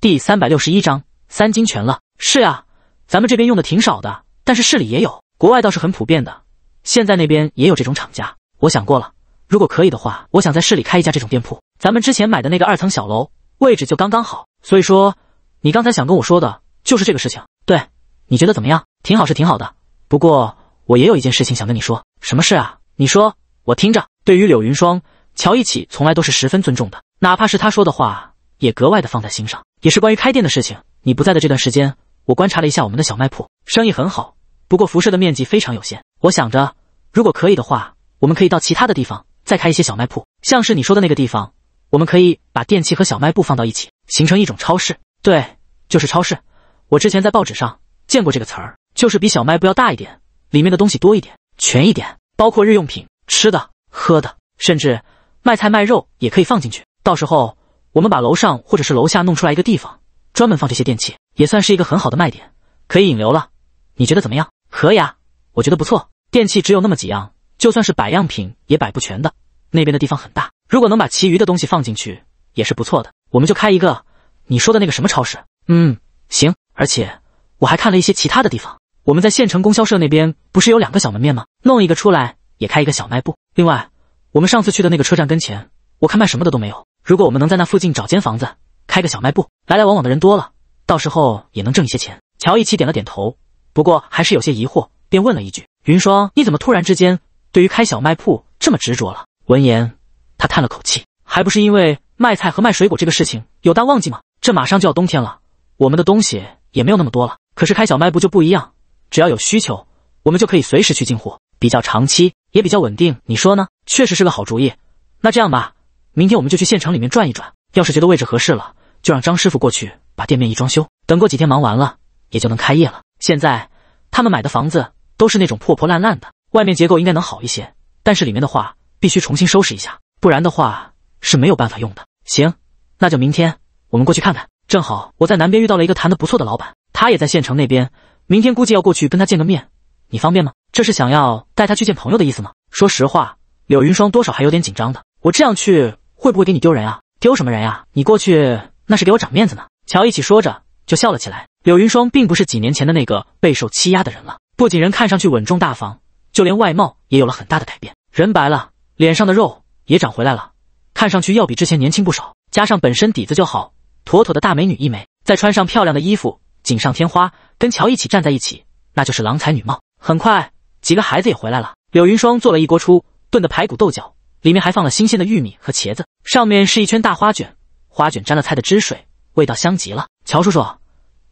第三百六十一章三金全了。是啊，咱们这边用的挺少的，但是市里也有，国外倒是很普遍的。现在那边也有这种厂家。我想过了，如果可以的话，我想在市里开一家这种店铺。咱们之前买的那个二层小楼位置就刚刚好。所以说，你刚才想跟我说的就是这个事情。对，你觉得怎么样？挺好是挺好的，不过我也有一件事情想跟你说。什么事啊？你说，我听着。对于柳云霜，乔一启从来都是十分尊重的，哪怕是他说的话。也格外的放在心上，也是关于开店的事情。你不在的这段时间，我观察了一下我们的小卖铺，生意很好。不过辐射的面积非常有限。我想着，如果可以的话，我们可以到其他的地方再开一些小卖铺，像是你说的那个地方，我们可以把电器和小卖部放到一起，形成一种超市。对，就是超市。我之前在报纸上见过这个词儿，就是比小卖部要大一点，里面的东西多一点，全一点，包括日用品、吃的、喝的，甚至卖菜、卖肉也可以放进去。到时候。我们把楼上或者是楼下弄出来一个地方，专门放这些电器，也算是一个很好的卖点，可以引流了。你觉得怎么样？可以啊，我觉得不错。电器只有那么几样，就算是摆样品也摆不全的。那边的地方很大，如果能把其余的东西放进去，也是不错的。我们就开一个你说的那个什么超市。嗯，行。而且我还看了一些其他的地方，我们在县城供销社那边不是有两个小门面吗？弄一个出来也开一个小卖部。另外，我们上次去的那个车站跟前，我看卖什么的都没有。如果我们能在那附近找间房子，开个小卖部，来来往往的人多了，到时候也能挣一些钱。乔一奇点了点头，不过还是有些疑惑，便问了一句：“云霜，你怎么突然之间对于开小卖铺这么执着了？”闻言，他叹了口气：“还不是因为卖菜和卖水果这个事情有淡旺季吗？这马上就要冬天了，我们的东西也没有那么多了。可是开小卖部就不一样，只要有需求，我们就可以随时去进货，比较长期，也比较稳定。你说呢？”“确实是个好主意。”“那这样吧。”明天我们就去县城里面转一转，要是觉得位置合适了，就让张师傅过去把店面一装修。等过几天忙完了，也就能开业了。现在他们买的房子都是那种破破烂烂的，外面结构应该能好一些，但是里面的话必须重新收拾一下，不然的话是没有办法用的。行，那就明天我们过去看看。正好我在南边遇到了一个谈得不错的老板，他也在县城那边，明天估计要过去跟他见个面，你方便吗？这是想要带他去见朋友的意思吗？说实话，柳云霜多少还有点紧张的，我这样去。会不会给你丢人啊？丢什么人呀？你过去那是给我长面子呢。乔一起说着就笑了起来。柳云霜并不是几年前的那个备受欺压的人了，不仅人看上去稳重大方，就连外貌也有了很大的改变，人白了，脸上的肉也长回来了，看上去要比之前年轻不少。加上本身底子就好，妥妥的大美女一枚。再穿上漂亮的衣服，锦上添花，跟乔一起站在一起，那就是郎才女貌。很快，几个孩子也回来了。柳云霜做了一锅出炖的排骨豆角。里面还放了新鲜的玉米和茄子，上面是一圈大花卷，花卷沾了菜的汁水，味道香极了。乔叔叔，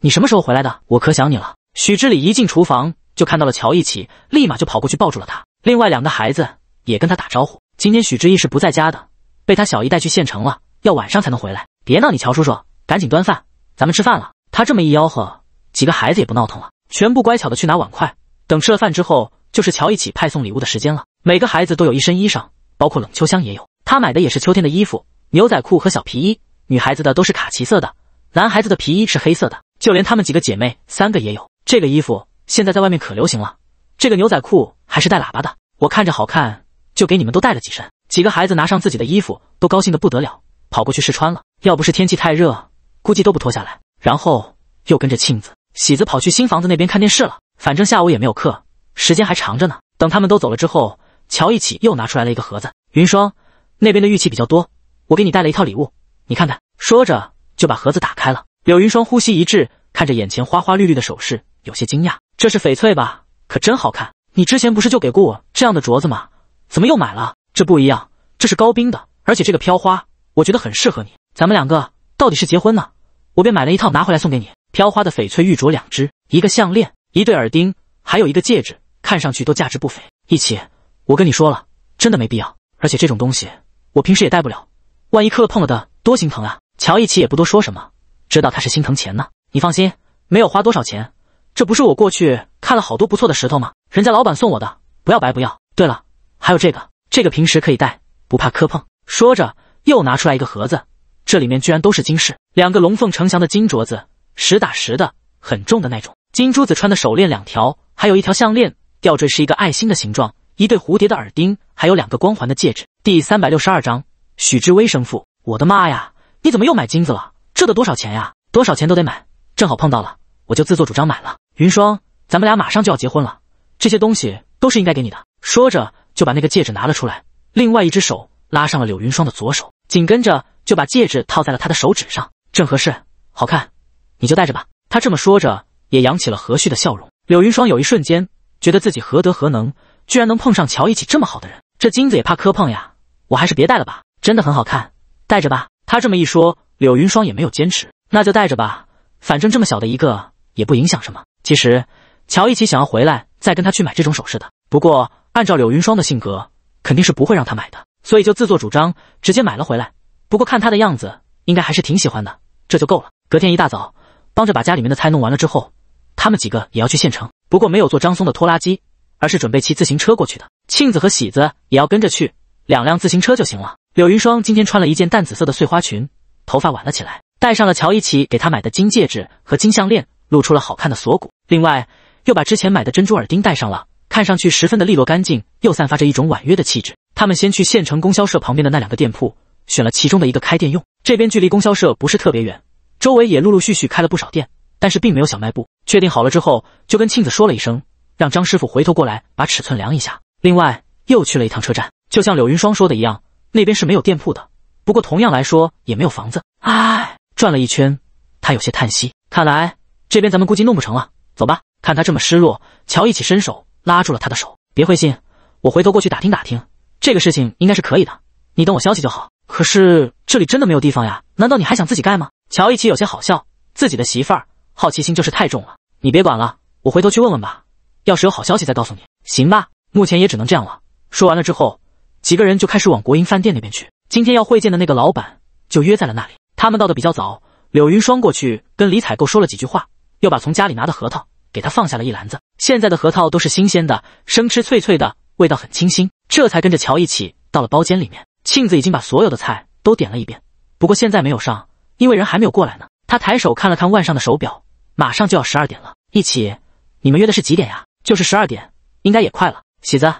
你什么时候回来的？我可想你了。许之礼一进厨房就看到了乔一起，立马就跑过去抱住了他。另外两个孩子也跟他打招呼。今天许之义是不在家的，被他小姨带去县城了，要晚上才能回来。别闹，你乔叔叔，赶紧端饭，咱们吃饭了。他这么一吆喝，几个孩子也不闹腾了，全部乖巧的去拿碗筷。等吃了饭之后，就是乔一起派送礼物的时间了。每个孩子都有一身衣裳。包括冷秋香也有，她买的也是秋天的衣服，牛仔裤和小皮衣。女孩子的都是卡其色的，男孩子的皮衣是黑色的。就连她们几个姐妹，三个也有这个衣服。现在在外面可流行了。这个牛仔裤还是带喇叭的，我看着好看，就给你们都带了几身。几个孩子拿上自己的衣服，都高兴得不得了，跑过去试穿了。要不是天气太热，估计都不脱下来。然后又跟着庆子、喜子跑去新房子那边看电视了。反正下午也没有课，时间还长着呢。等他们都走了之后。乔一起又拿出来了一个盒子，云霜那边的玉器比较多，我给你带了一套礼物，你看看。说着就把盒子打开了。柳云霜呼吸一滞，看着眼前花花绿绿的首饰，有些惊讶：“这是翡翠吧？可真好看！你之前不是就给过我这样的镯子吗？怎么又买了？”“这不一样，这是高冰的，而且这个飘花，我觉得很适合你。咱们两个到底是结婚呢，我便买了一套拿回来送给你。飘花的翡翠玉镯两只，一个项链，一对耳钉，还有一个戒指，看上去都价值不菲。”一起。我跟你说了，真的没必要。而且这种东西我平时也带不了，万一磕了碰了的，多心疼啊！乔一奇也不多说什么，知道他是心疼钱呢。你放心，没有花多少钱，这不是我过去看了好多不错的石头吗？人家老板送我的，不要白不要。对了，还有这个，这个平时可以戴，不怕磕碰。说着又拿出来一个盒子，这里面居然都是金饰，两个龙凤呈祥的金镯子，实打实的，很重的那种。金珠子穿的手链两条，还有一条项链，吊坠是一个爱心的形状。一对蝴蝶的耳钉，还有两个光环的戒指。第三百六十二章，许志威生父。我的妈呀！你怎么又买金子了？这得多少钱呀？多少钱都得买。正好碰到了，我就自作主张买了。云霜，咱们俩马上就要结婚了，这些东西都是应该给你的。说着就把那个戒指拿了出来，另外一只手拉上了柳云霜的左手，紧跟着就把戒指套在了他的手指上，正合适，好看，你就戴着吧。他这么说着，也扬起了和煦的笑容。柳云霜有一瞬间觉得自己何德何能。居然能碰上乔一起这么好的人，这金子也怕磕碰呀，我还是别戴了吧。真的很好看，戴着吧。他这么一说，柳云霜也没有坚持，那就戴着吧。反正这么小的一个也不影响什么。其实乔一起想要回来再跟他去买这种首饰的，不过按照柳云霜的性格，肯定是不会让他买的，所以就自作主张直接买了回来。不过看他的样子，应该还是挺喜欢的，这就够了。隔天一大早，帮着把家里面的菜弄完了之后，他们几个也要去县城，不过没有坐张松的拖拉机。而是准备骑自行车过去的。庆子和喜子也要跟着去，两辆自行车就行了。柳云霜今天穿了一件淡紫色的碎花裙，头发挽了起来，戴上了乔一起给她买的金戒指和金项链，露出了好看的锁骨。另外又把之前买的珍珠耳钉戴上了，看上去十分的利落干净，又散发着一种婉约的气质。他们先去县城供销社旁边的那两个店铺，选了其中的一个开店用。这边距离供销社不是特别远，周围也陆陆续续开了不少店，但是并没有小卖部。确定好了之后，就跟庆子说了一声。让张师傅回头过来把尺寸量一下。另外又去了一趟车站，就像柳云霜说的一样，那边是没有店铺的。不过同样来说也没有房子。哎，转了一圈，他有些叹息。看来这边咱们估计弄不成了。走吧。看他这么失落，乔一起伸手拉住了他的手：“别灰心，我回头过去打听打听，这个事情应该是可以的。你等我消息就好。可是这里真的没有地方呀？难道你还想自己盖吗？”乔一起有些好笑，自己的媳妇儿好奇心就是太重了。你别管了，我回头去问问吧。要是有好消息再告诉你，行吧，目前也只能这样了。说完了之后，几个人就开始往国营饭店那边去。今天要会见的那个老板，就约在了那里。他们到的比较早，柳云霜过去跟李采购说了几句话，又把从家里拿的核桃给他放下了一篮子。现在的核桃都是新鲜的，生吃脆脆的，味道很清新。这才跟着乔一起到了包间里面。庆子已经把所有的菜都点了一遍，不过现在没有上，因为人还没有过来呢。他抬手看了看腕上的手表，马上就要十二点了。一起，你们约的是几点呀？就是十二点，应该也快了。喜子，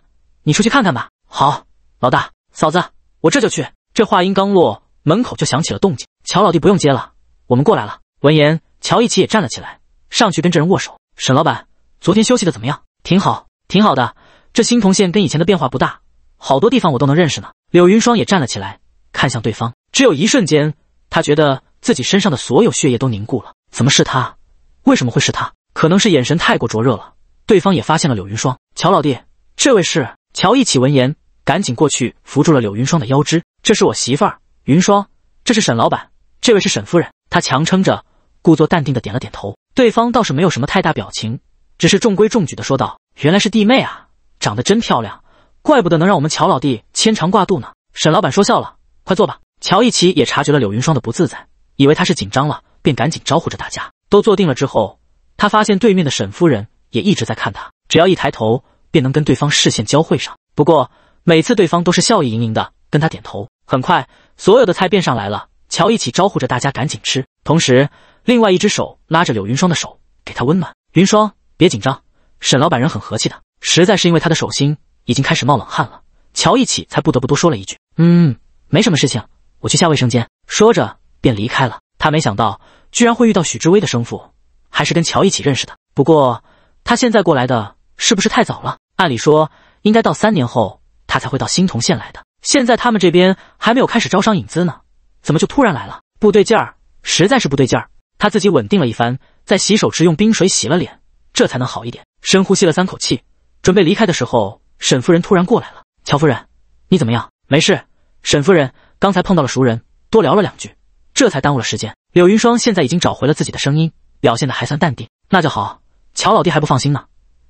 你出去看看吧。好，老大、嫂子，我这就去。这话音刚落，门口就响起了动静。乔老弟，不用接了，我们过来了。闻言，乔一起也站了起来，上去跟这人握手。沈老板，昨天休息的怎么样？挺好，挺好的。这新铜县跟以前的变化不大，好多地方我都能认识呢。柳云霜也站了起来，看向对方。只有一瞬间，他觉得自己身上的所有血液都凝固了。怎么是他？为什么会是他？可能是眼神太过灼热了。对方也发现了柳云霜，乔老弟，这位是乔一起闻言，赶紧过去扶住了柳云霜的腰肢。这是我媳妇儿云霜，这是沈老板，这位是沈夫人。他强撑着，故作淡定的点了点头。对方倒是没有什么太大表情，只是中规中矩的说道：“原来是弟妹啊，长得真漂亮，怪不得能让我们乔老弟牵肠挂肚呢。”沈老板说笑了，快坐吧。乔一奇也察觉了柳云霜的不自在，以为他是紧张了，便赶紧招呼着大家都坐定了之后，他发现对面的沈夫人。也一直在看他，只要一抬头便能跟对方视线交汇上。不过每次对方都是笑意盈盈的跟他点头。很快，所有的菜便上来了，乔一起招呼着大家赶紧吃，同时另外一只手拉着柳云霜的手，给他温暖。云霜，别紧张，沈老板人很和气的。实在是因为他的手心已经开始冒冷汗了，乔一起才不得不多说了一句：“嗯，没什么事情，我去下卫生间。”说着便离开了。他没想到居然会遇到许志威的生父，还是跟乔一起认识的。不过。他现在过来的是不是太早了？按理说应该到三年后他才会到新桐县来的。现在他们这边还没有开始招商引资呢，怎么就突然来了？不对劲儿，实在是不对劲儿。他自己稳定了一番，在洗手池用冰水洗了脸，这才能好一点。深呼吸了三口气，准备离开的时候，沈夫人突然过来了。乔夫人，你怎么样？没事。沈夫人刚才碰到了熟人，多聊了两句，这才耽误了时间。柳云霜现在已经找回了自己的声音，表现的还算淡定。那就好。乔老弟还不放心呢，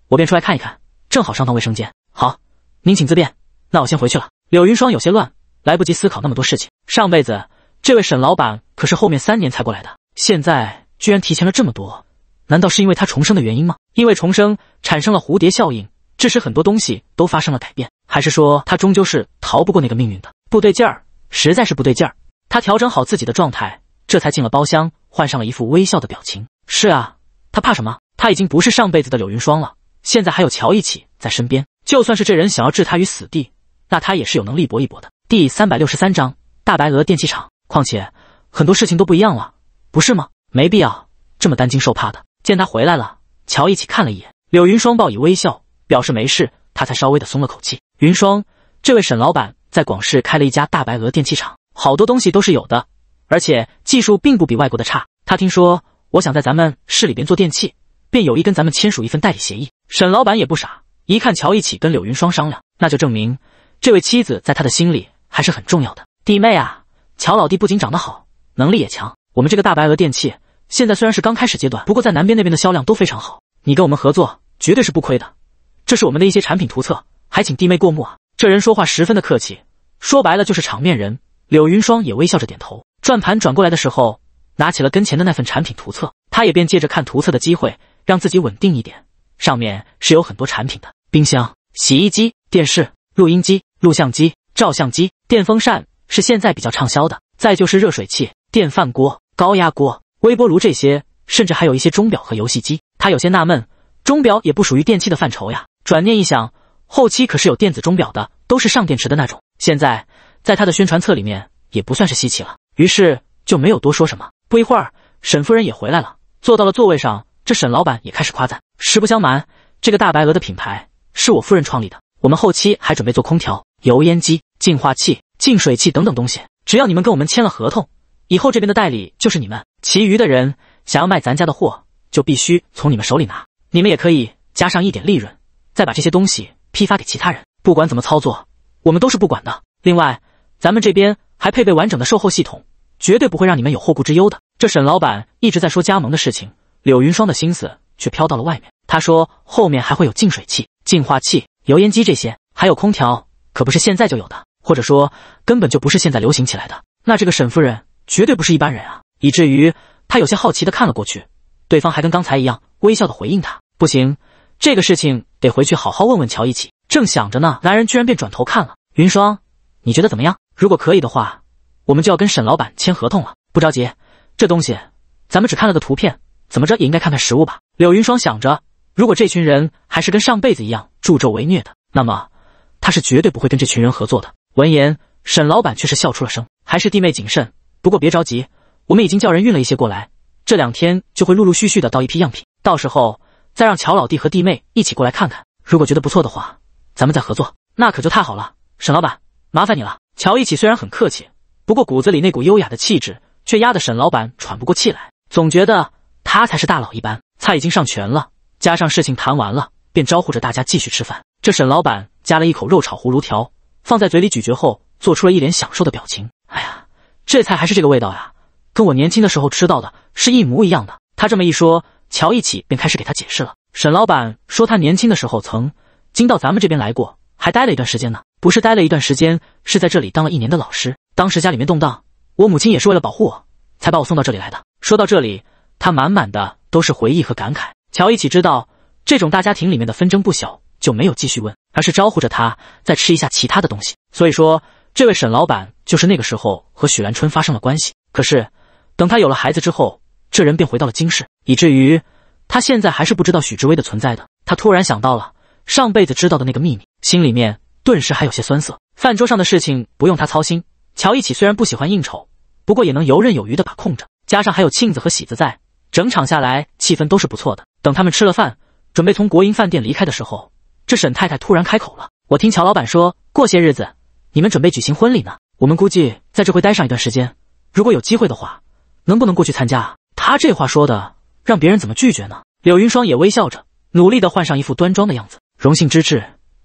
我便出来看一看，正好上趟卫生间。好，您请自便。那我先回去了。柳云霜有些乱，来不及思考那么多事情。上辈子这位沈老板可是后面三年才过来的，现在居然提前了这么多，难道是因为他重生的原因吗？因为重生产生了蝴蝶效应，致使很多东西都发生了改变。还是说他终究是逃不过那个命运的？不对劲儿，实在是不对劲儿。他调整好自己的状态，这才进了包厢，换上了一副微笑的表情。是啊，他怕什么？他已经不是上辈子的柳云霜了。现在还有乔一起在身边，就算是这人想要置他于死地，那他也是有能力搏一搏的。第三百六十三章大白鹅电器厂。况且很多事情都不一样了，不是吗？没必要这么担惊受怕的。见他回来了，乔一起看了一眼柳云霜，报以微笑，表示没事，他才稍微的松了口气。云霜，这位沈老板在广市开了一家大白鹅电器厂，好多东西都是有的，而且技术并不比外国的差。他听说，我想在咱们市里边做电器。便有意跟咱们签署一份代理协议。沈老板也不傻，一看乔一起跟柳云霜商量，那就证明这位妻子在他的心里还是很重要的。弟妹啊，乔老弟不仅长得好，能力也强。我们这个大白鹅电器现在虽然是刚开始阶段，不过在南边那边的销量都非常好。你跟我们合作绝对是不亏的。这是我们的一些产品图册，还请弟妹过目啊。这人说话十分的客气，说白了就是场面人。柳云霜也微笑着点头。转盘转过来的时候，拿起了跟前的那份产品图册，他也便借着看图册的机会。让自己稳定一点。上面是有很多产品的，冰箱、洗衣机、电视、录音机、录像机、照相机、电风扇是现在比较畅销的。再就是热水器、电饭锅、高压锅、微波炉这些，甚至还有一些钟表和游戏机。他有些纳闷，钟表也不属于电器的范畴呀。转念一想，后期可是有电子钟表的，都是上电池的那种，现在在他的宣传册里面也不算是稀奇了。于是就没有多说什么。不一会儿，沈夫人也回来了，坐到了座位上。这沈老板也开始夸赞。实不相瞒，这个大白鹅的品牌是我夫人创立的。我们后期还准备做空调、油烟机、净化器、净水器等等东西。只要你们跟我们签了合同，以后这边的代理就是你们。其余的人想要卖咱家的货，就必须从你们手里拿。你们也可以加上一点利润，再把这些东西批发给其他人。不管怎么操作，我们都是不管的。另外，咱们这边还配备完整的售后系统，绝对不会让你们有后顾之忧的。这沈老板一直在说加盟的事情。柳云霜的心思却飘到了外面。他说：“后面还会有净水器、净化器、油烟机这些，还有空调，可不是现在就有的，或者说根本就不是现在流行起来的。那这个沈夫人绝对不是一般人啊，以至于他有些好奇的看了过去。对方还跟刚才一样微笑的回应他。不行，这个事情得回去好好问问乔一起。正想着呢，男人居然便转头看了云霜，你觉得怎么样？如果可以的话，我们就要跟沈老板签合同了。不着急，这东西咱们只看了个图片。”怎么着也应该看看实物吧。柳云霜想着，如果这群人还是跟上辈子一样助纣为虐的，那么他是绝对不会跟这群人合作的。闻言，沈老板却是笑出了声：“还是弟妹谨慎，不过别着急，我们已经叫人运了一些过来，这两天就会陆陆续续的到一批样品，到时候再让乔老弟和弟妹一起过来看看，如果觉得不错的话，咱们再合作，那可就太好了。”沈老板，麻烦你了。乔一起虽然很客气，不过骨子里那股优雅的气质却压得沈老板喘不过气来，总觉得。他才是大佬。一般菜已经上全了，加上事情谈完了，便招呼着大家继续吃饭。这沈老板夹了一口肉炒葫芦条，放在嘴里咀嚼后，做出了一脸享受的表情。哎呀，这菜还是这个味道呀，跟我年轻的时候吃到的是一模一样的。他这么一说，乔一起便开始给他解释了。沈老板说，他年轻的时候曾经到咱们这边来过，还待了一段时间呢。不是待了一段时间，是在这里当了一年的老师。当时家里面动荡，我母亲也是为了保护我，才把我送到这里来的。说到这里。他满满的都是回忆和感慨。乔一起知道这种大家庭里面的纷争不小，就没有继续问，而是招呼着他再吃一下其他的东西。所以说，这位沈老板就是那个时候和许兰春发生了关系。可是等他有了孩子之后，这人便回到了京市，以至于他现在还是不知道许之威的存在。的他突然想到了上辈子知道的那个秘密，心里面顿时还有些酸涩。饭桌上的事情不用他操心。乔一起虽然不喜欢应酬，不过也能游刃有余的把控着，加上还有庆子和喜子在。整场下来，气氛都是不错的。等他们吃了饭，准备从国营饭店离开的时候，这沈太太突然开口了：“我听乔老板说过些日子，你们准备举行婚礼呢。我们估计在这会待上一段时间，如果有机会的话，能不能过去参加？”他这话说的，让别人怎么拒绝呢？柳云霜也微笑着，努力的换上一副端庄的样子：“荣幸之至。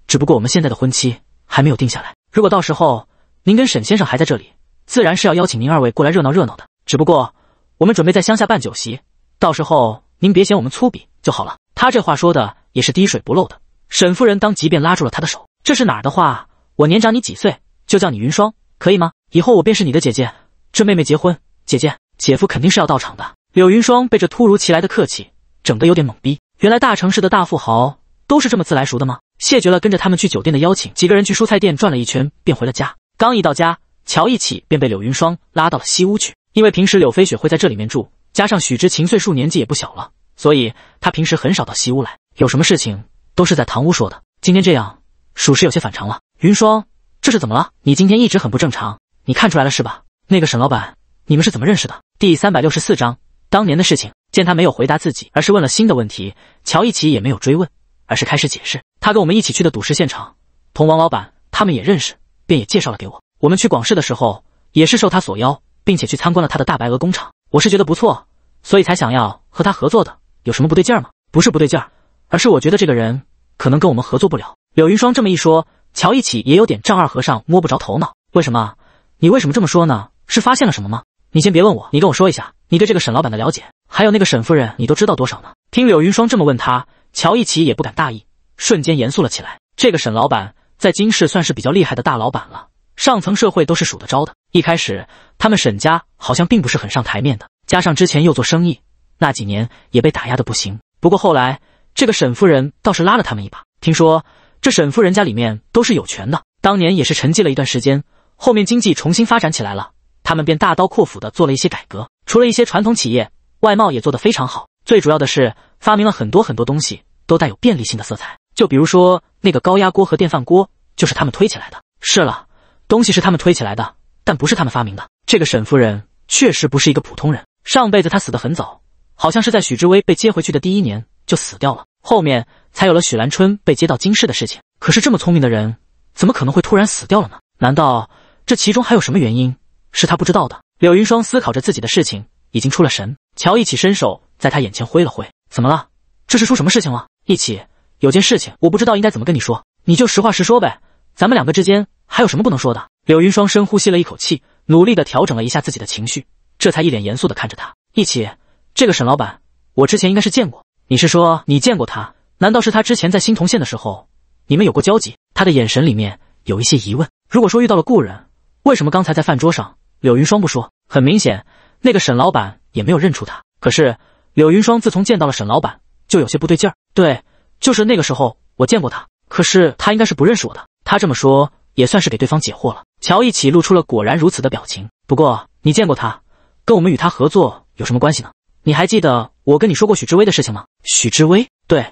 只不过我们现在的婚期还没有定下来，如果到时候您跟沈先生还在这里，自然是要邀请您二位过来热闹热闹的。只不过我们准备在乡下办酒席。”到时候您别嫌我们粗鄙就好了。他这话说的也是滴水不漏的。沈夫人当即便拉住了他的手：“这是哪儿的话？我年长你几岁，就叫你云霜，可以吗？以后我便是你的姐姐。这妹妹结婚，姐姐姐夫肯定是要到场的。”柳云霜被这突如其来的客气整得有点懵逼。原来大城市的大富豪都是这么自来熟的吗？谢绝了跟着他们去酒店的邀请，几个人去蔬菜店转了一圈，便回了家。刚一到家，乔一起便被柳云霜拉到了西屋去，因为平时柳飞雪会在这里面住。加上许知琴岁数年纪也不小了，所以她平时很少到西屋来，有什么事情都是在堂屋说的。今天这样，属实有些反常了。云霜，这是怎么了？你今天一直很不正常，你看出来了是吧？那个沈老板，你们是怎么认识的？第三百六十四章当年的事情。见他没有回答自己，而是问了新的问题，乔一奇也没有追问，而是开始解释，他跟我们一起去的赌石现场，同王老板他们也认识，便也介绍了给我。我们去广市的时候，也是受他所邀，并且去参观了他的大白鹅工厂。我是觉得不错，所以才想要和他合作的。有什么不对劲儿吗？不是不对劲儿，而是我觉得这个人可能跟我们合作不了。柳云霜这么一说，乔一起也有点丈二和尚摸不着头脑。为什么？你为什么这么说呢？是发现了什么吗？你先别问我，你跟我说一下，你对这个沈老板的了解，还有那个沈夫人，你都知道多少呢？听柳云霜这么问他，乔一起也不敢大意，瞬间严肃了起来。这个沈老板在金市算是比较厉害的大老板了，上层社会都是数得着的。一开始，他们沈家好像并不是很上台面的，加上之前又做生意，那几年也被打压的不行。不过后来，这个沈夫人倒是拉了他们一把。听说这沈夫人家里面都是有权的，当年也是沉寂了一段时间，后面经济重新发展起来了，他们便大刀阔斧的做了一些改革。除了一些传统企业，外贸也做得非常好。最主要的是，发明了很多很多东西，都带有便利性的色彩。就比如说那个高压锅和电饭锅，就是他们推起来的。是了，东西是他们推起来的。但不是他们发明的。这个沈夫人确实不是一个普通人。上辈子她死得很早，好像是在许之威被接回去的第一年就死掉了，后面才有了许兰春被接到京市的事情。可是这么聪明的人，怎么可能会突然死掉了呢？难道这其中还有什么原因是他不知道的？柳云霜思考着自己的事情，已经出了神。乔一起伸手在他眼前挥了挥：“怎么了？这是出什么事情了？”一起，有件事情我不知道应该怎么跟你说，你就实话实说呗，咱们两个之间还有什么不能说的？柳云霜深呼吸了一口气，努力的调整了一下自己的情绪，这才一脸严肃的看着他：“一起，这个沈老板，我之前应该是见过。你是说你见过他？难道是他之前在新桐县的时候，你们有过交集？”他的眼神里面有一些疑问。如果说遇到了故人，为什么刚才在饭桌上，柳云霜不说？很明显，那个沈老板也没有认出他。可是，柳云霜自从见到了沈老板，就有些不对劲儿。对，就是那个时候我见过他，可是他应该是不认识我的。他这么说。也算是给对方解惑了。乔一起露出了果然如此的表情。不过你见过他，跟我们与他合作有什么关系呢？你还记得我跟你说过许志威的事情吗？许志威，对，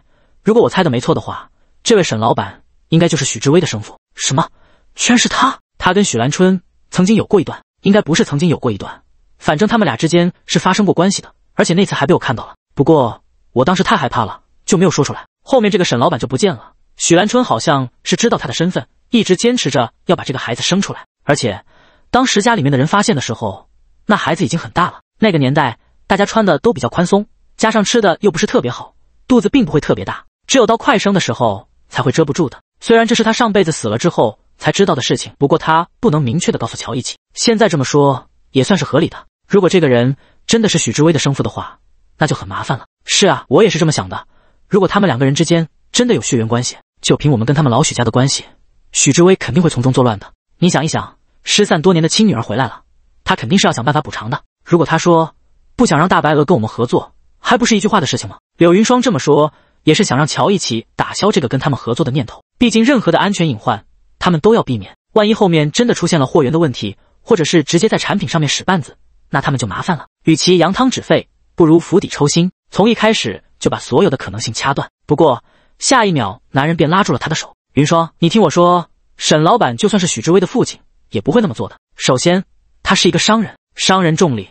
如果我猜的没错的话，这位沈老板应该就是许志威的生父。什么？居然是他？他跟许兰春曾经有过一段，应该不是曾经有过一段，反正他们俩之间是发生过关系的，而且那次还被我看到了。不过我当时太害怕了，就没有说出来。后面这个沈老板就不见了。许兰春好像是知道他的身份。一直坚持着要把这个孩子生出来，而且当时家里面的人发现的时候，那孩子已经很大了。那个年代大家穿的都比较宽松，加上吃的又不是特别好，肚子并不会特别大，只有到快生的时候才会遮不住的。虽然这是他上辈子死了之后才知道的事情，不过他不能明确的告诉乔一起。现在这么说也算是合理的。如果这个人真的是许志威的生父的话，那就很麻烦了。是啊，我也是这么想的。如果他们两个人之间真的有血缘关系，就凭我们跟他们老许家的关系。许志威肯定会从中作乱的。你想一想，失散多年的亲女儿回来了，他肯定是要想办法补偿的。如果他说不想让大白鹅跟我们合作，还不是一句话的事情吗？柳云霜这么说，也是想让乔一起打消这个跟他们合作的念头。毕竟，任何的安全隐患他们都要避免。万一后面真的出现了货源的问题，或者是直接在产品上面使绊子，那他们就麻烦了。与其扬汤止沸，不如釜底抽薪，从一开始就把所有的可能性掐断。不过，下一秒，男人便拉住了他的手。云霜，你听我说，沈老板就算是许志威的父亲，也不会那么做的。首先，他是一个商人，商人重利，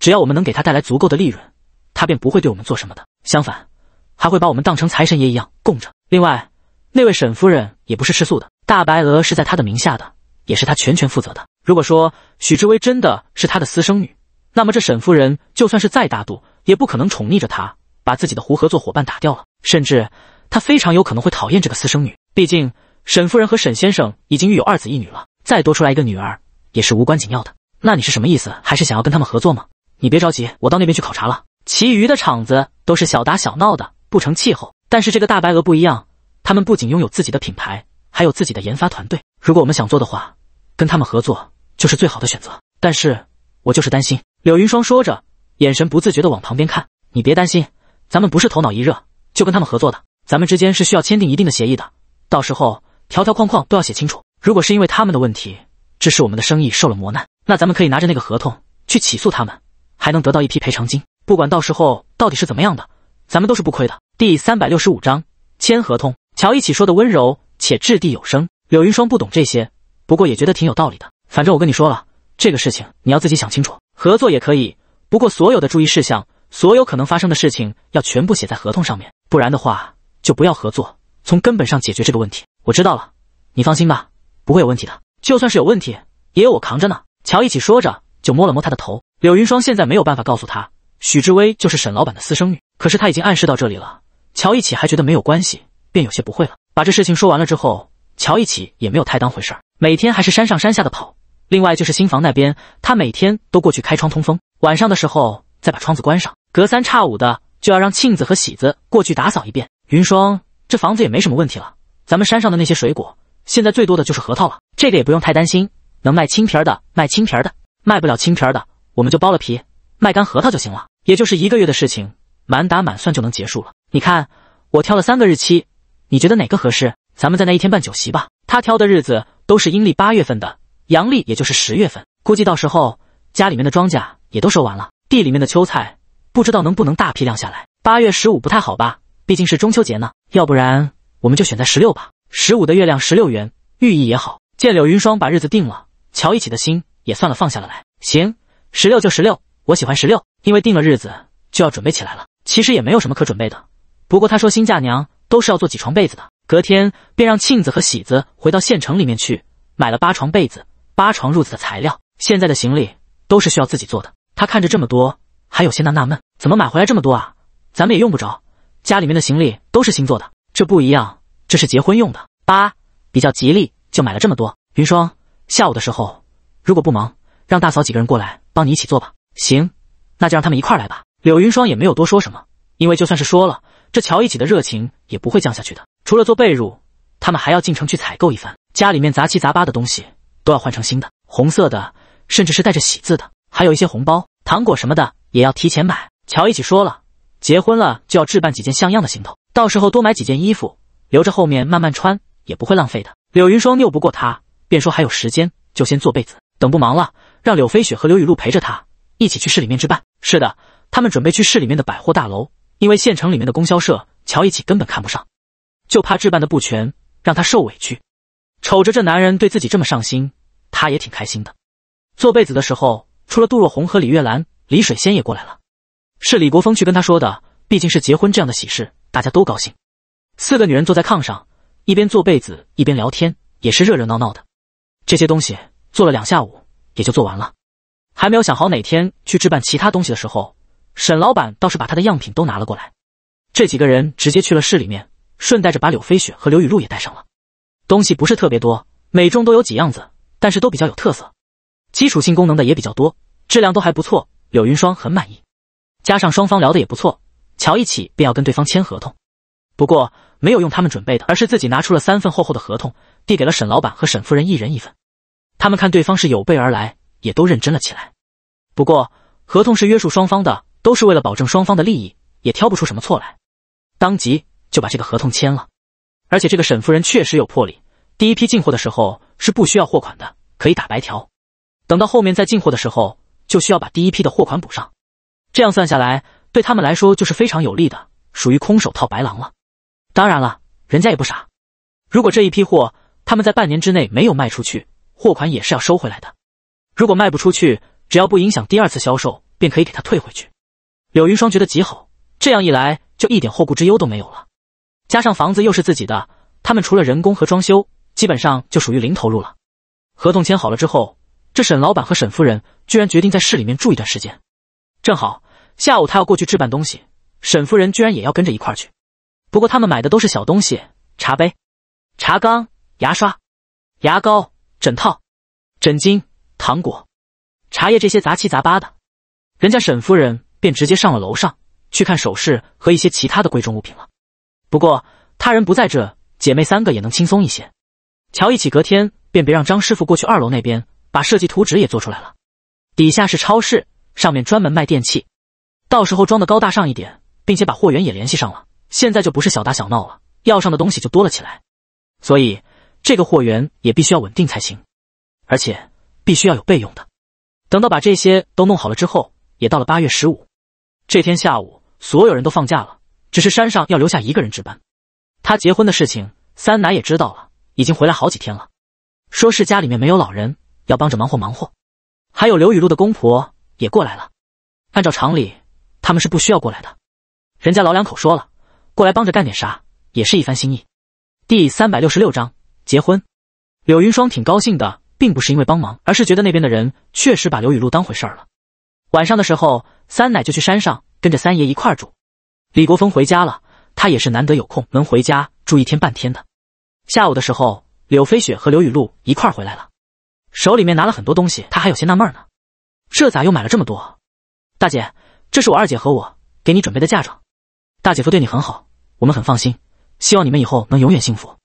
只要我们能给他带来足够的利润，他便不会对我们做什么的。相反，还会把我们当成财神爷一样供着。另外，那位沈夫人也不是吃素的，大白鹅是在他的名下的，也是他全权负责的。如果说许志威真的是他的私生女，那么这沈夫人就算是再大度，也不可能宠溺着他，把自己的胡合作伙伴打掉了，甚至她非常有可能会讨厌这个私生女。毕竟沈夫人和沈先生已经育有二子一女了，再多出来一个女儿也是无关紧要的。那你是什么意思？还是想要跟他们合作吗？你别着急，我到那边去考察了。其余的厂子都是小打小闹的，不成气候。但是这个大白鹅不一样，他们不仅拥有自己的品牌，还有自己的研发团队。如果我们想做的话，跟他们合作就是最好的选择。但是我就是担心。柳云霜说着，眼神不自觉的往旁边看。你别担心，咱们不是头脑一热就跟他们合作的，咱们之间是需要签订一定的协议的。到时候条条框框都要写清楚。如果是因为他们的问题致使我们的生意受了磨难，那咱们可以拿着那个合同去起诉他们，还能得到一批赔偿金。不管到时候到底是怎么样的，咱们都是不亏的。第三百六十五章签合同。乔一起说的温柔且掷地有声。柳云霜不懂这些，不过也觉得挺有道理的。反正我跟你说了，这个事情你要自己想清楚。合作也可以，不过所有的注意事项，所有可能发生的事情要全部写在合同上面，不然的话就不要合作。从根本上解决这个问题，我知道了，你放心吧，不会有问题的。就算是有问题，也有我扛着呢。乔一起说着，就摸了摸他的头。柳云霜现在没有办法告诉他，许志威就是沈老板的私生女，可是他已经暗示到这里了。乔一起还觉得没有关系，便有些不会了。把这事情说完了之后，乔一起也没有太当回事儿，每天还是山上山下的跑。另外就是新房那边，他每天都过去开窗通风，晚上的时候再把窗子关上，隔三差五的就要让庆子和喜子过去打扫一遍。云霜。这房子也没什么问题了。咱们山上的那些水果，现在最多的就是核桃了。这个也不用太担心，能卖青皮儿的卖青皮儿的，卖不了青皮儿的我们就剥了皮卖干核桃就行了。也就是一个月的事情，满打满算就能结束了。你看，我挑了三个日期，你觉得哪个合适？咱们在那一天办酒席吧。他挑的日子都是阴历八月份的，阳历也就是十月份，估计到时候家里面的庄稼也都收完了，地里面的秋菜不知道能不能大批量下来。八月十五不太好吧？毕竟是中秋节呢。要不然我们就选在十六吧，十五的月亮，十六圆，寓意也好。见柳云霜把日子定了，乔一起的心也算了，放下了来。行，十六就十六，我喜欢十六，因为定了日子就要准备起来了。其实也没有什么可准备的，不过他说新嫁娘都是要做几床被子的。隔天便让庆子和喜子回到县城里面去买了八床被子、八床褥子的材料。现在的行李都是需要自己做的。他看着这么多，还有些纳纳闷，怎么买回来这么多啊？咱们也用不着。家里面的行李都是新做的，这不一样，这是结婚用的，八比较吉利，就买了这么多。云霜，下午的时候如果不忙，让大嫂几个人过来帮你一起做吧。行，那就让他们一块来吧。柳云霜也没有多说什么，因为就算是说了，这乔一起的热情也不会降下去的。除了做被褥，他们还要进城去采购一番，家里面杂七杂八的东西都要换成新的，红色的，甚至是带着喜字的，还有一些红包、糖果什么的也要提前买。乔一起说了。结婚了就要置办几件像样的行头，到时候多买几件衣服留着后面慢慢穿，也不会浪费的。柳云霜拗不过他，便说还有时间，就先做被子，等不忙了，让柳飞雪和刘雨露陪着他一起去市里面置办。是的，他们准备去市里面的百货大楼，因为县城里面的供销社乔一起根本看不上，就怕置办的不全，让他受委屈。瞅着这男人对自己这么上心，他也挺开心的。做被子的时候，除了杜若红和李月兰，李水仙也过来了。是李国峰去跟他说的，毕竟是结婚这样的喜事，大家都高兴。四个女人坐在炕上，一边做被子，一边聊天，也是热热闹闹的。这些东西做了两下午，也就做完了。还没有想好哪天去置办其他东西的时候，沈老板倒是把他的样品都拿了过来。这几个人直接去了市里面，顺带着把柳飞雪和刘雨露也带上了。东西不是特别多，每种都有几样子，但是都比较有特色，基础性功能的也比较多，质量都还不错。柳云霜很满意。加上双方聊的也不错，乔一起便要跟对方签合同，不过没有用他们准备的，而是自己拿出了三份厚厚的合同，递给了沈老板和沈夫人一人一份。他们看对方是有备而来，也都认真了起来。不过合同是约束双方的，都是为了保证双方的利益，也挑不出什么错来，当即就把这个合同签了。而且这个沈夫人确实有魄力，第一批进货的时候是不需要货款的，可以打白条，等到后面再进货的时候，就需要把第一批的货款补上。这样算下来，对他们来说就是非常有利的，属于空手套白狼了。当然了，人家也不傻。如果这一批货他们在半年之内没有卖出去，货款也是要收回来的。如果卖不出去，只要不影响第二次销售，便可以给他退回去。柳云双觉得极好，这样一来就一点后顾之忧都没有了。加上房子又是自己的，他们除了人工和装修，基本上就属于零投入了。合同签好了之后，这沈老板和沈夫人居然决定在市里面住一段时间。正好下午他要过去置办东西，沈夫人居然也要跟着一块去。不过他们买的都是小东西，茶杯、茶缸、牙刷、牙膏、枕套、枕巾、糖果、茶叶这些杂七杂八的。人家沈夫人便直接上了楼上去看首饰和一些其他的贵重物品了。不过他人不在这，姐妹三个也能轻松一些。乔一起隔天便别让张师傅过去二楼那边把设计图纸也做出来了。底下是超市。上面专门卖电器，到时候装的高大上一点，并且把货源也联系上了，现在就不是小打小闹了，要上的东西就多了起来。所以这个货源也必须要稳定才行，而且必须要有备用的。等到把这些都弄好了之后，也到了八月十五。这天下午，所有人都放假了，只是山上要留下一个人值班。他结婚的事情，三奶也知道了，已经回来好几天了，说是家里面没有老人，要帮着忙活忙活。还有刘雨露的公婆。也过来了，按照常理，他们是不需要过来的。人家老两口说了，过来帮着干点啥，也是一番心意。第三百六十六章结婚。柳云霜挺高兴的，并不是因为帮忙，而是觉得那边的人确实把刘雨露当回事儿了。晚上的时候，三奶就去山上跟着三爷一块儿住。李国峰回家了，他也是难得有空能回家住一天半天的。下午的时候，柳飞雪和刘雨露一块儿回来了，手里面拿了很多东西，他还有些纳闷呢。这咋又买了这么多？大姐，这是我二姐和我给你准备的嫁妆。大姐夫对你很好，我们很放心。希望你们以后能永远幸福，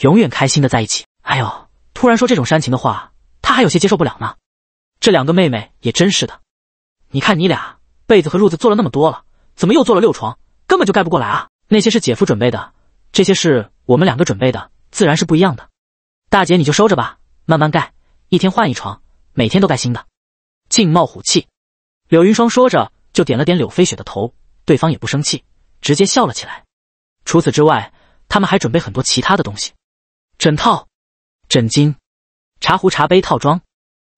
永远开心的在一起。哎呦，突然说这种煽情的话，他还有些接受不了呢。这两个妹妹也真是的，你看你俩被子和褥子做了那么多了，怎么又做了六床，根本就盖不过来啊？那些是姐夫准备的，这些是我们两个准备的，自然是不一样的。大姐你就收着吧，慢慢盖，一天换一床，每天都盖新的。尽冒虎气，柳云霜说着就点了点柳飞雪的头，对方也不生气，直接笑了起来。除此之外，他们还准备很多其他的东西，枕套、枕巾、茶壶、茶杯套装，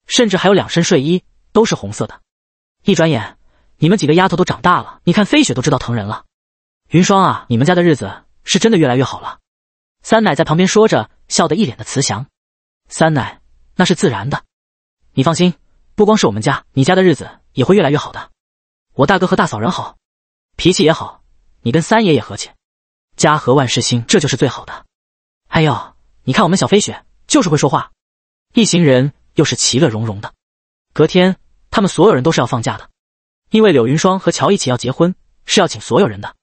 甚至还有两身睡衣，都是红色的。一转眼，你们几个丫头都长大了，你看飞雪都知道疼人了。云霜啊，你们家的日子是真的越来越好了。三奶在旁边说着，笑得一脸的慈祥。三奶，那是自然的，你放心。不光是我们家，你家的日子也会越来越好的。我大哥和大嫂人好，脾气也好，你跟三爷也和气，家和万事兴，这就是最好的。哎呦，你看我们小飞雪就是会说话。一行人又是其乐融融的。隔天，他们所有人都是要放假的，因为柳云霜和乔一起要结婚，是要请所有人的。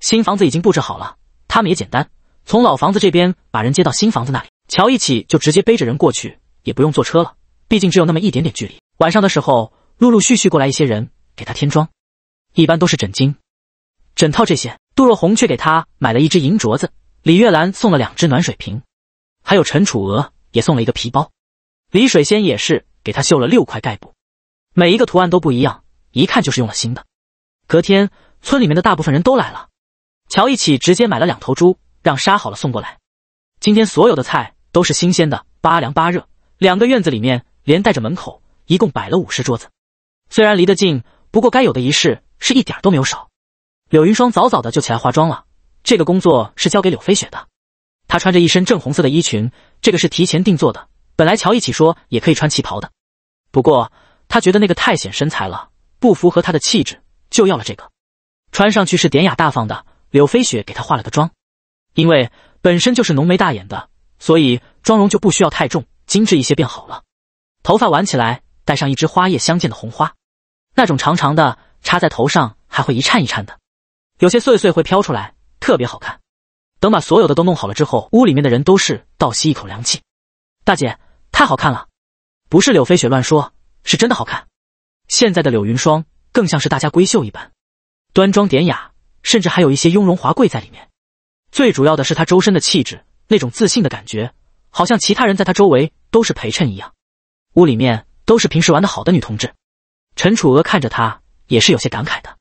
新房子已经布置好了，他们也简单，从老房子这边把人接到新房子那里，乔一起就直接背着人过去，也不用坐车了，毕竟只有那么一点点距离。晚上的时候，陆陆续续过来一些人给他添装，一般都是枕巾、枕套这些。杜若红却给他买了一只银镯子，李月兰送了两只暖水瓶，还有陈楚娥也送了一个皮包，李水仙也是给他绣了六块盖布，每一个图案都不一样，一看就是用了心的。隔天，村里面的大部分人都来了，乔一起直接买了两头猪，让杀好了送过来。今天所有的菜都是新鲜的，八凉八热，两个院子里面连带着门口。一共摆了五十桌子，虽然离得近，不过该有的仪式是一点都没有少。柳云霜早早的就起来化妆了，这个工作是交给柳飞雪的。她穿着一身正红色的衣裙，这个是提前定做的。本来乔一起说也可以穿旗袍的，不过她觉得那个太显身材了，不符合她的气质，就要了这个。穿上去是典雅大方的。柳飞雪给她化了个妆，因为本身就是浓眉大眼的，所以妆容就不需要太重，精致一些便好了。头发挽起来。带上一支花叶相间的红花，那种长长的插在头上还会一颤一颤的，有些碎碎会飘出来，特别好看。等把所有的都弄好了之后，屋里面的人都是倒吸一口凉气。大姐太好看了，不是柳飞雪乱说，是真的好看。现在的柳云霜更像是大家闺秀一般，端庄典雅，甚至还有一些雍容华贵在里面。最主要的是她周身的气质，那种自信的感觉，好像其他人在她周围都是陪衬一样。屋里面。都是平时玩得好的女同志，陈楚娥看着她也是有些感慨的。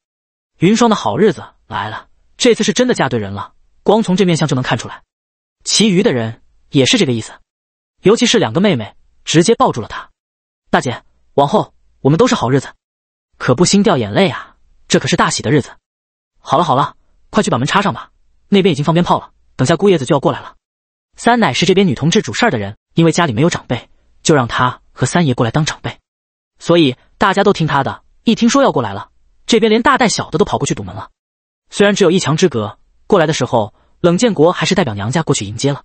云霜的好日子来了，这次是真的嫁对人了，光从这面相就能看出来。其余的人也是这个意思，尤其是两个妹妹，直接抱住了她。大姐，往后我们都是好日子，可不兴掉眼泪啊！这可是大喜的日子。好了好了，快去把门插上吧，那边已经放鞭炮了，等下姑爷子就要过来了。三奶是这边女同志主事儿的人，因为家里没有长辈，就让她。和三爷过来当长辈，所以大家都听他的。一听说要过来了，这边连大带小的都跑过去堵门了。虽然只有一墙之隔，过来的时候，冷建国还是代表娘家过去迎接了。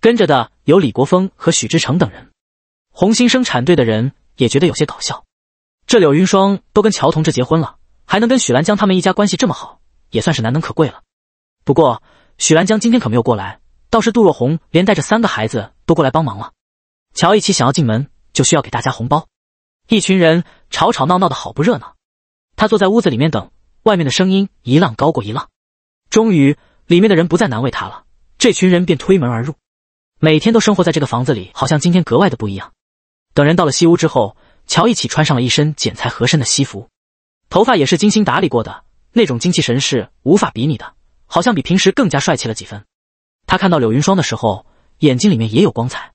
跟着的有李国峰和许志成等人。红星生产队的人也觉得有些搞笑，这柳云霜都跟乔同志结婚了，还能跟许兰江他们一家关系这么好，也算是难能可贵了。不过许兰江今天可没有过来，倒是杜若红连带着三个孩子都过来帮忙了。乔一起想要进门。就需要给大家红包，一群人吵吵闹闹的好不热闹。他坐在屋子里面等，外面的声音一浪高过一浪。终于，里面的人不再难为他了，这群人便推门而入。每天都生活在这个房子里，好像今天格外的不一样。等人到了西屋之后，乔一起穿上了一身剪裁合身的西服，头发也是精心打理过的，那种精气神是无法比拟的，好像比平时更加帅气了几分。他看到柳云霜的时候，眼睛里面也有光彩。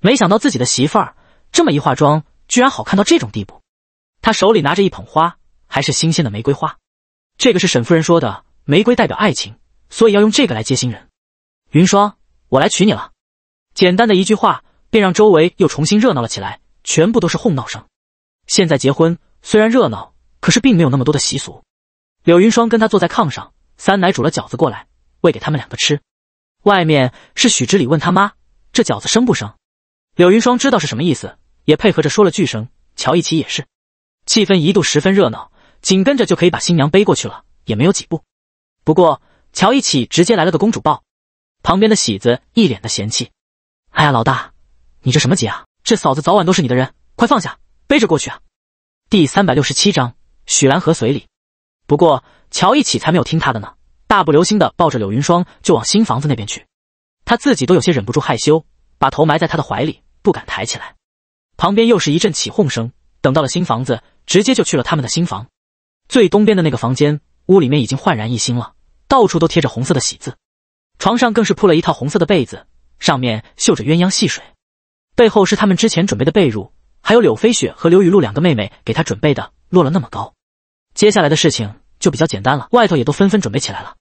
没想到自己的媳妇儿。这么一化妆，居然好看到这种地步。他手里拿着一捧花，还是新鲜的玫瑰花。这个是沈夫人说的，玫瑰代表爱情，所以要用这个来接新人。云霜，我来娶你了。简单的一句话，便让周围又重新热闹了起来，全部都是哄闹声。现在结婚虽然热闹，可是并没有那么多的习俗。柳云霜跟他坐在炕上，三奶煮了饺子过来，喂给他们两个吃。外面是许知礼问他妈，这饺子生不生？柳云霜知道是什么意思，也配合着说了句声。乔一奇也是，气氛一度十分热闹，紧跟着就可以把新娘背过去了，也没有几步。不过乔一奇直接来了个公主抱，旁边的喜子一脸的嫌弃：“哎呀，老大，你这什么急啊？这嫂子早晚都是你的人，快放下，背着过去啊！”第三百六十七章许兰和随礼。不过乔一奇才没有听他的呢，大步流星的抱着柳云霜就往新房子那边去，他自己都有些忍不住害羞，把头埋在他的怀里。不敢抬起来，旁边又是一阵起哄声。等到了新房子，直接就去了他们的新房，最东边的那个房间，屋里面已经焕然一新了，到处都贴着红色的喜字，床上更是铺了一套红色的被子，上面绣着鸳鸯戏水，背后是他们之前准备的被褥，还有柳飞雪和刘雨露两个妹妹给他准备的，落了那么高。接下来的事情就比较简单了，外头也都纷纷准备起来了。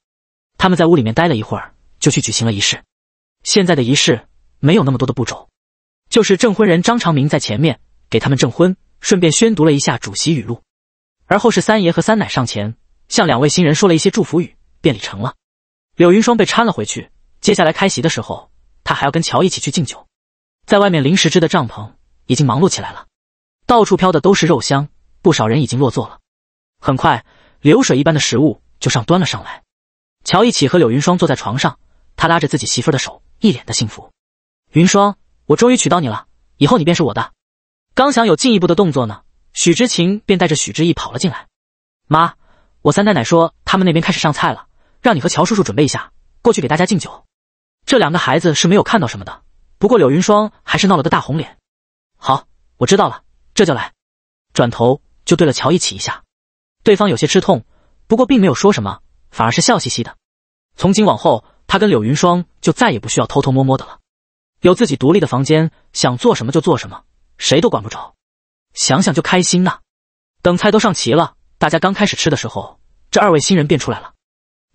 他们在屋里面待了一会儿，就去举行了仪式。现在的仪式没有那么多的步骤。就是证婚人张长明在前面给他们证婚，顺便宣读了一下主席语录，而后是三爷和三奶上前向两位新人说了一些祝福语，便礼成了。柳云霜被搀了回去，接下来开席的时候，他还要跟乔一起去敬酒。在外面临时支的帐篷已经忙碌起来了，到处飘的都是肉香，不少人已经落座了。很快，流水一般的食物就上端了上来。乔一起和柳云霜坐在床上，他拉着自己媳妇的手，一脸的幸福。云霜。我终于娶到你了，以后你便是我的。刚想有进一步的动作呢，许知情便带着许之意跑了进来。妈，我三奶奶说他们那边开始上菜了，让你和乔叔叔准备一下，过去给大家敬酒。这两个孩子是没有看到什么的，不过柳云霜还是闹了个大红脸。好，我知道了，这就来。转头就对了乔一起一下，对方有些吃痛，不过并没有说什么，反而是笑嘻嘻的。从今往后，他跟柳云霜就再也不需要偷偷摸摸的了。有自己独立的房间，想做什么就做什么，谁都管不着，想想就开心呐。等菜都上齐了，大家刚开始吃的时候，这二位新人便出来了。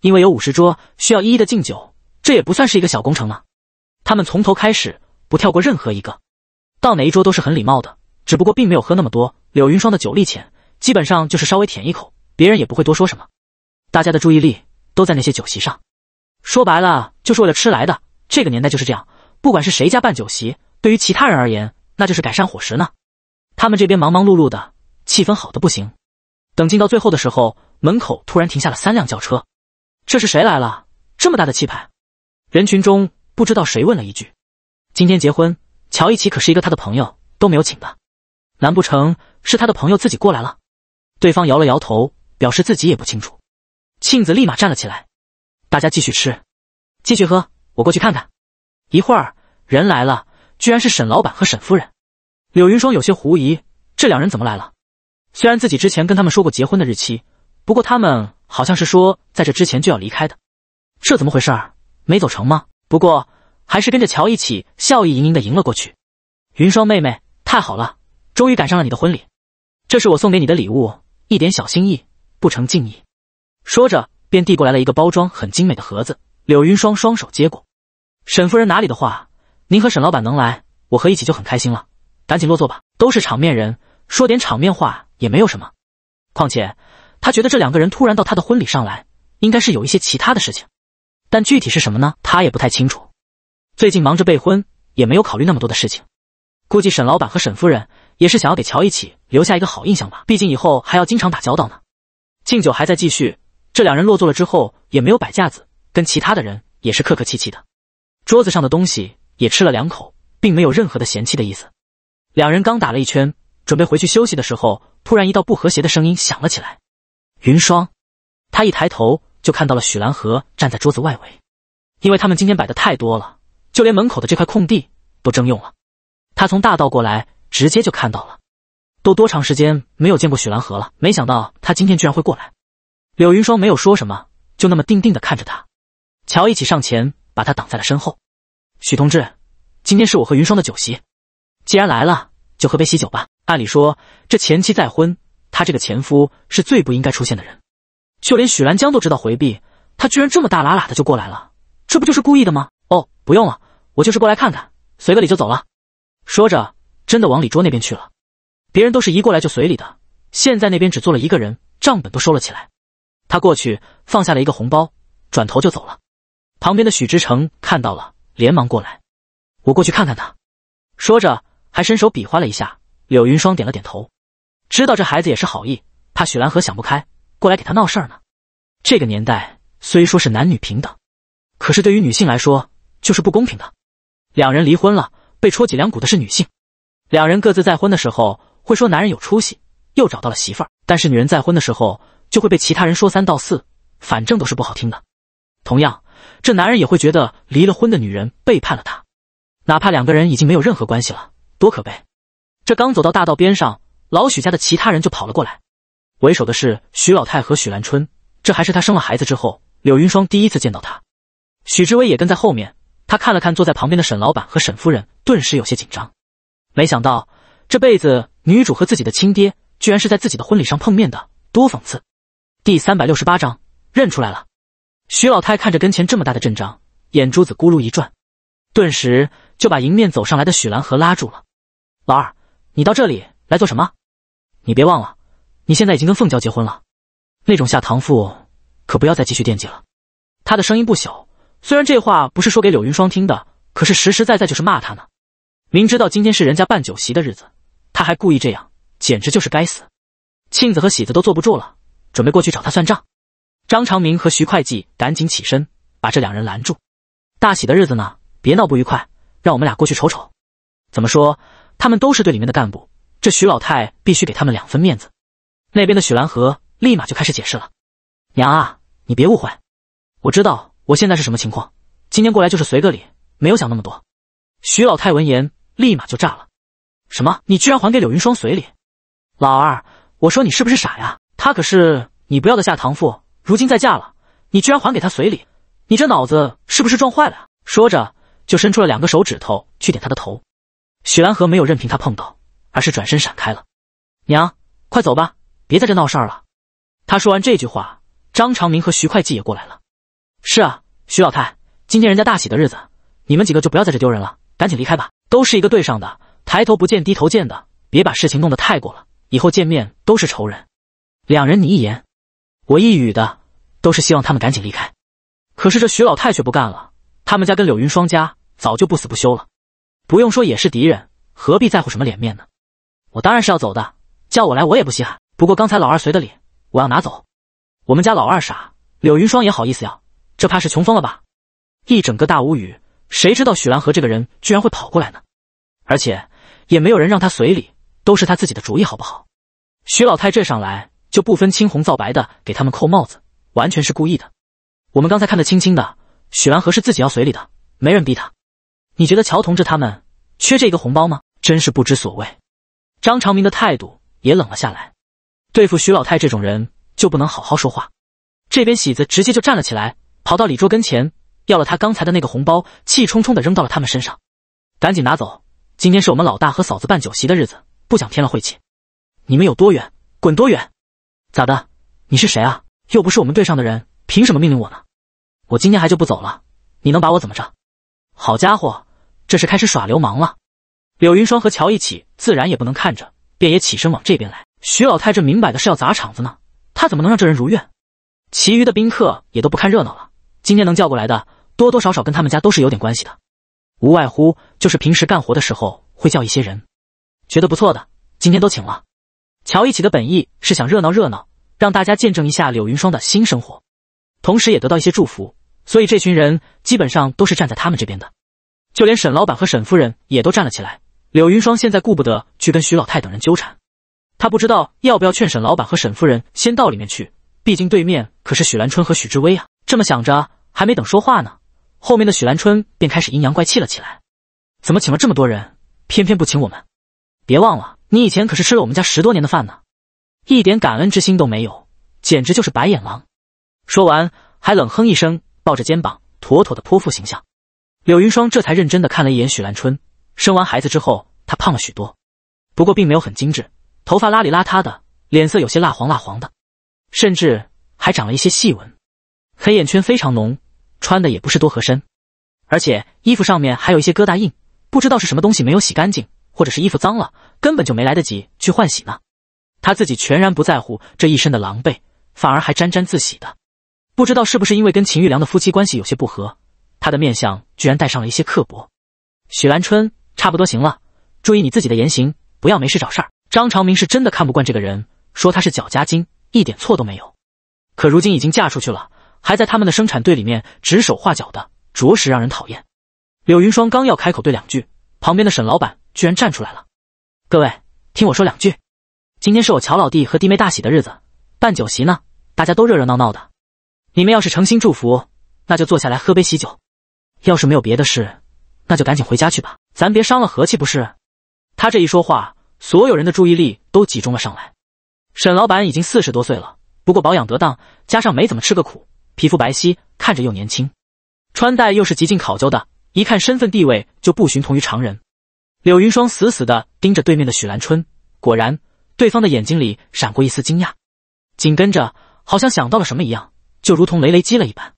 因为有五十桌需要一一的敬酒，这也不算是一个小工程嘛。他们从头开始，不跳过任何一个，到哪一桌都是很礼貌的，只不过并没有喝那么多。柳云霜的酒力浅，基本上就是稍微舔一口，别人也不会多说什么。大家的注意力都在那些酒席上，说白了就是为了吃来的。这个年代就是这样。不管是谁家办酒席，对于其他人而言，那就是改善伙食呢。他们这边忙忙碌碌的，气氛好的不行。等进到最后的时候，门口突然停下了三辆轿车，这是谁来了？这么大的气派！人群中不知道谁问了一句：“今天结婚，乔一奇可是一个他的朋友都没有请的，难不成是他的朋友自己过来了？”对方摇了摇头，表示自己也不清楚。庆子立马站了起来：“大家继续吃，继续喝，我过去看看。”一会儿人来了，居然是沈老板和沈夫人。柳云霜有些狐疑，这两人怎么来了？虽然自己之前跟他们说过结婚的日期，不过他们好像是说在这之前就要离开的，这怎么回事儿？没走成吗？不过还是跟着乔一起笑意盈盈的迎了过去。云霜妹妹，太好了，终于赶上了你的婚礼。这是我送给你的礼物，一点小心意，不成敬意。说着便递过来了一个包装很精美的盒子。柳云霜双手接过。沈夫人哪里的话，您和沈老板能来，我和一起就很开心了。赶紧落座吧，都是场面人，说点场面话也没有什么。况且他觉得这两个人突然到他的婚礼上来，应该是有一些其他的事情，但具体是什么呢，他也不太清楚。最近忙着备婚，也没有考虑那么多的事情。估计沈老板和沈夫人也是想要给乔一起留下一个好印象吧，毕竟以后还要经常打交道呢。敬酒还在继续，这两人落座了之后也没有摆架子，跟其他的人也是客客气气的。桌子上的东西也吃了两口，并没有任何的嫌弃的意思。两人刚打了一圈，准备回去休息的时候，突然一道不和谐的声音响了起来。云霜，他一抬头就看到了许兰和站在桌子外围，因为他们今天摆的太多了，就连门口的这块空地都征用了。他从大道过来，直接就看到了。都多长时间没有见过许兰河了？没想到他今天居然会过来。柳云霜没有说什么，就那么定定的看着他。乔一起上前。把他挡在了身后。许同志，今天是我和云霜的酒席，既然来了，就喝杯喜酒吧。按理说，这前妻再婚，他这个前夫是最不应该出现的人。就连许兰江都知道回避，他居然这么大喇喇的就过来了，这不就是故意的吗？哦，不用了，我就是过来看看，随个礼就走了。说着，真的往李桌那边去了。别人都是一过来就随礼的，现在那边只坐了一个人，账本都收了起来。他过去放下了一个红包，转头就走了。旁边的许之成看到了，连忙过来。我过去看看他，说着还伸手比划了一下。柳云霜点了点头，知道这孩子也是好意，怕许兰和想不开，过来给他闹事儿呢。这个年代虽说是男女平等，可是对于女性来说就是不公平的。两人离婚了，被戳脊梁骨的是女性。两人各自再婚的时候，会说男人有出息，又找到了媳妇儿；但是女人再婚的时候，就会被其他人说三道四，反正都是不好听的。同样。这男人也会觉得离了婚的女人背叛了他，哪怕两个人已经没有任何关系了，多可悲！这刚走到大道边上，老许家的其他人就跑了过来，为首的是许老太和许兰春，这还是他生了孩子之后，柳云霜第一次见到他。许志威也跟在后面，他看了看坐在旁边的沈老板和沈夫人，顿时有些紧张。没想到这辈子女主和自己的亲爹居然是在自己的婚礼上碰面的，多讽刺！第三百六十八章，认出来了。徐老太看着跟前这么大的阵仗，眼珠子咕噜一转，顿时就把迎面走上来的许兰和拉住了。“老二，你到这里来做什么？你别忘了，你现在已经跟凤娇结婚了，那种下堂妇可不要再继续惦记了。”他的声音不小，虽然这话不是说给柳云霜听的，可是实实在在就是骂他呢。明知道今天是人家办酒席的日子，他还故意这样，简直就是该死。庆子和喜子都坐不住了，准备过去找他算账。张长明和徐会计赶紧起身，把这两人拦住。大喜的日子呢，别闹不愉快。让我们俩过去瞅瞅。怎么说，他们都是队里面的干部，这徐老太必须给他们两分面子。那边的许兰河立马就开始解释了：“娘啊，你别误会，我知道我现在是什么情况，今天过来就是随个礼，没有想那么多。”徐老太闻言立马就炸了：“什么？你居然还给柳云霜随礼？老二，我说你是不是傻呀？他可是你不要的下堂妇！”如今再嫁了，你居然还给他随礼，你这脑子是不是撞坏了说着就伸出了两个手指头去点他的头。许兰和没有任凭他碰到，而是转身闪开了。娘，快走吧，别在这闹事儿了。他说完这句话，张长明和徐会计也过来了。是啊，徐老太，今天人家大喜的日子，你们几个就不要在这丢人了，赶紧离开吧。都是一个队上的，抬头不见低头见的，别把事情弄得太过了，以后见面都是仇人。两人你一言，我一语的。都是希望他们赶紧离开，可是这徐老太却不干了。他们家跟柳云双家早就不死不休了，不用说也是敌人，何必在乎什么脸面呢？我当然是要走的，叫我来我也不稀罕。不过刚才老二随的礼，我要拿走。我们家老二傻，柳云霜也好意思要，这怕是穷疯了吧？一整个大无语，谁知道许兰和这个人居然会跑过来呢？而且也没有人让他随礼，都是他自己的主意，好不好？徐老太这上来就不分青红皂白的给他们扣帽子。完全是故意的，我们刚才看得清清的，许兰和是自己要随礼的，没人逼他。你觉得乔同志他们缺这一个红包吗？真是不知所谓。张长明的态度也冷了下来，对付徐老太这种人就不能好好说话。这边喜子直接就站了起来，跑到李桌跟前要了他刚才的那个红包，气冲冲的扔到了他们身上，赶紧拿走。今天是我们老大和嫂子办酒席的日子，不想添了晦气。你们有多远滚多远，咋的？你是谁啊？又不是我们队上的人，凭什么命令我呢？我今天还就不走了，你能把我怎么着？好家伙，这是开始耍流氓了！柳云霜和乔一起，自然也不能看着，便也起身往这边来。徐老太这明摆的是要砸场子呢，他怎么能让这人如愿？其余的宾客也都不看热闹了。今天能叫过来的，多多少少跟他们家都是有点关系的，无外乎就是平时干活的时候会叫一些人，觉得不错的，今天都请了。乔一起的本意是想热闹热闹。让大家见证一下柳云霜的新生活，同时也得到一些祝福，所以这群人基本上都是站在他们这边的。就连沈老板和沈夫人也都站了起来。柳云霜现在顾不得去跟徐老太等人纠缠，他不知道要不要劝沈老板和沈夫人先到里面去，毕竟对面可是许兰春和许志威啊。这么想着，还没等说话呢，后面的许兰春便开始阴阳怪气了起来：“怎么请了这么多人，偏偏不请我们？别忘了，你以前可是吃了我们家十多年的饭呢。”一点感恩之心都没有，简直就是白眼狼。说完，还冷哼一声，抱着肩膀，妥妥的泼妇形象。柳云霜这才认真的看了一眼许兰春，生完孩子之后，她胖了许多，不过并没有很精致，头发邋里邋遢的，脸色有些蜡黄蜡黄的，甚至还长了一些细纹，黑眼圈非常浓，穿的也不是多合身，而且衣服上面还有一些疙瘩印，不知道是什么东西没有洗干净，或者是衣服脏了，根本就没来得及去换洗呢。他自己全然不在乎这一身的狼狈，反而还沾沾自喜的。不知道是不是因为跟秦玉良的夫妻关系有些不和，他的面相居然带上了一些刻薄。许兰春，差不多行了，注意你自己的言行，不要没事找事儿。张长明是真的看不惯这个人，说他是脚家精，一点错都没有。可如今已经嫁出去了，还在他们的生产队里面指手画脚的，着实让人讨厌。柳云霜刚要开口对两句，旁边的沈老板居然站出来了：“各位，听我说两句。”今天是我乔老弟和弟妹大喜的日子，办酒席呢，大家都热热闹闹的。你们要是诚心祝福，那就坐下来喝杯喜酒；要是没有别的事，那就赶紧回家去吧，咱别伤了和气，不是？他这一说话，所有人的注意力都集中了上来。沈老板已经四十多岁了，不过保养得当，加上没怎么吃个苦，皮肤白皙，看着又年轻，穿戴又是极尽考究的，一看身份地位就不逊同于常人。柳云霜死死的盯着对面的许兰春，果然。对方的眼睛里闪过一丝惊讶，紧跟着好像想到了什么一样，就如同雷雷击了一般，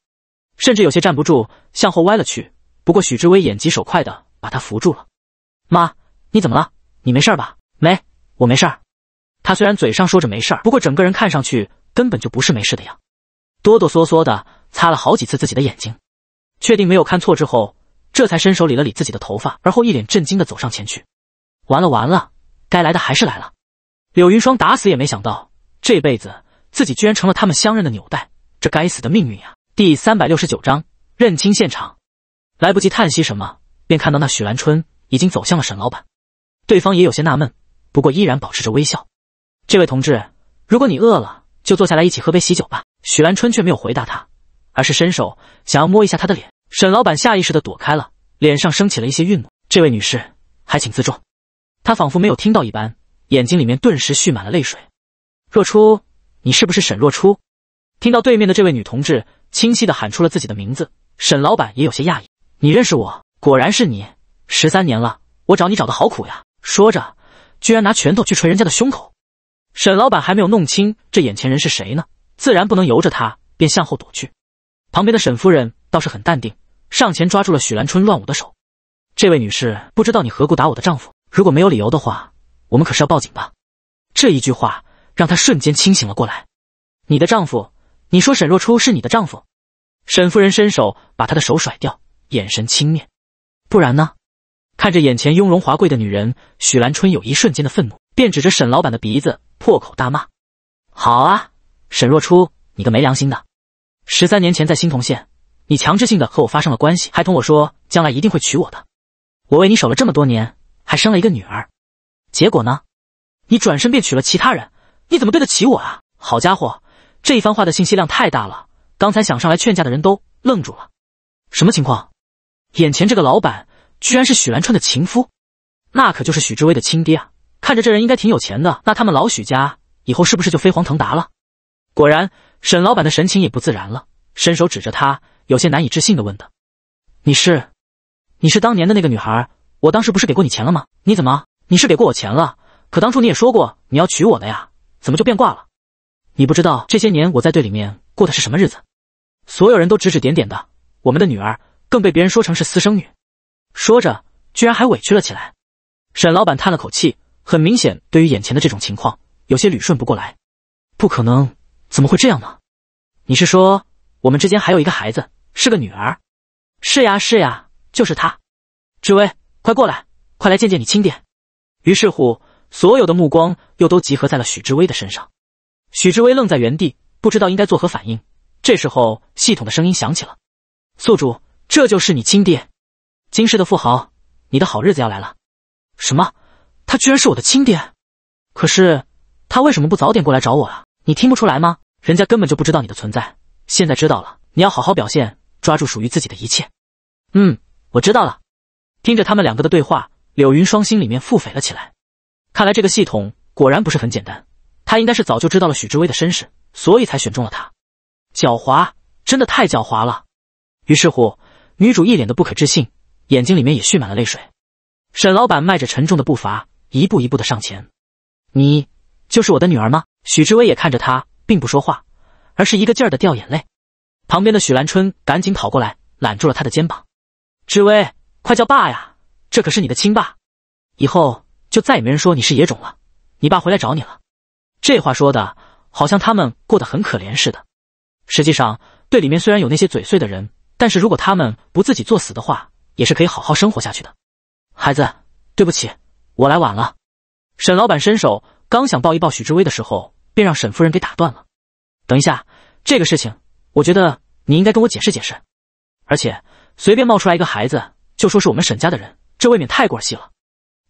甚至有些站不住，向后歪了去。不过许志威眼疾手快的把他扶住了。“妈，你怎么了？你没事吧？”“没，我没事。”他虽然嘴上说着没事，不过整个人看上去根本就不是没事的样，哆哆嗦嗦的擦了好几次自己的眼睛，确定没有看错之后，这才伸手理了理自己的头发，而后一脸震惊的走上前去。“完了完了，该来的还是来了。”柳云霜打死也没想到，这辈子自己居然成了他们相认的纽带。这该死的命运啊！第三百六十九章认亲现场，来不及叹息什么，便看到那许兰春已经走向了沈老板。对方也有些纳闷，不过依然保持着微笑。这位同志，如果你饿了，就坐下来一起喝杯喜酒吧。许兰春却没有回答他，而是伸手想要摸一下他的脸。沈老板下意识的躲开了，脸上升起了一些愠怒。这位女士，还请自重。他仿佛没有听到一般。眼睛里面顿时蓄满了泪水。若初，你是不是沈若初？听到对面的这位女同志清晰的喊出了自己的名字，沈老板也有些讶异。你认识我？果然是你！十三年了，我找你找的好苦呀！说着，居然拿拳头去捶人家的胸口。沈老板还没有弄清这眼前人是谁呢，自然不能由着他，便向后躲去。旁边的沈夫人倒是很淡定，上前抓住了许兰春乱舞的手。这位女士，不知道你何故打我的丈夫？如果没有理由的话。我们可是要报警的。”这一句话让他瞬间清醒了过来。你的丈夫？你说沈若初是你的丈夫？沈夫人伸手把他的手甩掉，眼神轻蔑。不然呢？看着眼前雍容华贵的女人，许兰春有一瞬间的愤怒，便指着沈老板的鼻子破口大骂：“好啊，沈若初，你个没良心的！十三年前在新桐县，你强制性的和我发生了关系，还同我说将来一定会娶我的。我为你守了这么多年，还生了一个女儿。”结果呢？你转身便娶了其他人，你怎么对得起我啊？好家伙，这一番话的信息量太大了，刚才想上来劝架的人都愣住了。什么情况？眼前这个老板居然是许兰春的情夫，那可就是许志威的亲爹啊！看着这人应该挺有钱的，那他们老许家以后是不是就飞黄腾达了？果然，沈老板的神情也不自然了，伸手指着他，有些难以置信的问道：“你是？你是当年的那个女孩？我当时不是给过你钱了吗？你怎么？”你是给过我钱了，可当初你也说过你要娶我的呀，怎么就变卦了？你不知道这些年我在队里面过的是什么日子，所有人都指指点点的，我们的女儿更被别人说成是私生女。说着，居然还委屈了起来。沈老板叹了口气，很明显，对于眼前的这种情况，有些捋顺不过来。不可能，怎么会这样呢？你是说我们之间还有一个孩子，是个女儿？是呀，是呀，就是她。志威，快过来，快来见见你亲爹。于是乎，所有的目光又都集合在了许志威的身上。许志威愣在原地，不知道应该作何反应。这时候，系统的声音响起了：“宿主，这就是你亲爹，金氏的富豪，你的好日子要来了。”什么？他居然是我的亲爹？可是他为什么不早点过来找我啊？你听不出来吗？人家根本就不知道你的存在，现在知道了，你要好好表现，抓住属于自己的一切。嗯，我知道了。听着他们两个的对话。柳云双心里面腹诽了起来，看来这个系统果然不是很简单，他应该是早就知道了许知威的身世，所以才选中了他。狡猾，真的太狡猾了。于是乎，女主一脸的不可置信，眼睛里面也蓄满了泪水。沈老板迈着沉重的步伐，一步一步的上前：“你就是我的女儿吗？”许知威也看着他，并不说话，而是一个劲儿的掉眼泪。旁边的许兰春赶紧跑过来，揽住了他的肩膀：“志威，快叫爸呀！”这可是你的亲爸，以后就再也没人说你是野种了。你爸回来找你了，这话说的好像他们过得很可怜似的。实际上，队里面虽然有那些嘴碎的人，但是如果他们不自己作死的话，也是可以好好生活下去的。孩子，对不起，我来晚了。沈老板伸手刚想抱一抱许志威的时候，便让沈夫人给打断了。等一下，这个事情，我觉得你应该跟我解释解释。而且，随便冒出来一个孩子就说是我们沈家的人。这未免太过儿戏了。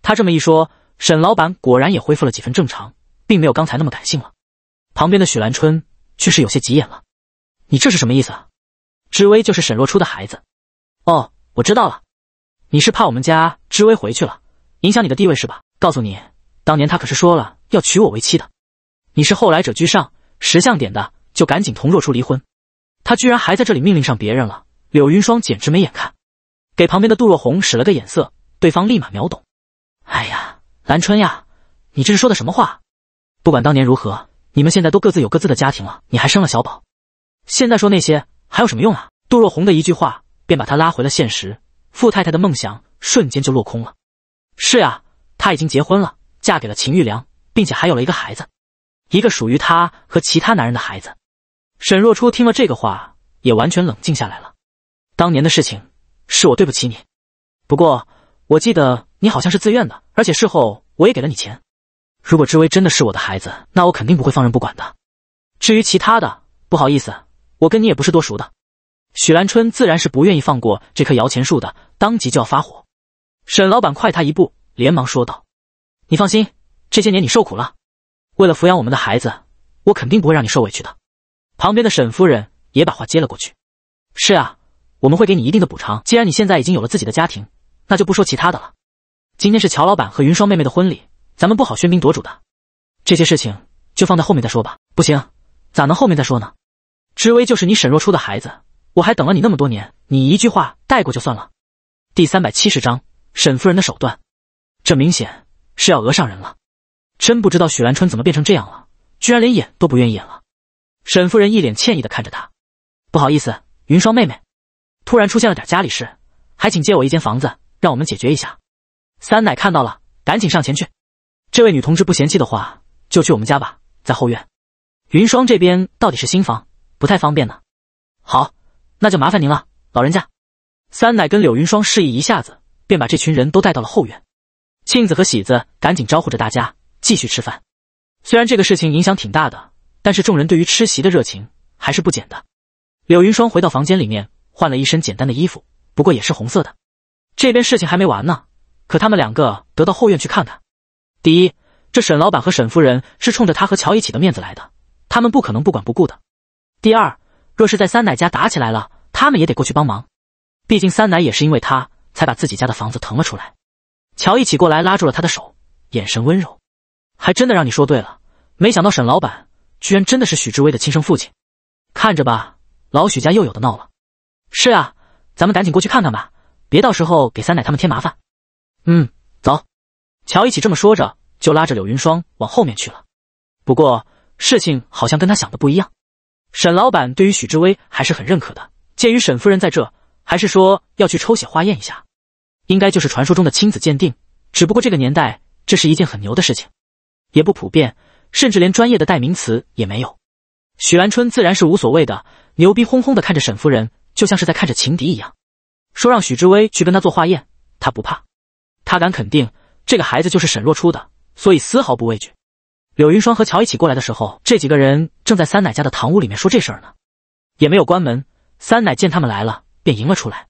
他这么一说，沈老板果然也恢复了几分正常，并没有刚才那么感性了。旁边的许兰春却是有些急眼了：“你这是什么意思？啊？知微就是沈若初的孩子。哦，我知道了，你是怕我们家知微回去了，影响你的地位是吧？告诉你，当年他可是说了要娶我为妻的。你是后来者居上，识相点的就赶紧同若初离婚。他居然还在这里命令上别人了，柳云霜简直没眼看，给旁边的杜若红使了个眼色。”对方立马秒懂，哎呀，兰春呀，你这是说的什么话？不管当年如何，你们现在都各自有各自的家庭了，你还生了小宝，现在说那些还有什么用啊？杜若红的一句话便把他拉回了现实，富太太的梦想瞬间就落空了。是啊，她已经结婚了，嫁给了秦玉良，并且还有了一个孩子，一个属于她和其他男人的孩子。沈若初听了这个话，也完全冷静下来了。当年的事情是我对不起你，不过。我记得你好像是自愿的，而且事后我也给了你钱。如果志威真的是我的孩子，那我肯定不会放任不管的。至于其他的，不好意思，我跟你也不是多熟的。许兰春自然是不愿意放过这棵摇钱树的，当即就要发火。沈老板快他一步，连忙说道：“你放心，这些年你受苦了，为了抚养我们的孩子，我肯定不会让你受委屈的。”旁边的沈夫人也把话接了过去：“是啊，我们会给你一定的补偿。既然你现在已经有了自己的家庭。”那就不说其他的了。今天是乔老板和云霜妹妹的婚礼，咱们不好喧宾夺主的。这些事情就放在后面再说吧。不行，咋能后面再说呢？知微就是你沈若初的孩子，我还等了你那么多年，你一句话带过就算了。第三百七十章沈夫人的手段，这明显是要讹上人了。真不知道许兰春怎么变成这样了，居然连演都不愿意演了。沈夫人一脸歉意的看着他，不好意思，云霜妹妹，突然出现了点家里事，还请借我一间房子。让我们解决一下，三奶看到了，赶紧上前去。这位女同志不嫌弃的话，就去我们家吧，在后院。云霜这边到底是新房，不太方便呢。好，那就麻烦您了，老人家。三奶跟柳云霜示意一下子，便把这群人都带到了后院。庆子和喜子赶紧招呼着大家继续吃饭。虽然这个事情影响挺大的，但是众人对于吃席的热情还是不减的。柳云霜回到房间里面，换了一身简单的衣服，不过也是红色的。这边事情还没完呢，可他们两个得到后院去看看。第一，这沈老板和沈夫人是冲着他和乔一起的面子来的，他们不可能不管不顾的。第二，若是在三奶家打起来了，他们也得过去帮忙，毕竟三奶也是因为他才把自己家的房子腾了出来。乔一起过来拉住了他的手，眼神温柔，还真的让你说对了，没想到沈老板居然真的是许志威的亲生父亲，看着吧，老许家又有的闹了。是啊，咱们赶紧过去看看吧。别到时候给三奶他们添麻烦。嗯，走，乔一起这么说着，就拉着柳云霜往后面去了。不过事情好像跟他想的不一样。沈老板对于许志威还是很认可的。鉴于沈夫人在这，还是说要去抽血化验一下？应该就是传说中的亲子鉴定。只不过这个年代，这是一件很牛的事情，也不普遍，甚至连专业的代名词也没有。许兰春自然是无所谓的，牛逼哄哄的看着沈夫人，就像是在看着情敌一样。说让许知威去跟他做化验，他不怕，他敢肯定这个孩子就是沈若初的，所以丝毫不畏惧。柳云霜和乔一起过来的时候，这几个人正在三奶家的堂屋里面说这事儿呢，也没有关门。三奶见他们来了，便迎了出来。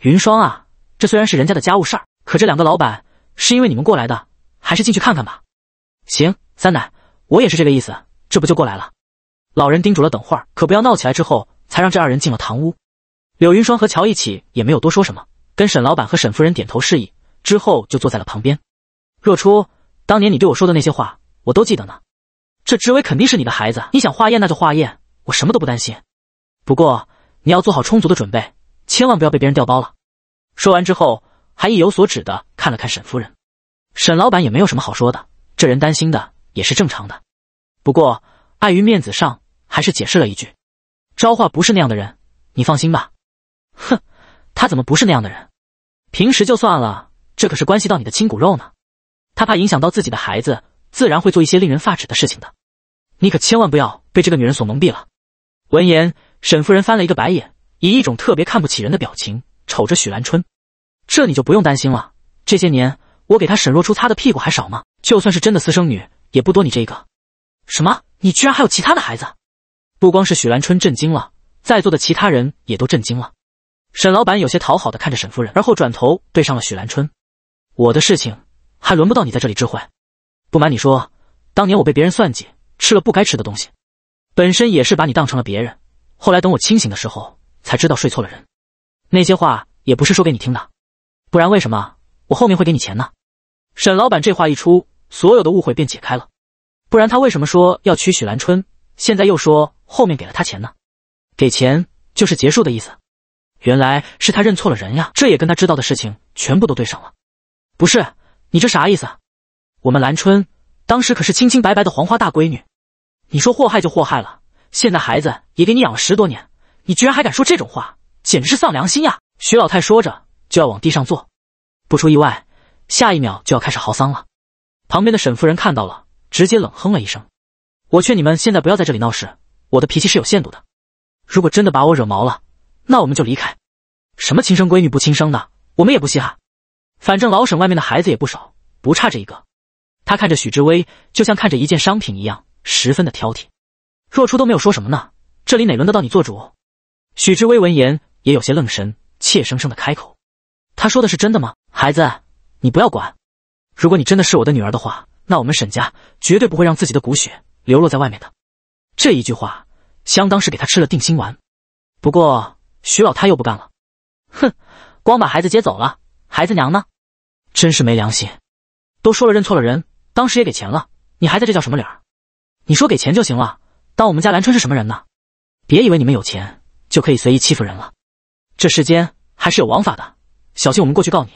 云霜啊，这虽然是人家的家务事儿，可这两个老板是因为你们过来的，还是进去看看吧。行，三奶，我也是这个意思，这不就过来了。老人叮嘱了，等会儿可不要闹起来。之后才让这二人进了堂屋。柳云霜和乔一起也没有多说什么，跟沈老板和沈夫人点头示意之后，就坐在了旁边。若初，当年你对我说的那些话，我都记得呢。这知微肯定是你的孩子，你想化验那就化验，我什么都不担心。不过你要做好充足的准备，千万不要被别人调包了。说完之后，还意有所指的看了看沈夫人。沈老板也没有什么好说的，这人担心的也是正常的。不过碍于面子上，还是解释了一句：“昭化不是那样的人，你放心吧。”哼，他怎么不是那样的人？平时就算了，这可是关系到你的亲骨肉呢。他怕影响到自己的孩子，自然会做一些令人发指的事情的。你可千万不要被这个女人所蒙蔽了。闻言，沈夫人翻了一个白眼，以一种特别看不起人的表情瞅着许兰春。这你就不用担心了，这些年我给他沈若初擦的屁股还少吗？就算是真的私生女，也不多你这个。什么？你居然还有其他的孩子？不光是许兰春震惊了，在座的其他人也都震惊了。沈老板有些讨好的看着沈夫人，而后转头对上了许兰春：“我的事情还轮不到你在这里智慧。不瞒你说，当年我被别人算计，吃了不该吃的东西，本身也是把你当成了别人。后来等我清醒的时候，才知道睡错了人。那些话也不是说给你听的，不然为什么我后面会给你钱呢？”沈老板这话一出，所有的误会便解开了。不然他为什么说要娶许兰春，现在又说后面给了他钱呢？给钱就是结束的意思。原来是他认错了人呀！这也跟他知道的事情全部都对上了。不是你这啥意思？我们兰春当时可是清清白白的黄花大闺女，你说祸害就祸害了。现在孩子也给你养了十多年，你居然还敢说这种话，简直是丧良心呀！徐老太说着就要往地上坐，不出意外，下一秒就要开始嚎丧了。旁边的沈夫人看到了，直接冷哼了一声：“我劝你们现在不要在这里闹事，我的脾气是有限度的。如果真的把我惹毛了……”那我们就离开，什么亲生闺女不亲生的，我们也不稀罕。反正老沈外面的孩子也不少，不差这一个。他看着许志威，就像看着一件商品一样，十分的挑剔。若初都没有说什么呢，这里哪轮得到你做主？许志威闻言也有些愣神，怯生生的开口：“他说的是真的吗？孩子，你不要管。如果你真的是我的女儿的话，那我们沈家绝对不会让自己的骨血流落在外面的。”这一句话相当是给他吃了定心丸。不过。徐老太又不干了，哼，光把孩子接走了，孩子娘呢？真是没良心！都说了认错了人，当时也给钱了，你还在这叫什么理儿？你说给钱就行了，当我们家兰春是什么人呢？别以为你们有钱就可以随意欺负人了，这世间还是有王法的，小心我们过去告你！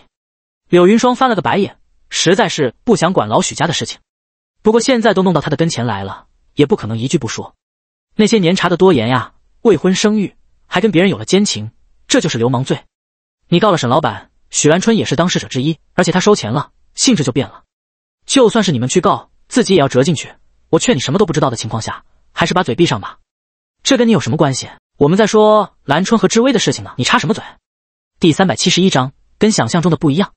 柳云霜翻了个白眼，实在是不想管老许家的事情，不过现在都弄到他的跟前来了，也不可能一句不说。那些年查的多严呀，未婚生育。还跟别人有了奸情，这就是流氓罪。你告了沈老板，许兰春也是当事者之一，而且他收钱了，性质就变了。就算是你们去告，自己也要折进去。我劝你什么都不知道的情况下，还是把嘴闭上吧。这跟你有什么关系？我们在说兰春和知微的事情呢，你插什么嘴？第三百七十一章，跟想象中的不一样，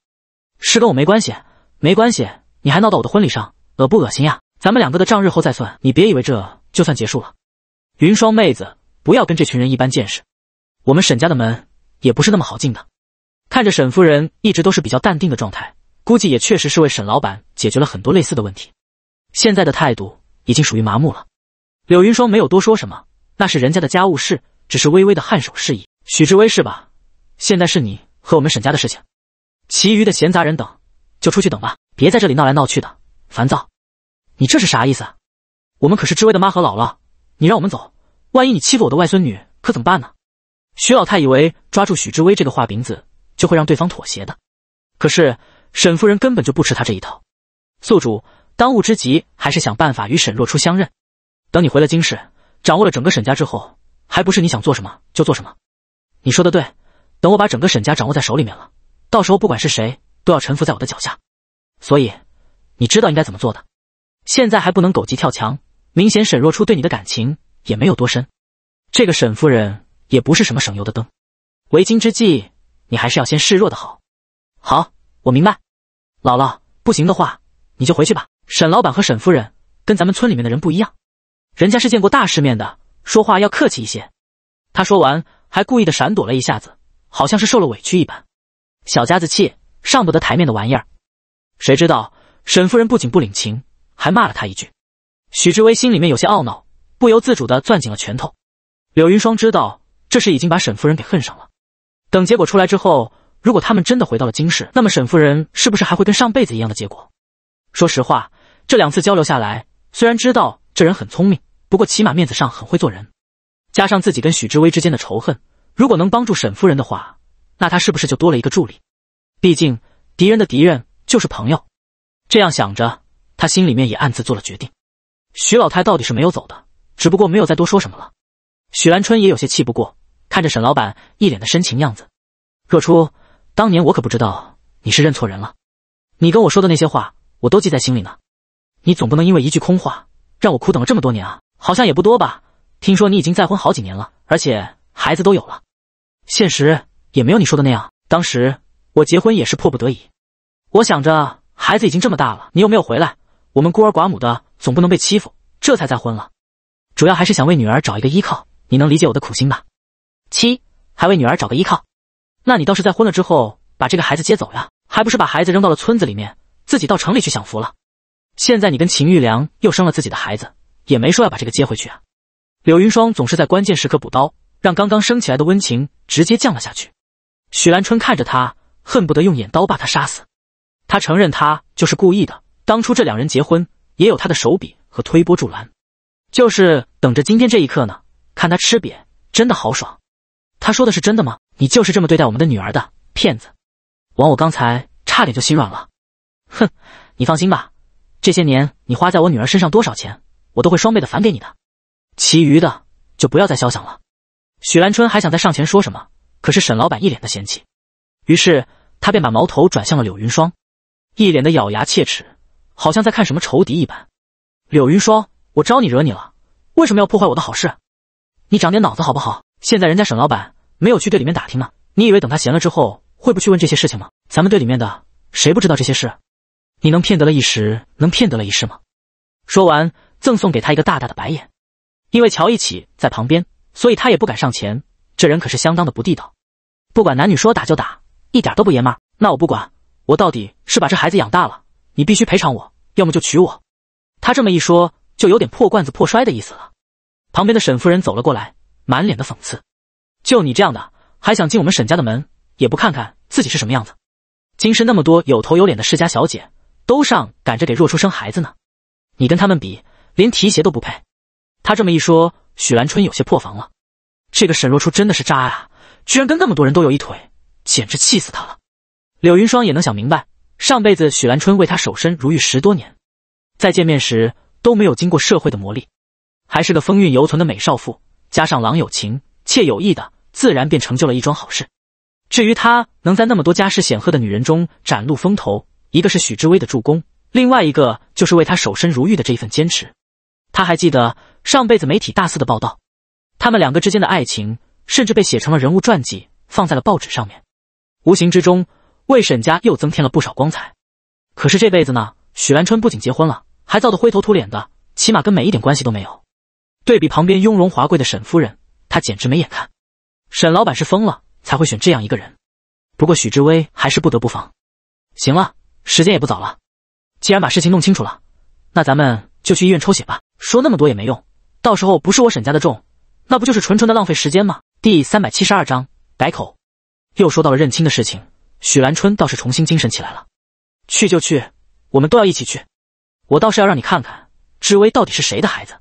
是跟我没关系，没关系。你还闹到我的婚礼上，恶不恶心呀？咱们两个的账日后再算，你别以为这就算结束了。云霜妹子。不要跟这群人一般见识，我们沈家的门也不是那么好进的。看着沈夫人一直都是比较淡定的状态，估计也确实是为沈老板解决了很多类似的问题，现在的态度已经属于麻木了。柳云霜没有多说什么，那是人家的家务事，只是微微的颔首示意。许志威是吧？现在是你和我们沈家的事情，其余的闲杂人等就出去等吧，别在这里闹来闹去的，烦躁。你这是啥意思？我们可是志威的妈和姥姥，你让我们走？万一你欺负我的外孙女，可怎么办呢？徐老太以为抓住许志威这个画饼子就会让对方妥协的，可是沈夫人根本就不吃他这一套。宿主，当务之急还是想办法与沈若初相认。等你回了京市，掌握了整个沈家之后，还不是你想做什么就做什么？你说的对，等我把整个沈家掌握在手里面了，到时候不管是谁都要臣服在我的脚下。所以，你知道应该怎么做的。现在还不能狗急跳墙，明显沈若初对你的感情。也没有多深，这个沈夫人也不是什么省油的灯，为今之计，你还是要先示弱的好。好，我明白。姥姥，不行的话，你就回去吧。沈老板和沈夫人跟咱们村里面的人不一样，人家是见过大世面的，说话要客气一些。他说完，还故意的闪躲了一下子，好像是受了委屈一般，小家子气，上不得台面的玩意儿。谁知道沈夫人不仅不领情，还骂了他一句。许志威心里面有些懊恼。不由自主的攥紧了拳头，柳云霜知道这是已经把沈夫人给恨上了。等结果出来之后，如果他们真的回到了京市，那么沈夫人是不是还会跟上辈子一样的结果？说实话，这两次交流下来，虽然知道这人很聪明，不过起码面子上很会做人。加上自己跟许知威之间的仇恨，如果能帮助沈夫人的话，那他是不是就多了一个助力？毕竟敌人的敌人就是朋友。这样想着，他心里面也暗自做了决定：徐老太到底是没有走的。只不过没有再多说什么了，许兰春也有些气不过，看着沈老板一脸的深情样子，若初，当年我可不知道你是认错人了，你跟我说的那些话我都记在心里呢，你总不能因为一句空话让我苦等了这么多年啊？好像也不多吧？听说你已经再婚好几年了，而且孩子都有了，现实也没有你说的那样。当时我结婚也是迫不得已，我想着孩子已经这么大了，你又没有回来，我们孤儿寡母的总不能被欺负，这才再婚了。主要还是想为女儿找一个依靠，你能理解我的苦心吧？七，还为女儿找个依靠，那你倒是在婚了之后把这个孩子接走呀，还不是把孩子扔到了村子里面，自己到城里去享福了？现在你跟秦玉良又生了自己的孩子，也没说要把这个接回去啊？柳云霜总是在关键时刻补刀，让刚刚升起来的温情直接降了下去。许兰春看着他，恨不得用眼刀把他杀死。他承认，他就是故意的。当初这两人结婚，也有他的手笔和推波助澜。就是等着今天这一刻呢，看他吃瘪，真的好爽。他说的是真的吗？你就是这么对待我们的女儿的骗子！枉我刚才差点就心软了。哼，你放心吧，这些年你花在我女儿身上多少钱，我都会双倍的返给你的。其余的就不要再消想了。许兰春还想再上前说什么，可是沈老板一脸的嫌弃，于是他便把矛头转向了柳云霜，一脸的咬牙切齿，好像在看什么仇敌一般。柳云霜。我招你惹你了？为什么要破坏我的好事？你长点脑子好不好？现在人家沈老板没有去队里面打听呢，你以为等他闲了之后会不去问这些事情吗？咱们队里面的谁不知道这些事？你能骗得了一时，能骗得了一世吗？说完，赠送给他一个大大的白眼。因为乔一起在旁边，所以他也不敢上前。这人可是相当的不地道，不管男女，说打就打，一点都不爷们。那我不管，我到底是把这孩子养大了，你必须赔偿我，要么就娶我。他这么一说。就有点破罐子破摔的意思了。旁边的沈夫人走了过来，满脸的讽刺：“就你这样的，还想进我们沈家的门？也不看看自己是什么样子。今世那么多有头有脸的世家小姐，都上赶着给若初生孩子呢，你跟他们比，连提鞋都不配。”她这么一说，许兰春有些破防了。这个沈若初真的是渣啊，居然跟那么多人都有一腿，简直气死他了。柳云霜也能想明白，上辈子许兰春为他守身如玉十多年，再见面时。都没有经过社会的磨砺，还是个风韵犹存的美少妇。加上郎有情，妾有意的，自然便成就了一桩好事。至于她能在那么多家世显赫的女人中崭露风头，一个是许之威的助攻，另外一个就是为她守身如玉的这一份坚持。他还记得上辈子媒体大肆的报道，他们两个之间的爱情甚至被写成了人物传记，放在了报纸上面，无形之中为沈家又增添了不少光彩。可是这辈子呢，许兰春不仅结婚了。还造得灰头土脸的，起码跟美一点关系都没有。对比旁边雍容华贵的沈夫人，她简直没眼看。沈老板是疯了才会选这样一个人。不过许志威还是不得不防。行了，时间也不早了，既然把事情弄清楚了，那咱们就去医院抽血吧。说那么多也没用，到时候不是我沈家的种，那不就是纯纯的浪费时间吗？第三百七十二章改口，又说到了认亲的事情，许兰春倒是重新精神起来了。去就去，我们都要一起去。我倒是要让你看看，志威到底是谁的孩子。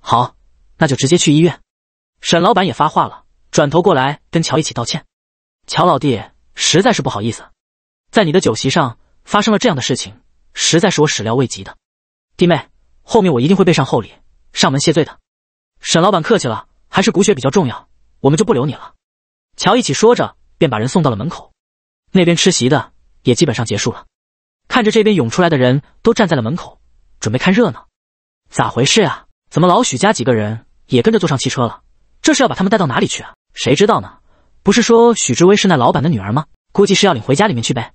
好，那就直接去医院。沈老板也发话了，转头过来跟乔一起道歉：“乔老弟，实在是不好意思，在你的酒席上发生了这样的事情，实在是我始料未及的。弟妹，后面我一定会备上厚礼，上门谢罪的。”沈老板客气了，还是骨血比较重要，我们就不留你了。乔一起说着，便把人送到了门口。那边吃席的也基本上结束了，看着这边涌出来的人都站在了门口。准备看热闹，咋回事啊？怎么老许家几个人也跟着坐上汽车了？这是要把他们带到哪里去啊？谁知道呢？不是说许志威是那老板的女儿吗？估计是要领回家里面去呗。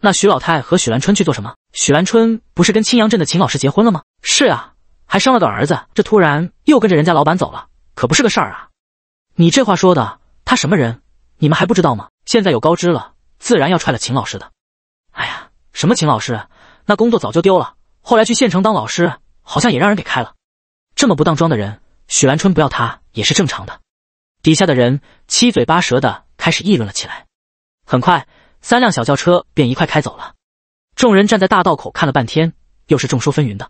那许老太和许兰春去做什么？许兰春不是跟青阳镇的秦老师结婚了吗？是啊，还生了个儿子，这突然又跟着人家老板走了，可不是个事儿啊！你这话说的，他什么人？你们还不知道吗？现在有高枝了，自然要踹了秦老师的。哎呀，什么秦老师？那工作早就丢了。后来去县城当老师，好像也让人给开了。这么不当庄的人，许兰春不要他也是正常的。底下的人七嘴八舌的开始议论了起来。很快，三辆小轿车便一块开走了。众人站在大道口看了半天，又是众说纷纭的。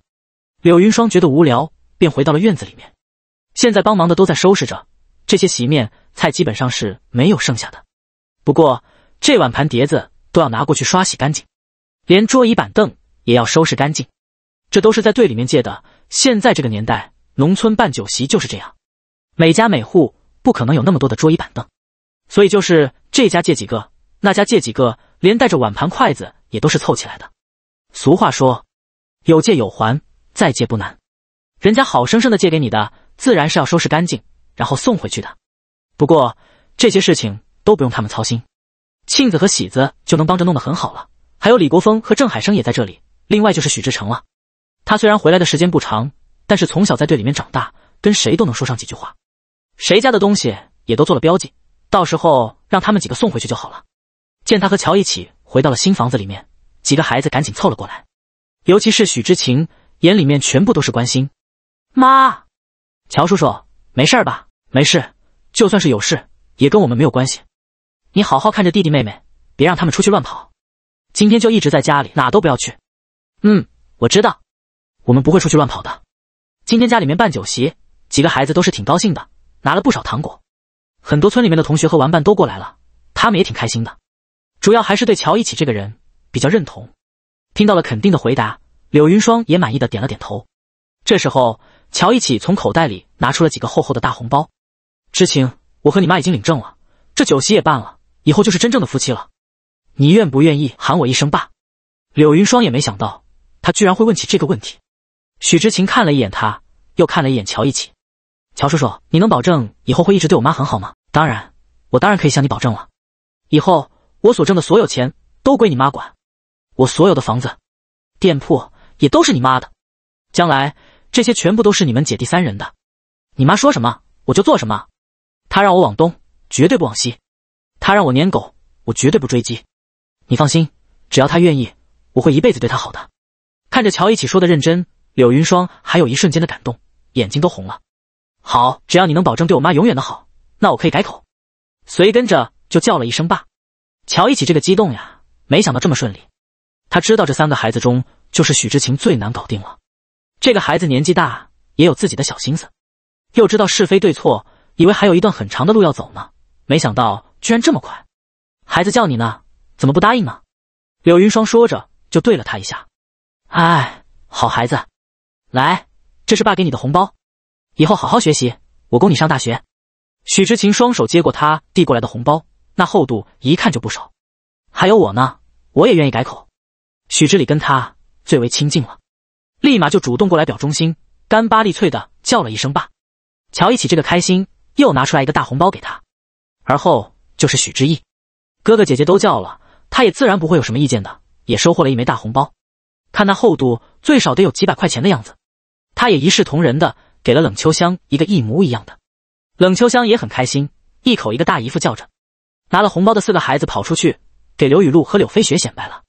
柳云霜觉得无聊，便回到了院子里面。现在帮忙的都在收拾着，这些席面菜基本上是没有剩下的。不过这碗盘碟子都要拿过去刷洗干净，连桌椅板凳也要收拾干净。这都是在队里面借的。现在这个年代，农村办酒席就是这样，每家每户不可能有那么多的桌椅板凳，所以就是这家借几个，那家借几个，连带着碗盘筷子也都是凑起来的。俗话说，有借有还，再借不难。人家好生生的借给你的，自然是要收拾干净，然后送回去的。不过这些事情都不用他们操心，庆子和喜子就能帮着弄得很好了。还有李国峰和郑海生也在这里，另外就是许志成了。他虽然回来的时间不长，但是从小在队里面长大，跟谁都能说上几句话。谁家的东西也都做了标记，到时候让他们几个送回去就好了。见他和乔一起回到了新房子里面，几个孩子赶紧凑了过来，尤其是许知晴，眼里面全部都是关心。妈，乔叔叔没事吧？没事，就算是有事也跟我们没有关系。你好好看着弟弟妹妹，别让他们出去乱跑。今天就一直在家里，哪都不要去。嗯，我知道。我们不会出去乱跑的。今天家里面办酒席，几个孩子都是挺高兴的，拿了不少糖果。很多村里面的同学和玩伴都过来了，他们也挺开心的。主要还是对乔一起这个人比较认同。听到了肯定的回答，柳云霜也满意的点了点头。这时候，乔一起从口袋里拿出了几个厚厚的大红包。知青，我和你妈已经领证了，这酒席也办了，以后就是真正的夫妻了。你愿不愿意喊我一声爸？柳云霜也没想到，他居然会问起这个问题。许知晴看了一眼他，又看了一眼乔一起。乔叔叔，你能保证以后会一直对我妈很好吗？当然，我当然可以向你保证了。以后我所挣的所有钱都归你妈管，我所有的房子、店铺也都是你妈的。将来这些全部都是你们姐弟三人的。你妈说什么我就做什么。她让我往东，绝对不往西。她让我撵狗，我绝对不追击。你放心，只要她愿意，我会一辈子对她好的。看着乔一起说的认真。柳云霜还有一瞬间的感动，眼睛都红了。好，只要你能保证对我妈永远的好，那我可以改口。随跟着就叫了一声爸。乔一起这个激动呀，没想到这么顺利。他知道这三个孩子中，就是许知情最难搞定了。这个孩子年纪大，也有自己的小心思，又知道是非对错，以为还有一段很长的路要走呢，没想到居然这么快。孩子叫你呢，怎么不答应呢？柳云霜说着就对了他一下。哎，好孩子。来，这是爸给你的红包，以后好好学习，我供你上大学。许知琴双手接过他递过来的红包，那厚度一看就不少。还有我呢，我也愿意改口。许知礼跟他最为亲近了，立马就主动过来表忠心，干巴利脆的叫了一声爸。乔一起这个开心，又拿出来一个大红包给他。而后就是许知义，哥哥姐姐都叫了，他也自然不会有什么意见的，也收获了一枚大红包，看那厚度最少得有几百块钱的样子。他也一视同仁的给了冷秋香一个一模一样的，冷秋香也很开心，一口一个大姨夫叫着，拿了红包的四个孩子跑出去给刘雨露和柳飞雪显摆了，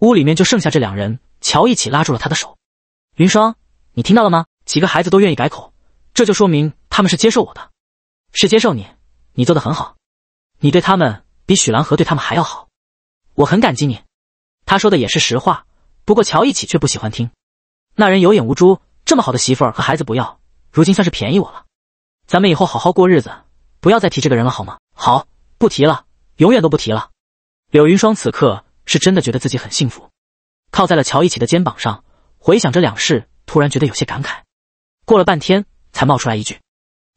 屋里面就剩下这两人，乔一起拉住了他的手，云霜，你听到了吗？几个孩子都愿意改口，这就说明他们是接受我的，是接受你，你做的很好，你对他们比许兰和对他们还要好，我很感激你。他说的也是实话，不过乔一起却不喜欢听，那人有眼无珠。这么好的媳妇儿和孩子不要，如今算是便宜我了。咱们以后好好过日子，不要再提这个人了，好吗？好，不提了，永远都不提了。柳云霜此刻是真的觉得自己很幸福，靠在了乔一起的肩膀上，回想着两世，突然觉得有些感慨。过了半天，才冒出来一句：“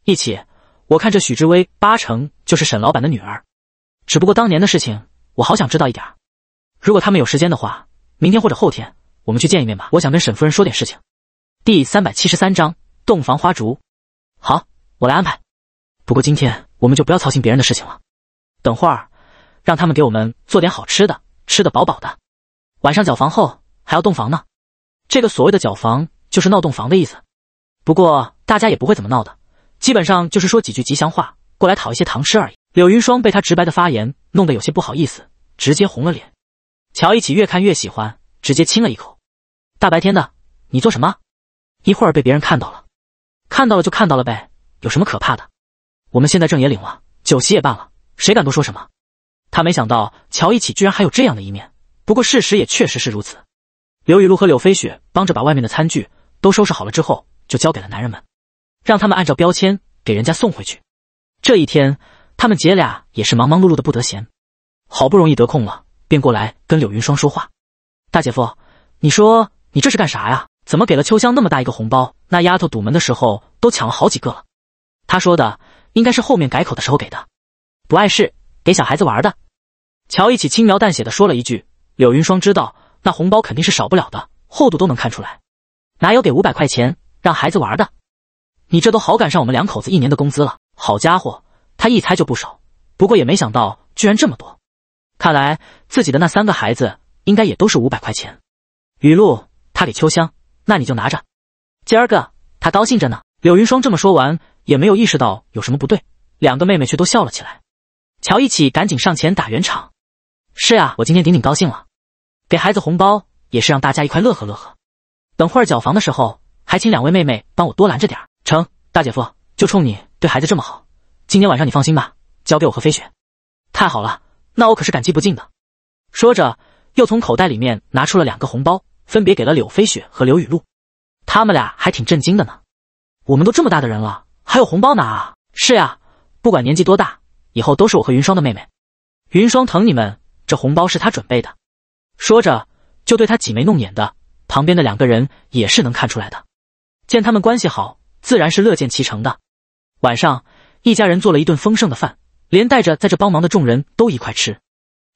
一起，我看这许知微八成就是沈老板的女儿，只不过当年的事情，我好想知道一点儿。如果他们有时间的话，明天或者后天，我们去见一面吧。我想跟沈夫人说点事情。”第三百七十三章洞房花烛。好，我来安排。不过今天我们就不要操心别人的事情了。等会儿让他们给我们做点好吃的，吃的饱饱的。晚上角房后还要洞房呢。这个所谓的角房就是闹洞房的意思。不过大家也不会怎么闹的，基本上就是说几句吉祥话，过来讨一些糖吃而已。柳云霜被他直白的发言弄得有些不好意思，直接红了脸。乔一起越看越喜欢，直接亲了一口。大白天的，你做什么？一会儿被别人看到了，看到了就看到了呗，有什么可怕的？我们现在证也领了，酒席也办了，谁敢多说什么？他没想到乔一起居然还有这样的一面，不过事实也确实是如此。刘雨露和柳飞雪帮着把外面的餐具都收拾好了之后，就交给了男人们，让他们按照标签给人家送回去。这一天，他们姐俩也是忙忙碌碌的不得闲，好不容易得空了，便过来跟柳云霜说话：“大姐夫，你说你这是干啥呀？”怎么给了秋香那么大一个红包？那丫头堵门的时候都抢了好几个了。他说的应该是后面改口的时候给的，不碍事，给小孩子玩的。乔一起轻描淡写的说了一句。柳云霜知道那红包肯定是少不了的，厚度都能看出来，哪有给五百块钱让孩子玩的？你这都好赶上我们两口子一年的工资了。好家伙，他一猜就不少，不过也没想到居然这么多。看来自己的那三个孩子应该也都是五百块钱。雨露他给秋香。那你就拿着，今儿个他高兴着呢。柳云霜这么说完，也没有意识到有什么不对，两个妹妹却都笑了起来。乔一起赶紧上前打圆场：“是啊，我今天顶顶高兴了，给孩子红包也是让大家一块乐呵乐呵。等会儿缴房的时候，还请两位妹妹帮我多拦着点儿。”成大姐夫就冲你对孩子这么好，今天晚上你放心吧，交给我和飞雪。太好了，那我可是感激不尽的。说着，又从口袋里面拿出了两个红包。分别给了柳飞雪和刘雨露，他们俩还挺震惊的呢。我们都这么大的人了，还有红包拿啊！是呀，不管年纪多大，以后都是我和云霜的妹妹。云霜疼你们，这红包是他准备的。说着就对他挤眉弄眼的，旁边的两个人也是能看出来的。见他们关系好，自然是乐见其成的。晚上一家人做了一顿丰盛的饭，连带着在这帮忙的众人都一块吃，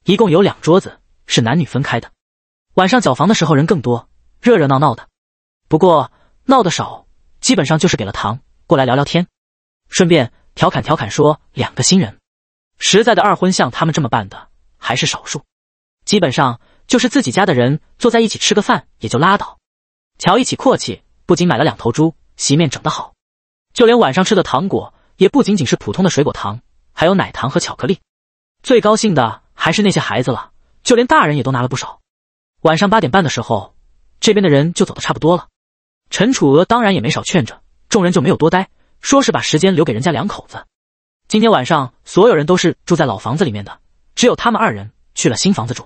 一共有两桌子，是男女分开的。晚上交房的时候人更多，热热闹闹的。不过闹得少，基本上就是给了糖过来聊聊天，顺便调侃调侃，说两个新人，实在的二婚像他们这么办的还是少数，基本上就是自己家的人坐在一起吃个饭也就拉倒。乔一起阔气，不仅买了两头猪，席面整得好，就连晚上吃的糖果也不仅仅是普通的水果糖，还有奶糖和巧克力。最高兴的还是那些孩子了，就连大人也都拿了不少。晚上八点半的时候，这边的人就走的差不多了。陈楚娥当然也没少劝着，众人就没有多待，说是把时间留给人家两口子。今天晚上，所有人都是住在老房子里面的，只有他们二人去了新房子住。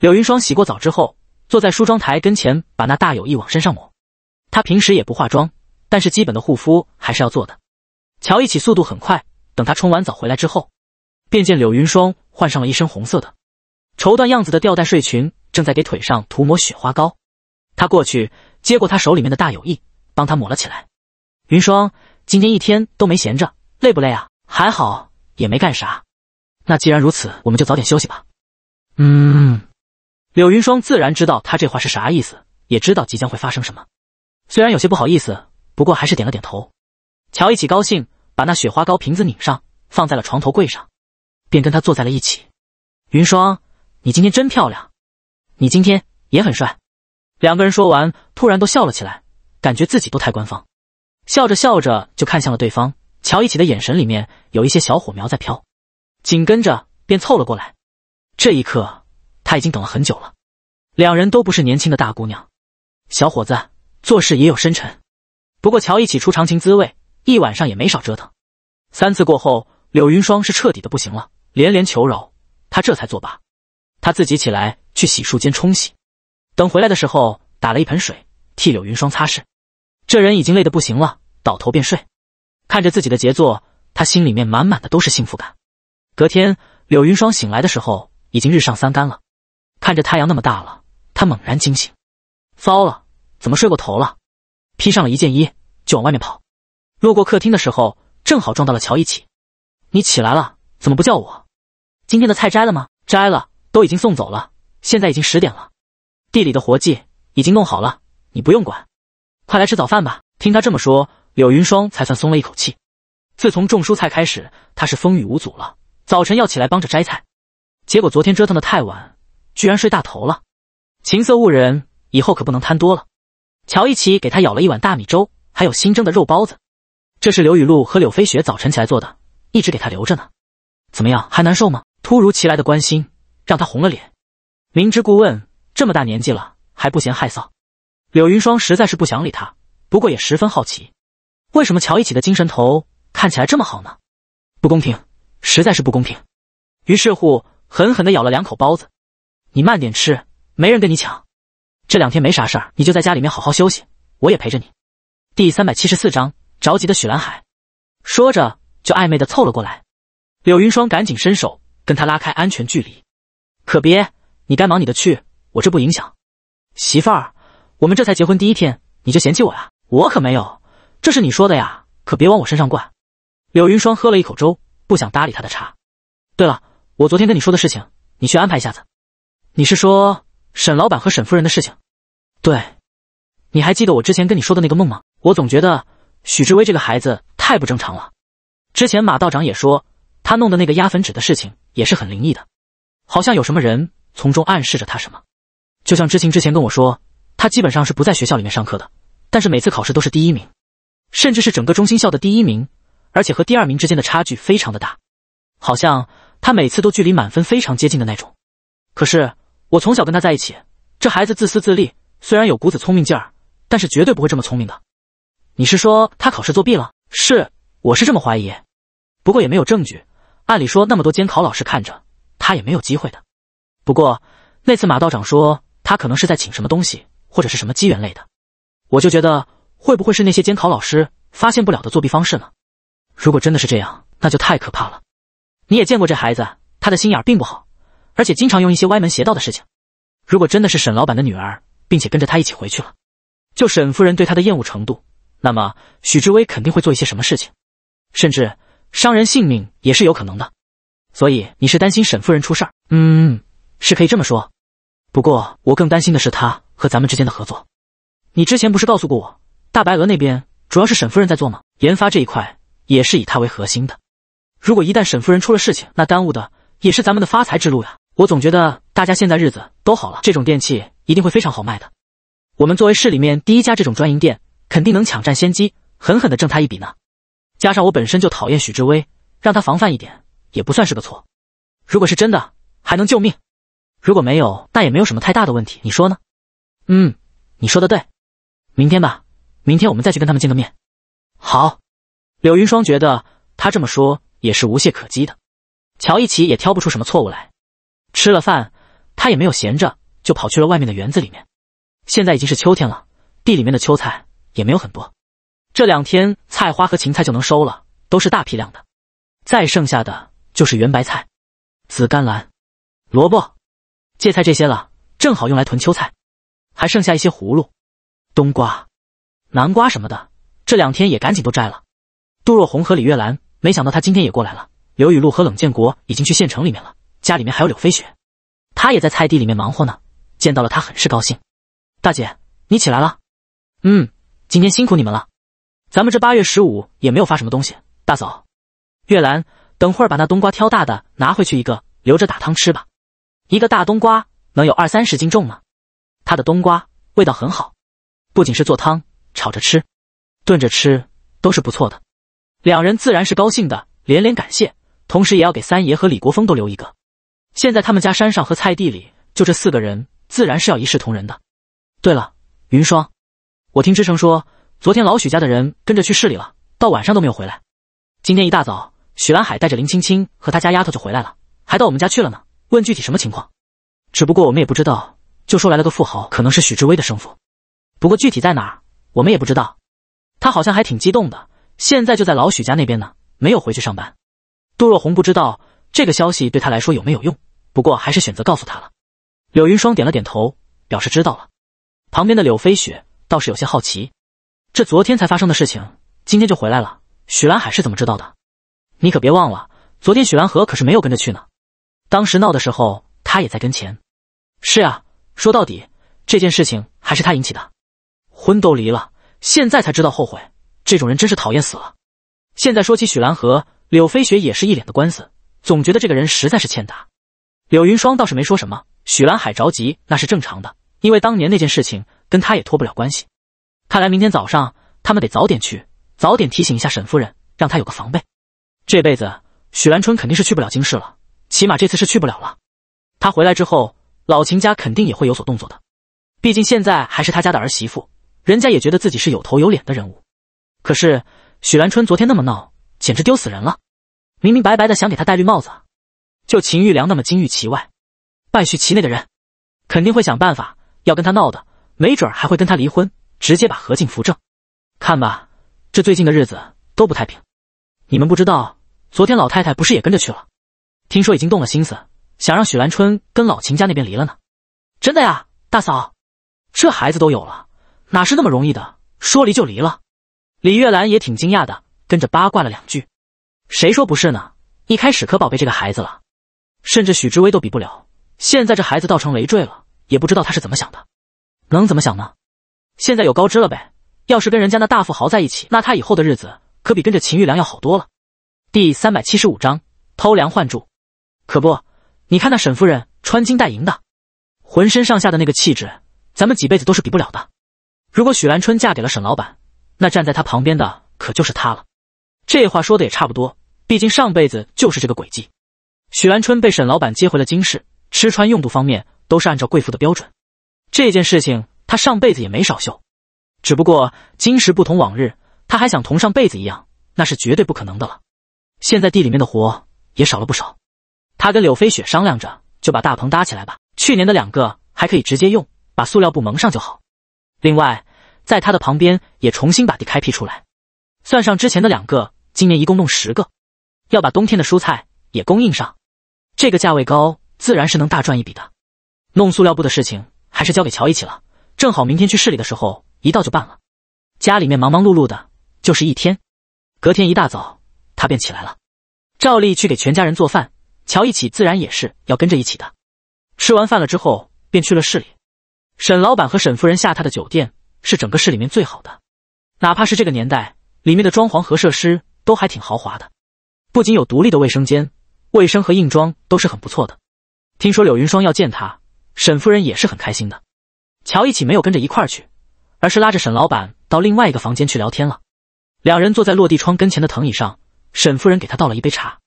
柳云霜洗过澡之后，坐在梳妆台跟前，把那大友谊往身上抹。她平时也不化妆，但是基本的护肤还是要做的。乔一起速度很快，等他冲完澡回来之后，便见柳云霜换上了一身红色的绸缎样子的吊带睡裙。正在给腿上涂抹雪花膏，他过去接过他手里面的大友谊，帮他抹了起来。云霜今天一天都没闲着，累不累啊？还好，也没干啥。那既然如此，我们就早点休息吧。嗯。柳云霜自然知道他这话是啥意思，也知道即将会发生什么，虽然有些不好意思，不过还是点了点头。乔一起高兴，把那雪花膏瓶子拧上，放在了床头柜上，便跟他坐在了一起。云霜，你今天真漂亮。你今天也很帅，两个人说完，突然都笑了起来，感觉自己都太官方，笑着笑着就看向了对方。乔一起的眼神里面有一些小火苗在飘，紧跟着便凑了过来。这一刻，他已经等了很久了。两人都不是年轻的大姑娘，小伙子做事也有深沉。不过乔一起出长情滋味，一晚上也没少折腾。三次过后，柳云霜是彻底的不行了，连连求饶，他这才作罢。他自己起来去洗漱间冲洗，等回来的时候打了一盆水替柳云霜擦拭。这人已经累得不行了，倒头便睡。看着自己的杰作，他心里面满满的都是幸福感。隔天，柳云霜醒来的时候已经日上三竿了。看着太阳那么大了，他猛然惊醒：糟了，怎么睡过头了？披上了一件衣就往外面跑。路过客厅的时候，正好撞到了乔一起。你起来了？怎么不叫我？今天的菜摘了吗？”“摘了。”都已经送走了，现在已经十点了，地里的活计已经弄好了，你不用管，快来吃早饭吧。听他这么说，柳云霜才算松了一口气。自从种蔬菜开始，他是风雨无阻了。早晨要起来帮着摘菜，结果昨天折腾的太晚，居然睡大头了。琴瑟误人，以后可不能贪多了。乔一起给他舀了一碗大米粥，还有新蒸的肉包子，这是刘雨露和柳飞雪早晨起来做的，一直给他留着呢。怎么样，还难受吗？突如其来的关心。让他红了脸，明知故问，这么大年纪了还不嫌害臊？柳云霜实在是不想理他，不过也十分好奇，为什么乔一起的精神头看起来这么好呢？不公平，实在是不公平！于是乎，狠狠地咬了两口包子。你慢点吃，没人跟你抢。这两天没啥事儿，你就在家里面好好休息，我也陪着你。第三百七十四章着急的许蓝海，说着就暧昧的凑了过来，柳云霜赶紧伸手跟他拉开安全距离。可别，你该忙你的去，我这不影响。媳妇儿，我们这才结婚第一天，你就嫌弃我呀？我可没有，这是你说的呀，可别往我身上灌。柳云霜喝了一口粥，不想搭理他的茬。对了，我昨天跟你说的事情，你去安排一下子。你是说沈老板和沈夫人的事情？对，你还记得我之前跟你说的那个梦吗？我总觉得许志威这个孩子太不正常了。之前马道长也说，他弄的那个压粉纸的事情也是很灵异的。好像有什么人从中暗示着他什么，就像知情之前跟我说，他基本上是不在学校里面上课的，但是每次考试都是第一名，甚至是整个中心校的第一名，而且和第二名之间的差距非常的大，好像他每次都距离满分非常接近的那种。可是我从小跟他在一起，这孩子自私自利，虽然有股子聪明劲儿，但是绝对不会这么聪明的。你是说他考试作弊了？是，我是这么怀疑，不过也没有证据。按理说那么多监考老师看着。他也没有机会的。不过那次马道长说他可能是在请什么东西或者是什么机缘类的，我就觉得会不会是那些监考老师发现不了的作弊方式呢？如果真的是这样，那就太可怕了。你也见过这孩子，他的心眼并不好，而且经常用一些歪门邪道的事情。如果真的是沈老板的女儿，并且跟着他一起回去了，就沈夫人对他的厌恶程度，那么许志威肯定会做一些什么事情，甚至伤人性命也是有可能的。所以你是担心沈夫人出事儿？嗯，是可以这么说。不过我更担心的是他和咱们之间的合作。你之前不是告诉过我，大白鹅那边主要是沈夫人在做吗？研发这一块也是以她为核心的。如果一旦沈夫人出了事情，那耽误的也是咱们的发财之路呀。我总觉得大家现在日子都好了，这种电器一定会非常好卖的。我们作为市里面第一家这种专营店，肯定能抢占先机，狠狠的挣他一笔呢。加上我本身就讨厌许志威，让他防范一点。也不算是个错，如果是真的还能救命，如果没有那也没有什么太大的问题，你说呢？嗯，你说的对，明天吧，明天我们再去跟他们见个面。好，柳云霜觉得他这么说也是无懈可击的，乔一奇也挑不出什么错误来。吃了饭，他也没有闲着，就跑去了外面的园子里面。现在已经是秋天了，地里面的秋菜也没有很多，这两天菜花和芹菜就能收了，都是大批量的，再剩下的。就是圆白菜、紫甘蓝、萝卜、芥菜这些了，正好用来囤秋菜。还剩下一些葫芦、冬瓜、南瓜什么的，这两天也赶紧都摘了。杜若红和李月兰没想到他今天也过来了。刘雨露和冷建国已经去县城里面了，家里面还有柳飞雪，他也在菜地里面忙活呢。见到了他，很是高兴。大姐，你起来了？嗯，今天辛苦你们了。咱们这八月十五也没有发什么东西。大嫂，月兰。等会儿把那冬瓜挑大的拿回去一个，留着打汤吃吧。一个大冬瓜能有二三十斤重呢。他的冬瓜味道很好，不仅是做汤、炒着吃、炖着吃都是不错的。两人自然是高兴的，连连感谢，同时也要给三爷和李国峰都留一个。现在他们家山上和菜地里就这四个人，自然是要一视同仁的。对了，云霜，我听知成说，昨天老许家的人跟着去市里了，到晚上都没有回来。今天一大早。许兰海带着林青青和他家丫头就回来了，还到我们家去了呢。问具体什么情况，只不过我们也不知道，就说来了个富豪，可能是许志威的生父。不过具体在哪儿，我们也不知道。他好像还挺激动的，现在就在老许家那边呢，没有回去上班。杜若红不知道这个消息对他来说有没有用，不过还是选择告诉她了。柳云霜点了点头，表示知道了。旁边的柳飞雪倒是有些好奇，这昨天才发生的事情，今天就回来了，许兰海是怎么知道的？你可别忘了，昨天许兰河可是没有跟着去呢。当时闹的时候，他也在跟前。是啊，说到底，这件事情还是他引起的。婚都离了，现在才知道后悔，这种人真是讨厌死了。现在说起许兰河，柳飞雪也是一脸的官司，总觉得这个人实在是欠打。柳云霜倒是没说什么，许兰海着急那是正常的，因为当年那件事情跟他也脱不了关系。看来明天早上他们得早点去，早点提醒一下沈夫人，让她有个防备。这辈子许兰春肯定是去不了京市了，起码这次是去不了了。他回来之后，老秦家肯定也会有所动作的，毕竟现在还是他家的儿媳妇，人家也觉得自己是有头有脸的人物。可是许兰春昨天那么闹，简直丢死人了，明明白白的想给他戴绿帽子。就秦玉良那么金玉其外，败絮其内的人，肯定会想办法要跟他闹的，没准还会跟他离婚，直接把何静扶正。看吧，这最近的日子都不太平，你们不知道。昨天老太太不是也跟着去了？听说已经动了心思，想让许兰春跟老秦家那边离了呢。真的呀，大嫂，这孩子都有了，哪是那么容易的？说离就离了？李月兰也挺惊讶的，跟着八卦了两句。谁说不是呢？一开始可宝贝这个孩子了，甚至许志威都比不了。现在这孩子倒成累赘了，也不知道他是怎么想的。能怎么想呢？现在有高知了呗。要是跟人家那大富豪在一起，那他以后的日子可比跟着秦玉良要好多了。第三百七十五章偷梁换柱，可不，你看那沈夫人穿金戴银的，浑身上下的那个气质，咱们几辈子都是比不了的。如果许兰春嫁给了沈老板，那站在他旁边的可就是他了。这话说的也差不多，毕竟上辈子就是这个轨迹。许兰春被沈老板接回了京市，吃穿用度方面都是按照贵妇的标准。这件事情她上辈子也没少秀，只不过今时不同往日，她还想同上辈子一样，那是绝对不可能的了。现在地里面的活也少了不少，他跟柳飞雪商量着，就把大棚搭起来吧。去年的两个还可以直接用，把塑料布蒙上就好。另外，在他的旁边也重新把地开辟出来，算上之前的两个，今年一共弄十个，要把冬天的蔬菜也供应上。这个价位高，自然是能大赚一笔的。弄塑料布的事情还是交给乔一起了，正好明天去市里的时候一到就办了。家里面忙忙碌碌的，就是一天，隔天一大早。他便起来了，照例去给全家人做饭。乔一起自然也是要跟着一起的。吃完饭了之后，便去了市里。沈老板和沈夫人下榻的酒店是整个市里面最好的，哪怕是这个年代，里面的装潢和设施都还挺豪华的。不仅有独立的卫生间，卫生和硬装都是很不错的。听说柳云霜要见他，沈夫人也是很开心的。乔一起没有跟着一块儿去，而是拉着沈老板到另外一个房间去聊天了。两人坐在落地窗跟前的藤椅上。沈夫人给她倒了一杯茶。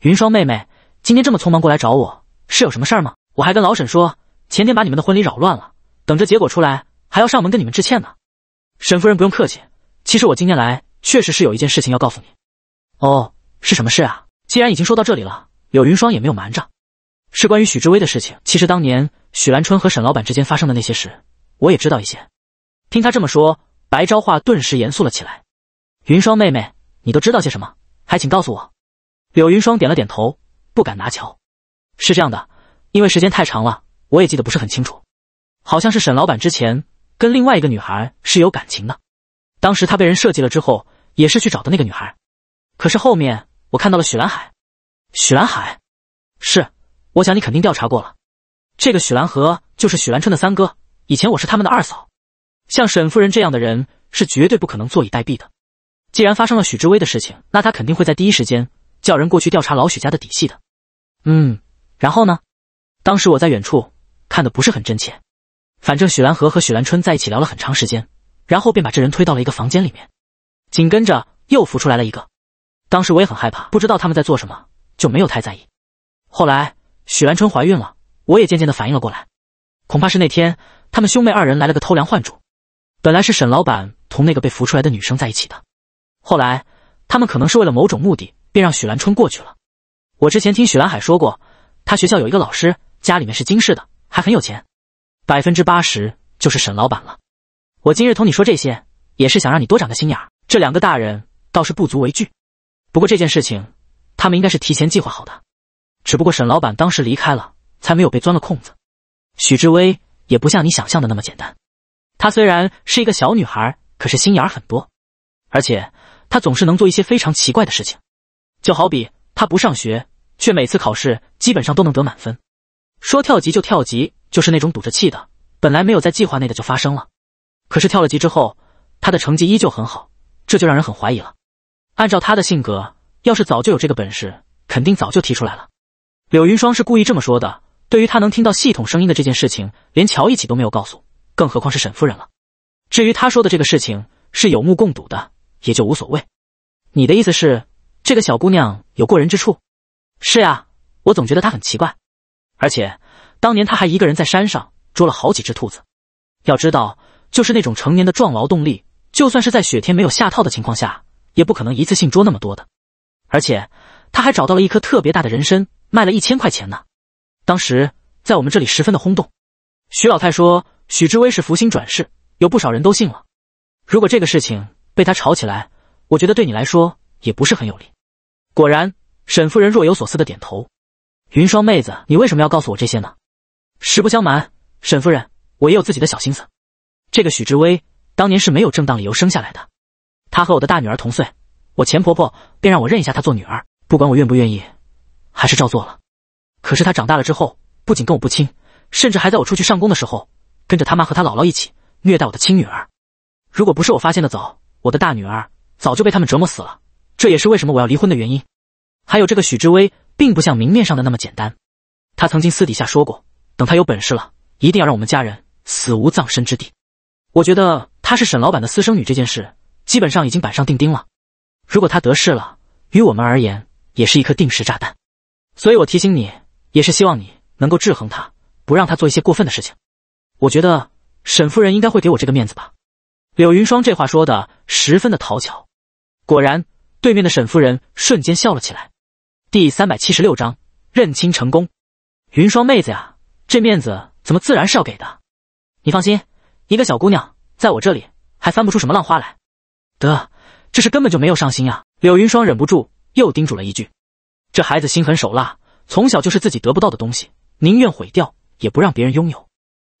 云霜妹妹，今天这么匆忙过来找我，是有什么事儿吗？我还跟老沈说，前天把你们的婚礼扰乱了，等着结果出来还要上门跟你们致歉呢。沈夫人不用客气，其实我今天来确实是有一件事情要告诉你。哦，是什么事啊？既然已经说到这里了，柳云霜也没有瞒着，是关于许志威的事情。其实当年许兰春和沈老板之间发生的那些事，我也知道一些。听他这么说，白昭化顿时严肃了起来。云霜妹妹，你都知道些什么？还请告诉我，柳云霜点了点头，不敢拿乔。是这样的，因为时间太长了，我也记得不是很清楚。好像是沈老板之前跟另外一个女孩是有感情的，当时他被人设计了之后，也是去找的那个女孩。可是后面我看到了许兰海。许兰海？是，我想你肯定调查过了。这个许兰和就是许兰春的三哥，以前我是他们的二嫂。像沈夫人这样的人，是绝对不可能坐以待毙的。既然发生了许志威的事情，那他肯定会在第一时间叫人过去调查老许家的底细的。嗯，然后呢？当时我在远处看的不是很真切，反正许兰和和许兰春在一起聊了很长时间，然后便把这人推到了一个房间里面，紧跟着又浮出来了一个。当时我也很害怕，不知道他们在做什么，就没有太在意。后来许兰春怀孕了，我也渐渐的反应了过来，恐怕是那天他们兄妹二人来了个偷梁换柱，本来是沈老板同那个被扶出来的女生在一起的。后来，他们可能是为了某种目的，便让许兰春过去了。我之前听许兰海说过，他学校有一个老师，家里面是金氏的，还很有钱，百分之八十就是沈老板了。我今日同你说这些，也是想让你多长个心眼儿。这两个大人倒是不足为惧，不过这件事情，他们应该是提前计划好的。只不过沈老板当时离开了，才没有被钻了空子。许志威也不像你想象的那么简单，她虽然是一个小女孩，可是心眼很多，而且。他总是能做一些非常奇怪的事情，就好比他不上学，却每次考试基本上都能得满分。说跳级就跳级，就是那种赌着气的，本来没有在计划内的就发生了。可是跳了级之后，他的成绩依旧很好，这就让人很怀疑了。按照他的性格，要是早就有这个本事，肯定早就提出来了。柳云霜是故意这么说的。对于他能听到系统声音的这件事情，连乔一起都没有告诉，更何况是沈夫人了。至于他说的这个事情，是有目共睹的。也就无所谓。你的意思是，这个小姑娘有过人之处？是呀，我总觉得她很奇怪。而且当年她还一个人在山上捉了好几只兔子。要知道，就是那种成年的壮劳动力，就算是在雪天没有下套的情况下，也不可能一次性捉那么多的。而且她还找到了一颗特别大的人参，卖了一千块钱呢。当时在我们这里十分的轰动。徐老太说，许志威是福星转世，有不少人都信了。如果这个事情……被他吵起来，我觉得对你来说也不是很有利。果然，沈夫人若有所思的点头。云霜妹子，你为什么要告诉我这些呢？实不相瞒，沈夫人，我也有自己的小心思。这个许知威当年是没有正当理由生下来的，他和我的大女儿同岁，我前婆婆便让我认一下她做女儿，不管我愿不愿意，还是照做了。可是他长大了之后，不仅跟我不亲，甚至还在我出去上工的时候，跟着他妈和他姥姥一起虐待我的亲女儿。如果不是我发现的早，我的大女儿早就被他们折磨死了，这也是为什么我要离婚的原因。还有这个许之威，并不像明面上的那么简单。他曾经私底下说过，等他有本事了，一定要让我们家人死无葬身之地。我觉得他是沈老板的私生女这件事，基本上已经板上钉钉了。如果他得势了，于我们而言也是一颗定时炸弹。所以我提醒你，也是希望你能够制衡他，不让他做一些过分的事情。我觉得沈夫人应该会给我这个面子吧。柳云霜这话说的十分的讨巧，果然，对面的沈夫人瞬间笑了起来。第三百七十六章，认亲成功。云霜妹子呀，这面子怎么自然是要给的？你放心，一个小姑娘在我这里还翻不出什么浪花来。得，这是根本就没有上心啊！柳云霜忍不住又叮嘱了一句：“这孩子心狠手辣，从小就是自己得不到的东西，宁愿毁掉也不让别人拥有。”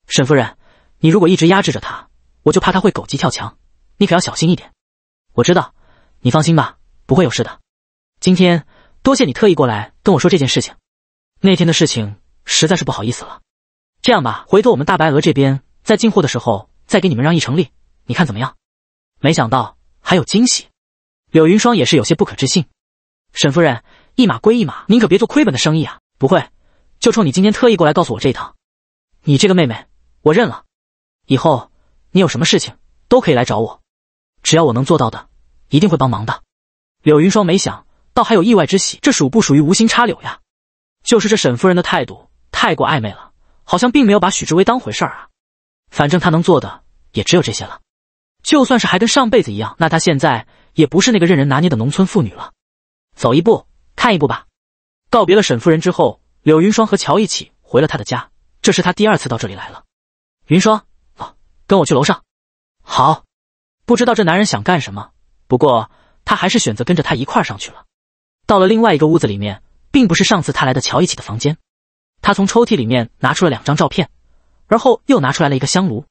沈夫人，你如果一直压制着他。我就怕他会狗急跳墙，你可要小心一点。我知道，你放心吧，不会有事的。今天多谢你特意过来跟我说这件事情。那天的事情实在是不好意思了。这样吧，回头我们大白鹅这边在进货的时候再给你们让一成利，你看怎么样？没想到还有惊喜。柳云霜也是有些不可置信。沈夫人，一码归一码，您可别做亏本的生意啊。不会，就冲你今天特意过来告诉我这一趟，你这个妹妹我认了。以后。你有什么事情都可以来找我，只要我能做到的，一定会帮忙的。柳云霜没想，倒还有意外之喜，这属不属于无心插柳呀？就是这沈夫人的态度太过暧昧了，好像并没有把许志威当回事儿啊。反正他能做的也只有这些了。就算是还跟上辈子一样，那他现在也不是那个任人拿捏的农村妇女了。走一步看一步吧。告别了沈夫人之后，柳云霜和乔一起回了他的家。这是他第二次到这里来了。云霜。跟我去楼上，好。不知道这男人想干什么，不过他还是选择跟着他一块上去了。到了另外一个屋子里面，并不是上次他来的乔一起的房间。他从抽屉里面拿出了两张照片，而后又拿出来了一个香炉。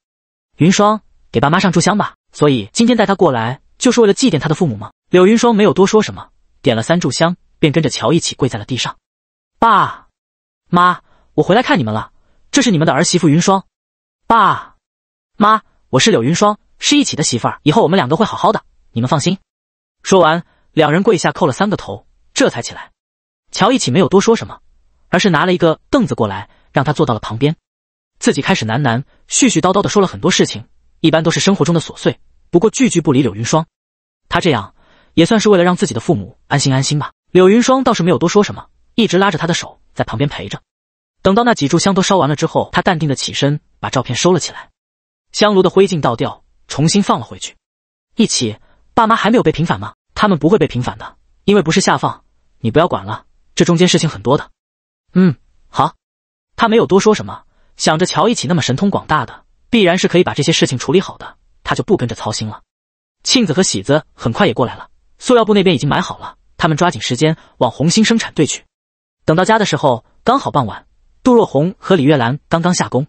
云霜，给爸妈上炷香吧。所以今天带他过来，就是为了祭奠他的父母吗？柳云霜没有多说什么，点了三炷香，便跟着乔一起跪在了地上。爸妈，我回来看你们了，这是你们的儿媳妇云霜。爸。妈，我是柳云霜，是一起的媳妇儿。以后我们两个会好好的，你们放心。说完，两人跪下叩了三个头，这才起来。乔一起没有多说什么，而是拿了一个凳子过来，让他坐到了旁边，自己开始喃喃絮絮叨叨的说了很多事情，一般都是生活中的琐碎，不过句句不离柳云霜。他这样也算是为了让自己的父母安心安心吧。柳云霜倒是没有多说什么，一直拉着他的手在旁边陪着。等到那几炷香都烧完了之后，他淡定的起身，把照片收了起来。香炉的灰烬倒掉，重新放了回去。一起，爸妈还没有被平反吗？他们不会被平反的，因为不是下放。你不要管了，这中间事情很多的。嗯，好。他没有多说什么，想着乔一起那么神通广大的，必然是可以把这些事情处理好的，他就不跟着操心了。庆子和喜子很快也过来了，塑料布那边已经买好了，他们抓紧时间往红星生产队去。等到家的时候，刚好傍晚，杜若红和李月兰刚刚下工，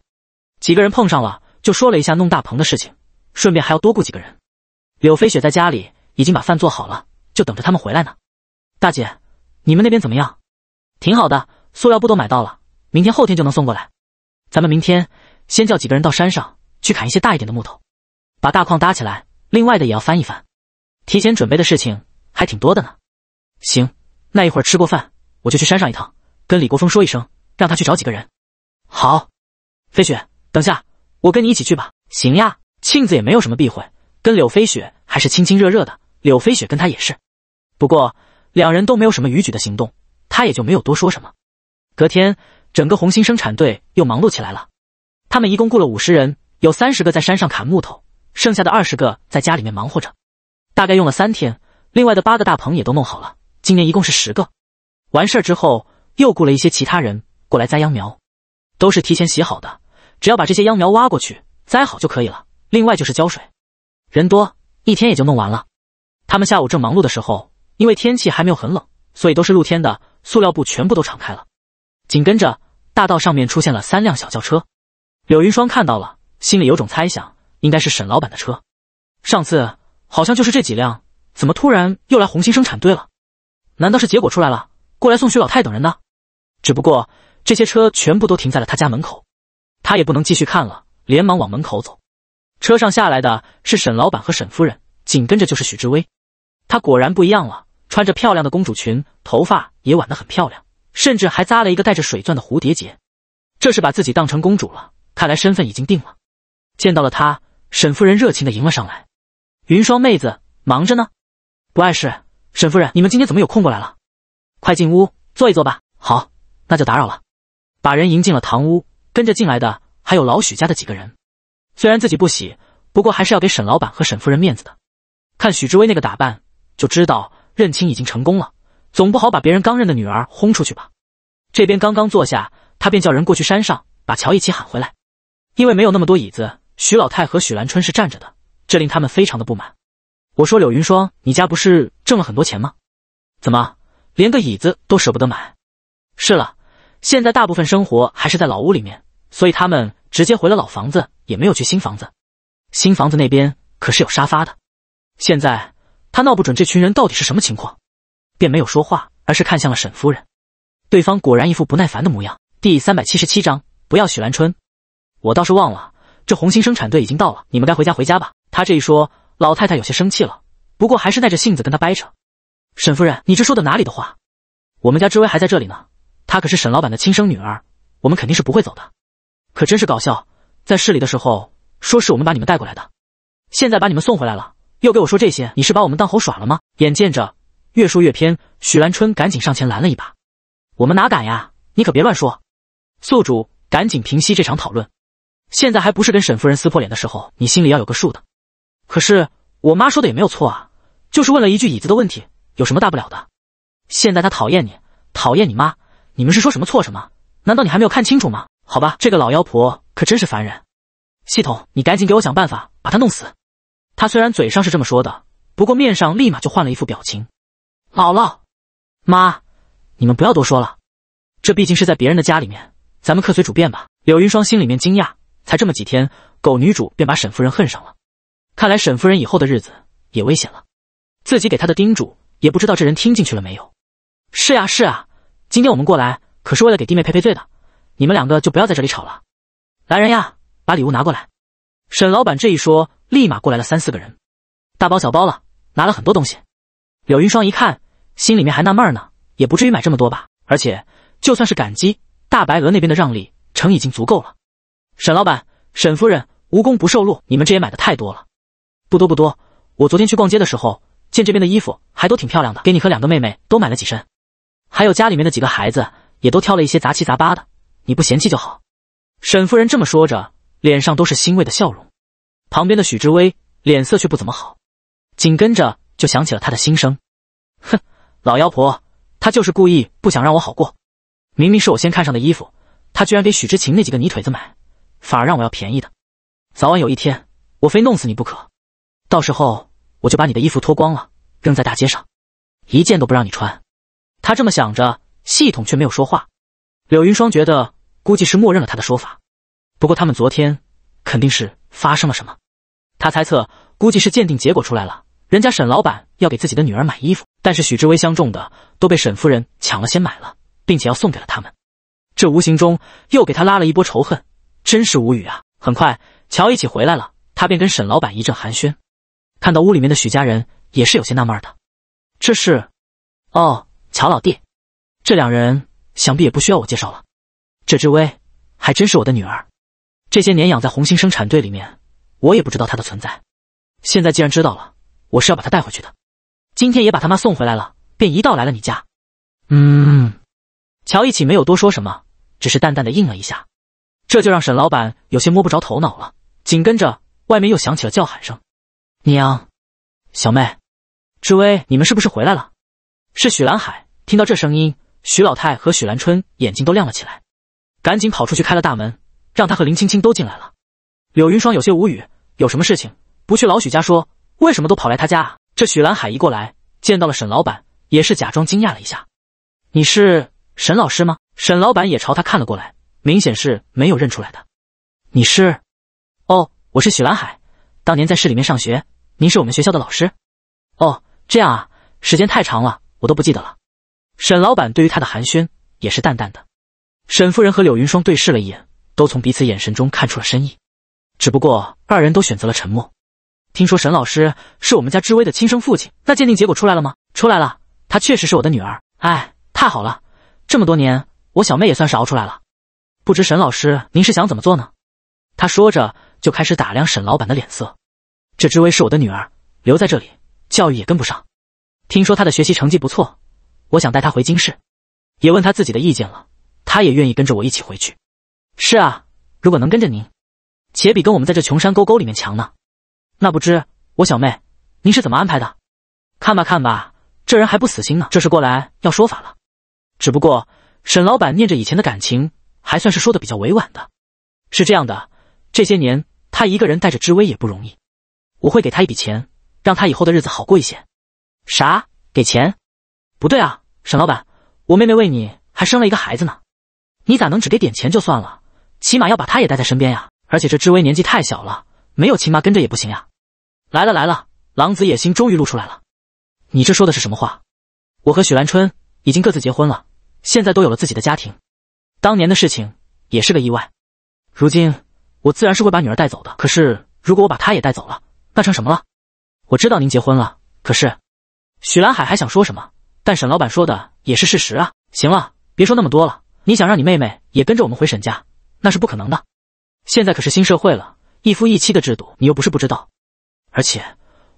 几个人碰上了。就说了一下弄大棚的事情，顺便还要多雇几个人。柳飞雪在家里已经把饭做好了，就等着他们回来呢。大姐，你们那边怎么样？挺好的，塑料布都买到了，明天后天就能送过来。咱们明天先叫几个人到山上去砍一些大一点的木头，把大框搭起来，另外的也要翻一翻。提前准备的事情还挺多的呢。行，那一会儿吃过饭，我就去山上一趟，跟李国峰说一声，让他去找几个人。好，飞雪，等下。我跟你一起去吧。行呀，庆子也没有什么避讳，跟柳飞雪还是亲亲热热的。柳飞雪跟他也是，不过两人都没有什么逾矩的行动，他也就没有多说什么。隔天，整个红星生产队又忙碌起来了。他们一共雇了五十人，有三十个在山上砍木头，剩下的二十个在家里面忙活着。大概用了三天，另外的八个大棚也都弄好了。今年一共是十个。完事儿之后，又雇了一些其他人过来栽秧苗，都是提前洗好的。只要把这些秧苗挖过去，栽好就可以了。另外就是浇水，人多一天也就弄完了。他们下午正忙碌的时候，因为天气还没有很冷，所以都是露天的，塑料布全部都敞开了。紧跟着大道上面出现了三辆小轿车，柳云双看到了，心里有种猜想，应该是沈老板的车。上次好像就是这几辆，怎么突然又来红星生产队了？难道是结果出来了，过来送徐老太等人呢？只不过这些车全部都停在了他家门口。他也不能继续看了，连忙往门口走。车上下来的是沈老板和沈夫人，紧跟着就是许知微。她果然不一样了，穿着漂亮的公主裙，头发也挽得很漂亮，甚至还扎了一个带着水钻的蝴蝶结。这是把自己当成公主了，看来身份已经定了。见到了他，沈夫人热情地迎了上来：“云霜妹子，忙着呢，不碍事。沈夫人，你们今天怎么有空过来了？快进屋坐一坐吧。”“好，那就打扰了。”把人迎进了堂屋。跟着进来的还有老许家的几个人，虽然自己不喜，不过还是要给沈老板和沈夫人面子的。看许之威那个打扮，就知道认亲已经成功了，总不好把别人刚认的女儿轰出去吧。这边刚刚坐下，他便叫人过去山上把乔一起喊回来。因为没有那么多椅子，许老太和许兰春是站着的，这令他们非常的不满。我说柳云霜，你家不是挣了很多钱吗？怎么连个椅子都舍不得买？是了。现在大部分生活还是在老屋里面，所以他们直接回了老房子，也没有去新房子。新房子那边可是有沙发的。现在他闹不准这群人到底是什么情况，便没有说话，而是看向了沈夫人。对方果然一副不耐烦的模样。第三百七十七章，不要许兰春。我倒是忘了，这红星生产队已经到了，你们该回家回家吧。他这一说，老太太有些生气了，不过还是耐着性子跟他掰扯。沈夫人，你这说的哪里的话？我们家之威还在这里呢。她可是沈老板的亲生女儿，我们肯定是不会走的。可真是搞笑，在市里的时候说是我们把你们带过来的，现在把你们送回来了，又给我说这些，你是把我们当猴耍了吗？眼见着越说越偏，许兰春赶紧上前拦了一把：“我们哪敢呀！你可别乱说。”宿主，赶紧平息这场讨论。现在还不是跟沈夫人撕破脸的时候，你心里要有个数的。可是我妈说的也没有错啊，就是问了一句椅子的问题，有什么大不了的？现在她讨厌你，讨厌你妈。你们是说什么错什么？难道你还没有看清楚吗？好吧，这个老妖婆可真是烦人。系统，你赶紧给我想办法把她弄死。她虽然嘴上是这么说的，不过面上立马就换了一副表情。姥姥，妈，你们不要多说了。这毕竟是在别人的家里面，咱们客随主便吧。柳云霜心里面惊讶，才这么几天，狗女主便把沈夫人恨上了。看来沈夫人以后的日子也危险了。自己给她的叮嘱也不知道这人听进去了没有。是呀，是呀。今天我们过来可是为了给弟妹赔赔罪的，你们两个就不要在这里吵了。来人呀，把礼物拿过来。沈老板这一说，立马过来了三四个人，大包小包了，拿了很多东西。柳云霜一看，心里面还纳闷呢，也不至于买这么多吧？而且就算是感激大白鹅那边的让利，成已经足够了。沈老板、沈夫人，无功不受禄，你们这也买的太多了。不多不多，我昨天去逛街的时候，见这边的衣服还都挺漂亮的，给你和两个妹妹都买了几身。还有家里面的几个孩子也都挑了一些杂七杂八的，你不嫌弃就好。沈夫人这么说着，脸上都是欣慰的笑容。旁边的许知微脸色却不怎么好，紧跟着就想起了他的心声：，哼，老妖婆，她就是故意不想让我好过。明明是我先看上的衣服，她居然给许知晴那几个泥腿子买，反而让我要便宜的。早晚有一天，我非弄死你不可。到时候我就把你的衣服脱光了，扔在大街上，一件都不让你穿。他这么想着，系统却没有说话。柳云霜觉得，估计是默认了他的说法。不过他们昨天肯定是发生了什么，他猜测，估计是鉴定结果出来了。人家沈老板要给自己的女儿买衣服，但是许志威相中的都被沈夫人抢了先买了，并且要送给了他们，这无形中又给他拉了一波仇恨，真是无语啊！很快，乔一起回来了，他便跟沈老板一阵寒暄，看到屋里面的许家人，也是有些纳闷的，这是，哦。乔老弟，这两人想必也不需要我介绍了。这志威还真是我的女儿，这些年养在红星生产队里面，我也不知道她的存在。现在既然知道了，我是要把她带回去的。今天也把她妈送回来了，便一道来了你家。嗯，乔一起没有多说什么，只是淡淡的应了一下，这就让沈老板有些摸不着头脑了。紧跟着外面又响起了叫喊声：“娘，小妹，志威，你们是不是回来了？”是许兰海。听到这声音，许老太和许兰春眼睛都亮了起来，赶紧跑出去开了大门，让他和林青青都进来了。柳云霜有些无语：“有什么事情不去老许家说，为什么都跑来他家啊？”这许兰海一过来，见到了沈老板，也是假装惊讶了一下：“你是沈老师吗？”沈老板也朝他看了过来，明显是没有认出来的：“你是？哦，我是许兰海，当年在市里面上学，您是我们学校的老师。哦，这样啊，时间太长了。”我都不记得了。沈老板对于他的寒暄也是淡淡的。沈夫人和柳云霜对视了一眼，都从彼此眼神中看出了深意，只不过二人都选择了沉默。听说沈老师是我们家知微的亲生父亲，那鉴定结果出来了吗？出来了，她确实是我的女儿。哎，太好了，这么多年我小妹也算是熬出来了。不知沈老师您是想怎么做呢？他说着就开始打量沈老板的脸色。这知微是我的女儿，留在这里教育也跟不上。听说他的学习成绩不错，我想带他回京市，也问他自己的意见了，他也愿意跟着我一起回去。是啊，如果能跟着您，且比跟我们在这穷山沟沟里面强呢。那不知我小妹，您是怎么安排的？看吧看吧，这人还不死心呢，这是过来要说法了。只不过沈老板念着以前的感情，还算是说的比较委婉的。是这样的，这些年他一个人带着志威也不容易，我会给他一笔钱，让他以后的日子好过一些。啥？给钱？不对啊，沈老板，我妹妹为你还生了一个孩子呢，你咋能只给点钱就算了？起码要把她也带在身边呀！而且这知微年纪太小了，没有亲妈跟着也不行呀！来了来了，狼子野心终于露出来了！你这说的是什么话？我和许兰春已经各自结婚了，现在都有了自己的家庭。当年的事情也是个意外，如今我自然是会把女儿带走的。可是如果我把她也带走了，那成什么了？我知道您结婚了，可是……许蓝海还想说什么，但沈老板说的也是事实啊！行了，别说那么多了。你想让你妹妹也跟着我们回沈家，那是不可能的。现在可是新社会了，一夫一妻的制度，你又不是不知道。而且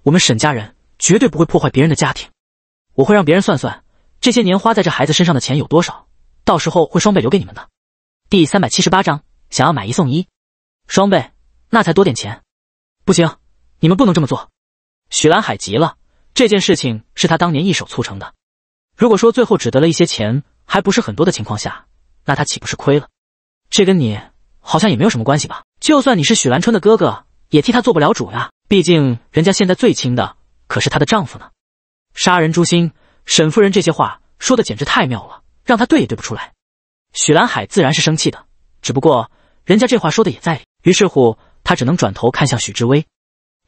我们沈家人绝对不会破坏别人的家庭。我会让别人算算这些年花在这孩子身上的钱有多少，到时候会双倍留给你们的。第三百七十八章，想要买一送一，双倍那才多点钱，不行，你们不能这么做。许蓝海急了。这件事情是他当年一手促成的。如果说最后只得了一些钱，还不是很多的情况下，那他岂不是亏了？这跟你好像也没有什么关系吧？就算你是许兰春的哥哥，也替他做不了主呀。毕竟人家现在最亲的可是她的丈夫呢。杀人诛心，沈夫人这些话说的简直太妙了，让他对也对不出来。许兰海自然是生气的，只不过人家这话说的也在理。于是乎，他只能转头看向许志威：“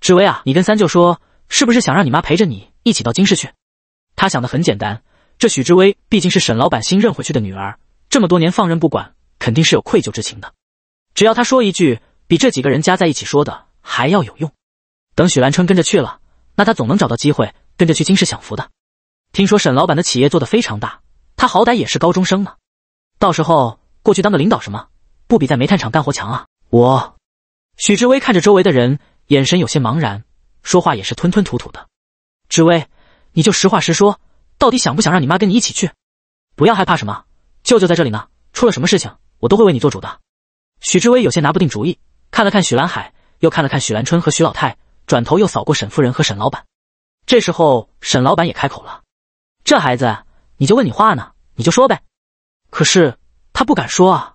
志威啊，你跟三舅说。”是不是想让你妈陪着你一起到金市去？他想的很简单，这许知微毕竟是沈老板新认回去的女儿，这么多年放任不管，肯定是有愧疚之情的。只要他说一句，比这几个人加在一起说的还要有用。等许兰春跟着去了，那他总能找到机会跟着去金市享福的。听说沈老板的企业做的非常大，他好歹也是高中生呢，到时候过去当个领导什么，不比在煤炭厂干活强啊？我，许知微看着周围的人，眼神有些茫然。说话也是吞吞吐吐的，志威，你就实话实说，到底想不想让你妈跟你一起去？不要害怕什么，舅舅在这里呢，出了什么事情我都会为你做主的。许志威有些拿不定主意，看了看许兰海，又看了看许兰春和许老太，转头又扫过沈夫人和沈老板。这时候，沈老板也开口了：“这孩子，你就问你话呢，你就说呗。”可是他不敢说啊。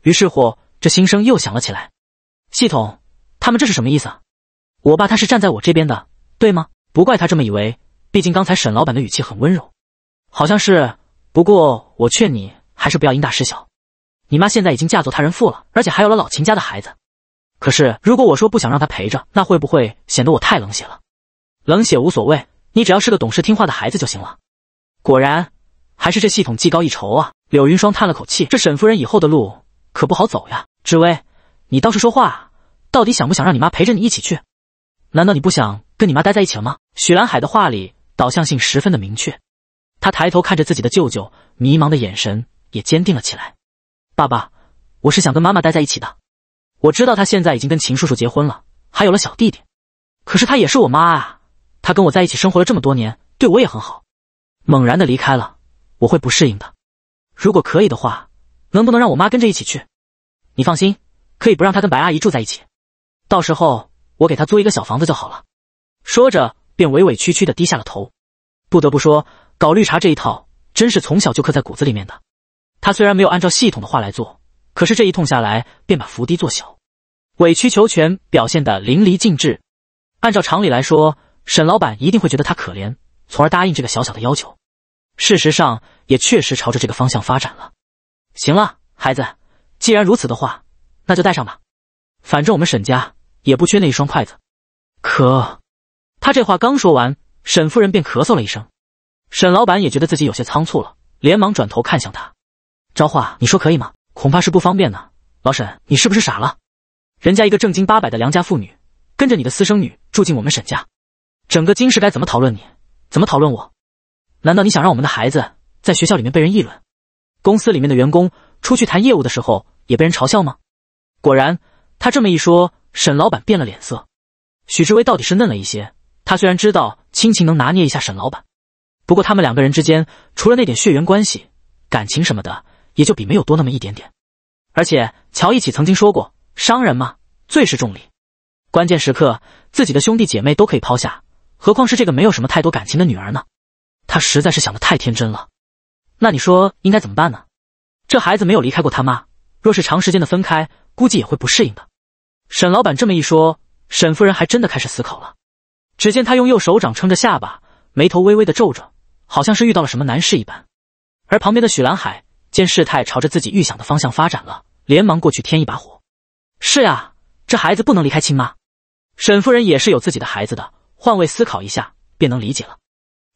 于是乎，这心声又响了起来：“系统，他们这是什么意思啊？”我爸他是站在我这边的，对吗？不怪他这么以为，毕竟刚才沈老板的语气很温柔，好像是。不过我劝你还是不要因大失小，你妈现在已经嫁作他人妇了，而且还有了老秦家的孩子。可是如果我说不想让他陪着，那会不会显得我太冷血了？冷血无所谓，你只要是个懂事听话的孩子就行了。果然，还是这系统技高一筹啊！柳云霜叹了口气，这沈夫人以后的路可不好走呀。志威，你倒是说话，到底想不想让你妈陪着你一起去？难道你不想跟你妈待在一起了吗？许蓝海的话里导向性十分的明确。他抬头看着自己的舅舅，迷茫的眼神也坚定了起来。爸爸，我是想跟妈妈待在一起的。我知道她现在已经跟秦叔叔结婚了，还有了小弟弟。可是她也是我妈啊，她跟我在一起生活了这么多年，对我也很好。猛然的离开了，我会不适应的。如果可以的话，能不能让我妈跟着一起去？你放心，可以不让她跟白阿姨住在一起，到时候。我给他租一个小房子就好了，说着便委委屈屈的低下了头。不得不说，搞绿茶这一套真是从小就刻在骨子里面的。他虽然没有按照系统的话来做，可是这一通下来，便把伏低做小，委曲求全表现的淋漓尽致。按照常理来说，沈老板一定会觉得他可怜，从而答应这个小小的要求。事实上，也确实朝着这个方向发展了。行了，孩子，既然如此的话，那就带上吧。反正我们沈家。也不缺那一双筷子，可，他这话刚说完，沈夫人便咳嗽了一声。沈老板也觉得自己有些仓促了，连忙转头看向他：“昭化，你说可以吗？恐怕是不方便呢。老沈，你是不是傻了？人家一个正经八百的良家妇女，跟着你的私生女住进我们沈家，整个京市该怎么讨论你？怎么讨论我？难道你想让我们的孩子在学校里面被人议论，公司里面的员工出去谈业务的时候也被人嘲笑吗？”果然，他这么一说。沈老板变了脸色，许志威到底是嫩了一些。他虽然知道亲情能拿捏一下沈老板，不过他们两个人之间除了那点血缘关系，感情什么的也就比没有多那么一点点。而且乔一起曾经说过，商人嘛最是重利，关键时刻自己的兄弟姐妹都可以抛下，何况是这个没有什么太多感情的女儿呢？他实在是想的太天真了。那你说应该怎么办呢？这孩子没有离开过他妈，若是长时间的分开，估计也会不适应的。沈老板这么一说，沈夫人还真的开始思考了。只见她用右手掌撑着下巴，眉头微微的皱着，好像是遇到了什么难事一般。而旁边的许兰海见事态朝着自己预想的方向发展了，连忙过去添一把火。是呀，这孩子不能离开亲妈。沈夫人也是有自己的孩子的，换位思考一下便能理解了。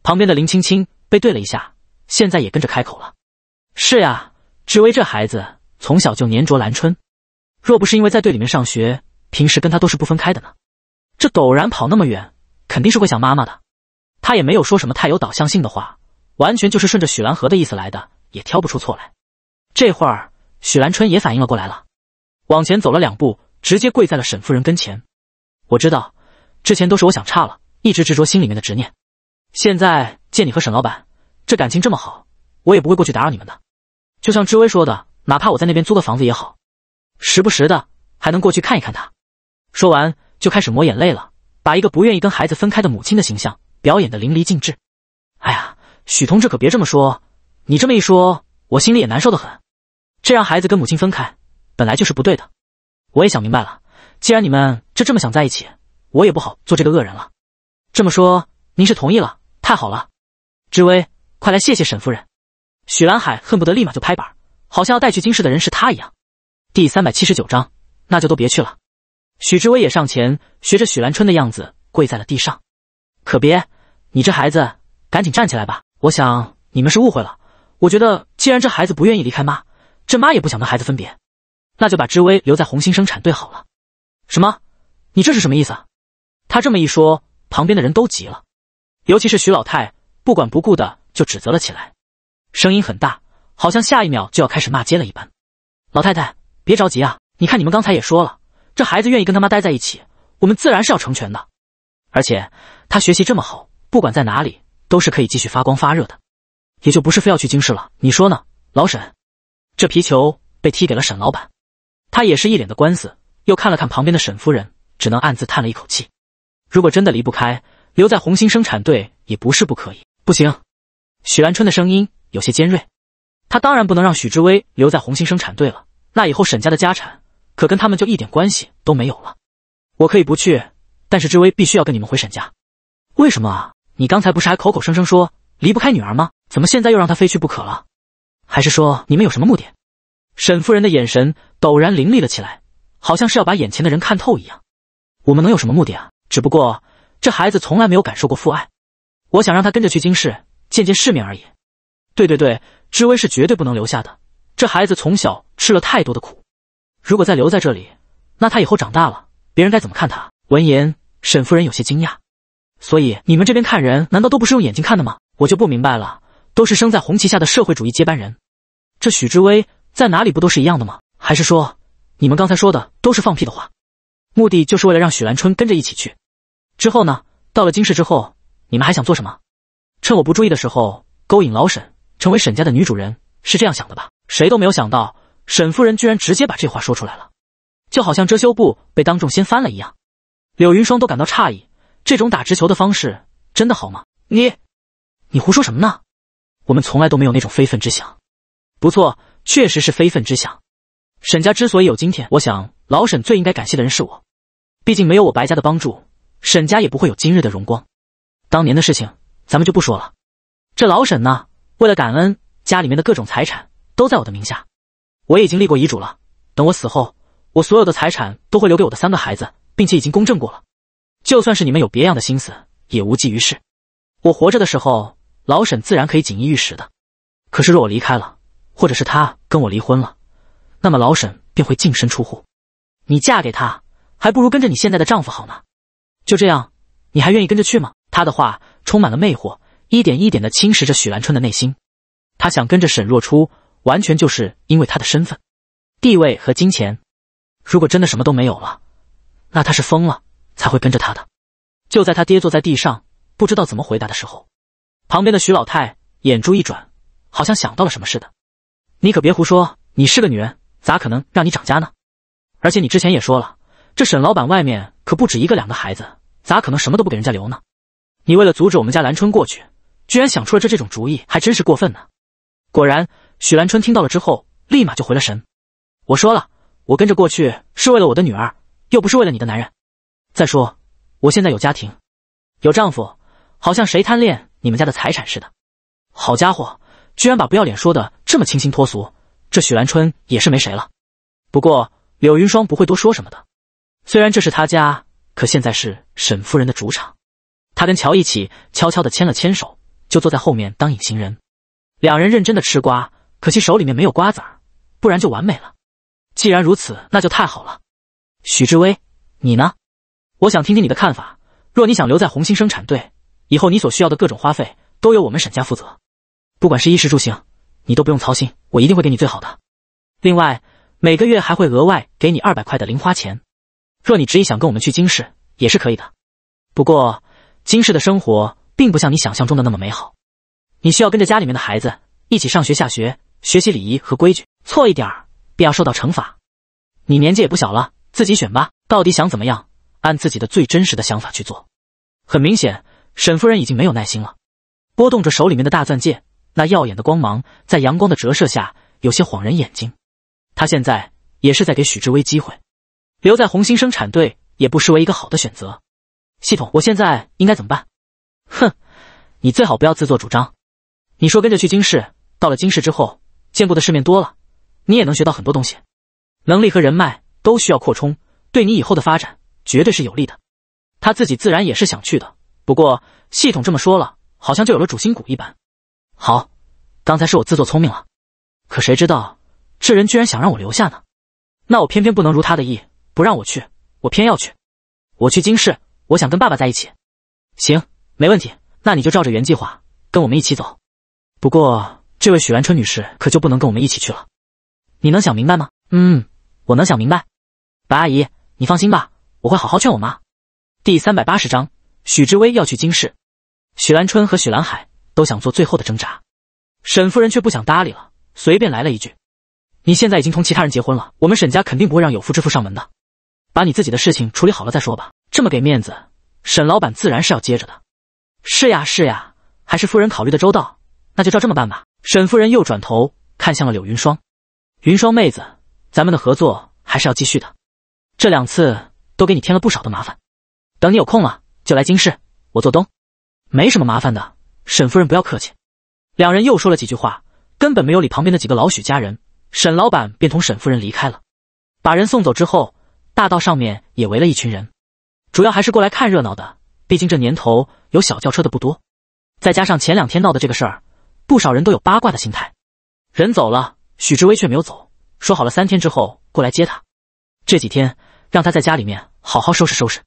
旁边的林青青被对了一下，现在也跟着开口了。是呀，只为这孩子从小就粘着兰春。若不是因为在队里面上学，平时跟他都是不分开的呢。这陡然跑那么远，肯定是会想妈妈的。他也没有说什么太有导向性的话，完全就是顺着许兰河的意思来的，也挑不出错来。这会儿许兰春也反应了过来了，往前走了两步，直接跪在了沈夫人跟前。我知道，之前都是我想差了，一直执着心里面的执念。现在见你和沈老板这感情这么好，我也不会过去打扰你们的。就像知微说的，哪怕我在那边租个房子也好。时不时的还能过去看一看他，说完就开始抹眼泪了，把一个不愿意跟孩子分开的母亲的形象表演的淋漓尽致。哎呀，许同志可别这么说，你这么一说，我心里也难受的很。这让孩子跟母亲分开，本来就是不对的。我也想明白了，既然你们这这么想在一起，我也不好做这个恶人了。这么说，您是同意了？太好了，志威，快来谢谢沈夫人。许兰海恨不得立马就拍板，好像要带去京市的人是他一样。第三百七十九章，那就都别去了。许知威也上前，学着许兰春的样子跪在了地上。可别，你这孩子，赶紧站起来吧。我想你们是误会了。我觉得既然这孩子不愿意离开妈，这妈也不想跟孩子分别，那就把知威留在红星生产队好了。什么？你这是什么意思啊？他这么一说，旁边的人都急了，尤其是许老太，不管不顾的就指责了起来，声音很大，好像下一秒就要开始骂街了一般。老太太。别着急啊！你看，你们刚才也说了，这孩子愿意跟他妈待在一起，我们自然是要成全的。而且他学习这么好，不管在哪里都是可以继续发光发热的，也就不是非要去京市了。你说呢，老沈？这皮球被踢给了沈老板，他也是一脸的官司，又看了看旁边的沈夫人，只能暗自叹了一口气。如果真的离不开，留在红星生产队也不是不可以。不行，许兰春的声音有些尖锐，他当然不能让许志威留在红星生产队了。那以后沈家的家产可跟他们就一点关系都没有了。我可以不去，但是知微必须要跟你们回沈家。为什么啊？你刚才不是还口口声声说离不开女儿吗？怎么现在又让她非去不可了？还是说你们有什么目的？沈夫人的眼神陡然凌厉了起来，好像是要把眼前的人看透一样。我们能有什么目的啊？只不过这孩子从来没有感受过父爱，我想让他跟着去京市见见世面而已。对对对，知微是绝对不能留下的。这孩子从小吃了太多的苦，如果再留在这里，那他以后长大了，别人该怎么看他？闻言，沈夫人有些惊讶。所以你们这边看人，难道都不是用眼睛看的吗？我就不明白了，都是生在红旗下的社会主义接班人，这许知威在哪里不都是一样的吗？还是说你们刚才说的都是放屁的话？目的就是为了让许兰春跟着一起去，之后呢？到了京市之后，你们还想做什么？趁我不注意的时候勾引老沈，成为沈家的女主人，是这样想的吧？谁都没有想到，沈夫人居然直接把这话说出来了，就好像遮羞布被当众掀翻了一样。柳云霜都感到诧异，这种打直球的方式真的好吗？你，你胡说什么呢？我们从来都没有那种非分之想。不错，确实是非分之想。沈家之所以有今天，我想老沈最应该感谢的人是我，毕竟没有我白家的帮助，沈家也不会有今日的荣光。当年的事情咱们就不说了，这老沈呢，为了感恩家里面的各种财产。都在我的名下，我也已经立过遗嘱了。等我死后，我所有的财产都会留给我的三个孩子，并且已经公证过了。就算是你们有别样的心思，也无济于事。我活着的时候，老沈自然可以锦衣玉食的。可是若我离开了，或者是他跟我离婚了，那么老沈便会净身出户。你嫁给他，还不如跟着你现在的丈夫好呢。就这样，你还愿意跟着去吗？他的话充满了魅惑，一点一点的侵蚀着许兰春的内心。他想跟着沈若初。完全就是因为他的身份、地位和金钱。如果真的什么都没有了，那他是疯了才会跟着他的。就在他跌坐在地上，不知道怎么回答的时候，旁边的徐老太眼珠一转，好像想到了什么似的：“你可别胡说，你是个女人，咋可能让你涨家呢？而且你之前也说了，这沈老板外面可不止一个两个孩子，咋可能什么都不给人家留呢？你为了阻止我们家兰春过去，居然想出了这这种主意，还真是过分呢！果然。”许兰春听到了之后，立马就回了神。我说了，我跟着过去是为了我的女儿，又不是为了你的男人。再说，我现在有家庭，有丈夫，好像谁贪恋你们家的财产似的。好家伙，居然把不要脸说的这么清新脱俗，这许兰春也是没谁了。不过柳云霜不会多说什么的，虽然这是他家，可现在是沈夫人的主场。他跟乔一起悄悄的牵了牵手，就坐在后面当隐形人，两人认真的吃瓜。可惜手里面没有瓜子儿，不然就完美了。既然如此，那就太好了。许志威，你呢？我想听听你的看法。若你想留在红星生产队，以后你所需要的各种花费都由我们沈家负责，不管是衣食住行，你都不用操心，我一定会给你最好的。另外，每个月还会额外给你二百块的零花钱。若你执意想跟我们去京市，也是可以的。不过，京市的生活并不像你想象中的那么美好，你需要跟着家里面的孩子一起上学、下学。学习礼仪和规矩，错一点儿便要受到惩罚。你年纪也不小了，自己选吧，到底想怎么样，按自己的最真实的想法去做。很明显，沈夫人已经没有耐心了，拨动着手里面的大钻戒，那耀眼的光芒在阳光的折射下有些晃人眼睛。她现在也是在给许志威机会，留在红星生产队也不失为一个好的选择。系统，我现在应该怎么办？哼，你最好不要自作主张。你说跟着去京市，到了京市之后。见过的世面多了，你也能学到很多东西，能力和人脉都需要扩充，对你以后的发展绝对是有利的。他自己自然也是想去的，不过系统这么说了，好像就有了主心骨一般。好，刚才是我自作聪明了，可谁知道这人居然想让我留下呢？那我偏偏不能如他的意，不让我去，我偏要去。我去京市，我想跟爸爸在一起。行，没问题，那你就照着原计划跟我们一起走。不过。这位许兰春女士可就不能跟我们一起去了，你能想明白吗？嗯，我能想明白。白阿姨，你放心吧，我会好好劝我妈。第三百八十章，许之威要去京市，许兰春和许兰海都想做最后的挣扎，沈夫人却不想搭理了，随便来了一句：“你现在已经同其他人结婚了，我们沈家肯定不会让有夫之妇上门的，把你自己的事情处理好了再说吧。这么给面子，沈老板自然是要接着的。”是呀，是呀，还是夫人考虑的周到，那就照这么办吧。沈夫人又转头看向了柳云霜，云霜妹子，咱们的合作还是要继续的。这两次都给你添了不少的麻烦，等你有空了就来京市，我做东，没什么麻烦的。沈夫人不要客气。两人又说了几句话，根本没有理旁边的几个老许家人。沈老板便同沈夫人离开了。把人送走之后，大道上面也围了一群人，主要还是过来看热闹的。毕竟这年头有小轿车的不多，再加上前两天闹的这个事儿。不少人都有八卦的心态，人走了，许志威却没有走，说好了三天之后过来接他。这几天让他在家里面好好收拾收拾。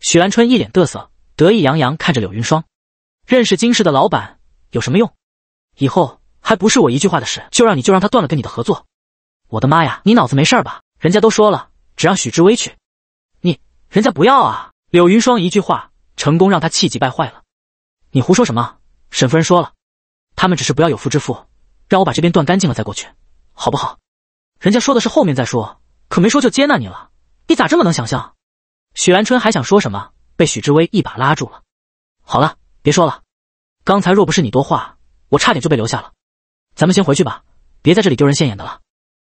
许兰春一脸得瑟，得意洋洋看着柳云霜。认识金氏的老板有什么用？以后还不是我一句话的事？就让你就让他断了跟你的合作。我的妈呀，你脑子没事吧？人家都说了，只让许志威去。你人家不要啊！柳云霜一句话，成功让他气急败坏了。你胡说什么？沈夫人说了。他们只是不要有夫之妇，让我把这边断干净了再过去，好不好？人家说的是后面再说，可没说就接纳你了。你咋这么能想象？许兰春还想说什么，被许志威一把拉住了。好了，别说了。刚才若不是你多话，我差点就被留下了。咱们先回去吧，别在这里丢人现眼的了。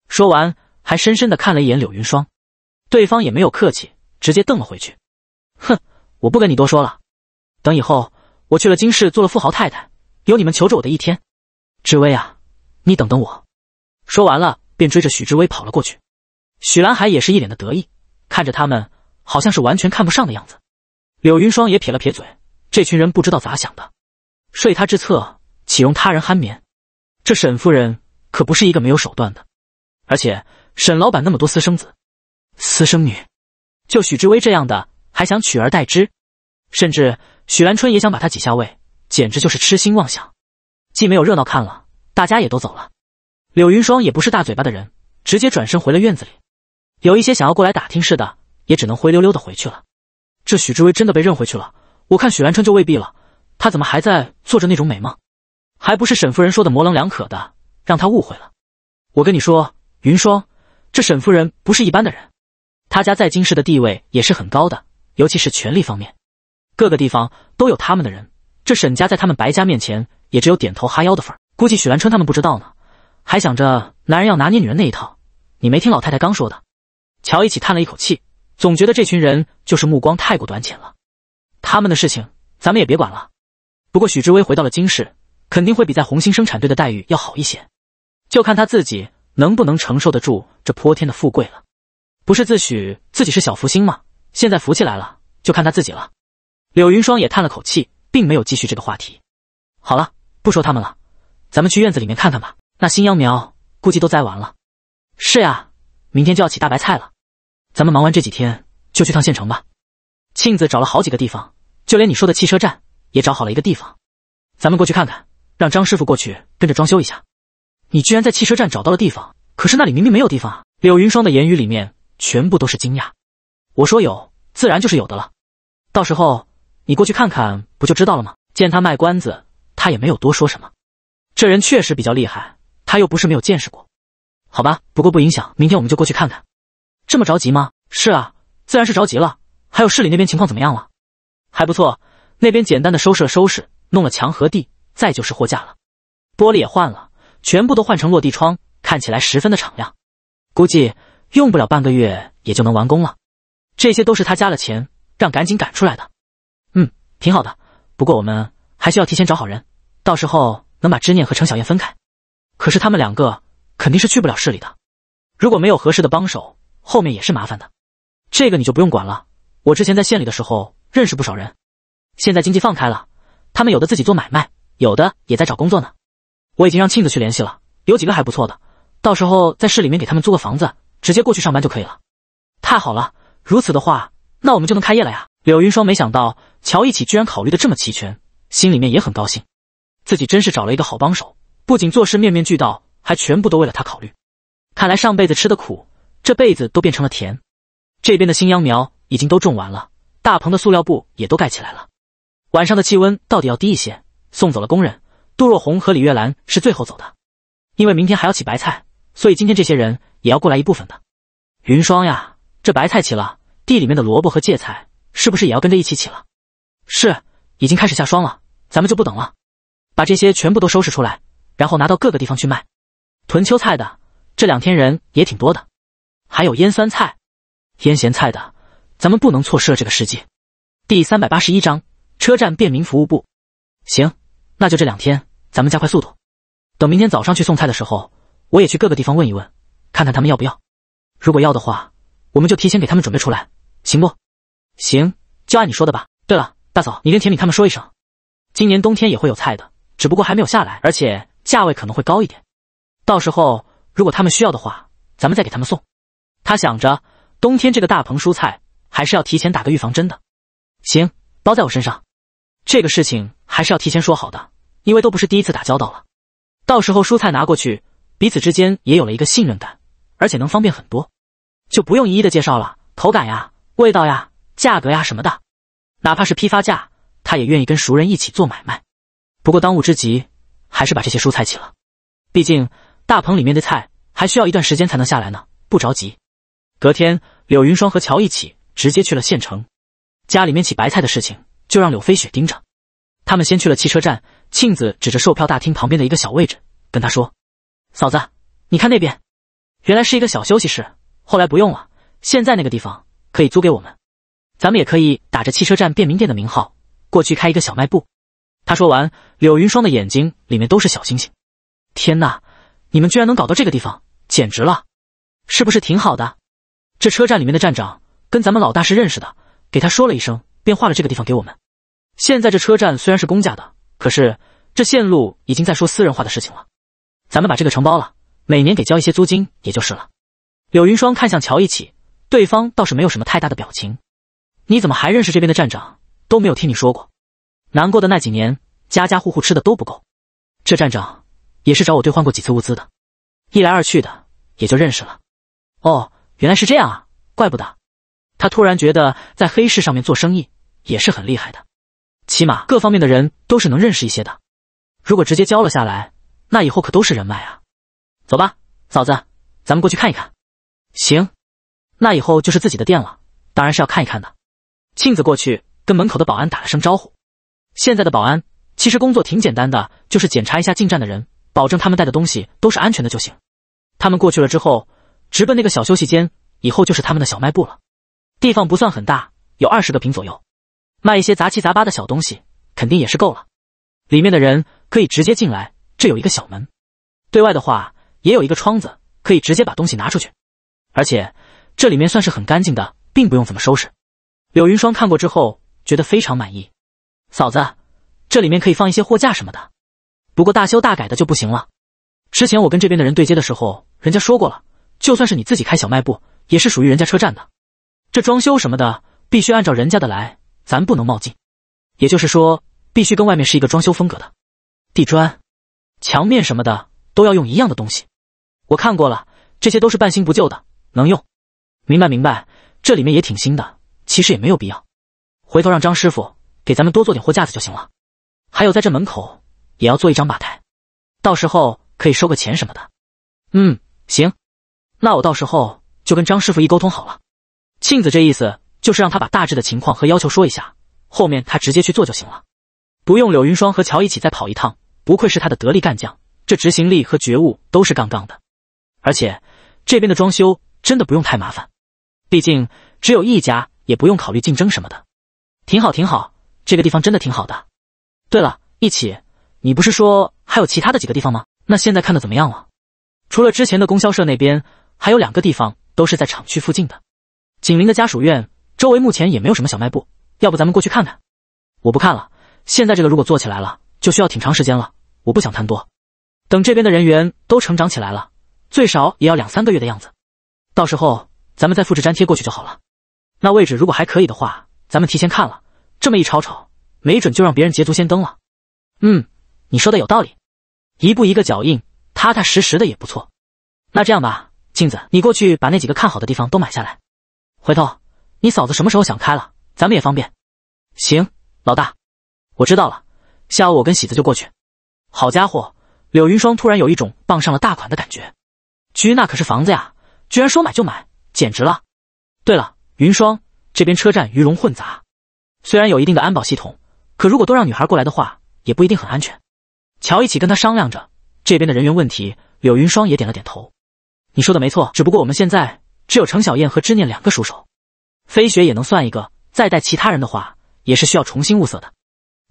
说完，还深深的看了一眼柳云霜，对方也没有客气，直接瞪了回去。哼，我不跟你多说了。等以后我去了京市，做了富豪太太。有你们求着我的一天，志威啊，你等等我！说完了，便追着许志威跑了过去。许兰海也是一脸的得意，看着他们，好像是完全看不上的样子。柳云霜也撇了撇嘴，这群人不知道咋想的。睡他之侧，岂容他人酣眠？这沈夫人可不是一个没有手段的，而且沈老板那么多私生子、私生女，就许志威这样的还想取而代之，甚至许兰春也想把他挤下位。简直就是痴心妄想，既没有热闹看了，大家也都走了。柳云霜也不是大嘴巴的人，直接转身回了院子里。有一些想要过来打听事的，也只能灰溜溜的回去了。这许志威真的被认回去了，我看许兰春就未必了。他怎么还在做着那种美梦？还不是沈夫人说的模棱两可的，让他误会了。我跟你说，云霜，这沈夫人不是一般的人，她家在京市的地位也是很高的，尤其是权力方面，各个地方都有他们的人。这沈家在他们白家面前也只有点头哈腰的份儿，估计许兰春他们不知道呢，还想着男人要拿捏女人那一套。你没听老太太刚说的？乔一起叹了一口气，总觉得这群人就是目光太过短浅了。他们的事情咱们也别管了。不过许志威回到了京市，肯定会比在红星生产队的待遇要好一些，就看他自己能不能承受得住这泼天的富贵了。不是自诩自己是小福星吗？现在福气来了，就看他自己了。柳云霜也叹了口气。并没有继续这个话题。好了，不说他们了，咱们去院子里面看看吧。那新秧苗估计都栽完了。是呀，明天就要起大白菜了。咱们忙完这几天就去趟县城吧。庆子找了好几个地方，就连你说的汽车站也找好了一个地方。咱们过去看看，让张师傅过去跟着装修一下。你居然在汽车站找到了地方，可是那里明明没有地方啊！柳云霜的言语里面全部都是惊讶。我说有，自然就是有的了。到时候。你过去看看不就知道了吗？见他卖关子，他也没有多说什么。这人确实比较厉害，他又不是没有见识过。好吧，不过不影响，明天我们就过去看看。这么着急吗？是啊，自然是着急了。还有市里那边情况怎么样了？还不错，那边简单的收拾了收拾，弄了墙和地，再就是货架了，玻璃也换了，全部都换成落地窗，看起来十分的敞亮。估计用不了半个月也就能完工了。这些都是他加了钱让赶紧赶出来的。挺好的，不过我们还需要提前找好人，到时候能把知念和程小燕分开。可是他们两个肯定是去不了市里的，如果没有合适的帮手，后面也是麻烦的。这个你就不用管了，我之前在县里的时候认识不少人，现在经济放开了，他们有的自己做买卖，有的也在找工作呢。我已经让庆子去联系了，有几个还不错的，到时候在市里面给他们租个房子，直接过去上班就可以了。太好了，如此的话，那我们就能开业了呀！柳云双没想到。乔一起居然考虑的这么齐全，心里面也很高兴，自己真是找了一个好帮手，不仅做事面面俱到，还全部都为了他考虑。看来上辈子吃的苦，这辈子都变成了甜。这边的新秧苗已经都种完了，大棚的塑料布也都盖起来了。晚上的气温到底要低一些，送走了工人，杜若红和李月兰是最后走的，因为明天还要起白菜，所以今天这些人也要过来一部分的。云霜呀，这白菜起了，地里面的萝卜和芥菜是不是也要跟着一起起了？是，已经开始下霜了，咱们就不等了，把这些全部都收拾出来，然后拿到各个地方去卖。囤秋菜的这两天人也挺多的，还有腌酸菜、腌咸菜的，咱们不能错失了这个时机。第三百八十一章车站便民服务部。行，那就这两天，咱们加快速度。等明天早上去送菜的时候，我也去各个地方问一问，看看他们要不要。如果要的话，我们就提前给他们准备出来，行不？行，就按你说的吧。对了。大嫂，你跟田敏他们说一声，今年冬天也会有菜的，只不过还没有下来，而且价位可能会高一点。到时候如果他们需要的话，咱们再给他们送。他想着，冬天这个大棚蔬菜还是要提前打个预防针的。行，包在我身上。这个事情还是要提前说好的，因为都不是第一次打交道了。到时候蔬菜拿过去，彼此之间也有了一个信任感，而且能方便很多，就不用一一的介绍了，口感呀、味道呀、价格呀什么的。哪怕是批发价，他也愿意跟熟人一起做买卖。不过当务之急还是把这些蔬菜起了，毕竟大棚里面的菜还需要一段时间才能下来呢，不着急。隔天，柳云霜和乔一起直接去了县城，家里面起白菜的事情就让柳飞雪盯着。他们先去了汽车站，庆子指着售票大厅旁边的一个小位置跟他说：“嫂子，你看那边，原来是一个小休息室，后来不用了，现在那个地方可以租给我们。”咱们也可以打着汽车站便民店的名号过去开一个小卖部。他说完，柳云霜的眼睛里面都是小星星。天哪，你们居然能搞到这个地方，简直了！是不是挺好的？这车站里面的站长跟咱们老大是认识的，给他说了一声，便画了这个地方给我们。现在这车站虽然是公家的，可是这线路已经在说私人化的事情了。咱们把这个承包了，每年给交一些租金也就是了。柳云霜看向乔一起，对方倒是没有什么太大的表情。你怎么还认识这边的站长？都没有听你说过。难过的那几年，家家户户吃的都不够。这站长也是找我兑换过几次物资的，一来二去的也就认识了。哦，原来是这样啊，怪不得。他突然觉得在黑市上面做生意也是很厉害的，起码各方面的人都是能认识一些的。如果直接交了下来，那以后可都是人脉啊。走吧，嫂子，咱们过去看一看。行，那以后就是自己的店了，当然是要看一看的。庆子过去跟门口的保安打了声招呼。现在的保安其实工作挺简单的，就是检查一下进站的人，保证他们带的东西都是安全的就行。他们过去了之后，直奔那个小休息间，以后就是他们的小卖部了。地方不算很大，有二十个平左右，卖一些杂七杂八的小东西，肯定也是够了。里面的人可以直接进来，这有一个小门；对外的话，也有一个窗子，可以直接把东西拿出去。而且这里面算是很干净的，并不用怎么收拾。柳云霜看过之后，觉得非常满意。嫂子，这里面可以放一些货架什么的，不过大修大改的就不行了。之前我跟这边的人对接的时候，人家说过了，就算是你自己开小卖部，也是属于人家车站的。这装修什么的，必须按照人家的来，咱不能冒进。也就是说，必须跟外面是一个装修风格的，地砖、墙面什么的都要用一样的东西。我看过了，这些都是半新不旧的，能用。明白明白，这里面也挺新的。其实也没有必要，回头让张师傅给咱们多做点货架子就行了。还有，在这门口也要做一张吧台，到时候可以收个钱什么的。嗯，行，那我到时候就跟张师傅一沟通好了。庆子这意思就是让他把大致的情况和要求说一下，后面他直接去做就行了，不用柳云霜和乔一起再跑一趟。不愧是他的得力干将，这执行力和觉悟都是杠杠的。而且这边的装修真的不用太麻烦，毕竟只有一家。也不用考虑竞争什么的，挺好，挺好。这个地方真的挺好的。对了，一起，你不是说还有其他的几个地方吗？那现在看的怎么样了？除了之前的供销社那边，还有两个地方都是在厂区附近的，紧邻的家属院，周围目前也没有什么小卖部。要不咱们过去看看？我不看了，现在这个如果做起来了，就需要挺长时间了。我不想贪多，等这边的人员都成长起来了，最少也要两三个月的样子，到时候咱们再复制粘贴过去就好了。那位置如果还可以的话，咱们提前看了，这么一吵吵，没准就让别人捷足先登了。嗯，你说的有道理，一步一个脚印，踏踏实实的也不错。那这样吧，镜子，你过去把那几个看好的地方都买下来。回头你嫂子什么时候想开了，咱们也方便。行，老大，我知道了，下午我跟喜子就过去。好家伙，柳云霜突然有一种傍上了大款的感觉。居那可是房子呀，居然说买就买，简直了。对了。云霜这边车站鱼龙混杂，虽然有一定的安保系统，可如果都让女孩过来的话，也不一定很安全。乔一起跟他商量着这边的人员问题，柳云霜也点了点头。你说的没错，只不过我们现在只有程小燕和知念两个熟手，飞雪也能算一个。再带其他人的话，也是需要重新物色的。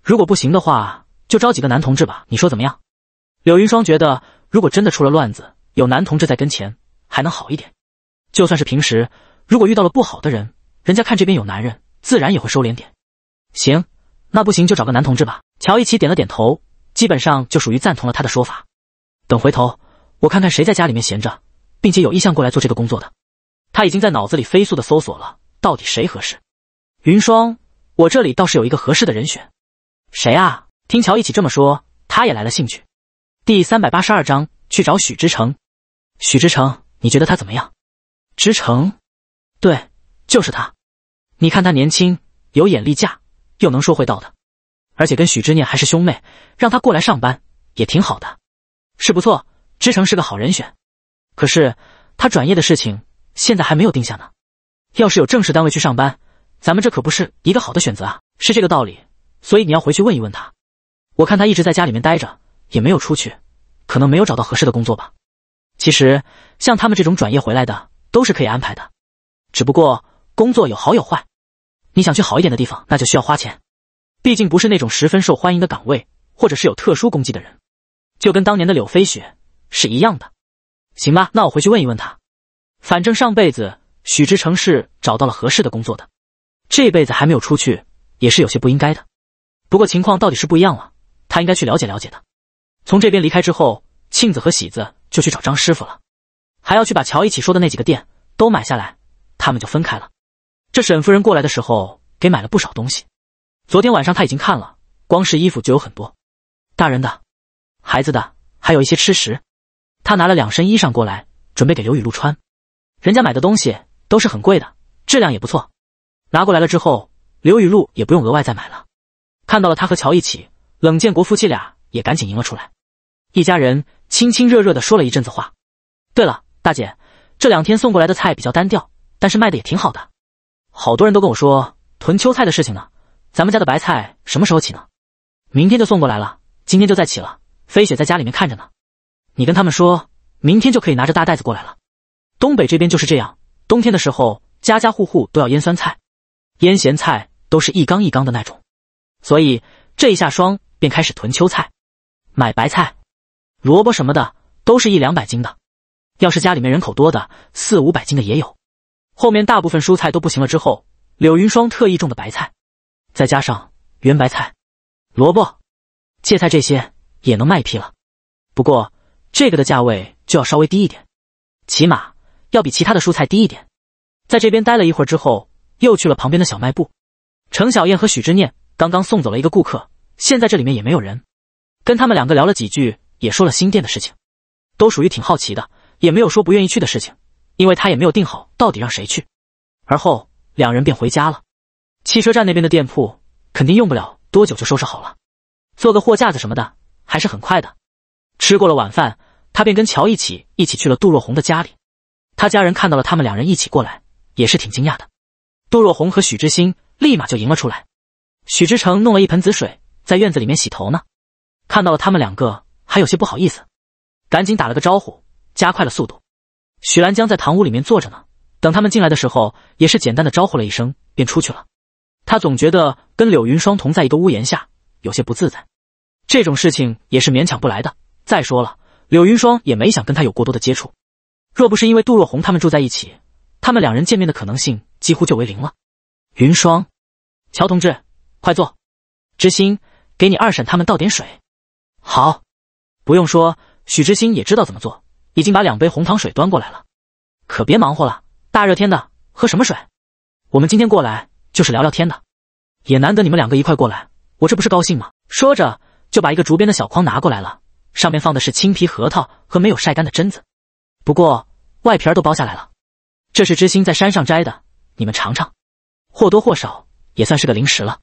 如果不行的话，就招几个男同志吧。你说怎么样？柳云霜觉得，如果真的出了乱子，有男同志在跟前还能好一点，就算是平时。如果遇到了不好的人，人家看这边有男人，自然也会收敛点。行，那不行就找个男同志吧。乔一起点了点头，基本上就属于赞同了他的说法。等回头我看看谁在家里面闲着，并且有意向过来做这个工作的。他已经在脑子里飞速的搜索了，到底谁合适。云霜，我这里倒是有一个合适的人选。谁啊？听乔一起这么说，他也来了兴趣。第三百八十二章去找许之成。许之成，你觉得他怎么样？之成，对，就是他。你看他年轻，有眼力价，又能说会道的，而且跟许之念还是兄妹，让他过来上班也挺好的，是不错。之成是个好人选，可是他转业的事情现在还没有定下呢。要是有正式单位去上班，咱们这可不是一个好的选择啊，是这个道理。所以你要回去问一问他。我看他一直在家里面待着，也没有出去，可能没有找到合适的工作吧。其实像他们这种转业回来的，都是可以安排的。只不过工作有好有坏，你想去好一点的地方，那就需要花钱。毕竟不是那种十分受欢迎的岗位，或者是有特殊功绩的人，就跟当年的柳飞雪是一样的。行吧，那我回去问一问他。反正上辈子许之成是找到了合适的工作的，这辈子还没有出去，也是有些不应该的。不过情况到底是不一样了，他应该去了解了解的。从这边离开之后，庆子和喜子就去找张师傅了，还要去把乔一起说的那几个店都买下来。他们就分开了。这沈夫人过来的时候，给买了不少东西。昨天晚上她已经看了，光是衣服就有很多，大人的、孩子的，还有一些吃食。她拿了两身衣裳过来，准备给刘雨露穿。人家买的东西都是很贵的，质量也不错。拿过来了之后，刘雨露也不用额外再买了。看到了她和乔一起，冷建国夫妻俩也赶紧迎了出来，一家人亲亲热热的说了一阵子话。对了，大姐，这两天送过来的菜比较单调。但是卖的也挺好的，好多人都跟我说囤秋菜的事情呢。咱们家的白菜什么时候起呢？明天就送过来了，今天就再起了。飞雪在家里面看着呢，你跟他们说明天就可以拿着大袋子过来了。东北这边就是这样，冬天的时候家家户户都要腌酸菜、腌咸菜，都是一缸一缸的那种。所以这一下霜便开始囤秋菜，买白菜、萝卜什么的都是一两百斤的，要是家里面人口多的，四五百斤的也有。后面大部分蔬菜都不行了之后，柳云霜特意种的白菜，再加上圆白菜、萝卜、芥菜这些也能卖一批了。不过这个的价位就要稍微低一点，起码要比其他的蔬菜低一点。在这边待了一会儿之后，又去了旁边的小卖部。程小燕和许知念刚刚送走了一个顾客，现在这里面也没有人，跟他们两个聊了几句，也说了新店的事情，都属于挺好奇的，也没有说不愿意去的事情。因为他也没有定好到底让谁去，而后两人便回家了。汽车站那边的店铺肯定用不了多久就收拾好了，做个货架子什么的还是很快的。吃过了晚饭，他便跟乔一起一起去了杜若红的家里。他家人看到了他们两人一起过来，也是挺惊讶的。杜若红和许知心立马就迎了出来。许知成弄了一盆子水在院子里面洗头呢，看到了他们两个还有些不好意思，赶紧打了个招呼，加快了速度。许兰江在堂屋里面坐着呢，等他们进来的时候，也是简单的招呼了一声，便出去了。他总觉得跟柳云霜同在一个屋檐下有些不自在，这种事情也是勉强不来的。再说了，柳云霜也没想跟他有过多的接触。若不是因为杜若红他们住在一起，他们两人见面的可能性几乎就为零了。云霜，乔同志，快坐。知心，给你二婶他们倒点水。好，不用说，许知心也知道怎么做。已经把两杯红糖水端过来了，可别忙活了。大热天的喝什么水？我们今天过来就是聊聊天的，也难得你们两个一块过来，我这不是高兴吗？说着就把一个竹编的小筐拿过来了，上面放的是青皮核桃和没有晒干的榛子，不过外皮儿都剥下来了。这是知心在山上摘的，你们尝尝，或多或少也算是个零食了。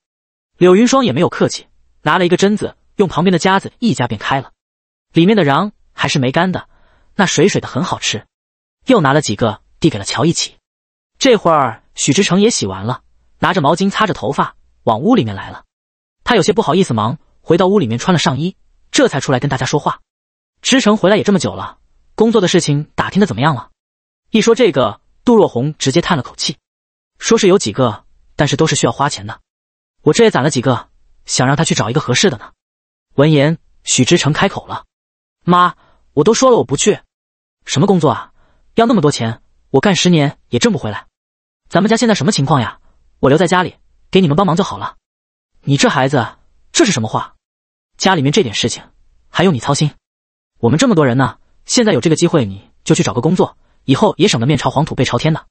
柳云霜也没有客气，拿了一个榛子，用旁边的夹子一夹便开了，里面的瓤还是没干的。那水水的很好吃，又拿了几个递给了乔一起。这会儿许之成也洗完了，拿着毛巾擦着头发往屋里面来了。他有些不好意思，忙回到屋里面穿了上衣，这才出来跟大家说话。之成回来也这么久了，工作的事情打听的怎么样了？一说这个，杜若红直接叹了口气，说是有几个，但是都是需要花钱的。我这也攒了几个，想让他去找一个合适的呢。闻言，许之成开口了：“妈。”我都说了我不去，什么工作啊？要那么多钱，我干十年也挣不回来。咱们家现在什么情况呀？我留在家里给你们帮忙就好了。你这孩子，这是什么话？家里面这点事情还用你操心？我们这么多人呢，现在有这个机会你就去找个工作，以后也省得面朝黄土背朝天的。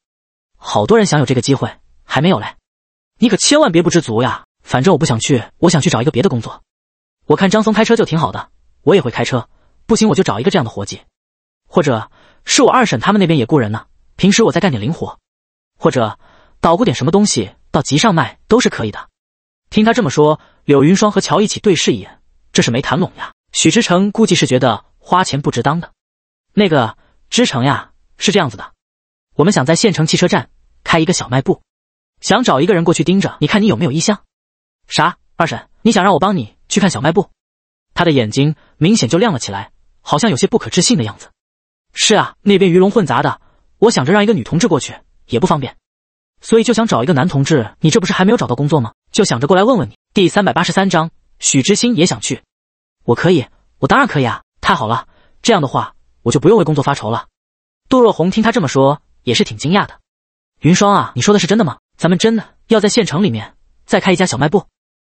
好多人想有这个机会还没有嘞，你可千万别不知足呀。反正我不想去，我想去找一个别的工作。我看张松开车就挺好的，我也会开车。不行，我就找一个这样的活计，或者是我二婶他们那边也雇人呢。平时我再干点零活，或者捣鼓点什么东西到集上卖都是可以的。听他这么说，柳云霜和乔一起对视一眼，这是没谈拢呀。许之成估计是觉得花钱不值当的。那个之城呀，是这样子的，我们想在县城汽车站开一个小卖部，想找一个人过去盯着，你看你有没有意向？啥？二婶，你想让我帮你去看小卖部？他的眼睛明显就亮了起来。好像有些不可置信的样子。是啊，那边鱼龙混杂的，我想着让一个女同志过去也不方便，所以就想找一个男同志。你这不是还没有找到工作吗？就想着过来问问你。第三百八十三章，许知心也想去。我可以，我当然可以啊！太好了，这样的话我就不用为工作发愁了。杜若红听他这么说，也是挺惊讶的。云霜啊，你说的是真的吗？咱们真的要在县城里面再开一家小卖部？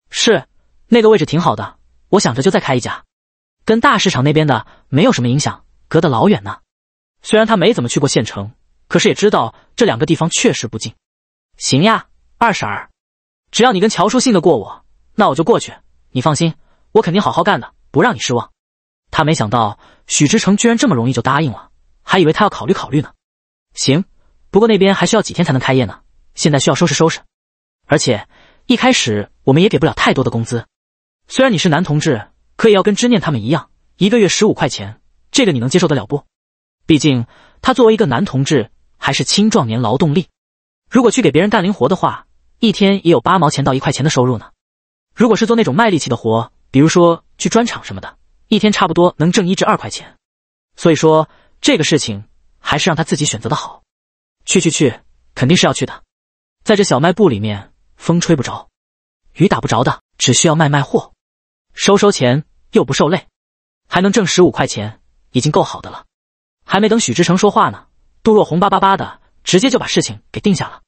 是，那个位置挺好的，我想着就再开一家。跟大市场那边的没有什么影响，隔得老远呢。虽然他没怎么去过县城，可是也知道这两个地方确实不近。行呀，二婶儿，只要你跟乔叔信得过我，那我就过去。你放心，我肯定好好干的，不让你失望。他没想到许之成居然这么容易就答应了，还以为他要考虑考虑呢。行，不过那边还需要几天才能开业呢，现在需要收拾收拾。而且一开始我们也给不了太多的工资，虽然你是男同志。可以要跟之念他们一样，一个月十五块钱，这个你能接受得了不？毕竟他作为一个男同志，还是青壮年劳动力，如果去给别人干零活的话，一天也有八毛钱到一块钱的收入呢。如果是做那种卖力气的活，比如说去砖厂什么的，一天差不多能挣一至二块钱。所以说这个事情还是让他自己选择的好。去去去，肯定是要去的。在这小卖部里面，风吹不着，雨打不着的，只需要卖卖货，收收钱。又不受累，还能挣十五块钱，已经够好的了。还没等许之成说话呢，杜若红巴巴巴的直接就把事情给定下了。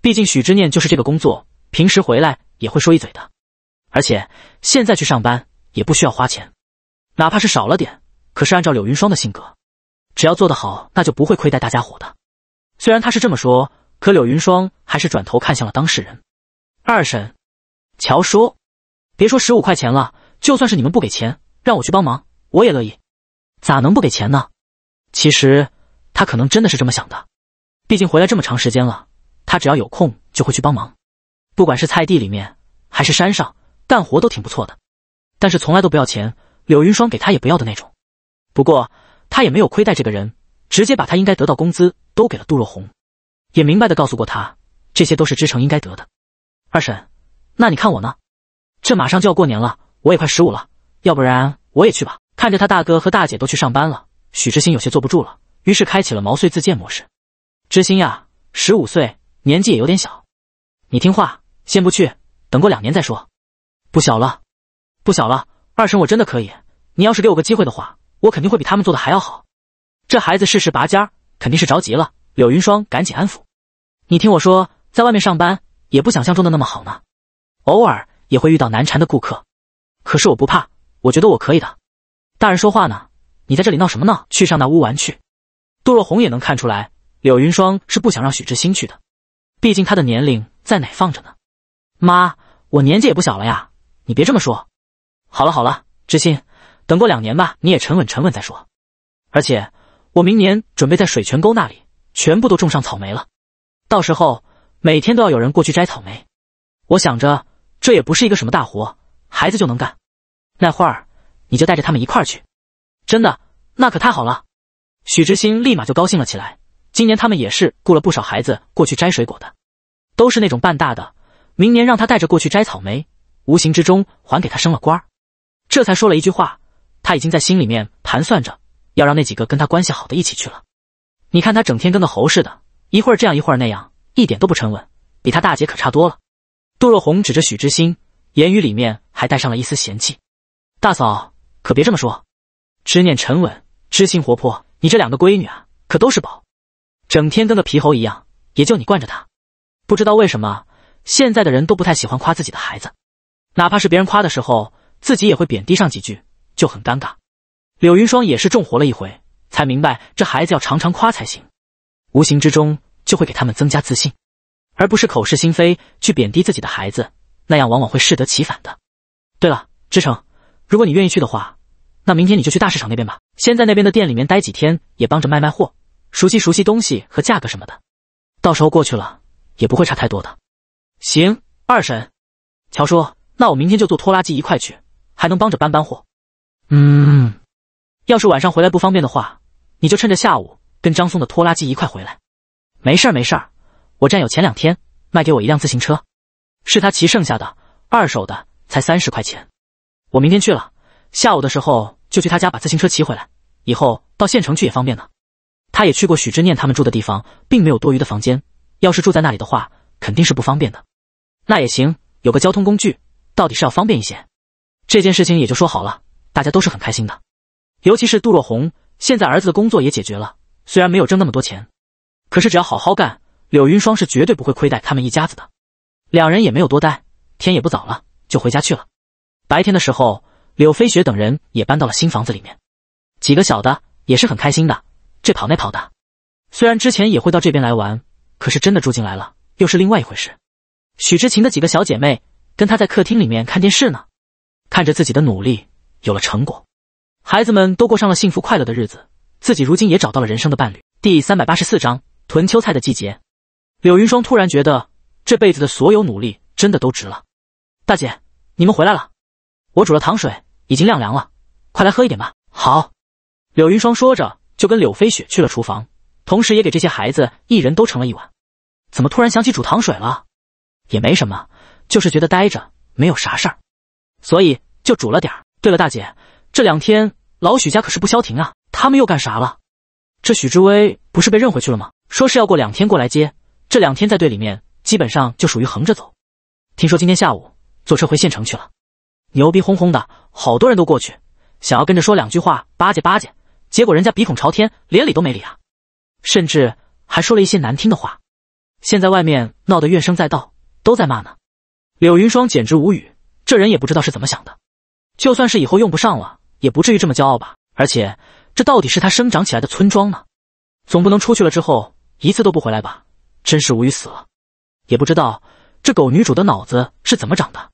毕竟许之念就是这个工作，平时回来也会说一嘴的。而且现在去上班也不需要花钱，哪怕是少了点，可是按照柳云霜的性格，只要做得好，那就不会亏待大家伙的。虽然他是这么说，可柳云霜还是转头看向了当事人，二婶，乔叔，别说十五块钱了。就算是你们不给钱让我去帮忙，我也乐意。咋能不给钱呢？其实他可能真的是这么想的，毕竟回来这么长时间了，他只要有空就会去帮忙，不管是菜地里面还是山上干活都挺不错的。但是从来都不要钱，柳云霜给他也不要的那种。不过他也没有亏待这个人，直接把他应该得到工资都给了杜若红，也明白的告诉过他，这些都是知城应该得的。二婶，那你看我呢？这马上就要过年了。我也快十五了，要不然我也去吧。看着他大哥和大姐都去上班了，许之心有些坐不住了，于是开启了毛遂自荐模式。知心呀，十五岁，年纪也有点小，你听话，先不去，等过两年再说。不小了，不小了，二婶我真的可以，你要是给我个机会的话，我肯定会比他们做的还要好。这孩子事事拔尖儿，肯定是着急了。柳云霜赶紧安抚，你听我说，在外面上班也不想象中的那么好呢，偶尔也会遇到难缠的顾客。可是我不怕，我觉得我可以的。大人说话呢，你在这里闹什么呢？去上那屋玩去。杜若红也能看出来，柳云霜是不想让许知心去的，毕竟他的年龄在哪放着呢。妈，我年纪也不小了呀，你别这么说。好了好了，知心，等过两年吧，你也沉稳沉稳再说。而且我明年准备在水泉沟那里全部都种上草莓了，到时候每天都要有人过去摘草莓。我想着这也不是一个什么大活。孩子就能干，那会儿你就带着他们一块儿去，真的那可太好了。许之心立马就高兴了起来。今年他们也是雇了不少孩子过去摘水果的，都是那种半大的。明年让他带着过去摘草莓，无形之中还给他升了官儿。这才说了一句话，他已经在心里面盘算着要让那几个跟他关系好的一起去了。你看他整天跟个猴似的，一会儿这样一会儿那样，一点都不沉稳，比他大姐可差多了。杜若红指着许之心。言语里面还带上了一丝嫌弃，大嫂可别这么说。知念沉稳，知心活泼，你这两个闺女啊，可都是宝。整天跟个皮猴一样，也就你惯着她。不知道为什么，现在的人都不太喜欢夸自己的孩子，哪怕是别人夸的时候，自己也会贬低上几句，就很尴尬。柳云霜也是重活了一回，才明白这孩子要常常夸才行，无形之中就会给他们增加自信，而不是口是心非去贬低自己的孩子。那样往往会适得其反的。对了，志成，如果你愿意去的话，那明天你就去大市场那边吧，先在那边的店里面待几天，也帮着卖卖货，熟悉熟悉东西和价格什么的。到时候过去了，也不会差太多的。行，二婶，乔叔，那我明天就坐拖拉机一块去，还能帮着搬搬货。嗯，要是晚上回来不方便的话，你就趁着下午跟张松的拖拉机一块回来。没事儿没事儿，我战友前两天卖给我一辆自行车。是他骑剩下的，二手的才三十块钱。我明天去了，下午的时候就去他家把自行车骑回来。以后到县城去也方便呢。他也去过许之念他们住的地方，并没有多余的房间。要是住在那里的话，肯定是不方便的。那也行，有个交通工具，到底是要方便一些。这件事情也就说好了，大家都是很开心的。尤其是杜若红，现在儿子的工作也解决了，虽然没有挣那么多钱，可是只要好好干，柳云霜是绝对不会亏待他们一家子的。两人也没有多待，天也不早了，就回家去了。白天的时候，柳飞雪等人也搬到了新房子里面，几个小的也是很开心的，这跑那跑的。虽然之前也会到这边来玩，可是真的住进来了，又是另外一回事。许知晴的几个小姐妹跟她在客厅里面看电视呢，看着自己的努力有了成果，孩子们都过上了幸福快乐的日子，自己如今也找到了人生的伴侣。第三百八十四章囤秋菜的季节，柳云霜突然觉得。这辈子的所有努力真的都值了，大姐，你们回来了，我煮了糖水，已经晾凉了，快来喝一点吧。好，柳云霜说着就跟柳飞雪去了厨房，同时也给这些孩子一人都盛了一碗。怎么突然想起煮糖水了？也没什么，就是觉得待着没有啥事儿，所以就煮了点儿。对了，大姐，这两天老许家可是不消停啊，他们又干啥了？这许知威不是被认回去了吗？说是要过两天过来接，这两天在队里面。基本上就属于横着走。听说今天下午坐车回县城去了，牛逼哄哄的，好多人都过去想要跟着说两句话巴结巴结，结果人家鼻孔朝天，连理都没理啊，甚至还说了一些难听的话。现在外面闹得怨声载道，都在骂呢。柳云霜简直无语，这人也不知道是怎么想的。就算是以后用不上了，也不至于这么骄傲吧？而且这到底是他生长起来的村庄呢，总不能出去了之后一次都不回来吧？真是无语死了。也不知道这狗女主的脑子是怎么长的，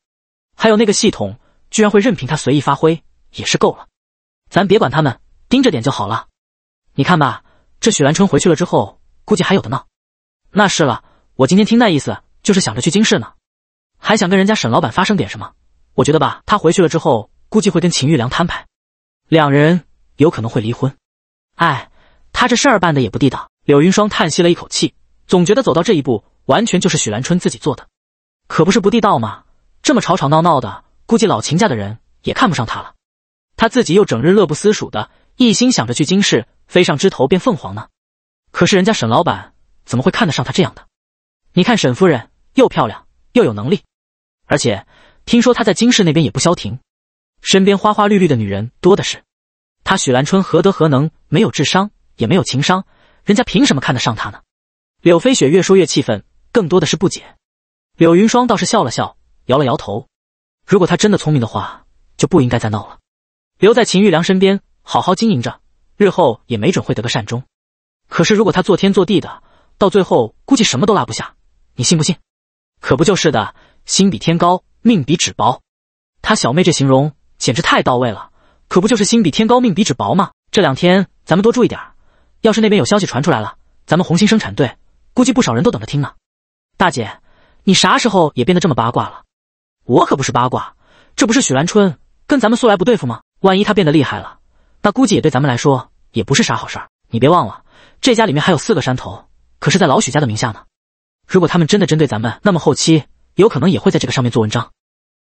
还有那个系统居然会任凭她随意发挥，也是够了。咱别管他们，盯着点就好了。你看吧，这许兰春回去了之后，估计还有的闹。那是了，我今天听那意思，就是想着去京市呢，还想跟人家沈老板发生点什么。我觉得吧，他回去了之后，估计会跟秦玉良摊牌，两人有可能会离婚。哎，他这事儿办的也不地道。柳云霜叹息了一口气，总觉得走到这一步。完全就是许兰春自己做的，可不是不地道吗？这么吵吵闹闹的，估计老秦家的人也看不上他了。他自己又整日乐不思蜀的，一心想着去京市飞上枝头变凤凰呢。可是人家沈老板怎么会看得上他这样的？你看沈夫人又漂亮又有能力，而且听说她在京市那边也不消停，身边花花绿绿的女人多的是。他许兰春何德何能？没有智商也没有情商，人家凭什么看得上他呢？柳飞雪越说越气愤。更多的是不解，柳云霜倒是笑了笑，摇了摇头。如果他真的聪明的话，就不应该再闹了。留在秦玉良身边，好好经营着，日后也没准会得个善终。可是如果他做天做地的，到最后估计什么都拉不下。你信不信？可不就是的，心比天高，命比纸薄。他小妹这形容简直太到位了，可不就是心比天高，命比纸薄吗？这两天咱们多注意点要是那边有消息传出来了，咱们红星生产队估计不少人都等着听呢。大姐，你啥时候也变得这么八卦了？我可不是八卦，这不是许兰春跟咱们素来不对付吗？万一他变得厉害了，那估计也对咱们来说也不是啥好事儿。你别忘了，这家里面还有四个山头，可是在老许家的名下呢。如果他们真的针对咱们，那么后期有可能也会在这个上面做文章。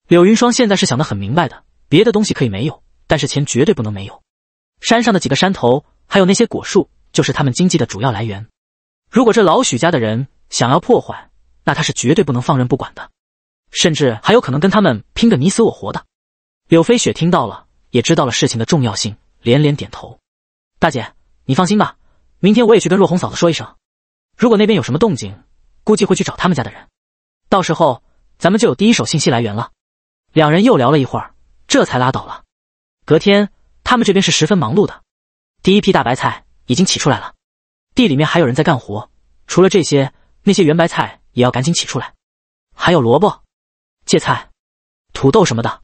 柳云霜现在是想得很明白的，别的东西可以没有，但是钱绝对不能没有。山上的几个山头，还有那些果树，就是他们经济的主要来源。如果这老许家的人想要破坏，那他是绝对不能放任不管的，甚至还有可能跟他们拼个你死我活的。柳飞雪听到了，也知道了事情的重要性，连连点头：“大姐，你放心吧，明天我也去跟若红嫂子说一声。如果那边有什么动静，估计会去找他们家的人，到时候咱们就有第一手信息来源了。”两人又聊了一会儿，这才拉倒了。隔天，他们这边是十分忙碌的，第一批大白菜已经起出来了，地里面还有人在干活。除了这些，那些圆白菜。也要赶紧起出来，还有萝卜、芥菜、土豆什么的，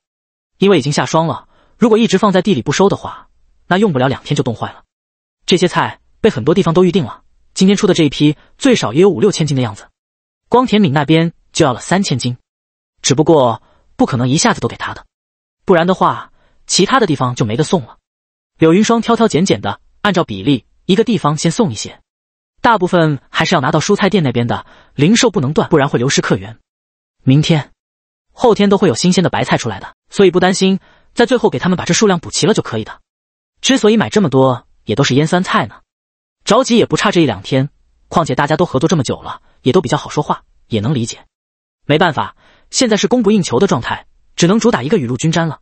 因为已经下霜了，如果一直放在地里不收的话，那用不了两天就冻坏了。这些菜被很多地方都预定了，今天出的这一批最少也有五六千斤的样子，光田敏那边就要了三千斤，只不过不可能一下子都给他的，不然的话其他的地方就没得送了。柳云霜挑挑拣拣的，按照比例一个地方先送一些。大部分还是要拿到蔬菜店那边的零售不能断，不然会流失客源。明天、后天都会有新鲜的白菜出来的，所以不担心。在最后给他们把这数量补齐了就可以的。之所以买这么多，也都是腌酸菜呢。着急也不差这一两天，况且大家都合作这么久了，也都比较好说话，也能理解。没办法，现在是供不应求的状态，只能主打一个雨露均沾了。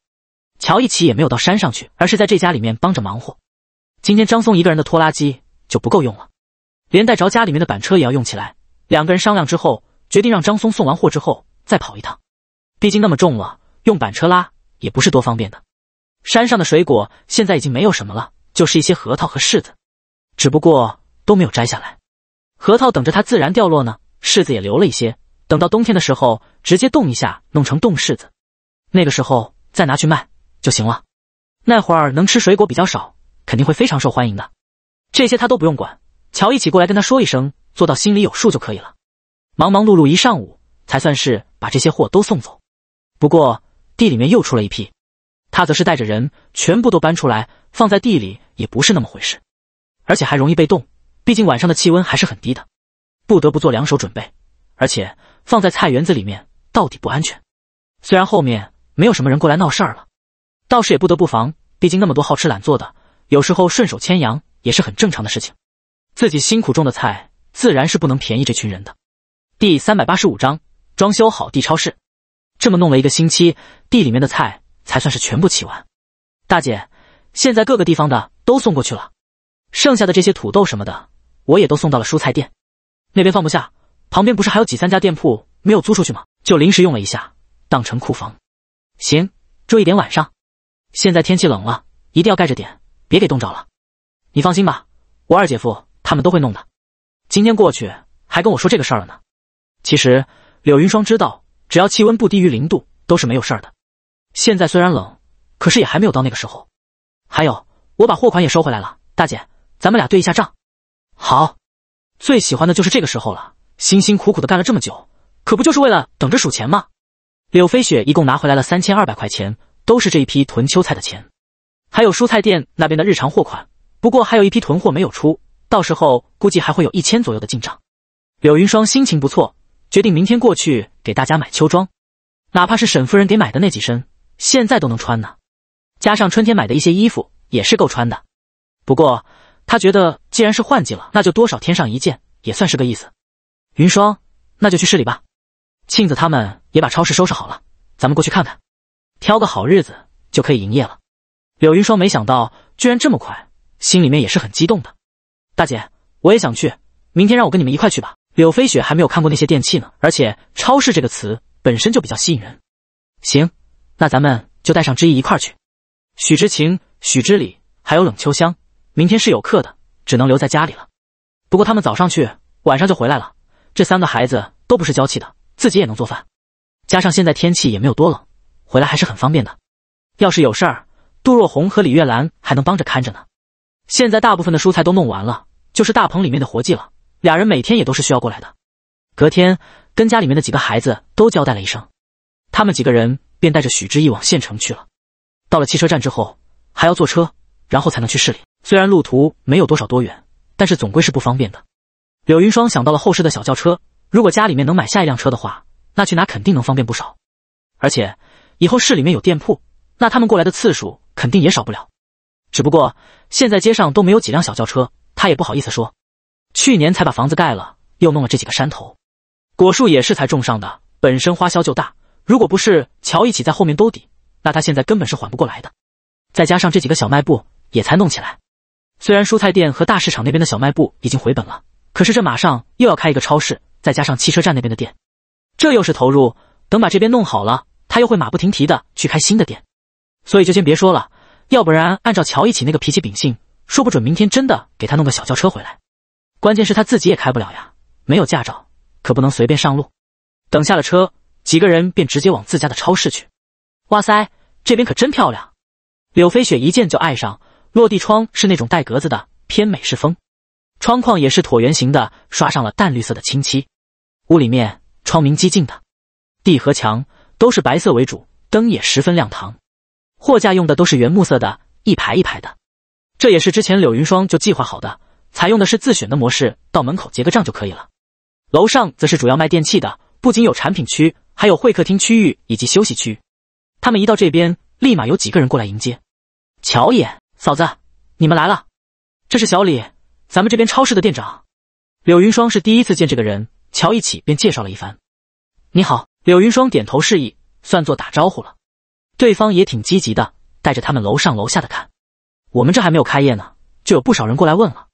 乔一奇也没有到山上去，而是在这家里面帮着忙活。今天张松一个人的拖拉机就不够用了。连带着家里面的板车也要用起来。两个人商量之后，决定让张松送完货之后再跑一趟。毕竟那么重了，用板车拉也不是多方便的。山上的水果现在已经没有什么了，就是一些核桃和柿子，只不过都没有摘下来。核桃等着它自然掉落呢，柿子也留了一些，等到冬天的时候直接冻一下，弄成冻柿子，那个时候再拿去卖就行了。那会儿能吃水果比较少，肯定会非常受欢迎的。这些他都不用管。乔一起过来跟他说一声，做到心里有数就可以了。忙忙碌碌一上午，才算是把这些货都送走。不过地里面又出了一批，他则是带着人全部都搬出来，放在地里也不是那么回事，而且还容易被冻。毕竟晚上的气温还是很低的，不得不做两手准备。而且放在菜园子里面到底不安全。虽然后面没有什么人过来闹事儿了，倒是也不得不防。毕竟那么多好吃懒做的，有时候顺手牵羊也是很正常的事情。自己辛苦种的菜，自然是不能便宜这群人的。第三百八十五章装修好地超市，这么弄了一个星期，地里面的菜才算是全部起完。大姐，现在各个地方的都送过去了，剩下的这些土豆什么的，我也都送到了蔬菜店，那边放不下，旁边不是还有几三家店铺没有租出去吗？就临时用了一下，当成库房。行，注意点晚上，现在天气冷了，一定要盖着点，别给冻着了。你放心吧，我二姐夫。他们都会弄的，今天过去还跟我说这个事儿了呢。其实柳云霜知道，只要气温不低于零度都是没有事儿的。现在虽然冷，可是也还没有到那个时候。还有，我把货款也收回来了，大姐，咱们俩对一下账。好，最喜欢的就是这个时候了，辛辛苦苦的干了这么久，可不就是为了等着数钱吗？柳飞雪一共拿回来了三千二百块钱，都是这一批囤秋菜的钱，还有蔬菜店那边的日常货款。不过还有一批囤货没有出。到时候估计还会有一千左右的进账，柳云霜心情不错，决定明天过去给大家买秋装，哪怕是沈夫人给买的那几身，现在都能穿呢。加上春天买的一些衣服也是够穿的。不过他觉得既然是换季了，那就多少添上一件，也算是个意思。云霜，那就去市里吧。庆子他们也把超市收拾好了，咱们过去看看，挑个好日子就可以营业了。柳云霜没想到居然这么快，心里面也是很激动的。大姐，我也想去，明天让我跟你们一块去吧。柳飞雪还没有看过那些电器呢，而且“超市”这个词本身就比较吸引人。行，那咱们就带上知意一块去。许知情、许知礼还有冷秋香，明天是有课的，只能留在家里了。不过他们早上去，晚上就回来了。这三个孩子都不是娇气的，自己也能做饭，加上现在天气也没有多冷，回来还是很方便的。要是有事儿，杜若红和李月兰还能帮着看着呢。现在大部分的蔬菜都弄完了，就是大棚里面的活计了。俩人每天也都是需要过来的。隔天跟家里面的几个孩子都交代了一声，他们几个人便带着许之意往县城去了。到了汽车站之后还要坐车，然后才能去市里。虽然路途没有多少多远，但是总归是不方便的。柳云霜想到了后市的小轿车，如果家里面能买下一辆车的话，那去哪肯定能方便不少。而且以后市里面有店铺，那他们过来的次数肯定也少不了。只不过现在街上都没有几辆小轿车，他也不好意思说。去年才把房子盖了，又弄了这几个山头，果树也是才种上的，本身花销就大。如果不是乔一起在后面兜底，那他现在根本是缓不过来的。再加上这几个小卖部也才弄起来，虽然蔬菜店和大市场那边的小卖部已经回本了，可是这马上又要开一个超市，再加上汽车站那边的店，这又是投入。等把这边弄好了，他又会马不停蹄的去开新的店，所以就先别说了。要不然，按照乔一起那个脾气秉性，说不准明天真的给他弄个小轿车回来。关键是他自己也开不了呀，没有驾照，可不能随便上路。等下了车，几个人便直接往自家的超市去。哇塞，这边可真漂亮！柳飞雪一见就爱上，落地窗是那种带格子的，偏美式风，窗框也是椭圆形的，刷上了淡绿色的清漆。屋里面窗明几净的，地和墙都是白色为主，灯也十分亮堂。货架用的都是原木色的，一排一排的，这也是之前柳云霜就计划好的。采用的是自选的模式，到门口结个账就可以了。楼上则是主要卖电器的，不仅有产品区，还有会客厅区域以及休息区。他们一到这边，立马有几个人过来迎接。乔爷，嫂子，你们来了。这是小李，咱们这边超市的店长。柳云霜是第一次见这个人，乔一起便介绍了一番。你好，柳云霜点头示意，算作打招呼了。对方也挺积极的，带着他们楼上楼下的看。我们这还没有开业呢，就有不少人过来问了。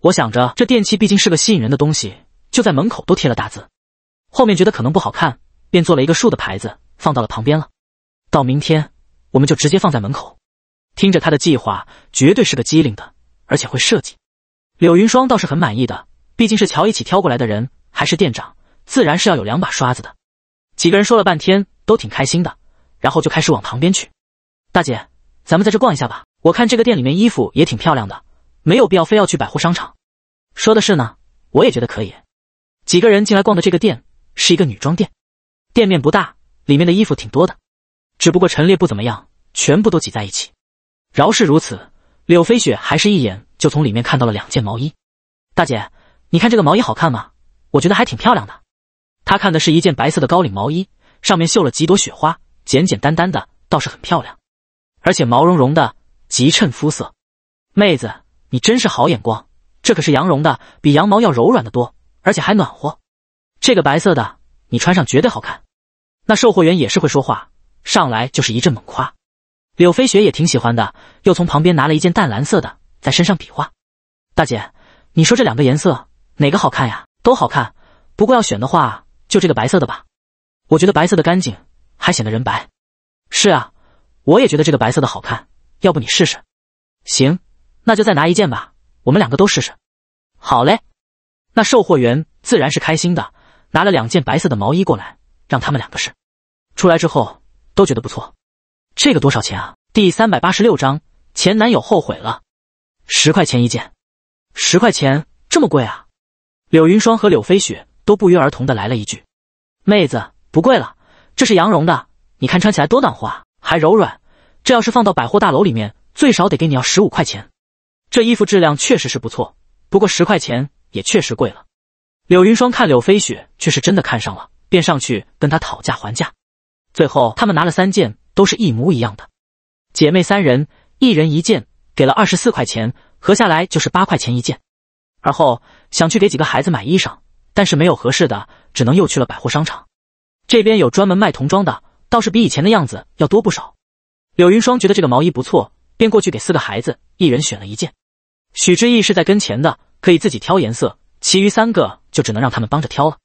我想着这电器毕竟是个吸引人的东西，就在门口都贴了大字。后面觉得可能不好看，便做了一个竖的牌子，放到了旁边了。到明天我们就直接放在门口。听着他的计划，绝对是个机灵的，而且会设计。柳云霜倒是很满意的，毕竟是乔一起挑过来的人，还是店长，自然是要有两把刷子的。几个人说了半天，都挺开心的。然后就开始往旁边去，大姐，咱们在这逛一下吧。我看这个店里面衣服也挺漂亮的，没有必要非要去百货商场。说的是呢，我也觉得可以。几个人进来逛的这个店是一个女装店，店面不大，里面的衣服挺多的，只不过陈列不怎么样，全部都挤在一起。饶是如此，柳飞雪还是一眼就从里面看到了两件毛衣。大姐，你看这个毛衣好看吗？我觉得还挺漂亮的。她看的是一件白色的高领毛衣，上面绣了几朵雪花。简简单单的，倒是很漂亮，而且毛茸茸的，极衬肤色。妹子，你真是好眼光，这可是羊绒的，比羊毛要柔软的多，而且还暖和。这个白色的，你穿上绝对好看。那售货员也是会说话，上来就是一阵猛夸。柳飞雪也挺喜欢的，又从旁边拿了一件淡蓝色的，在身上比划。大姐，你说这两个颜色哪个好看呀？都好看，不过要选的话，就这个白色的吧。我觉得白色的干净。还显得人白，是啊，我也觉得这个白色的好看，要不你试试？行，那就再拿一件吧，我们两个都试试。好嘞，那售货员自然是开心的，拿了两件白色的毛衣过来，让他们两个试。出来之后都觉得不错，这个多少钱啊？第三百八十六章前男友后悔了，十块钱一件，十块钱这么贵啊？柳云霜和柳飞雪都不约而同的来了一句，妹子不贵了。这是羊绒的，你看穿起来多暖和，啊，还柔软。这要是放到百货大楼里面，最少得给你要十五块钱。这衣服质量确实是不错，不过十块钱也确实贵了。柳云霜看柳飞雪却是真的看上了，便上去跟她讨价还价。最后他们拿了三件，都是一模一样的。姐妹三人一人一件，给了二十四块钱，合下来就是八块钱一件。而后想去给几个孩子买衣裳，但是没有合适的，只能又去了百货商场。这边有专门卖童装的，倒是比以前的样子要多不少。柳云霜觉得这个毛衣不错，便过去给四个孩子一人选了一件。许知意是在跟前的，可以自己挑颜色，其余三个就只能让他们帮着挑了。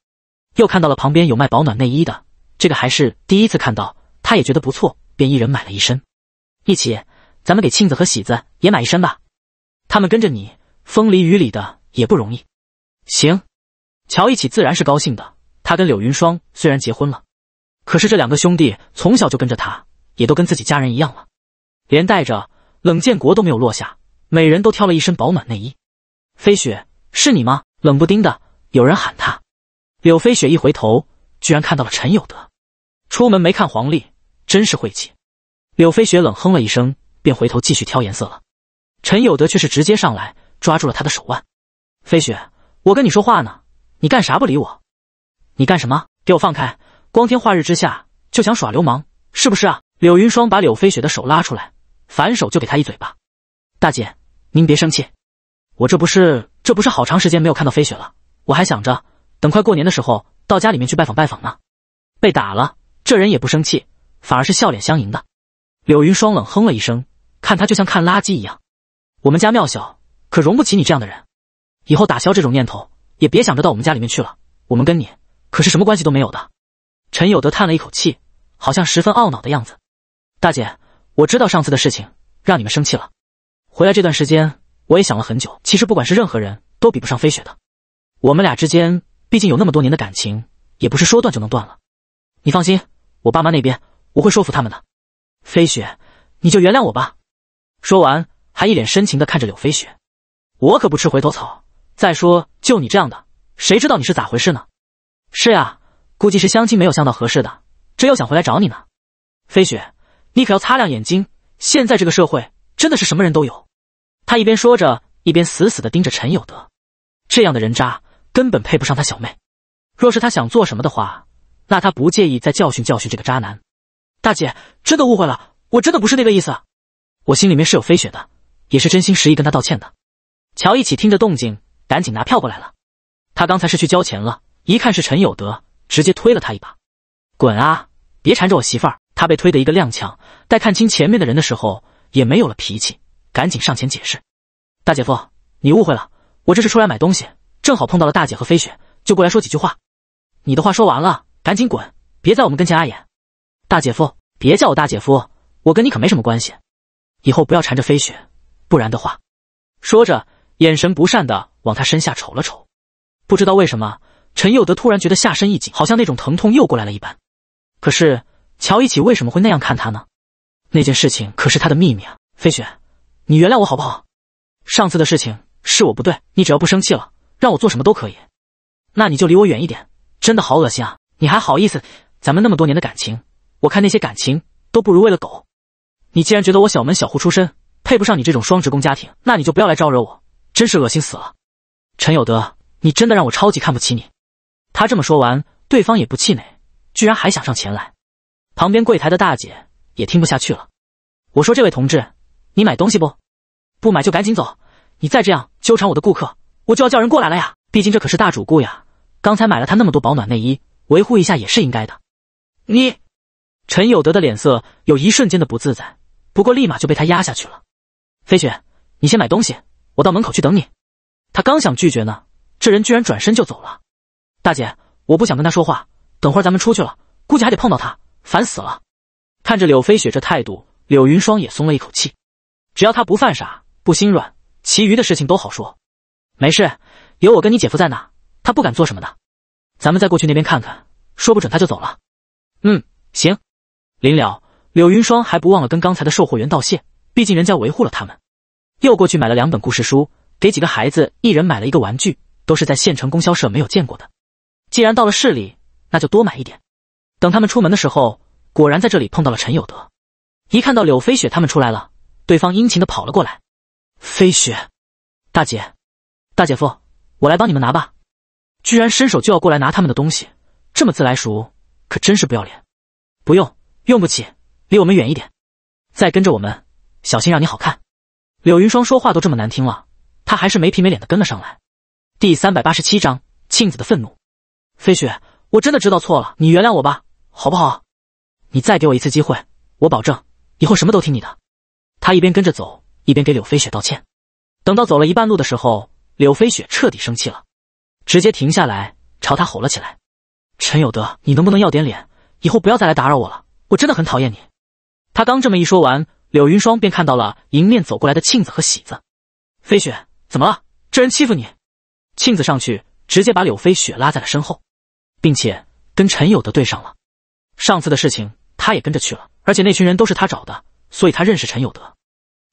又看到了旁边有卖保暖内衣的，这个还是第一次看到，他也觉得不错，便一人买了一身。一起，咱们给庆子和喜子也买一身吧。他们跟着你风里雨里的也不容易。行，乔一起自然是高兴的。他跟柳云霜虽然结婚了，可是这两个兄弟从小就跟着他，也都跟自己家人一样了，连带着冷建国都没有落下，每人都挑了一身保暖内衣。飞雪，是你吗？冷不丁的有人喊他，柳飞雪一回头，居然看到了陈有德。出门没看黄历，真是晦气。柳飞雪冷哼了一声，便回头继续挑颜色了。陈有德却是直接上来抓住了他的手腕。飞雪，我跟你说话呢，你干啥不理我？你干什么？给我放开！光天化日之下就想耍流氓，是不是啊？柳云霜把柳飞雪的手拉出来，反手就给他一嘴巴。大姐，您别生气，我这不是，这不是好长时间没有看到飞雪了，我还想着等快过年的时候到家里面去拜访拜访呢。被打了，这人也不生气，反而是笑脸相迎的。柳云霜冷哼了一声，看他就像看垃圾一样。我们家庙小，可容不起你这样的人。以后打消这种念头，也别想着到我们家里面去了。我们跟你。可是什么关系都没有的，陈有德叹了一口气，好像十分懊恼的样子。大姐，我知道上次的事情让你们生气了，回来这段时间我也想了很久。其实不管是任何人都比不上飞雪的，我们俩之间毕竟有那么多年的感情，也不是说断就能断了。你放心，我爸妈那边我会说服他们的。飞雪，你就原谅我吧。说完还一脸深情的看着柳飞雪，我可不吃回头草。再说就你这样的，谁知道你是咋回事呢？是啊，估计是相亲没有相到合适的，这又想回来找你呢。飞雪，你可要擦亮眼睛，现在这个社会真的是什么人都有。他一边说着，一边死死的盯着陈有德，这样的人渣根本配不上他小妹。若是他想做什么的话，那他不介意再教训教训这个渣男。大姐，真的误会了，我真的不是那个意思，我心里面是有飞雪的，也是真心实意跟他道歉的。乔一起听着动静，赶紧拿票过来了，他刚才是去交钱了。一看是陈有德，直接推了他一把：“滚啊！别缠着我媳妇儿！”他被推得一个踉跄，待看清前面的人的时候，也没有了脾气，赶紧上前解释：“大姐夫，你误会了，我这是出来买东西，正好碰到了大姐和飞雪，就过来说几句话。”“你的话说完了，赶紧滚，别在我们跟前碍眼。”“大姐夫，别叫我大姐夫，我跟你可没什么关系。以后不要缠着飞雪，不然的话……”说着，眼神不善的往他身下瞅了瞅，不知道为什么。陈有德突然觉得下身一紧，好像那种疼痛又过来了一般。可是乔一起为什么会那样看他呢？那件事情可是他的秘密啊！飞雪，你原谅我好不好？上次的事情是我不对，你只要不生气了，让我做什么都可以。那你就离我远一点，真的好恶心啊！你还好意思？咱们那么多年的感情，我看那些感情都不如喂了狗。你既然觉得我小门小户出身，配不上你这种双职工家庭，那你就不要来招惹我，真是恶心死了！陈有德，你真的让我超级看不起你。他这么说完，对方也不气馁，居然还想上前来。旁边柜台的大姐也听不下去了：“我说这位同志，你买东西不？不买就赶紧走！你再这样纠缠我的顾客，我就要叫人过来了呀！毕竟这可是大主顾呀，刚才买了他那么多保暖内衣，维护一下也是应该的。”你，陈有德的脸色有一瞬间的不自在，不过立马就被他压下去了。飞雪，你先买东西，我到门口去等你。他刚想拒绝呢，这人居然转身就走了。大姐，我不想跟他说话。等会儿咱们出去了，估计还得碰到他，烦死了。看着柳飞雪这态度，柳云霜也松了一口气。只要他不犯傻、不心软，其余的事情都好说。没事，有我跟你姐夫在呢，他不敢做什么的。咱们再过去那边看看，说不准他就走了。嗯，行。临了，柳云霜还不忘了跟刚才的售货员道谢，毕竟人家维护了他们。又过去买了两本故事书，给几个孩子一人买了一个玩具，都是在县城供销社没有见过的。既然到了市里，那就多买一点。等他们出门的时候，果然在这里碰到了陈有德。一看到柳飞雪他们出来了，对方殷勤的跑了过来。飞雪，大姐，大姐夫，我来帮你们拿吧。居然伸手就要过来拿他们的东西，这么自来熟，可真是不要脸。不用，用不起，离我们远一点。再跟着我们，小心让你好看。柳云霜说话都这么难听了，他还是没皮没脸的跟了上来。第三百八十七章，庆子的愤怒。飞雪，我真的知道错了，你原谅我吧，好不好？你再给我一次机会，我保证以后什么都听你的。他一边跟着走，一边给柳飞雪道歉。等到走了一半路的时候，柳飞雪彻底生气了，直接停下来，朝他吼了起来：“陈有德，你能不能要点脸？以后不要再来打扰我了，我真的很讨厌你！”他刚这么一说完，柳云霜便看到了迎面走过来的庆子和喜子。飞雪，怎么了？这人欺负你？庆子上去直接把柳飞雪拉在了身后。并且跟陈有德对上了，上次的事情他也跟着去了，而且那群人都是他找的，所以他认识陈有德。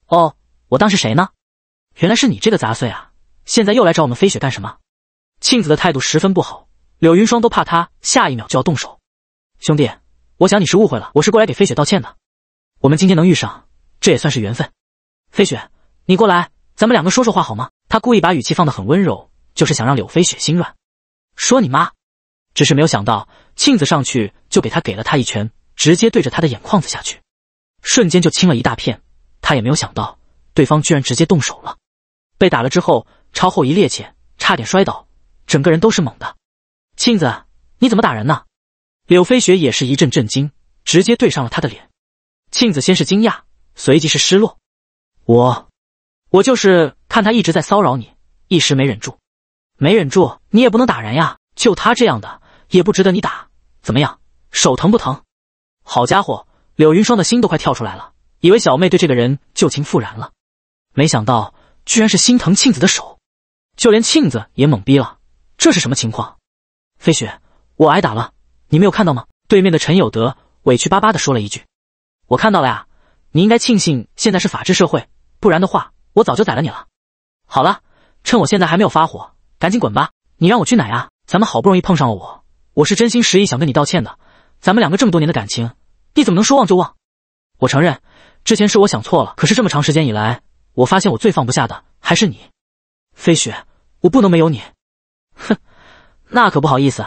哦，我当是谁呢？原来是你这个杂碎啊！现在又来找我们飞雪干什么？庆子的态度十分不好，柳云霜都怕他下一秒就要动手。兄弟，我想你是误会了，我是过来给飞雪道歉的。我们今天能遇上，这也算是缘分。飞雪，你过来，咱们两个说说话好吗？他故意把语气放得很温柔，就是想让柳飞雪心软。说你妈！只是没有想到，庆子上去就给他给了他一拳，直接对着他的眼眶子下去，瞬间就青了一大片。他也没有想到，对方居然直接动手了。被打了之后，朝后一趔趄，差点摔倒，整个人都是懵的。庆子，你怎么打人呢？柳飞雪也是一阵震惊，直接对上了他的脸。庆子先是惊讶，随即是失落。我，我就是看他一直在骚扰你，一时没忍住，没忍住，你也不能打人呀，就他这样的。也不值得你打，怎么样？手疼不疼？好家伙，柳云霜的心都快跳出来了，以为小妹对这个人旧情复燃了，没想到居然是心疼庆子的手，就连庆子也懵逼了，这是什么情况？飞雪，我挨打了，你没有看到吗？对面的陈有德委屈巴巴的说了一句：“我看到了呀，你应该庆幸现在是法治社会，不然的话我早就宰了你了。”好了，趁我现在还没有发火，赶紧滚吧！你让我去哪呀？咱们好不容易碰上了我。我是真心实意想跟你道歉的，咱们两个这么多年的感情，你怎么能说忘就忘？我承认之前是我想错了，可是这么长时间以来，我发现我最放不下的还是你，飞雪，我不能没有你。哼，那可不好意思，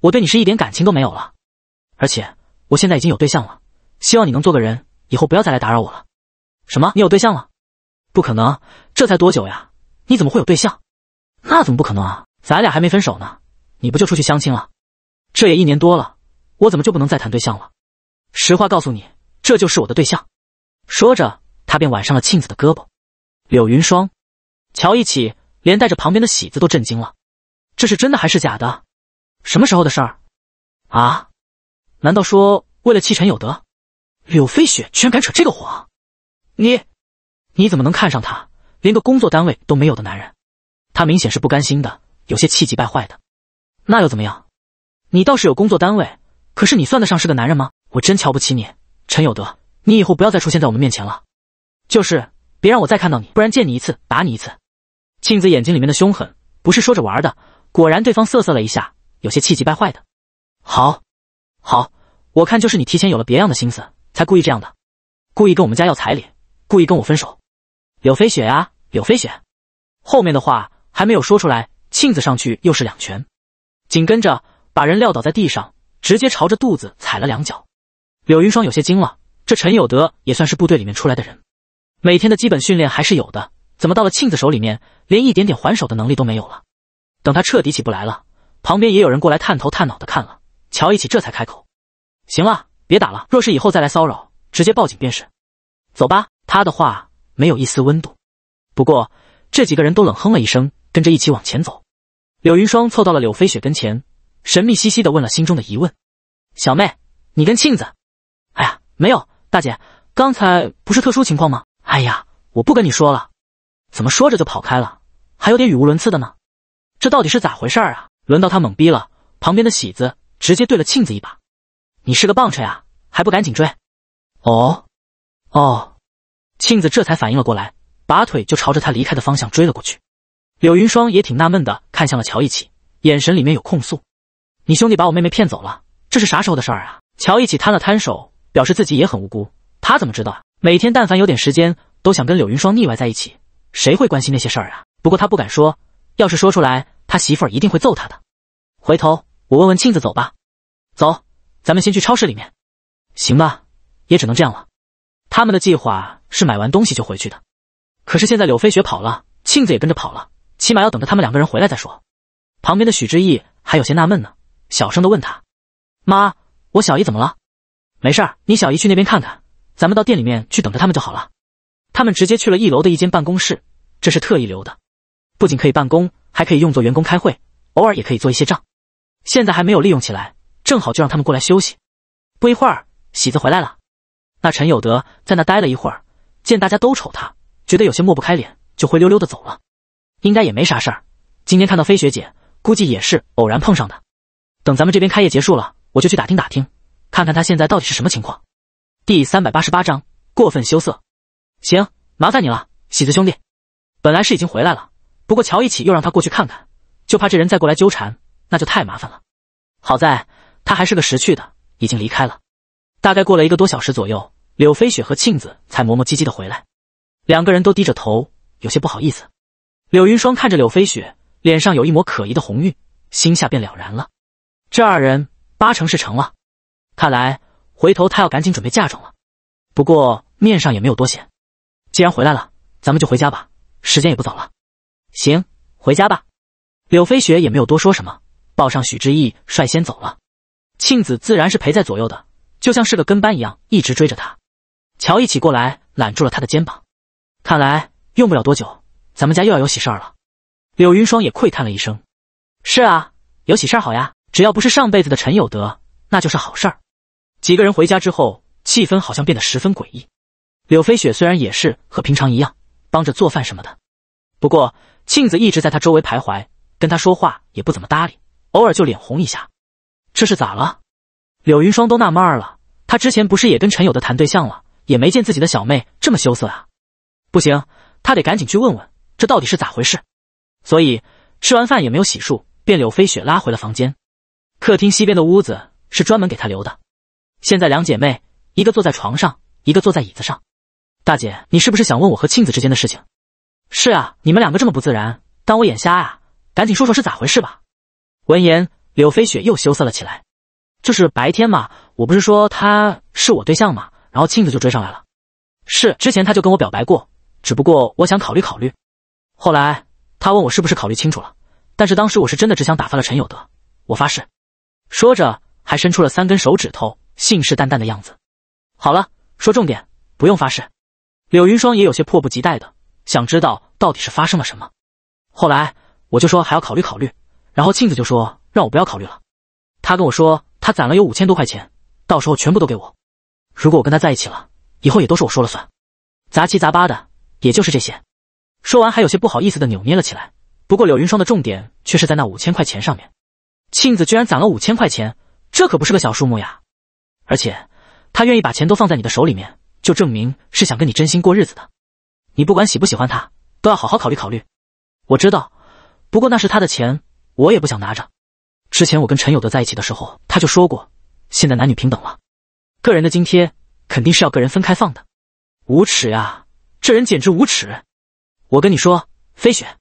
我对你是一点感情都没有了，而且我现在已经有对象了，希望你能做个人，以后不要再来打扰我了。什么？你有对象了？不可能，这才多久呀？你怎么会有对象？那怎么不可能啊？咱俩还没分手呢，你不就出去相亲了？这也一年多了，我怎么就不能再谈对象了？实话告诉你，这就是我的对象。说着，他便挽上了庆子的胳膊。柳云霜，瞧一起，连带着旁边的喜子都震惊了。这是真的还是假的？什么时候的事儿？啊？难道说为了弃陈有德，柳飞雪居然敢扯这个谎？你，你怎么能看上他，连个工作单位都没有的男人？他明显是不甘心的，有些气急败坏的。那又怎么样？你倒是有工作单位，可是你算得上是个男人吗？我真瞧不起你，陈有德，你以后不要再出现在我们面前了，就是别让我再看到你，不然见你一次打你一次。庆子眼睛里面的凶狠不是说着玩的，果然对方瑟瑟了一下，有些气急败坏的。好，好，我看就是你提前有了别样的心思，才故意这样的，故意跟我们家要彩礼，故意跟我分手。柳飞雪啊，柳飞雪，后面的话还没有说出来，庆子上去又是两拳，紧跟着。把人撂倒在地上，直接朝着肚子踩了两脚。柳云霜有些惊了，这陈有德也算是部队里面出来的人，每天的基本训练还是有的，怎么到了庆子手里面，连一点点还手的能力都没有了？等他彻底起不来了，旁边也有人过来探头探脑的看了，瞧一起这才开口：“行了，别打了。若是以后再来骚扰，直接报警便是。走吧。”他的话没有一丝温度。不过这几个人都冷哼了一声，跟着一起往前走。柳云霜凑到了柳飞雪跟前。神秘兮兮的问了心中的疑问：“小妹，你跟庆子？”哎呀，没有，大姐，刚才不是特殊情况吗？哎呀，我不跟你说了，怎么说着就跑开了，还有点语无伦次的呢？这到底是咋回事啊？轮到他懵逼了。旁边的喜子直接对了庆子一把：“你是个棒槌啊，还不赶紧追！”哦，哦，庆子这才反应了过来，拔腿就朝着他离开的方向追了过去。柳云霜也挺纳闷的，看向了乔一起，眼神里面有控诉。你兄弟把我妹妹骗走了，这是啥时候的事儿啊？乔一起摊了摊手，表示自己也很无辜。他怎么知道每天但凡有点时间，都想跟柳云霜腻歪在一起，谁会关心那些事儿啊？不过他不敢说，要是说出来，他媳妇儿一定会揍他的。回头我问问庆子，走吧，走，咱们先去超市里面，行吧？也只能这样了。他们的计划是买完东西就回去的，可是现在柳飞雪跑了，庆子也跟着跑了，起码要等着他们两个人回来再说。旁边的许之意还有些纳闷呢。小声的问他：“妈，我小姨怎么了？”“没事儿，你小姨去那边看看，咱们到店里面去等着他们就好了。”他们直接去了一楼的一间办公室，这是特意留的，不仅可以办公，还可以用作员工开会，偶尔也可以做一些账。现在还没有利用起来，正好就让他们过来休息。不一会儿，喜子回来了。那陈有德在那待了一会儿，见大家都瞅他，觉得有些抹不开脸，就灰溜溜的走了。应该也没啥事儿，今天看到飞雪姐，估计也是偶然碰上的。等咱们这边开业结束了，我就去打听打听，看看他现在到底是什么情况。第三百八十八章过分羞涩。行，麻烦你了，喜子兄弟。本来是已经回来了，不过乔一起又让他过去看看，就怕这人再过来纠缠，那就太麻烦了。好在他还是个识趣的，已经离开了。大概过了一个多小时左右，柳飞雪和庆子才磨磨唧唧的回来，两个人都低着头，有些不好意思。柳云霜看着柳飞雪，脸上有一抹可疑的红晕，心下便了然了。这二人八成是成了，看来回头他要赶紧准备嫁妆了。不过面上也没有多显。既然回来了，咱们就回家吧，时间也不早了。行，回家吧。柳飞雪也没有多说什么，抱上许之意率先走了。庆子自然是陪在左右的，就像是个跟班一样，一直追着他。乔一起过来揽住了他的肩膀。看来用不了多久，咱们家又要有喜事儿了。柳云霜也喟叹了一声：“是啊，有喜事儿好呀。”只要不是上辈子的陈有德，那就是好事儿。几个人回家之后，气氛好像变得十分诡异。柳飞雪虽然也是和平常一样帮着做饭什么的，不过庆子一直在他周围徘徊，跟他说话也不怎么搭理，偶尔就脸红一下。这是咋了？柳云霜都纳闷了。他之前不是也跟陈有德谈对象了，也没见自己的小妹这么羞涩啊！不行，他得赶紧去问问，这到底是咋回事。所以吃完饭也没有洗漱，便柳飞雪拉回了房间。客厅西边的屋子是专门给她留的。现在两姐妹，一个坐在床上，一个坐在椅子上。大姐，你是不是想问我和庆子之间的事情？是啊，你们两个这么不自然，当我眼瞎啊？赶紧说说是咋回事吧。闻言，柳飞雪又羞涩了起来。就是白天嘛，我不是说他是我对象嘛，然后庆子就追上来了。是，之前他就跟我表白过，只不过我想考虑考虑。后来他问我是不是考虑清楚了，但是当时我是真的只想打发了陈有德，我发誓。说着，还伸出了三根手指头，信誓旦旦的样子。好了，说重点，不用发誓。柳云霜也有些迫不及待的，想知道到底是发生了什么。后来我就说还要考虑考虑，然后庆子就说让我不要考虑了。他跟我说他攒了有五千多块钱，到时候全部都给我。如果我跟他在一起了，以后也都是我说了算。杂七杂八的，也就是这些。说完，还有些不好意思的扭捏了起来。不过柳云霜的重点却是在那五千块钱上面。庆子居然攒了五千块钱，这可不是个小数目呀！而且他愿意把钱都放在你的手里面，就证明是想跟你真心过日子的。你不管喜不喜欢他，都要好好考虑考虑。我知道，不过那是他的钱，我也不想拿着。之前我跟陈有德在一起的时候，他就说过，现在男女平等了，个人的津贴肯定是要个人分开放的。无耻呀！这人简直无耻！我跟你说，飞雪，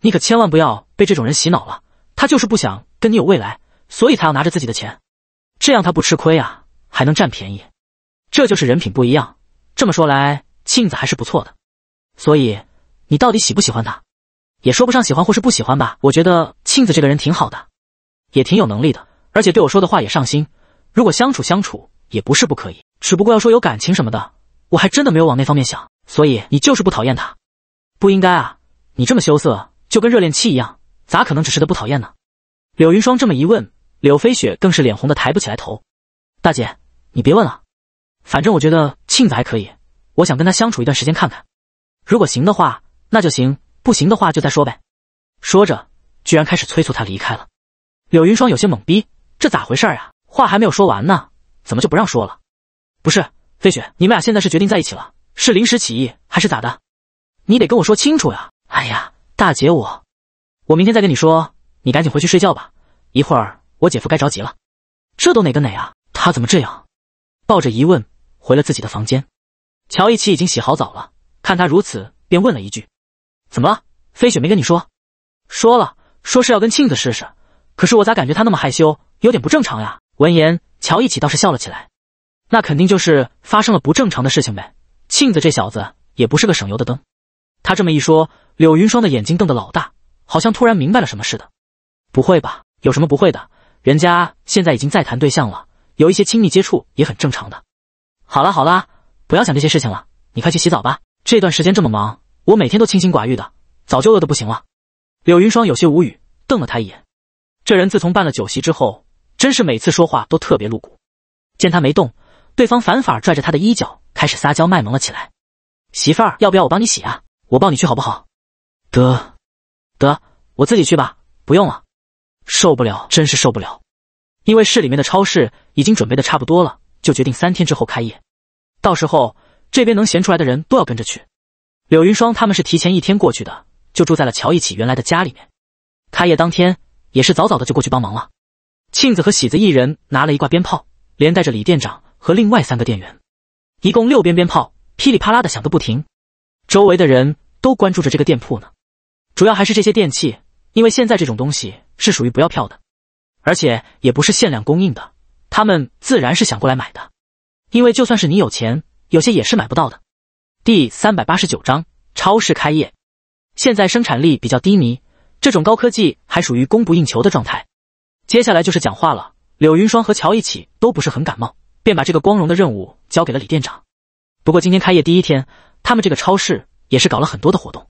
你可千万不要被这种人洗脑了。他就是不想。跟你有未来，所以才要拿着自己的钱，这样他不吃亏啊，还能占便宜。这就是人品不一样。这么说来，庆子还是不错的。所以你到底喜不喜欢他？也说不上喜欢或是不喜欢吧。我觉得庆子这个人挺好的，也挺有能力的，而且对我说的话也上心。如果相处相处也不是不可以，只不过要说有感情什么的，我还真的没有往那方面想。所以你就是不讨厌他？不应该啊！你这么羞涩，就跟热恋期一样，咋可能只是的不讨厌呢？柳云霜这么一问，柳飞雪更是脸红的抬不起来头。大姐，你别问了，反正我觉得庆子还可以，我想跟他相处一段时间看看，如果行的话那就行，不行的话就再说呗。说着，居然开始催促他离开了。柳云霜有些懵逼，这咋回事啊？话还没有说完呢，怎么就不让说了？不是飞雪，你们俩现在是决定在一起了？是临时起意还是咋的？你得跟我说清楚呀！哎呀，大姐我，我明天再跟你说。你赶紧回去睡觉吧，一会儿我姐夫该着急了。这都哪个哪啊？他怎么这样？抱着疑问回了自己的房间。乔一奇已经洗好澡了，看他如此，便问了一句：“怎么了？飞雪没跟你说？”“说了，说是要跟庆子试试，可是我咋感觉他那么害羞，有点不正常呀？”闻言，乔一奇倒是笑了起来：“那肯定就是发生了不正常的事情呗。庆子这小子也不是个省油的灯。”他这么一说，柳云霜的眼睛瞪得老大，好像突然明白了什么似的。不会吧？有什么不会的？人家现在已经在谈对象了，有一些亲密接触也很正常的。好啦好啦，不要想这些事情了，你快去洗澡吧。这段时间这么忙，我每天都清心寡欲的，早就饿得不行了。柳云霜有些无语，瞪了他一眼。这人自从办了酒席之后，真是每次说话都特别露骨。见他没动，对方反反而拽着他的衣角，开始撒娇卖萌了起来。媳妇儿，要不要我帮你洗啊？我抱你去好不好？得，得，我自己去吧，不用了。受不了，真是受不了！因为市里面的超市已经准备的差不多了，就决定三天之后开业。到时候这边能闲出来的人都要跟着去。柳云霜他们是提前一天过去的，就住在了乔一起原来的家里面。开业当天也是早早的就过去帮忙了。庆子和喜子一人拿了一挂鞭炮，连带着李店长和另外三个店员，一共六边鞭炮，噼里啪啦的响个不停。周围的人都关注着这个店铺呢，主要还是这些电器，因为现在这种东西。是属于不要票的，而且也不是限量供应的，他们自然是想过来买的，因为就算是你有钱，有些也是买不到的。第三百八十九章超市开业。现在生产力比较低迷，这种高科技还属于供不应求的状态。接下来就是讲话了。柳云霜和乔一起都不是很感冒，便把这个光荣的任务交给了李店长。不过今天开业第一天，他们这个超市也是搞了很多的活动，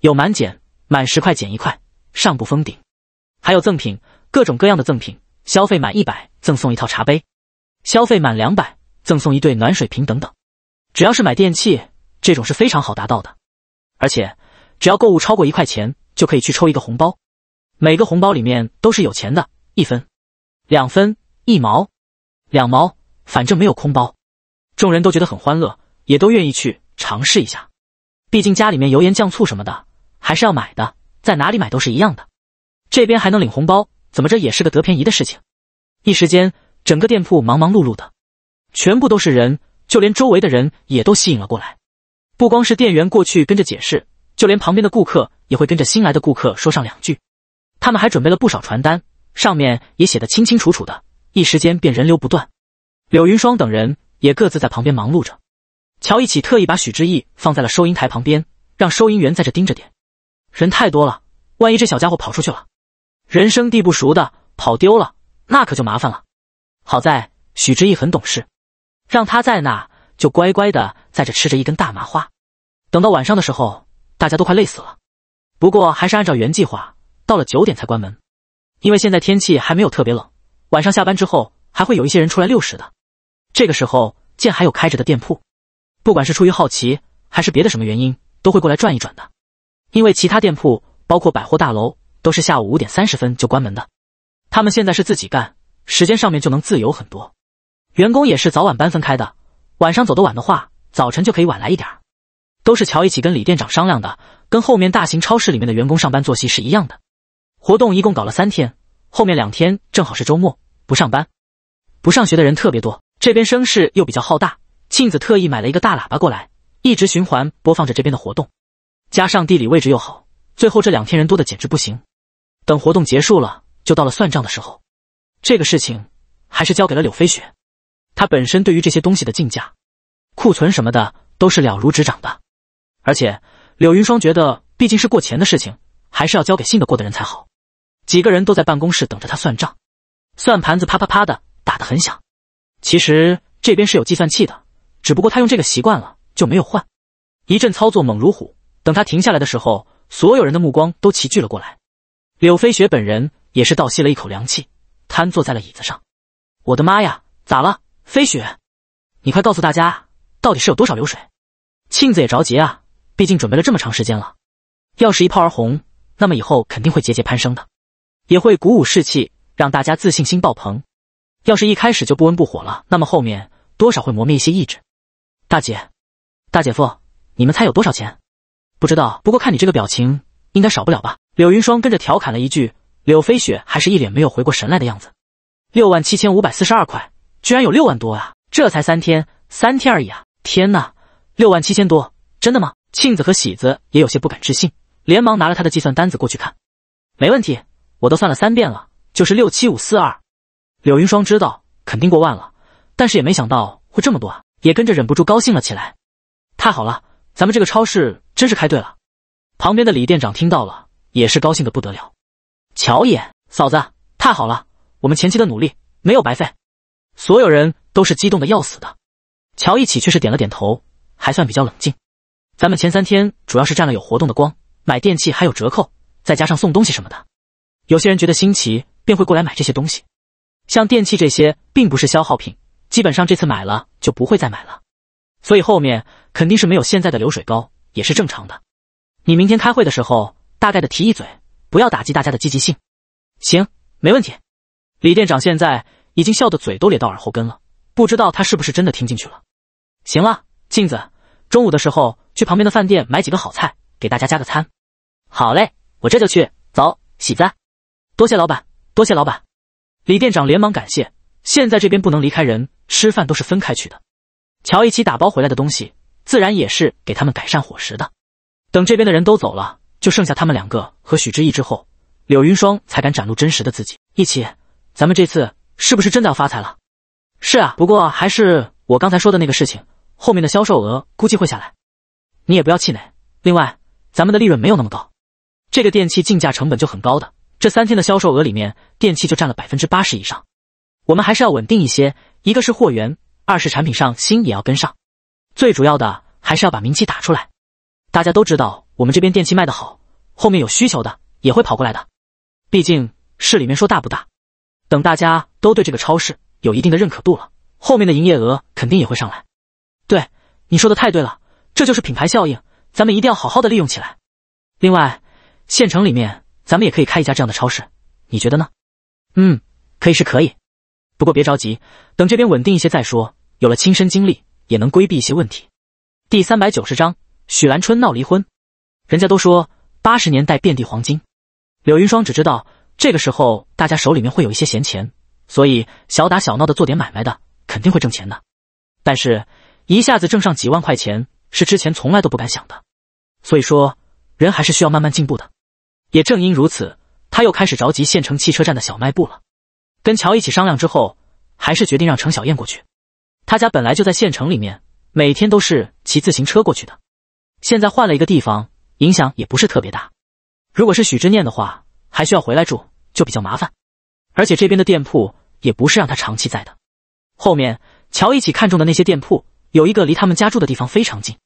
有满减，满十块减一块，上不封顶。还有赠品，各种各样的赠品。消费满一百赠送一套茶杯，消费满两百赠送一对暖水瓶等等。只要是买电器，这种是非常好达到的。而且只要购物超过一块钱，就可以去抽一个红包，每个红包里面都是有钱的，一分、两分、一毛、两毛，反正没有空包。众人都觉得很欢乐，也都愿意去尝试一下。毕竟家里面油盐酱醋什么的还是要买的，在哪里买都是一样的。这边还能领红包，怎么着也是个得便宜的事情。一时间，整个店铺忙忙碌碌的，全部都是人，就连周围的人也都吸引了过来。不光是店员过去跟着解释，就连旁边的顾客也会跟着新来的顾客说上两句。他们还准备了不少传单，上面也写得清清楚楚的。一时间便人流不断。柳云霜等人也各自在旁边忙碌着。乔一起特意把许之意放在了收银台旁边，让收银员在这盯着点。人太多了，万一这小家伙跑出去了。人生地不熟的，跑丢了，那可就麻烦了。好在许之意很懂事，让他在那就乖乖的在这吃着一根大麻花。等到晚上的时候，大家都快累死了。不过还是按照原计划，到了九点才关门，因为现在天气还没有特别冷，晚上下班之后还会有一些人出来遛食的。这个时候见还有开着的店铺，不管是出于好奇还是别的什么原因，都会过来转一转的。因为其他店铺，包括百货大楼。都是下午五点三十分就关门的，他们现在是自己干，时间上面就能自由很多。员工也是早晚班分开的，晚上走得晚的话，早晨就可以晚来一点儿。都是乔一起跟李店长商量的，跟后面大型超市里面的员工上班作息是一样的。活动一共搞了三天，后面两天正好是周末，不上班，不上学的人特别多。这边声势又比较浩大，庆子特意买了一个大喇叭过来，一直循环播放着这边的活动，加上地理位置又好，最后这两天人多的简直不行。等活动结束了，就到了算账的时候。这个事情还是交给了柳飞雪，他本身对于这些东西的进价、库存什么的都是了如指掌的。而且柳云霜觉得，毕竟是过钱的事情，还是要交给信得过的人才好。几个人都在办公室等着他算账，算盘子啪啪啪的打得很响。其实这边是有计算器的，只不过他用这个习惯了，就没有换。一阵操作猛如虎，等他停下来的时候，所有人的目光都齐聚了过来。柳飞雪本人也是倒吸了一口凉气，瘫坐在了椅子上。我的妈呀，咋了？飞雪，你快告诉大家，到底是有多少流水？庆子也着急啊，毕竟准备了这么长时间了，要是一炮而红，那么以后肯定会节节攀升的，也会鼓舞士气，让大家自信心爆棚。要是一开始就不温不火了，那么后面多少会磨灭一些意志。大姐，大姐夫，你们猜有多少钱？不知道，不过看你这个表情，应该少不了吧。柳云霜跟着调侃了一句，柳飞雪还是一脸没有回过神来的样子。六万七千五百四十二块，居然有六万多啊！这才三天，三天而已啊！天哪，六万七千多，真的吗？庆子和喜子也有些不敢置信，连忙拿了他的计算单子过去看。没问题，我都算了三遍了，就是六七五四二。柳云霜知道肯定过万了，但是也没想到会这么多，啊，也跟着忍不住高兴了起来。太好了，咱们这个超市真是开对了。旁边的李店长听到了。也是高兴的不得了，乔爷嫂子，太好了，我们前期的努力没有白费，所有人都是激动的要死的。乔一起却是点了点头，还算比较冷静。咱们前三天主要是占了有活动的光，买电器还有折扣，再加上送东西什么的，有些人觉得新奇便会过来买这些东西。像电器这些并不是消耗品，基本上这次买了就不会再买了，所以后面肯定是没有现在的流水高，也是正常的。你明天开会的时候。大概的提一嘴，不要打击大家的积极性。行，没问题。李店长现在已经笑得嘴都咧到耳后根了，不知道他是不是真的听进去了。行了，镜子，中午的时候去旁边的饭店买几个好菜，给大家加个餐。好嘞，我这就去。走，喜子。多谢老板，多谢老板。李店长连忙感谢。现在这边不能离开人，吃饭都是分开去的。乔一起打包回来的东西，自然也是给他们改善伙食的。等这边的人都走了。就剩下他们两个和许知意之后，柳云霜才敢展露真实的自己。一起，咱们这次是不是真的要发财了？是啊，不过还是我刚才说的那个事情，后面的销售额估计会下来。你也不要气馁。另外，咱们的利润没有那么高，这个电器进价成本就很高的。这三天的销售额里面，电器就占了百分之八十以上。我们还是要稳定一些，一个是货源，二是产品上新也要跟上，最主要的还是要把名气打出来。大家都知道我们这边电器卖得好，后面有需求的也会跑过来的。毕竟市里面说大不大，等大家都对这个超市有一定的认可度了，后面的营业额肯定也会上来。对，你说的太对了，这就是品牌效应，咱们一定要好好的利用起来。另外，县城里面咱们也可以开一家这样的超市，你觉得呢？嗯，可以是可以，不过别着急，等这边稳定一些再说。有了亲身经历，也能规避一些问题。第三百九十章。许兰春闹离婚，人家都说八十年代遍地黄金。柳云霜只知道这个时候大家手里面会有一些闲钱，所以小打小闹的做点买卖的肯定会挣钱的。但是，一下子挣上几万块钱是之前从来都不敢想的。所以说，人还是需要慢慢进步的。也正因如此，他又开始着急县城汽车站的小卖部了。跟乔一起商量之后，还是决定让程小燕过去。他家本来就在县城里面，每天都是骑自行车过去的。现在换了一个地方，影响也不是特别大。如果是许知念的话，还需要回来住，就比较麻烦。而且这边的店铺也不是让他长期在的。后面乔一起看中的那些店铺，有一个离他们家住的地方非常近，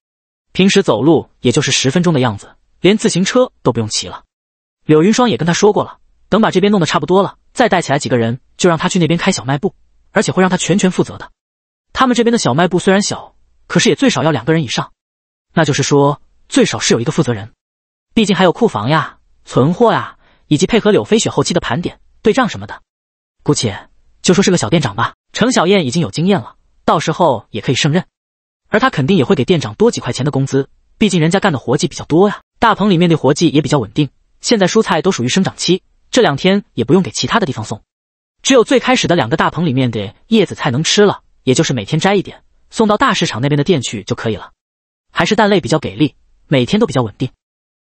平时走路也就是十分钟的样子，连自行车都不用骑了。柳云霜也跟他说过了，等把这边弄得差不多了，再带起来几个人，就让他去那边开小卖部，而且会让他全权负责的。他们这边的小卖部虽然小，可是也最少要两个人以上。那就是说，最少是有一个负责人，毕竟还有库房呀、存货呀，以及配合柳飞雪后期的盘点、对账什么的。姑且就说是个小店长吧。程小燕已经有经验了，到时候也可以胜任。而他肯定也会给店长多几块钱的工资，毕竟人家干的活计比较多呀。大棚里面的活计也比较稳定。现在蔬菜都属于生长期，这两天也不用给其他的地方送，只有最开始的两个大棚里面的叶子菜能吃了，也就是每天摘一点，送到大市场那边的店去就可以了。还是蛋类比较给力，每天都比较稳定，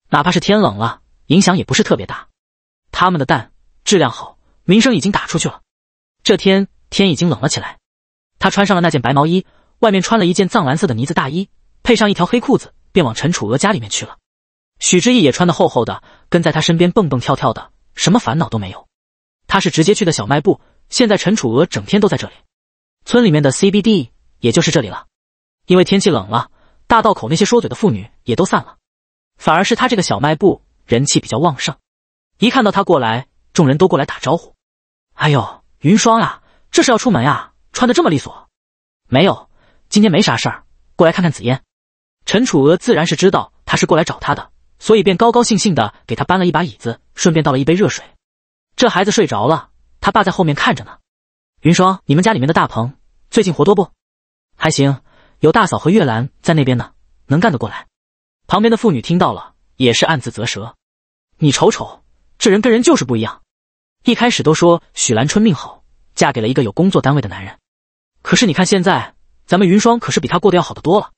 哪怕是天冷了，影响也不是特别大。他们的蛋质量好，名声已经打出去了。这天天已经冷了起来，他穿上了那件白毛衣，外面穿了一件藏蓝色的呢子大衣，配上一条黑裤子，便往陈楚娥家里面去了。许之意也穿得厚厚的，跟在他身边蹦蹦跳跳的，什么烦恼都没有。他是直接去的小卖部，现在陈楚娥整天都在这里，村里面的 CBD 也就是这里了，因为天气冷了。大道口那些说嘴的妇女也都散了，反而是他这个小卖部人气比较旺盛。一看到他过来，众人都过来打招呼。哎呦，云霜啊，这是要出门啊？穿的这么利索？没有，今天没啥事儿，过来看看紫嫣。陈楚娥自然是知道他是过来找他的，所以便高高兴兴的给他搬了一把椅子，顺便倒了一杯热水。这孩子睡着了，他爸在后面看着呢。云霜，你们家里面的大棚最近活多不？还行。有大嫂和月兰在那边呢，能干得过来。旁边的妇女听到了，也是暗自啧舌：“你瞅瞅，这人跟人就是不一样。一开始都说许兰春命好，嫁给了一个有工作单位的男人。可是你看现在，咱们云霜可是比她过得要好得多了。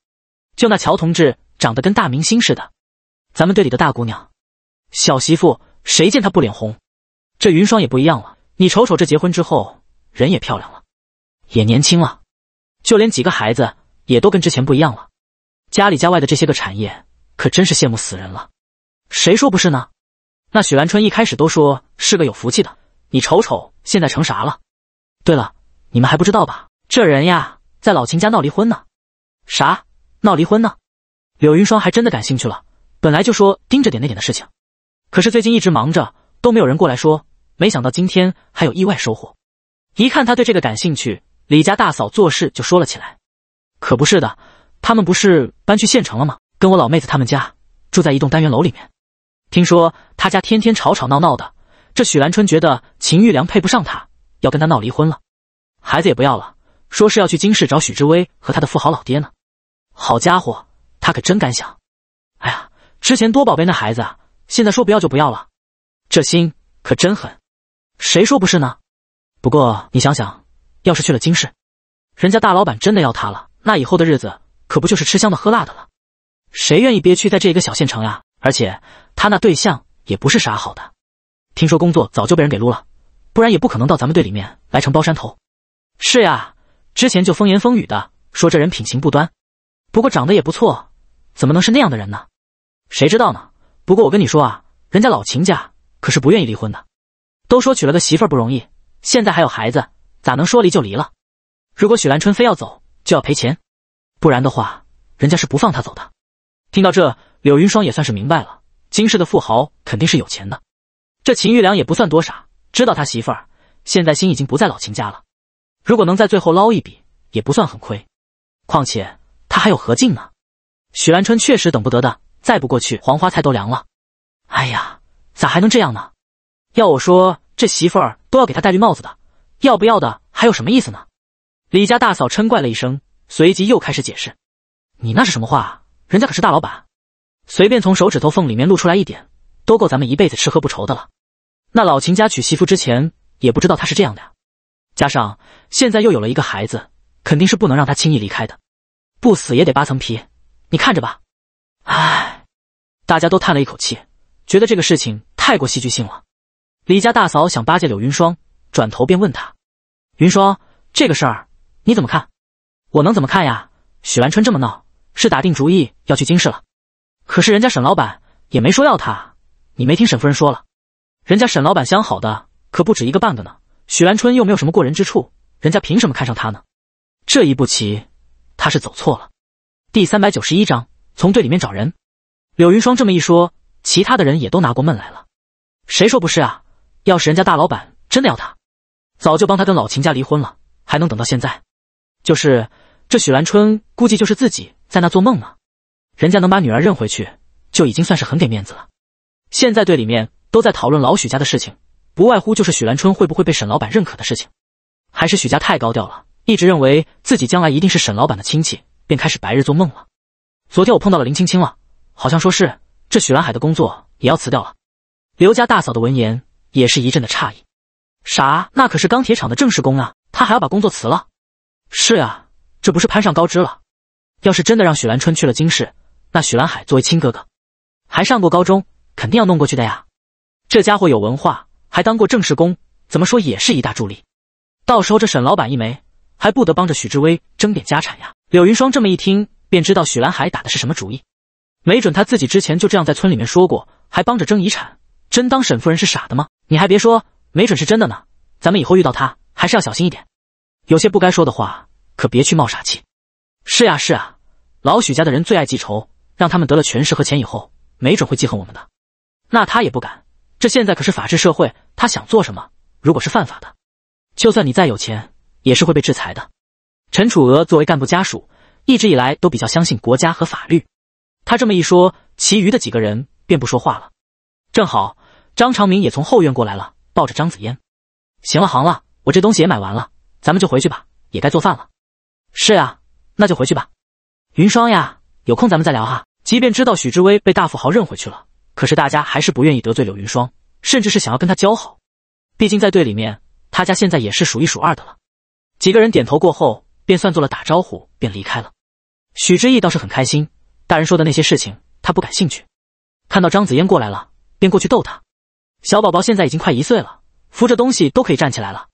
就那乔同志，长得跟大明星似的，咱们队里的大姑娘、小媳妇，谁见她不脸红？这云霜也不一样了，你瞅瞅，这结婚之后，人也漂亮了，也年轻了，就连几个孩子。”也都跟之前不一样了，家里家外的这些个产业，可真是羡慕死人了。谁说不是呢？那许兰春一开始都说是个有福气的，你瞅瞅现在成啥了？对了，你们还不知道吧？这人呀，在老秦家闹离婚呢。啥？闹离婚呢？柳云霜还真的感兴趣了。本来就说盯着点那点的事情，可是最近一直忙着，都没有人过来说。没想到今天还有意外收获。一看他对这个感兴趣，李家大嫂做事就说了起来。可不是的，他们不是搬去县城了吗？跟我老妹子他们家住在一栋单元楼里面。听说他家天天吵吵闹闹的，这许兰春觉得秦玉良配不上她，要跟他闹离婚了，孩子也不要了，说是要去京市找许志威和他的富豪老爹呢。好家伙，他可真敢想！哎呀，之前多宝贝那孩子，现在说不要就不要了，这心可真狠。谁说不是呢？不过你想想，要是去了京市，人家大老板真的要他了。那以后的日子可不就是吃香的喝辣的了？谁愿意憋屈在这一个小县城呀？而且他那对象也不是啥好的，听说工作早就被人给撸了，不然也不可能到咱们队里面来承包山头。是呀，之前就风言风语的说这人品行不端，不过长得也不错，怎么能是那样的人呢？谁知道呢？不过我跟你说啊，人家老秦家可是不愿意离婚的，都说娶了个媳妇不容易，现在还有孩子，咋能说离就离了？如果许兰春非要走，就要赔钱，不然的话，人家是不放他走的。听到这，柳云霜也算是明白了，今世的富豪肯定是有钱的。这秦玉良也不算多傻，知道他媳妇儿现在心已经不在老秦家了。如果能在最后捞一笔，也不算很亏。况且他还有何劲呢？许兰春确实等不得的，再不过去黄花菜都凉了。哎呀，咋还能这样呢？要我说，这媳妇儿都要给他戴绿帽子的，要不要的还有什么意思呢？李家大嫂嗔怪了一声，随即又开始解释：“你那是什么话？人家可是大老板，随便从手指头缝里面露出来一点，都够咱们一辈子吃喝不愁的了。那老秦家娶媳妇之前也不知道他是这样的呀。加上现在又有了一个孩子，肯定是不能让他轻易离开的，不死也得扒层皮。你看着吧。”唉，大家都叹了一口气，觉得这个事情太过戏剧性了。李家大嫂想巴结柳云霜，转头便问他：“云霜，这个事儿……”你怎么看？我能怎么看呀？许兰春这么闹，是打定主意要去京市了。可是人家沈老板也没说要他，你没听沈夫人说了？人家沈老板相好的可不止一个半个呢。许兰春又没有什么过人之处，人家凭什么看上他呢？这一步棋，他是走错了。第三百九十一章，从队里面找人。柳云霜这么一说，其他的人也都拿过闷来了。谁说不是啊？要是人家大老板真的要他，早就帮他跟老秦家离婚了，还能等到现在？就是这许兰春，估计就是自己在那做梦呢。人家能把女儿认回去，就已经算是很给面子了。现在队里面都在讨论老许家的事情，不外乎就是许兰春会不会被沈老板认可的事情。还是许家太高调了，一直认为自己将来一定是沈老板的亲戚，便开始白日做梦了。昨天我碰到了林青青了，好像说是这许兰海的工作也要辞掉了。刘家大嫂的闻言也是一阵的诧异：“啥？那可是钢铁厂的正式工啊，他还要把工作辞了？”是啊，这不是攀上高枝了？要是真的让许兰春去了京市，那许兰海作为亲哥哥，还上过高中，肯定要弄过去的呀。这家伙有文化，还当过正式工，怎么说也是一大助力。到时候这沈老板一枚，还不得帮着许志威争点家产呀？柳云霜这么一听，便知道许兰海打的是什么主意。没准他自己之前就这样在村里面说过，还帮着争遗产，真当沈夫人是傻的吗？你还别说，没准是真的呢。咱们以后遇到他，还是要小心一点。有些不该说的话，可别去冒傻气。是呀，是啊，老许家的人最爱记仇，让他们得了权势和钱以后，没准会记恨我们的。那他也不敢，这现在可是法治社会，他想做什么，如果是犯法的，就算你再有钱，也是会被制裁的。陈楚娥作为干部家属，一直以来都比较相信国家和法律。他这么一说，其余的几个人便不说话了。正好张长明也从后院过来了，抱着张子嫣。行了，行了，我这东西也买完了。咱们就回去吧，也该做饭了。是呀，那就回去吧。云霜呀，有空咱们再聊哈。即便知道许之威被大富豪认回去了，可是大家还是不愿意得罪柳云霜，甚至是想要跟他交好。毕竟在队里面，他家现在也是数一数二的了。几个人点头过后，便算作了打招呼，便离开了。许之毅倒是很开心，大人说的那些事情他不感兴趣。看到张子嫣过来了，便过去逗他。小宝宝现在已经快一岁了，扶着东西都可以站起来了。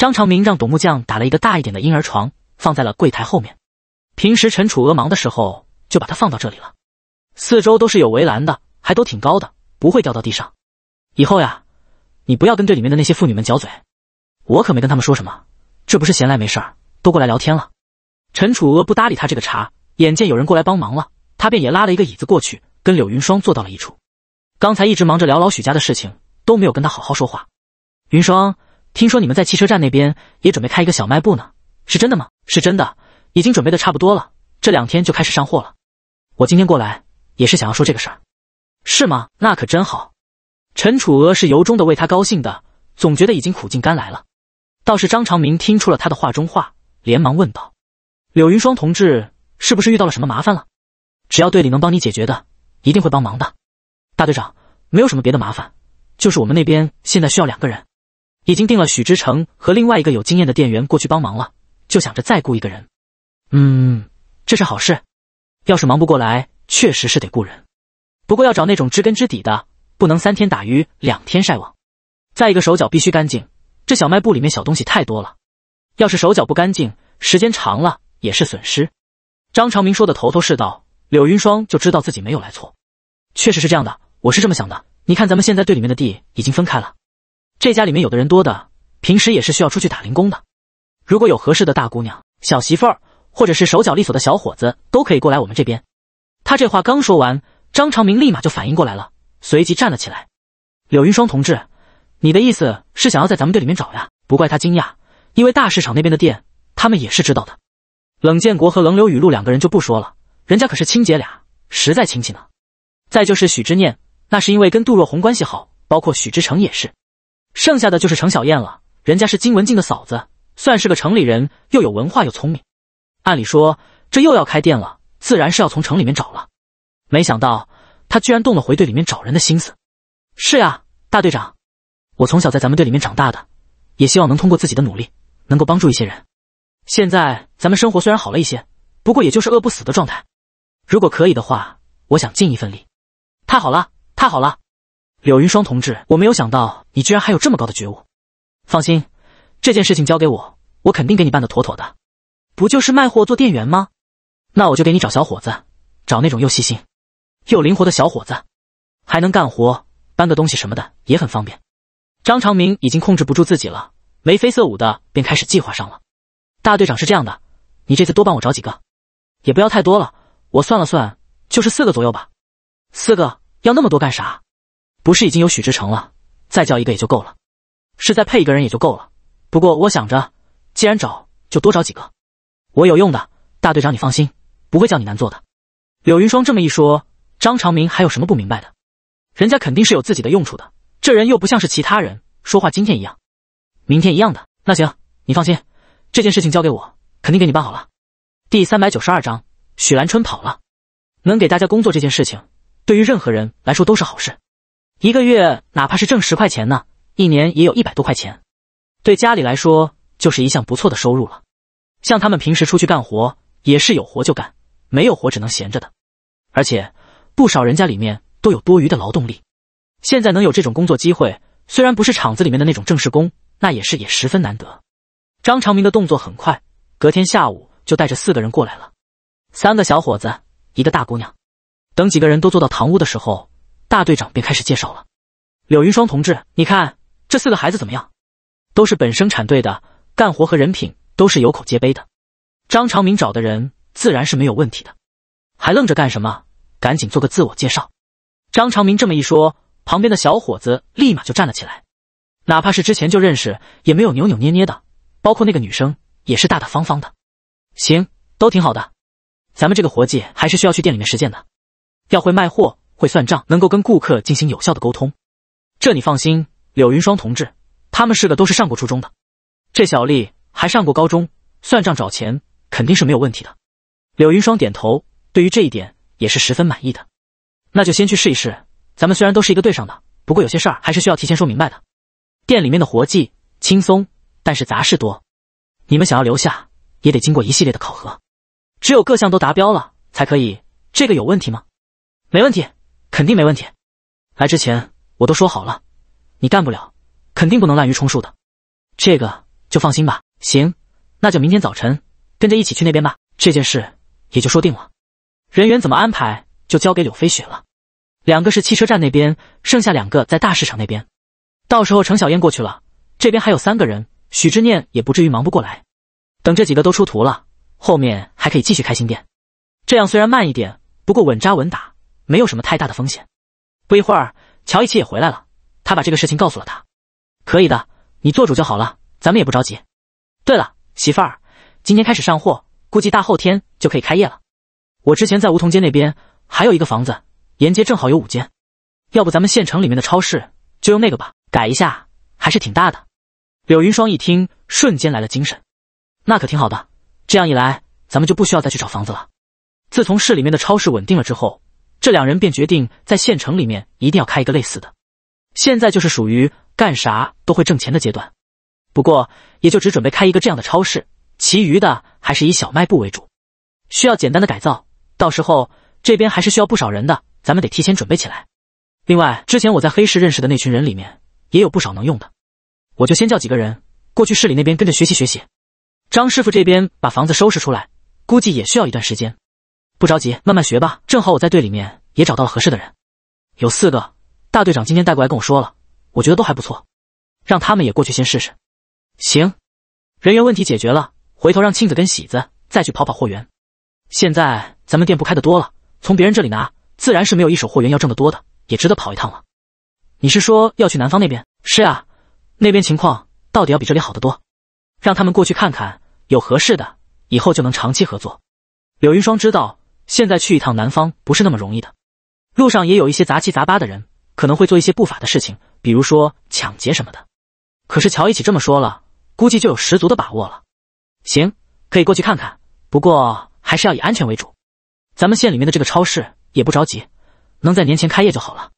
张长明让董木匠打了一个大一点的婴儿床，放在了柜台后面。平时陈楚娥忙的时候，就把它放到这里了。四周都是有围栏的，还都挺高的，不会掉到地上。以后呀，你不要跟这里面的那些妇女们嚼嘴，我可没跟他们说什么。这不是闲来没事儿，都过来聊天了。陈楚娥不搭理他这个茬，眼见有人过来帮忙了，他便也拉了一个椅子过去，跟柳云霜坐到了一处。刚才一直忙着聊老许家的事情，都没有跟他好好说话。云霜。听说你们在汽车站那边也准备开一个小卖部呢，是真的吗？是真的，已经准备的差不多了，这两天就开始上货了。我今天过来也是想要说这个事儿，是吗？那可真好。陈楚娥是由衷的为他高兴的，总觉得已经苦尽甘来了。倒是张长明听出了他的话中话，连忙问道：“柳云双同志，是不是遇到了什么麻烦了？只要队里能帮你解决的，一定会帮忙的。”大队长，没有什么别的麻烦，就是我们那边现在需要两个人。已经定了许之成和另外一个有经验的店员过去帮忙了，就想着再雇一个人。嗯，这是好事。要是忙不过来，确实是得雇人。不过要找那种知根知底的，不能三天打鱼两天晒网。再一个，手脚必须干净。这小卖部里面小东西太多了，要是手脚不干净，时间长了也是损失。张长明说的头头是道，柳云霜就知道自己没有来错。确实是这样的，我是这么想的。你看，咱们现在队里面的地已经分开了。这家里面有的人多的，平时也是需要出去打零工的。如果有合适的大姑娘、小媳妇儿，或者是手脚利索的小伙子，都可以过来我们这边。他这话刚说完，张长明立马就反应过来了，随即站了起来。柳云霜同志，你的意思是想要在咱们队里面找呀？不怪他惊讶，因为大市场那边的店他们也是知道的。冷建国和冷流雨露两个人就不说了，人家可是亲姐俩，实在亲戚呢。再就是许之念，那是因为跟杜若红关系好，包括许之诚也是。剩下的就是程小燕了，人家是金文静的嫂子，算是个城里人，又有文化又聪明。按理说这又要开店了，自然是要从城里面找了。没想到他居然动了回队里面找人的心思。是呀，大队长，我从小在咱们队里面长大的，也希望能通过自己的努力，能够帮助一些人。现在咱们生活虽然好了一些，不过也就是饿不死的状态。如果可以的话，我想尽一份力。太好了，太好了。柳云霜同志，我没有想到你居然还有这么高的觉悟。放心，这件事情交给我，我肯定给你办的妥妥的。不就是卖货做店员吗？那我就给你找小伙子，找那种又细心又灵活的小伙子，还能干活，搬个东西什么的也很方便。张长明已经控制不住自己了，眉飞色舞的便开始计划上了。大队长是这样的，你这次多帮我找几个，也不要太多了，我算了算，就是四个左右吧。四个要那么多干啥？不是已经有许之成了，再叫一个也就够了，是再配一个人也就够了。不过我想着，既然找就多找几个，我有用的。大队长，你放心，不会叫你难做的。柳云霜这么一说，张长明还有什么不明白的？人家肯定是有自己的用处的。这人又不像是其他人说话，今天一样，明天一样的。那行，你放心，这件事情交给我，肯定给你办好了。第三百九十二章，许兰春跑了，能给大家工作这件事情，对于任何人来说都是好事。一个月哪怕是挣十块钱呢，一年也有一百多块钱，对家里来说就是一项不错的收入了。像他们平时出去干活，也是有活就干，没有活只能闲着的。而且不少人家里面都有多余的劳动力，现在能有这种工作机会，虽然不是厂子里面的那种正式工，那也是也十分难得。张长明的动作很快，隔天下午就带着四个人过来了，三个小伙子，一个大姑娘。等几个人都坐到堂屋的时候。大队长便开始介绍了：“柳云双同志，你看这四个孩子怎么样？都是本生产队的，干活和人品都是有口皆碑的。张长明找的人自然是没有问题的。还愣着干什么？赶紧做个自我介绍。”张长明这么一说，旁边的小伙子立马就站了起来，哪怕是之前就认识，也没有扭扭捏捏的。包括那个女生也是大大方方的。行，都挺好的。咱们这个活计还是需要去店里面实践的，要会卖货。会算账，能够跟顾客进行有效的沟通，这你放心。柳云霜同志，他们四个都是上过初中的，这小丽还上过高中，算账找钱肯定是没有问题的。柳云霜点头，对于这一点也是十分满意的。那就先去试一试。咱们虽然都是一个队上的，不过有些事儿还是需要提前说明白的。店里面的活计轻松，但是杂事多，你们想要留下也得经过一系列的考核，只有各项都达标了才可以。这个有问题吗？没问题。肯定没问题，来之前我都说好了，你干不了，肯定不能滥竽充数的，这个就放心吧。行，那就明天早晨跟着一起去那边吧，这件事也就说定了。人员怎么安排就交给柳飞雪了。两个是汽车站那边，剩下两个在大市场那边。到时候程小燕过去了，这边还有三个人，许之念也不至于忙不过来。等这几个都出图了，后面还可以继续开新店。这样虽然慢一点，不过稳扎稳打。没有什么太大的风险。不一会儿，乔一奇也回来了，他把这个事情告诉了他。可以的，你做主就好了，咱们也不着急。对了，媳妇儿，今天开始上货，估计大后天就可以开业了。我之前在梧桐街那边还有一个房子，沿街正好有五间，要不咱们县城里面的超市就用那个吧，改一下，还是挺大的。柳云霜一听，瞬间来了精神。那可挺好的，这样一来，咱们就不需要再去找房子了。自从市里面的超市稳定了之后。这两人便决定在县城里面一定要开一个类似的。现在就是属于干啥都会挣钱的阶段，不过也就只准备开一个这样的超市，其余的还是以小卖部为主。需要简单的改造，到时候这边还是需要不少人的，咱们得提前准备起来。另外，之前我在黑市认识的那群人里面也有不少能用的，我就先叫几个人过去市里那边跟着学习学习。张师傅这边把房子收拾出来，估计也需要一段时间。不着急，慢慢学吧。正好我在队里面也找到了合适的人，有四个大队长今天带过来跟我说了，我觉得都还不错，让他们也过去先试试。行，人员问题解决了，回头让庆子跟喜子再去跑跑货源。现在咱们店铺开的多了，从别人这里拿自然是没有一手货源要挣得多的，也值得跑一趟了。你是说要去南方那边？是啊，那边情况到底要比这里好得多，让他们过去看看，有合适的以后就能长期合作。柳云霜知道。现在去一趟南方不是那么容易的，路上也有一些杂七杂八的人，可能会做一些不法的事情，比如说抢劫什么的。可是乔一起这么说了，估计就有十足的把握了。行，可以过去看看，不过还是要以安全为主。咱们县里面的这个超市也不着急，能在年前开业就好了。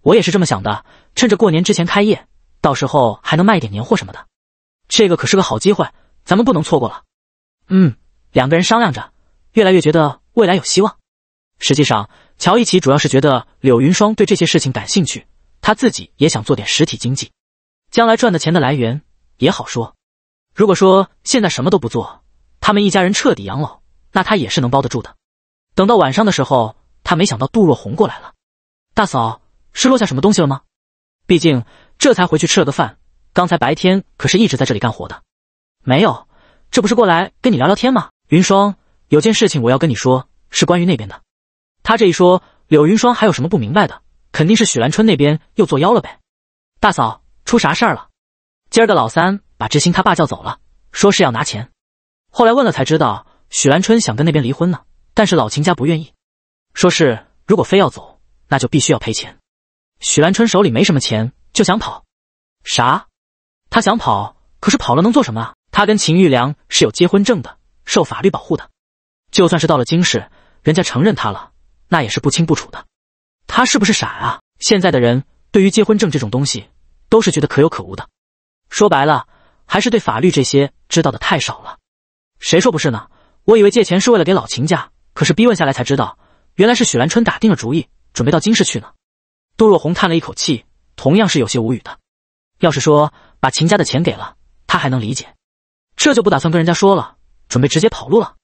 我也是这么想的，趁着过年之前开业，到时候还能卖一点年货什么的，这个可是个好机会，咱们不能错过了。嗯，两个人商量着，越来越觉得。未来有希望。实际上，乔一奇主要是觉得柳云霜对这些事情感兴趣，他自己也想做点实体经济，将来赚的钱的来源也好说。如果说现在什么都不做，他们一家人彻底养老，那他也是能包得住的。等到晚上的时候，他没想到杜若红过来了。大嫂，是落下什么东西了吗？毕竟这才回去吃了个饭，刚才白天可是一直在这里干活的。没有，这不是过来跟你聊聊天吗？云霜，有件事情我要跟你说。是关于那边的，他这一说，柳云霜还有什么不明白的？肯定是许兰春那边又作妖了呗。大嫂，出啥事儿了？今儿个老三把知心他爸叫走了，说是要拿钱。后来问了才知道，许兰春想跟那边离婚呢，但是老秦家不愿意，说是如果非要走，那就必须要赔钱。许兰春手里没什么钱，就想跑。啥？他想跑，可是跑了能做什么啊？他跟秦玉良是有结婚证的，受法律保护的，就算是到了京市，人家承认他了，那也是不清不楚的。他是不是傻啊？现在的人对于结婚证这种东西，都是觉得可有可无的。说白了，还是对法律这些知道的太少了。谁说不是呢？我以为借钱是为了给老秦家，可是逼问下来才知道，原来是许兰春打定了主意，准备到京市去呢。杜若红叹了一口气，同样是有些无语的。要是说把秦家的钱给了，他还能理解，这就不打算跟人家说了，准备直接跑路了。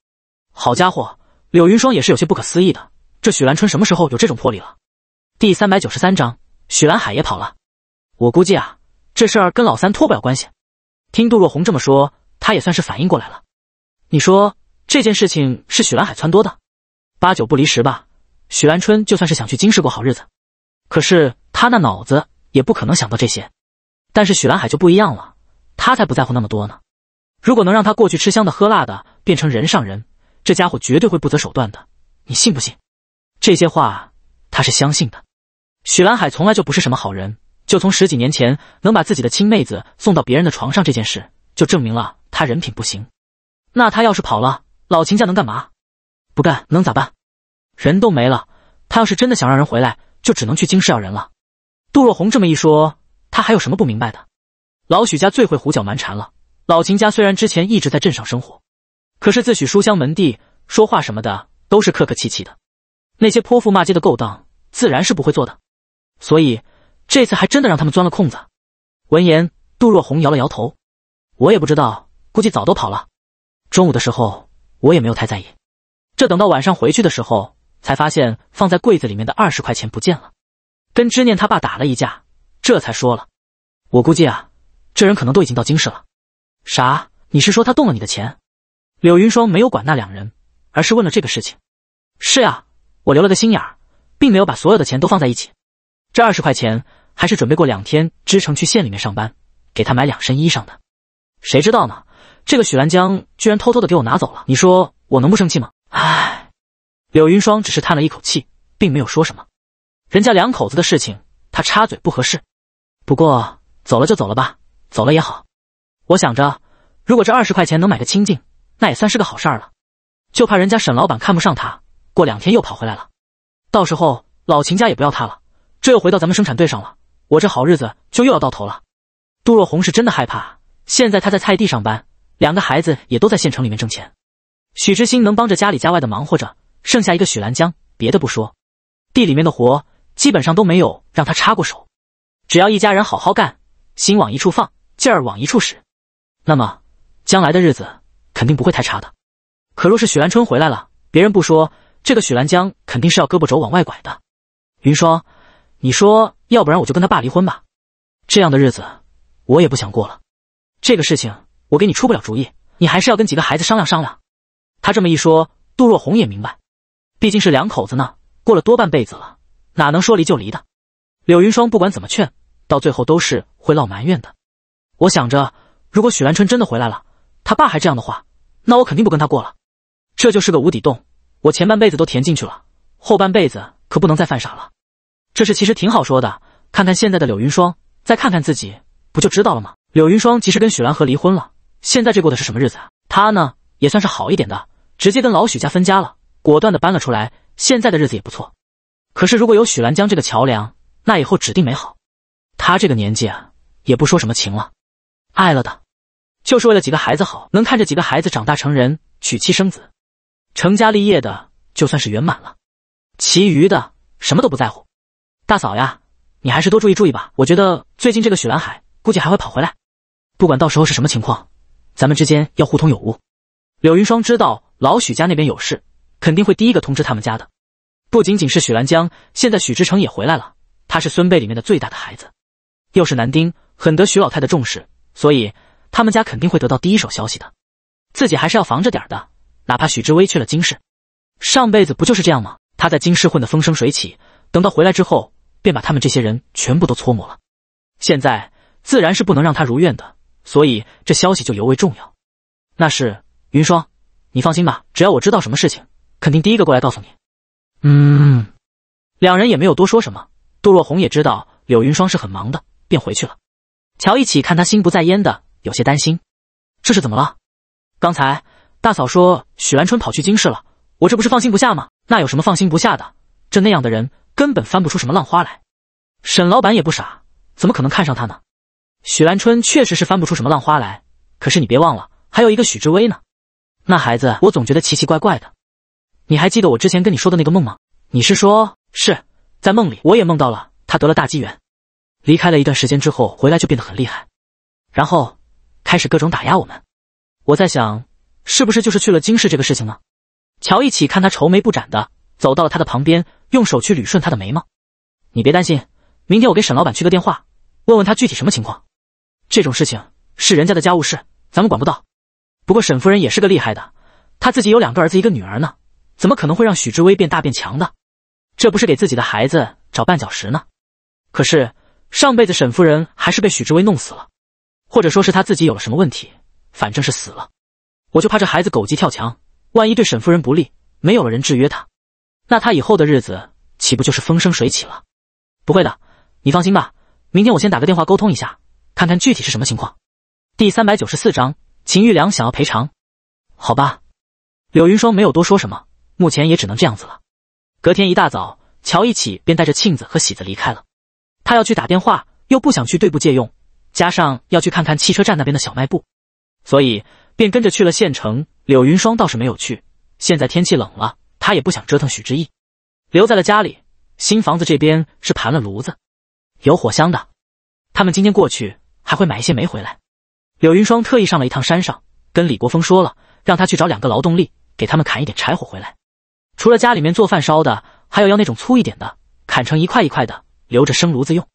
好家伙！柳云霜也是有些不可思议的，这许兰春什么时候有这种魄力了？第三百九十三章，许兰海也跑了。我估计啊，这事儿跟老三脱不了关系。听杜若红这么说，他也算是反应过来了。你说这件事情是许兰海撺掇的，八九不离十吧？许兰春就算是想去京市过好日子，可是他那脑子也不可能想到这些。但是许兰海就不一样了，他才不在乎那么多呢。如果能让他过去吃香的喝辣的，变成人上人。这家伙绝对会不择手段的，你信不信？这些话他是相信的。许兰海从来就不是什么好人，就从十几年前能把自己的亲妹子送到别人的床上这件事，就证明了他人品不行。那他要是跑了，老秦家能干嘛？不干能咋办？人都没了，他要是真的想让人回来，就只能去京市要人了。杜若红这么一说，他还有什么不明白的？老许家最会胡搅蛮缠了。老秦家虽然之前一直在镇上生活。可是自诩书香门第，说话什么的都是客客气气的，那些泼妇骂街的勾当自然是不会做的。所以这次还真的让他们钻了空子。闻言，杜若红摇了摇头：“我也不知道，估计早都跑了。中午的时候我也没有太在意，这等到晚上回去的时候，才发现放在柜子里面的二十块钱不见了。跟知念他爸打了一架，这才说了。我估计啊，这人可能都已经到京市了。啥？你是说他动了你的钱？”柳云霜没有管那两人，而是问了这个事情。是啊，我留了个心眼儿，并没有把所有的钱都放在一起。这二十块钱还是准备过两天支成去县里面上班，给他买两身衣裳的。谁知道呢？这个许兰江居然偷偷的给我拿走了。你说我能不生气吗？唉，柳云霜只是叹了一口气，并没有说什么。人家两口子的事情，他插嘴不合适。不过走了就走了吧，走了也好。我想着，如果这二十块钱能买个清净。那也算是个好事儿了，就怕人家沈老板看不上他，过两天又跑回来了，到时候老秦家也不要他了，这又回到咱们生产队上了，我这好日子就又要到头了。杜若红是真的害怕，现在她在菜地上班，两个孩子也都在县城里面挣钱，许知心能帮着家里家外的忙活着，剩下一个许兰江，别的不说，地里面的活基本上都没有让他插过手，只要一家人好好干，心往一处放，劲儿往一处使，那么将来的日子。肯定不会太差的，可若是许兰春回来了，别人不说，这个许兰江肯定是要胳膊肘往外拐的。云霜，你说，要不然我就跟他爸离婚吧？这样的日子我也不想过了。这个事情我给你出不了主意，你还是要跟几个孩子商量商量。他这么一说，杜若红也明白，毕竟是两口子呢，过了多半辈子了，哪能说离就离的？柳云霜不管怎么劝，到最后都是会落埋怨的。我想着，如果许兰春真的回来了。他爸还这样的话，那我肯定不跟他过了。这就是个无底洞，我前半辈子都填进去了，后半辈子可不能再犯傻了。这事其实挺好说的，看看现在的柳云霜，再看看自己，不就知道了吗？柳云霜其实跟许兰和离婚了，现在这过的是什么日子啊？他呢也算是好一点的，直接跟老许家分家了，果断的搬了出来，现在的日子也不错。可是如果有许兰江这个桥梁，那以后指定没好。他这个年纪啊，也不说什么情了，爱了的。就是为了几个孩子好，能看着几个孩子长大成人、娶妻生子、成家立业的，就算是圆满了。其余的什么都不在乎。大嫂呀，你还是多注意注意吧。我觉得最近这个许蓝海估计还会跑回来，不管到时候是什么情况，咱们之间要互通有无。柳云霜知道老许家那边有事，肯定会第一个通知他们家的。不仅仅是许兰江，现在许之成也回来了。他是孙辈里面的最大的孩子，又是男丁，很得许老太的重视，所以。他们家肯定会得到第一手消息的，自己还是要防着点儿的。哪怕许之威去了京市，上辈子不就是这样吗？他在京市混得风生水起，等到回来之后，便把他们这些人全部都搓磨了。现在自然是不能让他如愿的，所以这消息就尤为重要。那是云霜，你放心吧，只要我知道什么事情，肯定第一个过来告诉你。嗯，两人也没有多说什么。杜若红也知道柳云霜是很忙的，便回去了。乔一起看他心不在焉的。有些担心，这是怎么了？刚才大嫂说许兰春跑去京市了，我这不是放心不下吗？那有什么放心不下的？这那样的人根本翻不出什么浪花来。沈老板也不傻，怎么可能看上他呢？许兰春确实是翻不出什么浪花来，可是你别忘了，还有一个许志威呢。那孩子我总觉得奇奇怪怪的。你还记得我之前跟你说的那个梦吗？你是说是在梦里，我也梦到了他得了大机缘，离开了一段时间之后回来就变得很厉害，然后。开始各种打压我们，我在想，是不是就是去了京市这个事情呢？乔一起看他愁眉不展的，走到了他的旁边，用手去捋顺他的眉毛。你别担心，明天我给沈老板去个电话，问问他具体什么情况。这种事情是人家的家务事，咱们管不到。不过沈夫人也是个厉害的，她自己有两个儿子一个女儿呢，怎么可能会让许志威变大变强的？这不是给自己的孩子找绊脚石呢？可是上辈子沈夫人还是被许志威弄死了。或者说是他自己有了什么问题，反正是死了，我就怕这孩子狗急跳墙，万一对沈夫人不利，没有了人制约他，那他以后的日子岂不就是风生水起了？不会的，你放心吧，明天我先打个电话沟通一下，看看具体是什么情况。第三百九十四章，秦玉良想要赔偿，好吧，柳云霜没有多说什么，目前也只能这样子了。隔天一大早，乔一起便带着庆子和喜子离开了，他要去打电话，又不想去对簿借用。加上要去看看汽车站那边的小卖部，所以便跟着去了县城。柳云霜倒是没有去，现在天气冷了，他也不想折腾许之意，留在了家里。新房子这边是盘了炉子，有火箱的。他们今天过去还会买一些煤回来。柳云霜特意上了一趟山上，跟李国峰说了，让他去找两个劳动力，给他们砍一点柴火回来。除了家里面做饭烧的，还有要那种粗一点的，砍成一块一块的，留着生炉子用。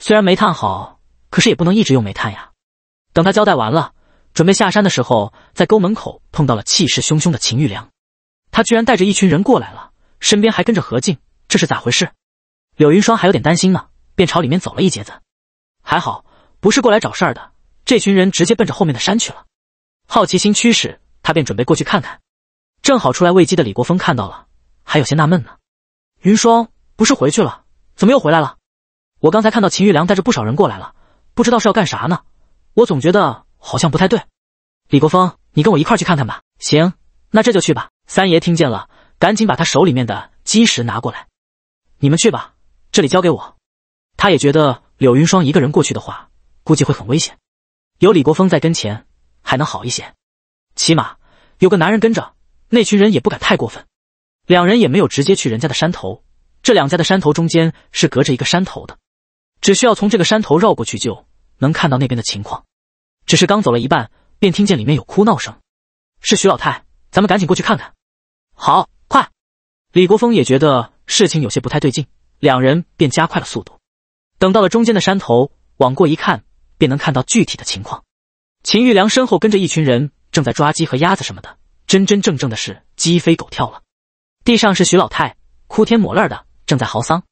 虽然煤炭好。可是也不能一直用煤炭呀。等他交代完了，准备下山的时候，在沟门口碰到了气势汹汹的秦玉良，他居然带着一群人过来了，身边还跟着何静，这是咋回事？柳云霜还有点担心呢，便朝里面走了一截子。还好不是过来找事儿的，这群人直接奔着后面的山去了。好奇心驱使，他便准备过去看看。正好出来喂鸡的李国峰看到了，还有些纳闷呢：云霜不是回去了，怎么又回来了？我刚才看到秦玉良带着不少人过来了。不知道是要干啥呢，我总觉得好像不太对。李国峰，你跟我一块去看看吧。行，那这就去吧。三爷听见了，赶紧把他手里面的基石拿过来。你们去吧，这里交给我。他也觉得柳云霜一个人过去的话，估计会很危险。有李国峰在跟前，还能好一些。起码有个男人跟着，那群人也不敢太过分。两人也没有直接去人家的山头，这两家的山头中间是隔着一个山头的，只需要从这个山头绕过去就。能看到那边的情况，只是刚走了一半，便听见里面有哭闹声，是徐老太，咱们赶紧过去看看。好，快！李国峰也觉得事情有些不太对劲，两人便加快了速度。等到了中间的山头，往过一看，便能看到具体的情况。秦玉良身后跟着一群人，正在抓鸡和鸭子什么的，真真正正的是鸡飞狗跳了。地上是徐老太，哭天抹泪的，正在嚎丧。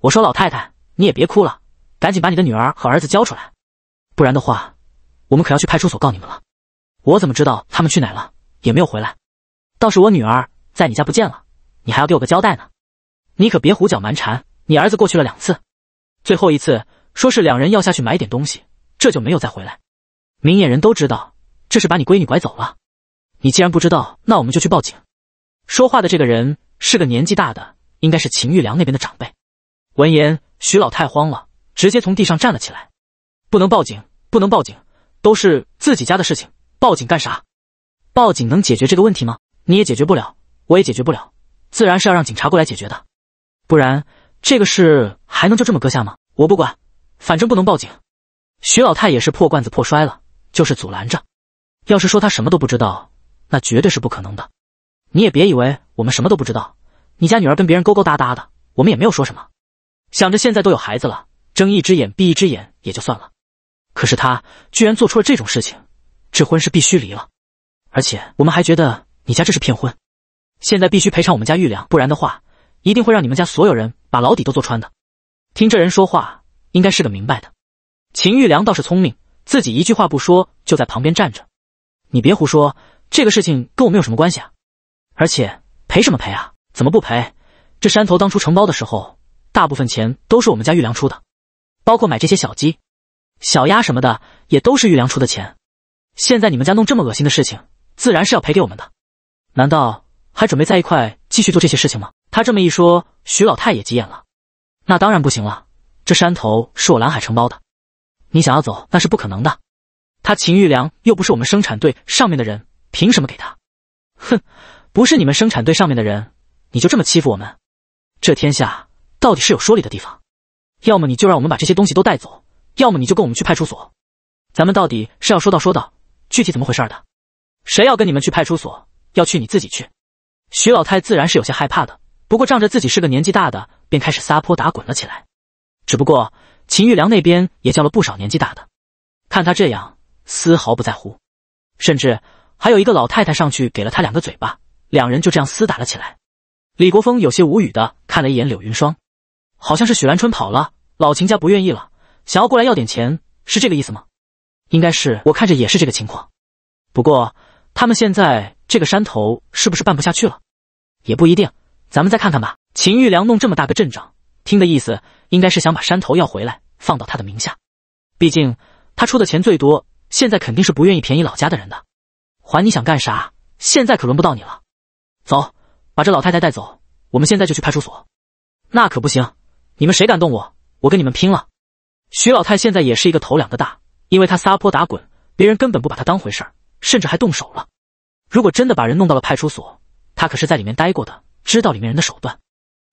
我说老太太，你也别哭了，赶紧把你的女儿和儿子交出来。不然的话，我们可要去派出所告你们了。我怎么知道他们去哪了，也没有回来。倒是我女儿在你家不见了，你还要给我个交代呢。你可别胡搅蛮缠。你儿子过去了两次，最后一次说是两人要下去买点东西，这就没有再回来。明眼人都知道，这是把你闺女拐走了。你既然不知道，那我们就去报警。说话的这个人是个年纪大的，应该是秦玉良那边的长辈。闻言，徐老太慌了，直接从地上站了起来，不能报警。不能报警，都是自己家的事情，报警干啥？报警能解决这个问题吗？你也解决不了，我也解决不了，自然是要让警察过来解决的。不然这个事还能就这么搁下吗？我不管，反正不能报警。徐老太也是破罐子破摔了，就是阻拦着。要是说她什么都不知道，那绝对是不可能的。你也别以为我们什么都不知道，你家女儿跟别人勾勾搭搭的，我们也没有说什么。想着现在都有孩子了，睁一只眼闭一只眼也就算了。可是他居然做出了这种事情，这婚是必须离了。而且我们还觉得你家这是骗婚，现在必须赔偿我们家玉良，不然的话一定会让你们家所有人把牢底都坐穿的。听这人说话，应该是个明白的。秦玉良倒是聪明，自己一句话不说，就在旁边站着。你别胡说，这个事情跟我们有什么关系啊？而且赔什么赔啊？怎么不赔？这山头当初承包的时候，大部分钱都是我们家玉良出的，包括买这些小鸡。小鸭什么的也都是玉良出的钱，现在你们家弄这么恶心的事情，自然是要赔给我们的。难道还准备在一块继续做这些事情吗？他这么一说，徐老太也急眼了。那当然不行了，这山头是我蓝海承包的，你想要走那是不可能的。他秦玉良又不是我们生产队上面的人，凭什么给他？哼，不是你们生产队上面的人，你就这么欺负我们？这天下到底是有说理的地方，要么你就让我们把这些东西都带走。要么你就跟我们去派出所，咱们到底是要说道说道，具体怎么回事的。谁要跟你们去派出所，要去你自己去。徐老太自然是有些害怕的，不过仗着自己是个年纪大的，便开始撒泼打滚了起来。只不过秦玉良那边也叫了不少年纪大的，看他这样丝毫不在乎，甚至还有一个老太太上去给了他两个嘴巴，两人就这样厮打了起来。李国峰有些无语的看了一眼柳云霜，好像是许兰春跑了，老秦家不愿意了。想要过来要点钱，是这个意思吗？应该是我看着也是这个情况。不过他们现在这个山头是不是办不下去了？也不一定，咱们再看看吧。秦玉良弄这么大个阵仗，听的意思应该是想把山头要回来，放到他的名下。毕竟他出的钱最多，现在肯定是不愿意便宜老家的人的。还你想干啥？现在可轮不到你了。走，把这老太太带走，我们现在就去派出所。那可不行，你们谁敢动我，我跟你们拼了。徐老太现在也是一个头两个大，因为她撒泼打滚，别人根本不把她当回事儿，甚至还动手了。如果真的把人弄到了派出所，她可是在里面待过的，知道里面人的手段，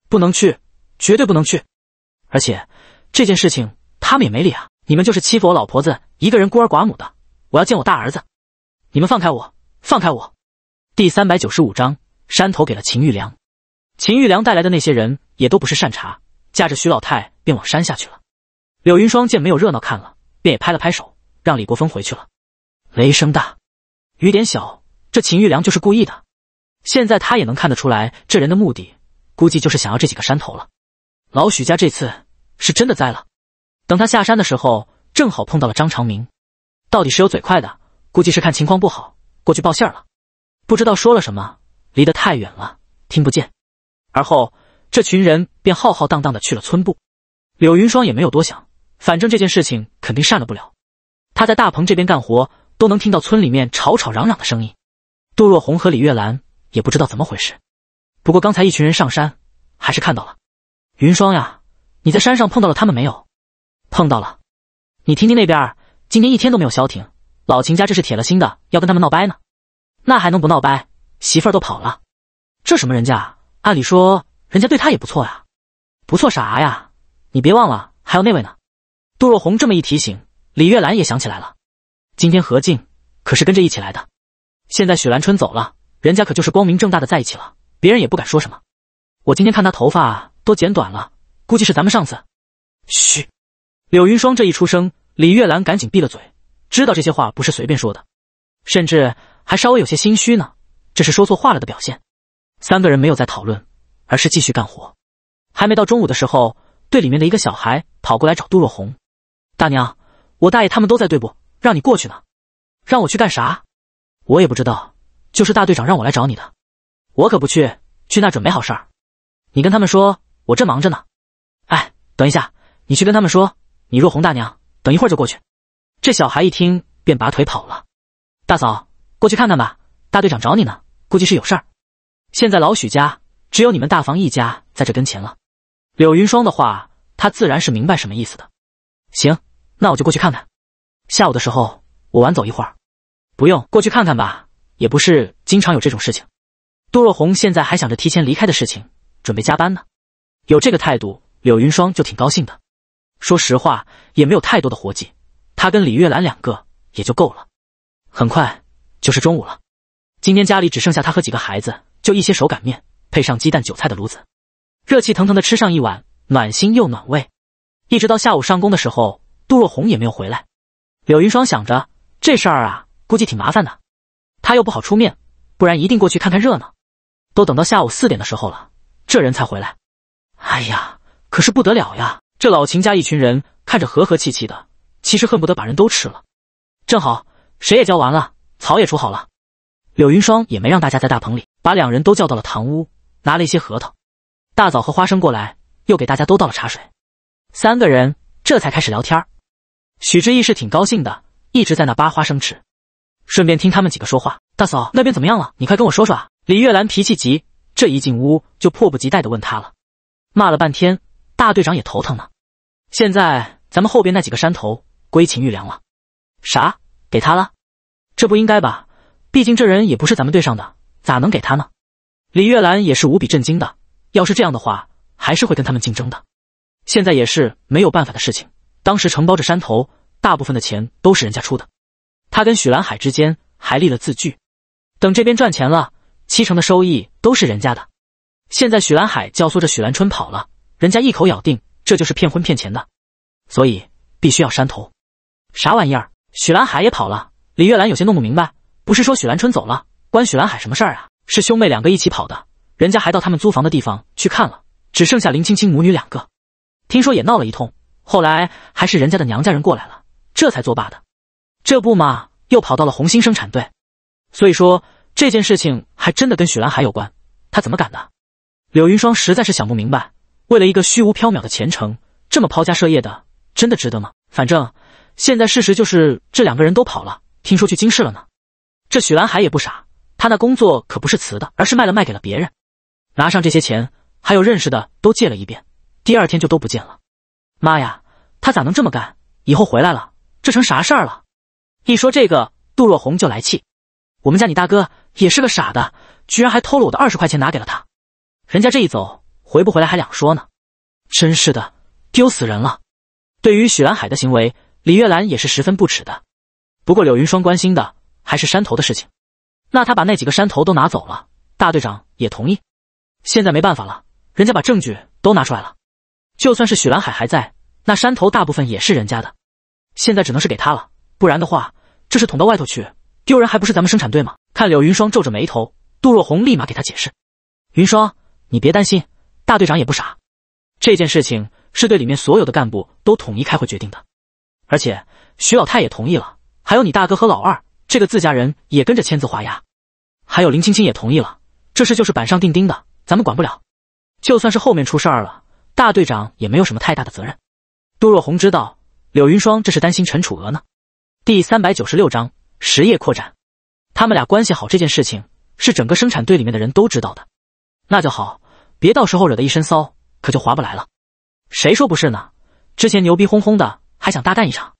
不能去，绝对不能去。而且这件事情他们也没理啊，你们就是欺负我老婆子一个人孤儿寡母的，我要见我大儿子，你们放开我，放开我！第三百九十五章山头给了秦玉良，秦玉良带来的那些人也都不是善茬，架着徐老太便往山下去了。柳云霜见没有热闹看了，便也拍了拍手，让李国峰回去了。雷声大雨点小，这秦玉良就是故意的。现在他也能看得出来，这人的目的估计就是想要这几个山头了。老许家这次是真的栽了。等他下山的时候，正好碰到了张长明。到底是有嘴快的，估计是看情况不好，过去报信儿了。不知道说了什么，离得太远了，听不见。而后，这群人便浩浩荡荡的去了村部。柳云霜也没有多想。反正这件事情肯定善了不了。他在大棚这边干活，都能听到村里面吵吵嚷嚷的声音。杜若红和李月兰也不知道怎么回事。不过刚才一群人上山，还是看到了。云霜呀，你在山上碰到了他们没有？碰到了。你听听那边，今天一天都没有消停。老秦家这是铁了心的要跟他们闹掰呢。那还能不闹掰？媳妇儿都跑了。这什么人家？按理说人家对他也不错呀。不错啥呀？你别忘了还有那位呢。杜若红这么一提醒，李月兰也想起来了，今天何静可是跟着一起来的。现在许兰春走了，人家可就是光明正大的在一起了，别人也不敢说什么。我今天看他头发都剪短了，估计是咱们上次。嘘！柳云霜这一出声，李月兰赶紧闭了嘴，知道这些话不是随便说的，甚至还稍微有些心虚呢，这是说错话了的表现。三个人没有再讨论，而是继续干活。还没到中午的时候，队里面的一个小孩跑过来找杜若红，大娘，我大爷他们都在队部，让你过去呢，让我去干啥？我也不知道，就是大队长让我来找你的，我可不去，去那准没好事儿。你跟他们说我正忙着呢。哎，等一下，你去跟他们说，你若红大娘等一会儿就过去。这小孩一听便拔腿跑了。大嫂，过去看看吧，大队长找你呢，估计是有事儿。现在老许家只有你们大房一家在这跟前了。柳云霜的话，他自然是明白什么意思的。行。那我就过去看看，下午的时候我晚走一会儿，不用过去看看吧，也不是经常有这种事情。杜若红现在还想着提前离开的事情，准备加班呢。有这个态度，柳云霜就挺高兴的。说实话，也没有太多的活计，他跟李月兰两个也就够了。很快就是中午了，今天家里只剩下他和几个孩子，就一些手擀面配上鸡蛋韭菜的炉子，热气腾腾的吃上一碗，暖心又暖胃。一直到下午上工的时候。杜若红也没有回来，柳云霜想着这事儿啊，估计挺麻烦的，他又不好出面，不然一定过去看看热闹。都等到下午四点的时候了，这人才回来。哎呀，可是不得了呀！这老秦家一群人看着和和气气的，其实恨不得把人都吃了。正好水也浇完了，草也除好了，柳云霜也没让大家在大棚里，把两人都叫到了堂屋，拿了一些核桃、大枣和花生过来，又给大家都倒了茶水，三个人这才开始聊天儿。许志毅是挺高兴的，一直在那扒花生吃，顺便听他们几个说话。大嫂那边怎么样了？你快跟我说说啊！李月兰脾气急，这一进屋就迫不及待的问他了。骂了半天，大队长也头疼呢。现在咱们后边那几个山头归秦玉良了，啥给他了？这不应该吧？毕竟这人也不是咱们队上的，咋能给他呢？李月兰也是无比震惊的。要是这样的话，还是会跟他们竞争的。现在也是没有办法的事情。当时承包着山头，大部分的钱都是人家出的。他跟许兰海之间还立了字据，等这边赚钱了，七成的收益都是人家的。现在许兰海教唆着许兰春跑了，人家一口咬定这就是骗婚骗钱的，所以必须要山头。啥玩意儿？许兰海也跑了？李月兰有些弄不明白。不是说许兰春走了，关许兰海什么事儿啊？是兄妹两个一起跑的，人家还到他们租房的地方去看了，只剩下林青青母女两个，听说也闹了一通。后来还是人家的娘家人过来了，这才作罢的。这不嘛，又跑到了红星生产队。所以说这件事情还真的跟许兰海有关。他怎么敢的？柳云霜实在是想不明白，为了一个虚无缥缈的前程，这么抛家舍业的，真的值得吗？反正现在事实就是这两个人都跑了，听说去京市了呢。这许兰海也不傻，他那工作可不是辞的，而是卖了卖给了别人，拿上这些钱，还有认识的都借了一遍，第二天就都不见了。妈呀，他咋能这么干？以后回来了，这成啥事儿了？一说这个，杜若红就来气。我们家你大哥也是个傻的，居然还偷了我的二十块钱拿给了他。人家这一走，回不回来还两说呢。真是的，丢死人了。对于许兰海的行为，李月兰也是十分不耻的。不过柳云双关心的还是山头的事情。那他把那几个山头都拿走了，大队长也同意。现在没办法了，人家把证据都拿出来了。就算是许蓝海还在，那山头大部分也是人家的。现在只能是给他了，不然的话，这是捅到外头去，丢人还不是咱们生产队吗？看柳云霜皱着眉头，杜若红立马给他解释：“云霜，你别担心，大队长也不傻，这件事情是对里面所有的干部都统一开会决定的，而且许老太也同意了，还有你大哥和老二这个自家人也跟着签字画押，还有林青青也同意了，这事就是板上钉钉的，咱们管不了。就算是后面出事儿了。”大队长也没有什么太大的责任。杜若红知道，柳云霜这是担心陈楚娥呢。第三百九十六章实业扩展。他们俩关系好，这件事情是整个生产队里面的人都知道的。那就好，别到时候惹得一身骚，可就划不来了。谁说不是呢？之前牛逼哄哄的，还想大干一场，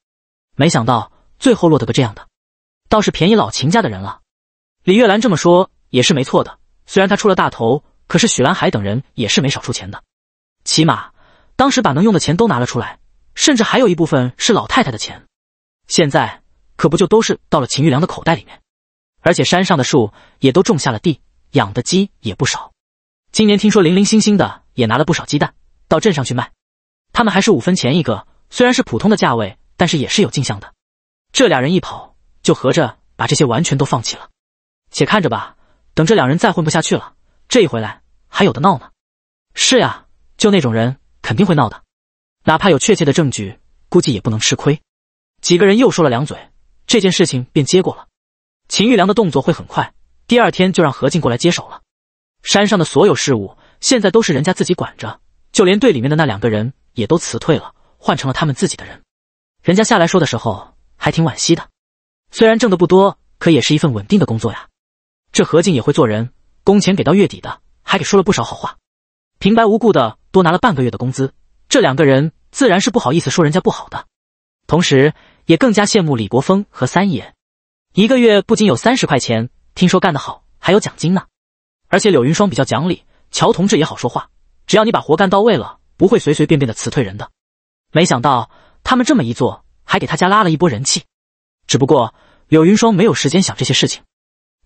没想到最后落得个这样的，倒是便宜老秦家的人了。李月兰这么说也是没错的，虽然他出了大头，可是许兰海等人也是没少出钱的。起码当时把能用的钱都拿了出来，甚至还有一部分是老太太的钱，现在可不就都是到了秦玉良的口袋里面？而且山上的树也都种下了地，养的鸡也不少。今年听说零零星星的也拿了不少鸡蛋到镇上去卖，他们还是五分钱一个，虽然是普通的价位，但是也是有进项的。这俩人一跑就合着把这些完全都放弃了，且看着吧，等这两人再混不下去了，这一回来还有的闹呢。是呀。就那种人肯定会闹的，哪怕有确切的证据，估计也不能吃亏。几个人又说了两嘴，这件事情便接过了。秦玉良的动作会很快，第二天就让何静过来接手了。山上的所有事务现在都是人家自己管着，就连队里面的那两个人也都辞退了，换成了他们自己的人。人家下来说的时候还挺惋惜的，虽然挣的不多，可也是一份稳定的工作呀。这何静也会做人，工钱给到月底的，还给说了不少好话。平白无故的多拿了半个月的工资，这两个人自然是不好意思说人家不好的，同时也更加羡慕李国峰和三爷，一个月不仅有三十块钱，听说干得好还有奖金呢。而且柳云霜比较讲理，乔同志也好说话，只要你把活干到位了，不会随随便便的辞退人的。没想到他们这么一做，还给他家拉了一波人气。只不过柳云霜没有时间想这些事情，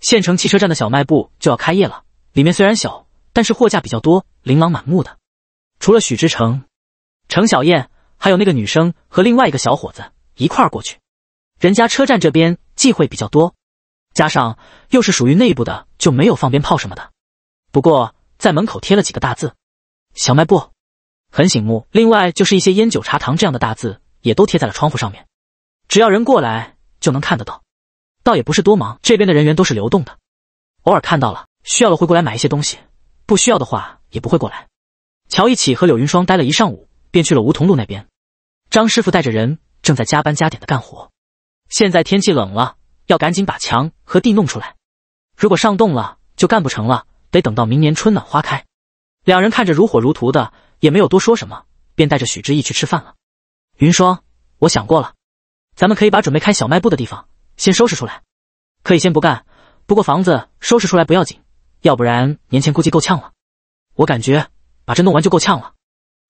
县城汽车站的小卖部就要开业了，里面虽然小。但是货架比较多，琳琅满目的。除了许之成、程小燕，还有那个女生和另外一个小伙子一块儿过去。人家车站这边忌讳比较多，加上又是属于内部的，就没有放鞭炮什么的。不过在门口贴了几个大字“小卖部”，很醒目。另外就是一些烟酒茶糖这样的大字，也都贴在了窗户上面，只要人过来就能看得到。倒也不是多忙，这边的人员都是流动的，偶尔看到了需要了会过来买一些东西。不需要的话，也不会过来。乔一起和柳云霜待了一上午，便去了梧桐路那边。张师傅带着人正在加班加点的干活，现在天气冷了，要赶紧把墙和地弄出来。如果上冻了，就干不成了，得等到明年春暖花开。两人看着如火如荼的，也没有多说什么，便带着许之意去吃饭了。云霜，我想过了，咱们可以把准备开小卖部的地方先收拾出来，可以先不干。不过房子收拾出来不要紧。要不然年前估计够呛了，我感觉把这弄完就够呛了。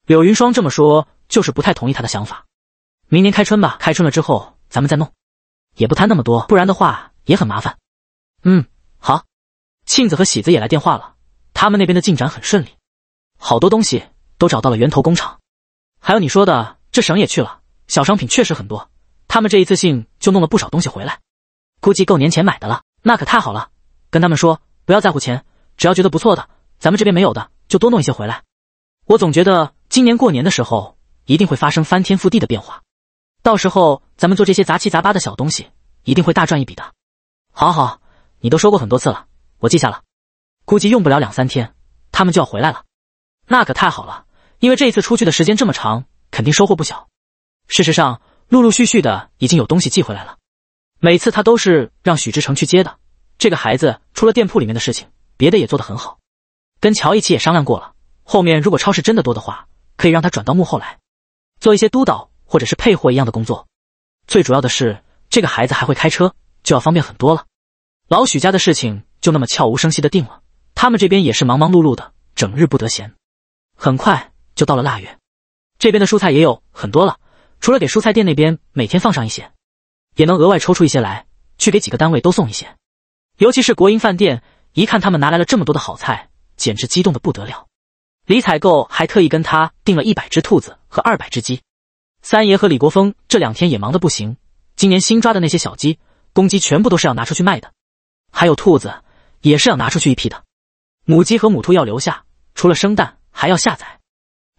柳云霜这么说，就是不太同意他的想法。明年开春吧，开春了之后咱们再弄，也不贪那么多，不然的话也很麻烦。嗯，好。庆子和喜子也来电话了，他们那边的进展很顺利，好多东西都找到了源头工厂。还有你说的这省也去了，小商品确实很多，他们这一次性就弄了不少东西回来，估计够年前买的了。那可太好了，跟他们说。不要在乎钱，只要觉得不错的，咱们这边没有的就多弄一些回来。我总觉得今年过年的时候一定会发生翻天覆地的变化，到时候咱们做这些杂七杂八的小东西一定会大赚一笔的。好好，你都说过很多次了，我记下了。估计用不了两三天，他们就要回来了，那可太好了，因为这一次出去的时间这么长，肯定收获不小。事实上，陆陆续续的已经有东西寄回来了，每次他都是让许志成去接的。这个孩子除了店铺里面的事情，别的也做得很好。跟乔一起也商量过了，后面如果超市真的多的话，可以让他转到幕后来，做一些督导或者是配货一样的工作。最主要的是，这个孩子还会开车，就要方便很多了。老许家的事情就那么悄无声息的定了，他们这边也是忙忙碌碌的，整日不得闲。很快就到了腊月，这边的蔬菜也有很多了。除了给蔬菜店那边每天放上一些，也能额外抽出一些来，去给几个单位都送一些。尤其是国营饭店，一看他们拿来了这么多的好菜，简直激动的不得了。李采购还特意跟他订了一百只兔子和二百只鸡。三爷和李国峰这两天也忙得不行，今年新抓的那些小鸡、公鸡全部都是要拿出去卖的，还有兔子也是要拿出去一批的。母鸡和母兔要留下，除了生蛋，还要下崽。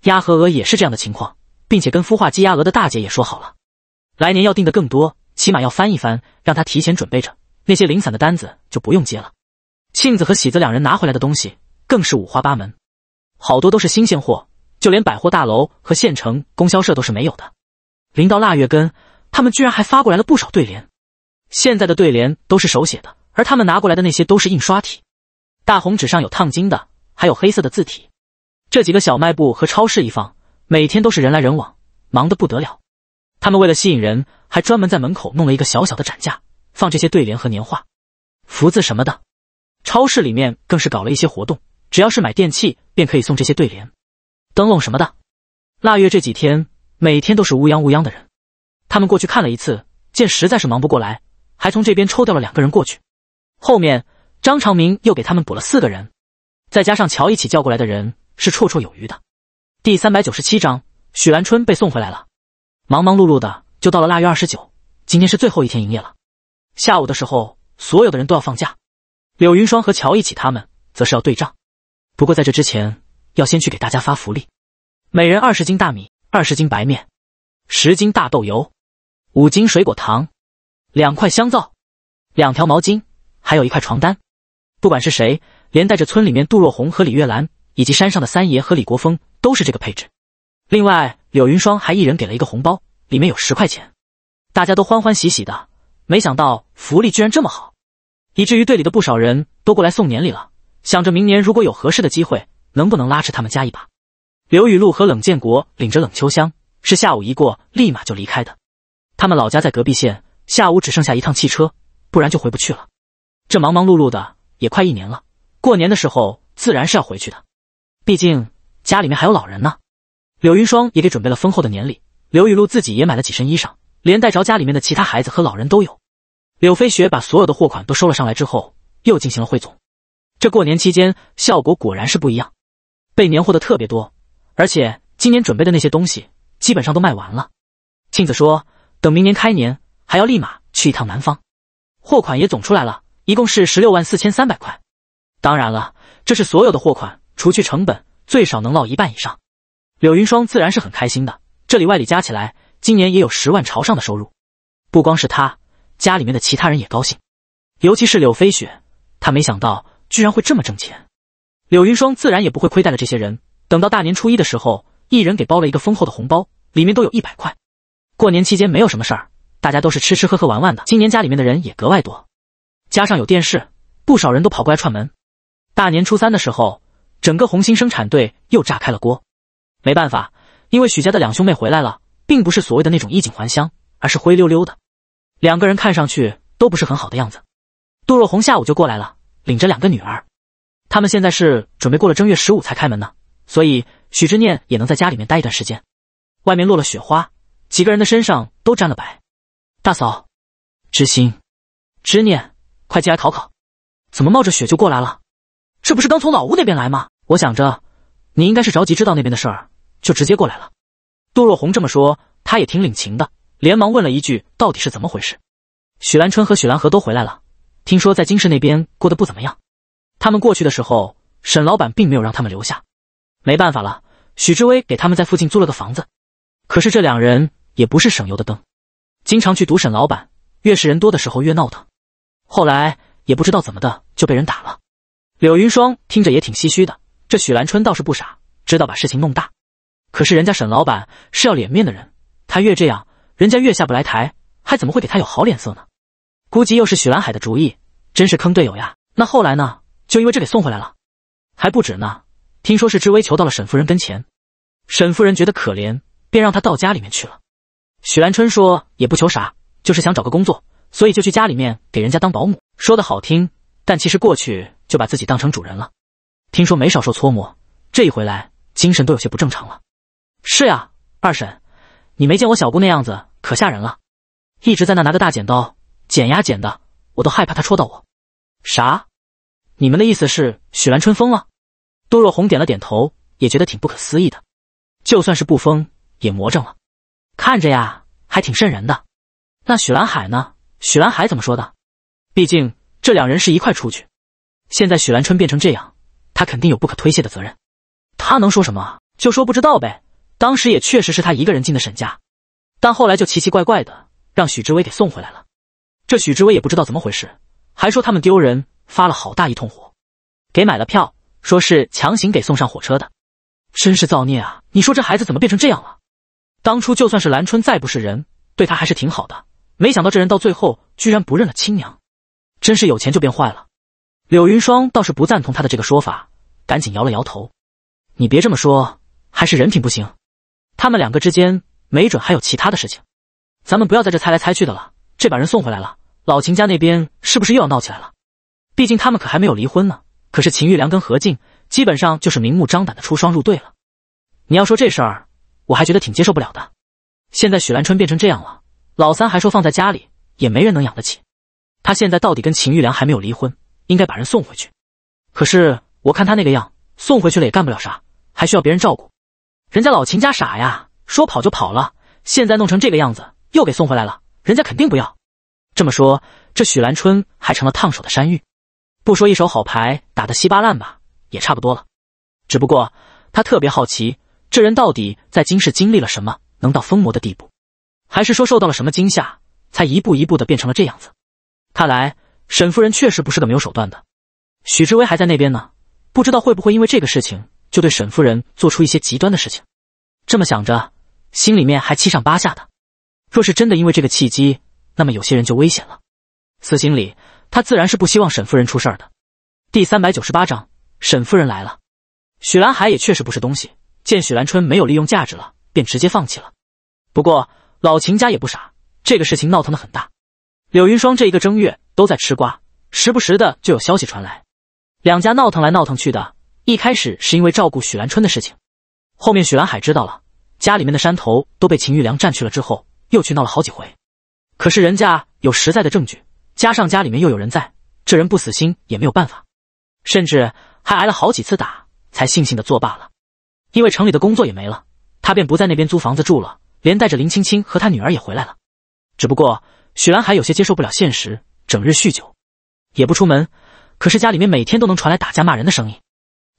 鸭和鹅也是这样的情况，并且跟孵化鸡鸭鹅的大姐也说好了，来年要订的更多，起码要翻一翻，让他提前准备着。那些零散的单子就不用接了。庆子和喜子两人拿回来的东西更是五花八门，好多都是新鲜货，就连百货大楼和县城供销社都是没有的。临到腊月根，他们居然还发过来了不少对联。现在的对联都是手写的，而他们拿过来的那些都是印刷体，大红纸上有烫金的，还有黑色的字体。这几个小卖部和超市一放，每天都是人来人往，忙得不得了。他们为了吸引人，还专门在门口弄了一个小小的展架。放这些对联和年画、福字什么的，超市里面更是搞了一些活动，只要是买电器，便可以送这些对联、灯笼什么的。腊月这几天，每天都是乌央乌央的人。他们过去看了一次，见实在是忙不过来，还从这边抽调了两个人过去。后面张长明又给他们补了四个人，再加上乔一起叫过来的人，是绰绰有余的。第三百九十七章，许兰春被送回来了。忙忙碌碌的，就到了腊月二十九，今天是最后一天营业了。下午的时候，所有的人都要放假。柳云霜和乔一起，他们则是要对账。不过在这之前，要先去给大家发福利，每人二十斤大米，二十斤白面，十斤大豆油，五斤水果糖，两块香皂，两条毛巾，还有一块床单。不管是谁，连带着村里面杜若红和李月兰，以及山上的三爷和李国峰，都是这个配置。另外，柳云霜还一人给了一个红包，里面有十块钱。大家都欢欢喜喜的。没想到福利居然这么好，以至于队里的不少人都过来送年礼了。想着明年如果有合适的机会，能不能拉扯他们家一把？刘雨露和冷建国领着冷秋香，是下午一过立马就离开的。他们老家在隔壁县，下午只剩下一趟汽车，不然就回不去了。这忙忙碌碌的也快一年了，过年的时候自然是要回去的，毕竟家里面还有老人呢。柳云霜也给准备了丰厚的年礼，刘雨露自己也买了几身衣裳。连带着家里面的其他孩子和老人都有。柳飞雪把所有的货款都收了上来之后，又进行了汇总。这过年期间效果果然是不一样，备年货的特别多，而且今年准备的那些东西基本上都卖完了。庆子说，等明年开年还要立马去一趟南方。货款也总出来了，一共是十六万四千三百块。当然了，这是所有的货款，除去成本，最少能捞一半以上。柳云霜自然是很开心的，这里外里加起来。今年也有十万朝上的收入，不光是他，家里面的其他人也高兴，尤其是柳飞雪，他没想到居然会这么挣钱。柳云霜自然也不会亏待了这些人，等到大年初一的时候，一人给包了一个丰厚的红包，里面都有一百块。过年期间没有什么事儿，大家都是吃吃喝喝玩玩的。今年家里面的人也格外多，加上有电视，不少人都跑过来串门。大年初三的时候，整个红星生产队又炸开了锅。没办法，因为许家的两兄妹回来了。并不是所谓的那种衣锦还乡，而是灰溜溜的。两个人看上去都不是很好的样子。杜若红下午就过来了，领着两个女儿。他们现在是准备过了正月十五才开门呢，所以许知念也能在家里面待一段时间。外面落了雪花，几个人的身上都沾了白。大嫂，知心，知念，快进来烤烤。怎么冒着雪就过来了？这不是刚从老屋那边来吗？我想着你应该是着急知道那边的事儿，就直接过来了。杜若红这么说，他也挺领情的，连忙问了一句：“到底是怎么回事？”许兰春和许兰河都回来了，听说在京市那边过得不怎么样。他们过去的时候，沈老板并没有让他们留下，没办法了，许志威给他们在附近租了个房子。可是这两人也不是省油的灯，经常去堵沈老板越是人多的时候越闹腾。后来也不知道怎么的，就被人打了。柳云霜听着也挺唏嘘的，这许兰春倒是不傻，知道把事情弄大。可是人家沈老板是要脸面的人，他越这样，人家越下不来台，还怎么会给他有好脸色呢？估计又是许兰海的主意，真是坑队友呀！那后来呢？就因为这给送回来了，还不止呢。听说是知微求到了沈夫人跟前，沈夫人觉得可怜，便让他到家里面去了。许兰春说也不求啥，就是想找个工作，所以就去家里面给人家当保姆。说的好听，但其实过去就把自己当成主人了。听说没少受搓磨，这一回来精神都有些不正常了。是呀，二婶，你没见我小姑那样子可吓人了，一直在那拿着大剪刀剪呀剪的，我都害怕她戳到我。啥？你们的意思是许兰春疯了？杜若红点了点头，也觉得挺不可思议的。就算是不疯，也魔怔了。看着呀，还挺瘆人的。那许兰海呢？许兰海怎么说的？毕竟这两人是一块出去，现在许兰春变成这样，他肯定有不可推卸的责任。他能说什么？就说不知道呗。当时也确实是他一个人进的沈家，但后来就奇奇怪怪的让许志威给送回来了。这许志威也不知道怎么回事，还说他们丢人，发了好大一通火，给买了票，说是强行给送上火车的，真是造孽啊！你说这孩子怎么变成这样了？当初就算是兰春再不是人，对他还是挺好的。没想到这人到最后居然不认了亲娘，真是有钱就变坏了。柳云霜倒是不赞同他的这个说法，赶紧摇了摇头：“你别这么说，还是人品不行。”他们两个之间没准还有其他的事情，咱们不要在这猜来猜去的了。这把人送回来了，老秦家那边是不是又要闹起来了？毕竟他们可还没有离婚呢。可是秦玉良跟何静基本上就是明目张胆的出双入对了。你要说这事儿，我还觉得挺接受不了的。现在许兰春变成这样了，老三还说放在家里也没人能养得起。他现在到底跟秦玉良还没有离婚，应该把人送回去。可是我看他那个样，送回去了也干不了啥，还需要别人照顾。人家老秦家傻呀，说跑就跑了，现在弄成这个样子，又给送回来了，人家肯定不要。这么说，这许兰春还成了烫手的山芋，不说一手好牌打得稀巴烂吧，也差不多了。只不过他特别好奇，这人到底在今世经历了什么，能到疯魔的地步？还是说受到了什么惊吓，才一步一步的变成了这样子？看来沈夫人确实不是个没有手段的。许知威还在那边呢，不知道会不会因为这个事情。就对沈夫人做出一些极端的事情，这么想着，心里面还七上八下的。若是真的因为这个契机，那么有些人就危险了。私心里，他自然是不希望沈夫人出事儿的。第三百九十八章，沈夫人来了。许兰海也确实不是东西，见许兰春没有利用价值了，便直接放弃了。不过老秦家也不傻，这个事情闹腾的很大。柳云霜这一个正月都在吃瓜，时不时的就有消息传来，两家闹腾来闹腾去的。一开始是因为照顾许兰春的事情，后面许兰海知道了家里面的山头都被秦玉良占去了之后，又去闹了好几回。可是人家有实在的证据，加上家里面又有人在，这人不死心也没有办法，甚至还挨了好几次打，才悻悻的作罢了。因为城里的工作也没了，他便不在那边租房子住了，连带着林青青和他女儿也回来了。只不过许兰海有些接受不了现实，整日酗酒，也不出门。可是家里面每天都能传来打架骂人的声音。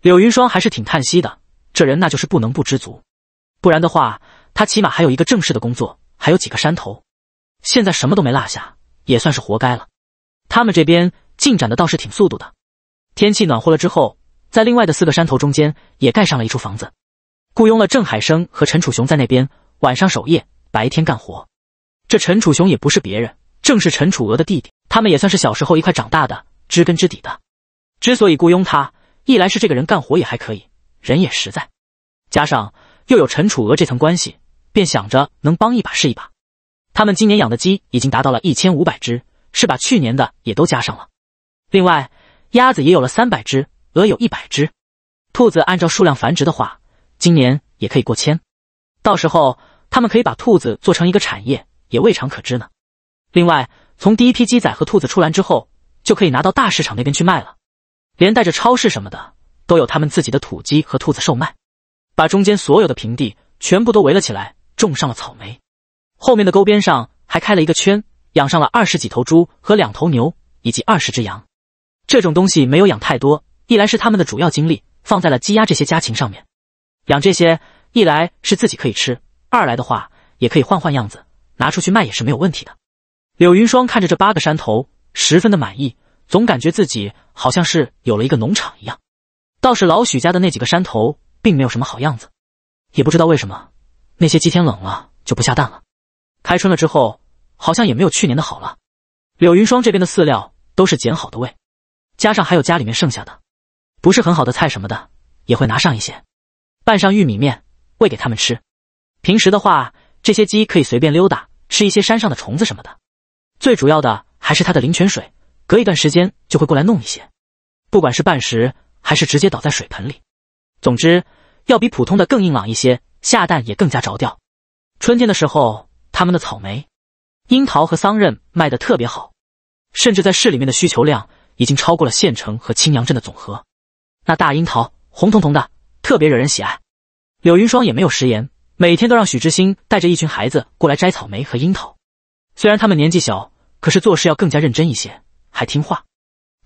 柳云霜还是挺叹息的，这人那就是不能不知足，不然的话，他起码还有一个正式的工作，还有几个山头，现在什么都没落下，也算是活该了。他们这边进展的倒是挺速度的，天气暖和了之后，在另外的四个山头中间也盖上了一处房子，雇佣了郑海生和陈楚雄在那边晚上守夜，白天干活。这陈楚雄也不是别人，正是陈楚娥的弟弟，他们也算是小时候一块长大的，知根知底的。之所以雇佣他。一来是这个人干活也还可以，人也实在，加上又有陈楚娥这层关系，便想着能帮一把是一把。他们今年养的鸡已经达到了一千五百只，是把去年的也都加上了。另外，鸭子也有了三百只，鹅有一百只，兔子按照数量繁殖的话，今年也可以过千。到时候他们可以把兔子做成一个产业，也未尝可知呢。另外，从第一批鸡仔和兔子出栏之后，就可以拿到大市场那边去卖了。连带着超市什么的都有他们自己的土鸡和兔子售卖，把中间所有的平地全部都围了起来，种上了草莓。后面的沟边上还开了一个圈，养上了二十几头猪和两头牛以及二十只羊。这种东西没有养太多，一来是他们的主要精力放在了鸡鸭这些家禽上面，养这些一来是自己可以吃，二来的话也可以换换样子，拿出去卖也是没有问题的。柳云霜看着这八个山头，十分的满意。总感觉自己好像是有了一个农场一样，倒是老许家的那几个山头并没有什么好样子，也不知道为什么，那些鸡天冷了就不下蛋了，开春了之后好像也没有去年的好了。柳云霜这边的饲料都是捡好的喂，加上还有家里面剩下的，不是很好的菜什么的也会拿上一些，拌上玉米面喂给他们吃。平时的话，这些鸡可以随便溜达，吃一些山上的虫子什么的。最主要的还是它的灵泉水。隔一段时间就会过来弄一些，不管是半食还是直接倒在水盆里，总之要比普通的更硬朗一些，下蛋也更加着调。春天的时候，他们的草莓、樱桃和桑葚卖的特别好，甚至在市里面的需求量已经超过了县城和青阳镇的总和。那大樱桃红彤彤的，特别惹人喜爱。柳云霜也没有食言，每天都让许知心带着一群孩子过来摘草莓和樱桃。虽然他们年纪小，可是做事要更加认真一些。还听话，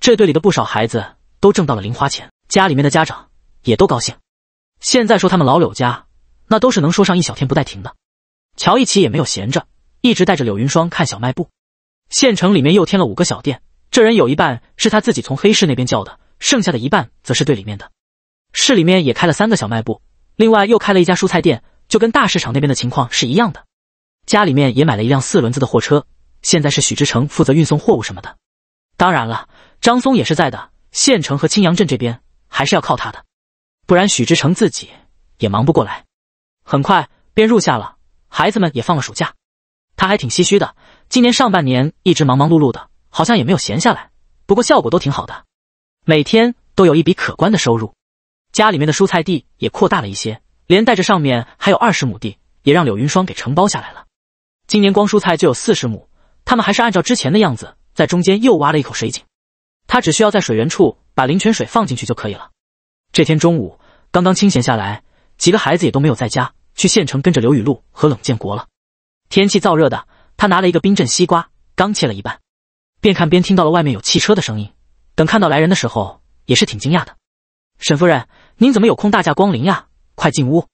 这队里的不少孩子都挣到了零花钱，家里面的家长也都高兴。现在说他们老柳家，那都是能说上一小天不带停的。乔一奇也没有闲着，一直带着柳云霜看小卖部。县城里面又添了五个小店，这人有一半是他自己从黑市那边叫的，剩下的一半则是队里面的。市里面也开了三个小卖部，另外又开了一家蔬菜店，就跟大市场那边的情况是一样的。家里面也买了一辆四轮子的货车，现在是许志成负责运送货物什么的。当然了，张松也是在的。县城和青阳镇这边还是要靠他的，不然许志成自己也忙不过来。很快便入夏了，孩子们也放了暑假，他还挺唏嘘的。今年上半年一直忙忙碌碌的，好像也没有闲下来，不过效果都挺好的，每天都有一笔可观的收入。家里面的蔬菜地也扩大了一些，连带着上面还有二十亩地，也让柳云霜给承包下来了。今年光蔬菜就有四十亩，他们还是按照之前的样子。在中间又挖了一口水井，他只需要在水源处把灵泉水放进去就可以了。这天中午刚刚清闲下来，几个孩子也都没有在家，去县城跟着刘雨露和冷建国了。天气燥热的，他拿了一个冰镇西瓜，刚切了一半，边看边听到了外面有汽车的声音。等看到来人的时候，也是挺惊讶的。沈夫人，您怎么有空大驾光临呀？快进屋。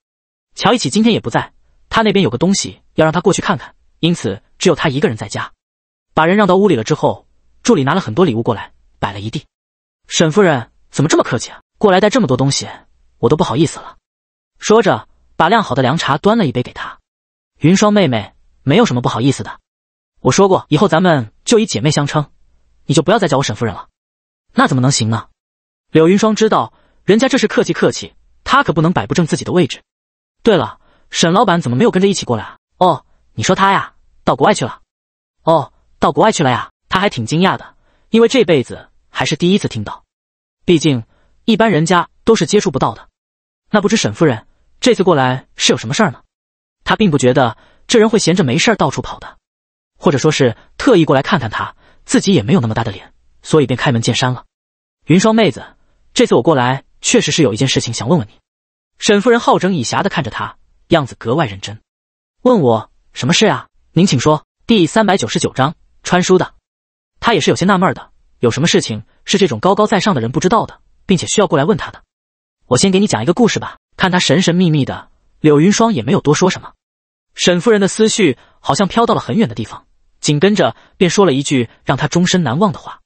乔一起今天也不在，他那边有个东西要让他过去看看，因此只有他一个人在家。把人让到屋里了之后，助理拿了很多礼物过来，摆了一地。沈夫人怎么这么客气啊？过来带这么多东西，我都不好意思了。说着，把晾好的凉茶端了一杯给她。云霜妹妹，没有什么不好意思的。我说过，以后咱们就以姐妹相称，你就不要再叫我沈夫人了。那怎么能行呢？柳云霜知道人家这是客气客气，她可不能摆不正自己的位置。对了，沈老板怎么没有跟着一起过来啊？哦，你说他呀，到国外去了。哦。到国外去了呀，他还挺惊讶的，因为这辈子还是第一次听到，毕竟一般人家都是接触不到的。那不知沈夫人这次过来是有什么事儿呢？他并不觉得这人会闲着没事儿到处跑的，或者说，是特意过来看看他。自己也没有那么大的脸，所以便开门见山了。云霜妹子，这次我过来确实是有一件事情想问问你。沈夫人好整以暇的看着他，样子格外认真，问我什么事啊？您请说。第三百九十九章。穿书的，他也是有些纳闷的。有什么事情是这种高高在上的人不知道的，并且需要过来问他的？我先给你讲一个故事吧。看他神神秘秘的，柳云霜也没有多说什么。沈夫人的思绪好像飘到了很远的地方，紧跟着便说了一句让她终身难忘的话：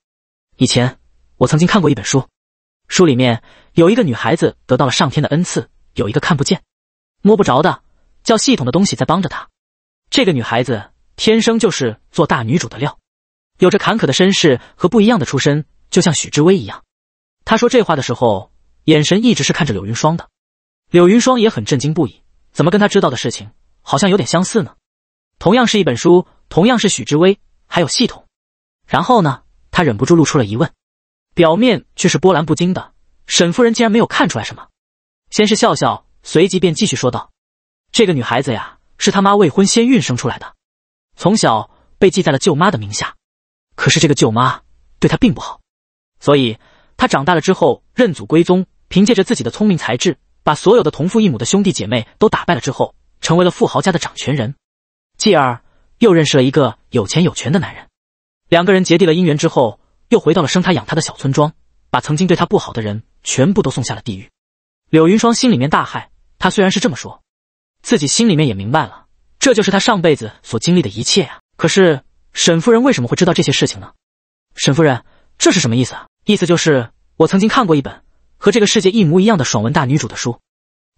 以前我曾经看过一本书，书里面有一个女孩子得到了上天的恩赐，有一个看不见、摸不着的叫系统的东西在帮着她。这个女孩子。天生就是做大女主的料，有着坎坷的身世和不一样的出身，就像许知微一样。他说这话的时候，眼神一直是看着柳云霜的。柳云霜也很震惊不已，怎么跟他知道的事情好像有点相似呢？同样是一本书，同样是许之微，还有系统，然后呢？他忍不住露出了疑问，表面却是波澜不惊的。沈夫人竟然没有看出来什么，先是笑笑，随即便继续说道：“这个女孩子呀，是他妈未婚先孕生出来的。”从小被记在了舅妈的名下，可是这个舅妈对他并不好，所以他长大了之后认祖归宗，凭借着自己的聪明才智，把所有的同父异母的兄弟姐妹都打败了之后，成为了富豪家的掌权人。继而又认识了一个有钱有权的男人，两个人结缔了姻缘之后，又回到了生他养他的小村庄，把曾经对他不好的人全部都送下了地狱。柳云霜心里面大骇，他虽然是这么说，自己心里面也明白了。这就是他上辈子所经历的一切啊！可是沈夫人为什么会知道这些事情呢？沈夫人，这是什么意思啊？意思就是我曾经看过一本和这个世界一模一样的爽文大女主的书，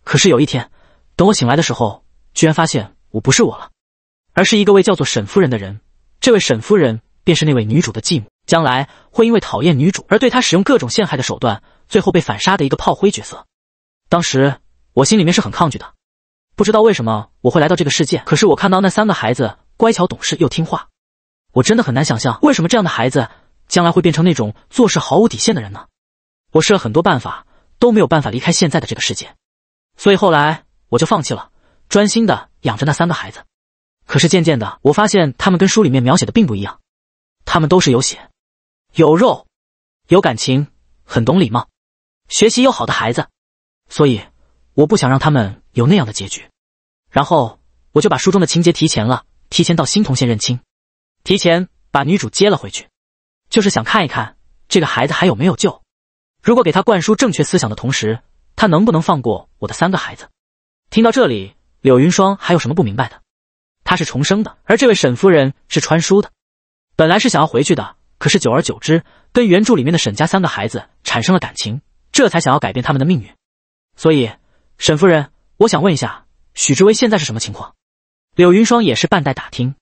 可是有一天，等我醒来的时候，居然发现我不是我了，而是一个位叫做沈夫人的人。这位沈夫人便是那位女主的继母，将来会因为讨厌女主而对她使用各种陷害的手段，最后被反杀的一个炮灰角色。当时我心里面是很抗拒的。不知道为什么我会来到这个世界，可是我看到那三个孩子乖巧懂事又听话，我真的很难想象为什么这样的孩子将来会变成那种做事毫无底线的人呢？我试了很多办法，都没有办法离开现在的这个世界，所以后来我就放弃了，专心的养着那三个孩子。可是渐渐的，我发现他们跟书里面描写的并不一样，他们都是有血、有肉、有感情、很懂礼貌、学习又好的孩子，所以我不想让他们有那样的结局。然后我就把书中的情节提前了，提前到新同县认亲，提前把女主接了回去，就是想看一看这个孩子还有没有救。如果给他灌输正确思想的同时，他能不能放过我的三个孩子？听到这里，柳云霜还有什么不明白的？他是重生的，而这位沈夫人是穿书的。本来是想要回去的，可是久而久之，跟原著里面的沈家三个孩子产生了感情，这才想要改变他们的命运。所以，沈夫人，我想问一下。许之威现在是什么情况？柳云霜也是半带打听，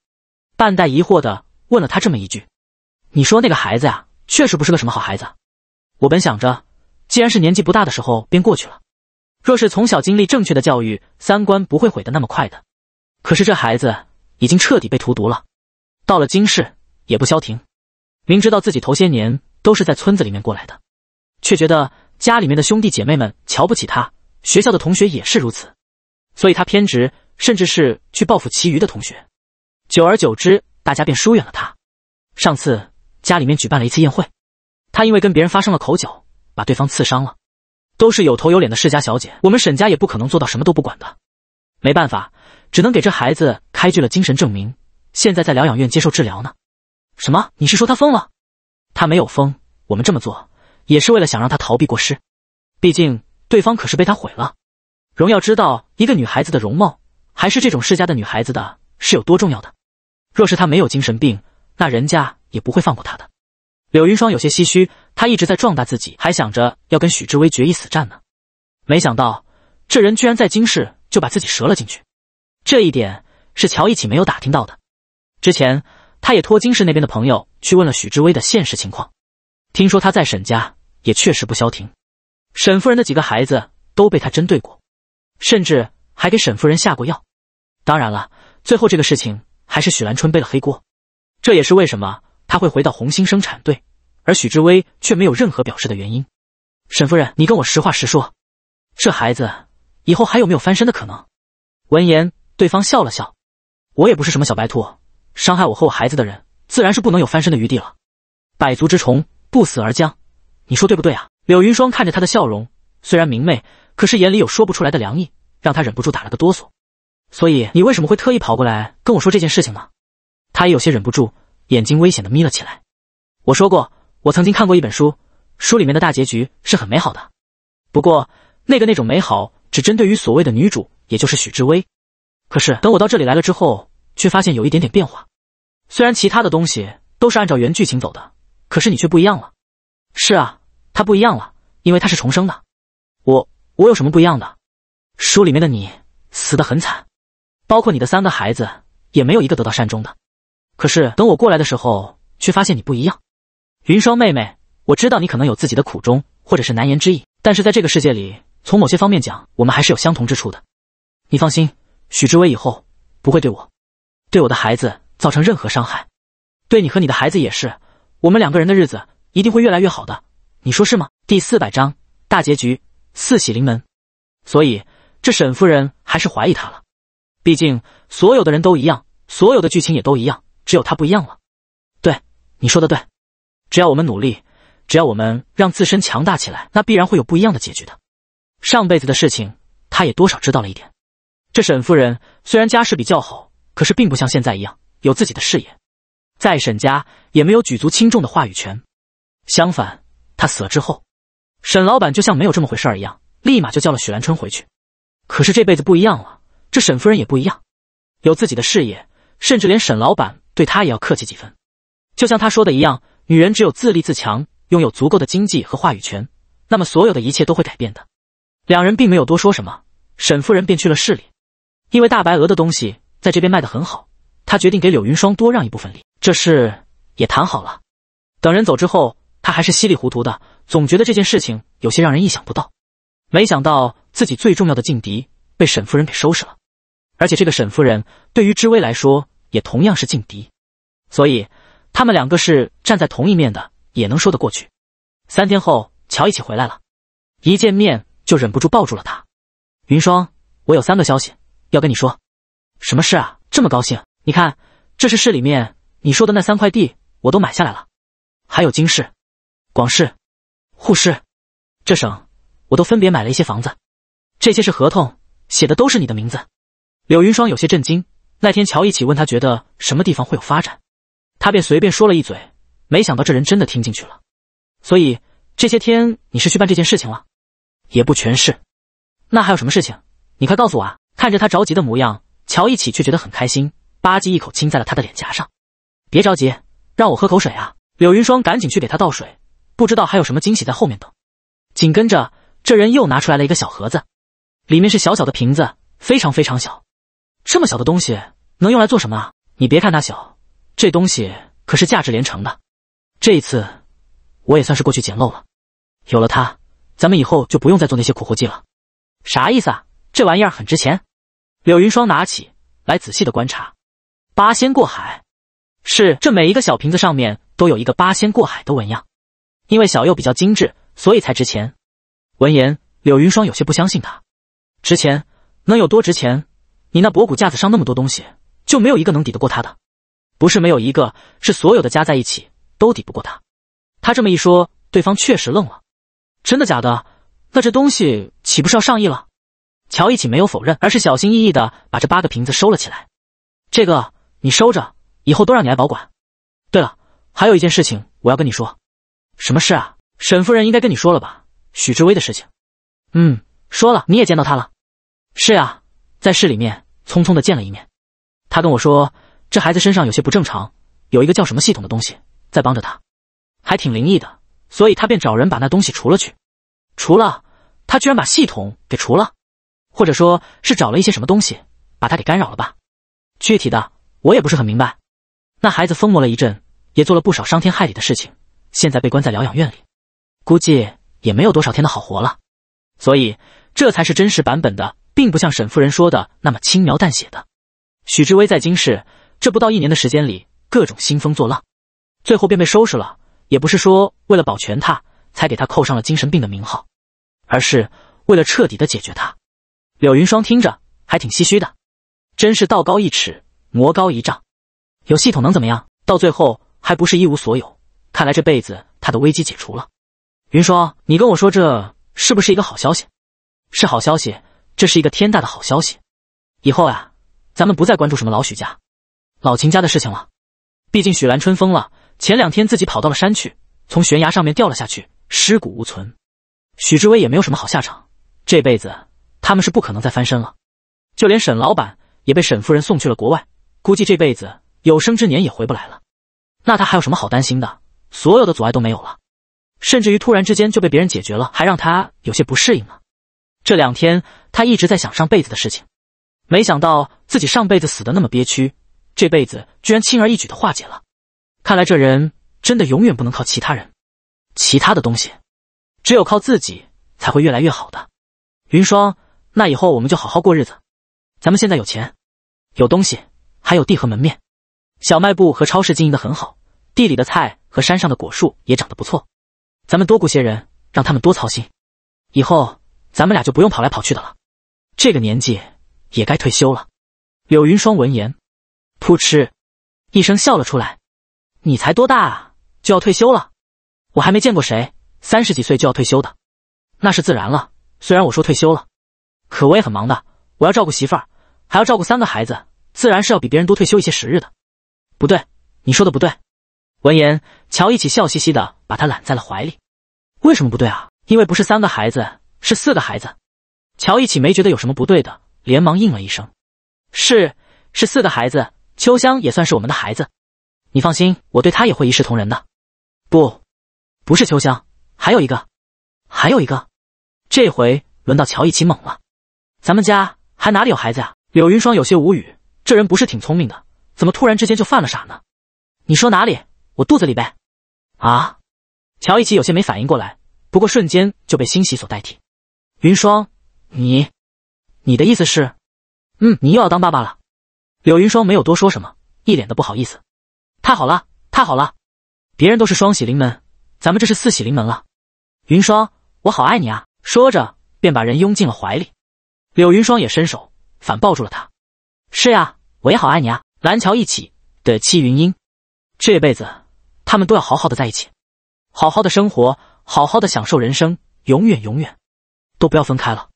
半带疑惑的问了他这么一句：“你说那个孩子呀，确实不是个什么好孩子。我本想着，既然是年纪不大的时候便过去了，若是从小经历正确的教育，三观不会毁得那么快的。可是这孩子已经彻底被荼毒了，到了今世也不消停。明知道自己头些年都是在村子里面过来的，却觉得家里面的兄弟姐妹们瞧不起他，学校的同学也是如此。”所以他偏执，甚至是去报复其余的同学。久而久之，大家便疏远了他。上次家里面举办了一次宴会，他因为跟别人发生了口角，把对方刺伤了。都是有头有脸的世家小姐，我们沈家也不可能做到什么都不管的。没办法，只能给这孩子开具了精神证明，现在在疗养院接受治疗呢。什么？你是说他疯了？他没有疯，我们这么做也是为了想让他逃避过失。毕竟对方可是被他毁了。荣耀知道一个女孩子的容貌，还是这种世家的女孩子的，是有多重要的。若是她没有精神病，那人家也不会放过她的。柳云霜有些唏嘘，她一直在壮大自己，还想着要跟许志威决一死战呢，没想到这人居然在京市就把自己折了进去。这一点是乔一启没有打听到的。之前他也托京市那边的朋友去问了许志威的现实情况，听说他在沈家也确实不消停，沈夫人的几个孩子都被他针对过。甚至还给沈夫人下过药，当然了，最后这个事情还是许兰春背了黑锅，这也是为什么他会回到红星生产队，而许志威却没有任何表示的原因。沈夫人，你跟我实话实说，这孩子以后还有没有翻身的可能？闻言，对方笑了笑：“我也不是什么小白兔，伤害我和我孩子的人，自然是不能有翻身的余地了。百足之虫，不死而僵，你说对不对啊？”柳云霜看着他的笑容，虽然明媚。可是眼里有说不出来的凉意，让他忍不住打了个哆嗦。所以你为什么会特意跑过来跟我说这件事情呢？他也有些忍不住，眼睛危险的眯了起来。我说过，我曾经看过一本书，书里面的大结局是很美好的。不过那个那种美好只针对于所谓的女主，也就是许知微。可是等我到这里来了之后，却发现有一点点变化。虽然其他的东西都是按照原剧情走的，可是你却不一样了。是啊，她不一样了，因为她是重生的。我。我有什么不一样的？书里面的你死得很惨，包括你的三个孩子也没有一个得到善终的。可是等我过来的时候，却发现你不一样。云霜妹妹，我知道你可能有自己的苦衷，或者是难言之隐。但是在这个世界里，从某些方面讲，我们还是有相同之处的。你放心，许之威以后不会对我、对我的孩子造成任何伤害，对你和你的孩子也是。我们两个人的日子一定会越来越好的，你说是吗？第四百章大结局。四喜临门，所以这沈夫人还是怀疑他了。毕竟所有的人都一样，所有的剧情也都一样，只有他不一样了。对，你说的对。只要我们努力，只要我们让自身强大起来，那必然会有不一样的结局的。上辈子的事情，他也多少知道了一点。这沈夫人虽然家世比较好，可是并不像现在一样有自己的事业，在沈家也没有举足轻重的话语权。相反，她死了之后。沈老板就像没有这么回事儿一样，立马就叫了许兰春回去。可是这辈子不一样了，这沈夫人也不一样，有自己的事业，甚至连沈老板对她也要客气几分。就像他说的一样，女人只有自立自强，拥有足够的经济和话语权，那么所有的一切都会改变的。两人并没有多说什么，沈夫人便去了市里，因为大白鹅的东西在这边卖的很好，她决定给柳云霜多让一部分利，这事也谈好了。等人走之后，他还是稀里糊涂的。总觉得这件事情有些让人意想不到，没想到自己最重要的劲敌被沈夫人给收拾了，而且这个沈夫人对于知微来说也同样是劲敌，所以他们两个是站在同一面的也能说得过去。三天后，乔一起回来了，一见面就忍不住抱住了他。云霜，我有三个消息要跟你说，什么事啊？这么高兴？你看，这是市里面你说的那三块地，我都买下来了，还有京市、广市。护士，这省我都分别买了一些房子，这些是合同写的，都是你的名字。柳云霜有些震惊。那天乔一起问他觉得什么地方会有发展，他便随便说了一嘴，没想到这人真的听进去了。所以这些天你是去办这件事情了？也不全是。那还有什么事情？你快告诉我啊！看着他着急的模样，乔一起却觉得很开心，吧唧一口亲在了他的脸颊上。别着急，让我喝口水啊！柳云霜赶紧去给他倒水。不知道还有什么惊喜在后面等。紧跟着，这人又拿出来了一个小盒子，里面是小小的瓶子，非常非常小。这么小的东西能用来做什么？你别看它小，这东西可是价值连城的。这一次，我也算是过去捡漏了。有了它，咱们以后就不用再做那些苦活计了。啥意思啊？这玩意儿很值钱。柳云霜拿起来仔细的观察。八仙过海，是这每一个小瓶子上面都有一个八仙过海的纹样。因为小右比较精致，所以才值钱。闻言，柳云霜有些不相信他，值钱能有多值钱？你那博古架子上那么多东西，就没有一个能抵得过他的？不是没有一个，是所有的加在一起都抵不过他。他这么一说，对方确实愣了。真的假的？那这东西岂不是要上亿了？乔一启没有否认，而是小心翼翼的把这八个瓶子收了起来。这个你收着，以后都让你来保管。对了，还有一件事情我要跟你说。什么事啊？沈夫人应该跟你说了吧，许志威的事情。嗯，说了，你也见到他了。是啊，在市里面匆匆的见了一面。他跟我说，这孩子身上有些不正常，有一个叫什么系统的东西在帮着他，还挺灵异的。所以他便找人把那东西除了去。除了，他居然把系统给除了，或者说，是找了一些什么东西把他给干扰了吧？具体的我也不是很明白。那孩子疯魔了一阵，也做了不少伤天害理的事情。现在被关在疗养院里，估计也没有多少天的好活了，所以这才是真实版本的，并不像沈夫人说的那么轻描淡写的。许志威在今世这不到一年的时间里，各种兴风作浪，最后便被收拾了。也不是说为了保全他才给他扣上了精神病的名号，而是为了彻底的解决他。柳云霜听着还挺唏嘘的，真是道高一尺，魔高一丈，有系统能怎么样？到最后还不是一无所有。看来这辈子他的危机解除了。云霜，你跟我说这是不是一个好消息？是好消息，这是一个天大的好消息。以后啊，咱们不再关注什么老许家、老秦家的事情了。毕竟许兰春疯了，前两天自己跑到了山去，从悬崖上面掉了下去，尸骨无存。许志威也没有什么好下场，这辈子他们是不可能再翻身了。就连沈老板也被沈夫人送去了国外，估计这辈子有生之年也回不来了。那他还有什么好担心的？所有的阻碍都没有了，甚至于突然之间就被别人解决了，还让他有些不适应了。这两天他一直在想上辈子的事情，没想到自己上辈子死的那么憋屈，这辈子居然轻而易举的化解了。看来这人真的永远不能靠其他人、其他的东西，只有靠自己才会越来越好的。云霜，那以后我们就好好过日子。咱们现在有钱、有东西，还有地和门面，小卖部和超市经营的很好，地里的菜。和山上的果树也长得不错，咱们多雇些人，让他们多操心，以后咱们俩就不用跑来跑去的了。这个年纪也该退休了。柳云霜闻言，扑哧一声笑了出来：“你才多大啊，就要退休了？我还没见过谁三十几岁就要退休的。那是自然了，虽然我说退休了，可我也很忙的，我要照顾媳妇儿，还要照顾三个孩子，自然是要比别人多退休一些时日的。不对，你说的不对。”闻言，乔一起笑嘻嘻的把他揽在了怀里。为什么不对啊？因为不是三个孩子，是四个孩子。乔一起没觉得有什么不对的，连忙应了一声：“是，是四个孩子，秋香也算是我们的孩子。你放心，我对她也会一视同仁的。”不，不是秋香，还有一个，还有一个。这回轮到乔一起懵了。咱们家还哪里有孩子啊？柳云霜有些无语，这人不是挺聪明的，怎么突然之间就犯了傻呢？你说哪里？我肚子里呗，啊！乔一奇有些没反应过来，不过瞬间就被欣喜所代替。云霜，你，你的意思是，嗯，你又要当爸爸了？柳云霜没有多说什么，一脸的不好意思。太好了，太好了！别人都是双喜临门，咱们这是四喜临门了。云霜，我好爱你啊！说着便把人拥进了怀里。柳云霜也伸手反抱住了他。是呀，我也好爱你啊！蓝桥一起的戚云英，这辈子。他们都要好好的在一起，好好的生活，好好的享受人生，永远永远都不要分开了。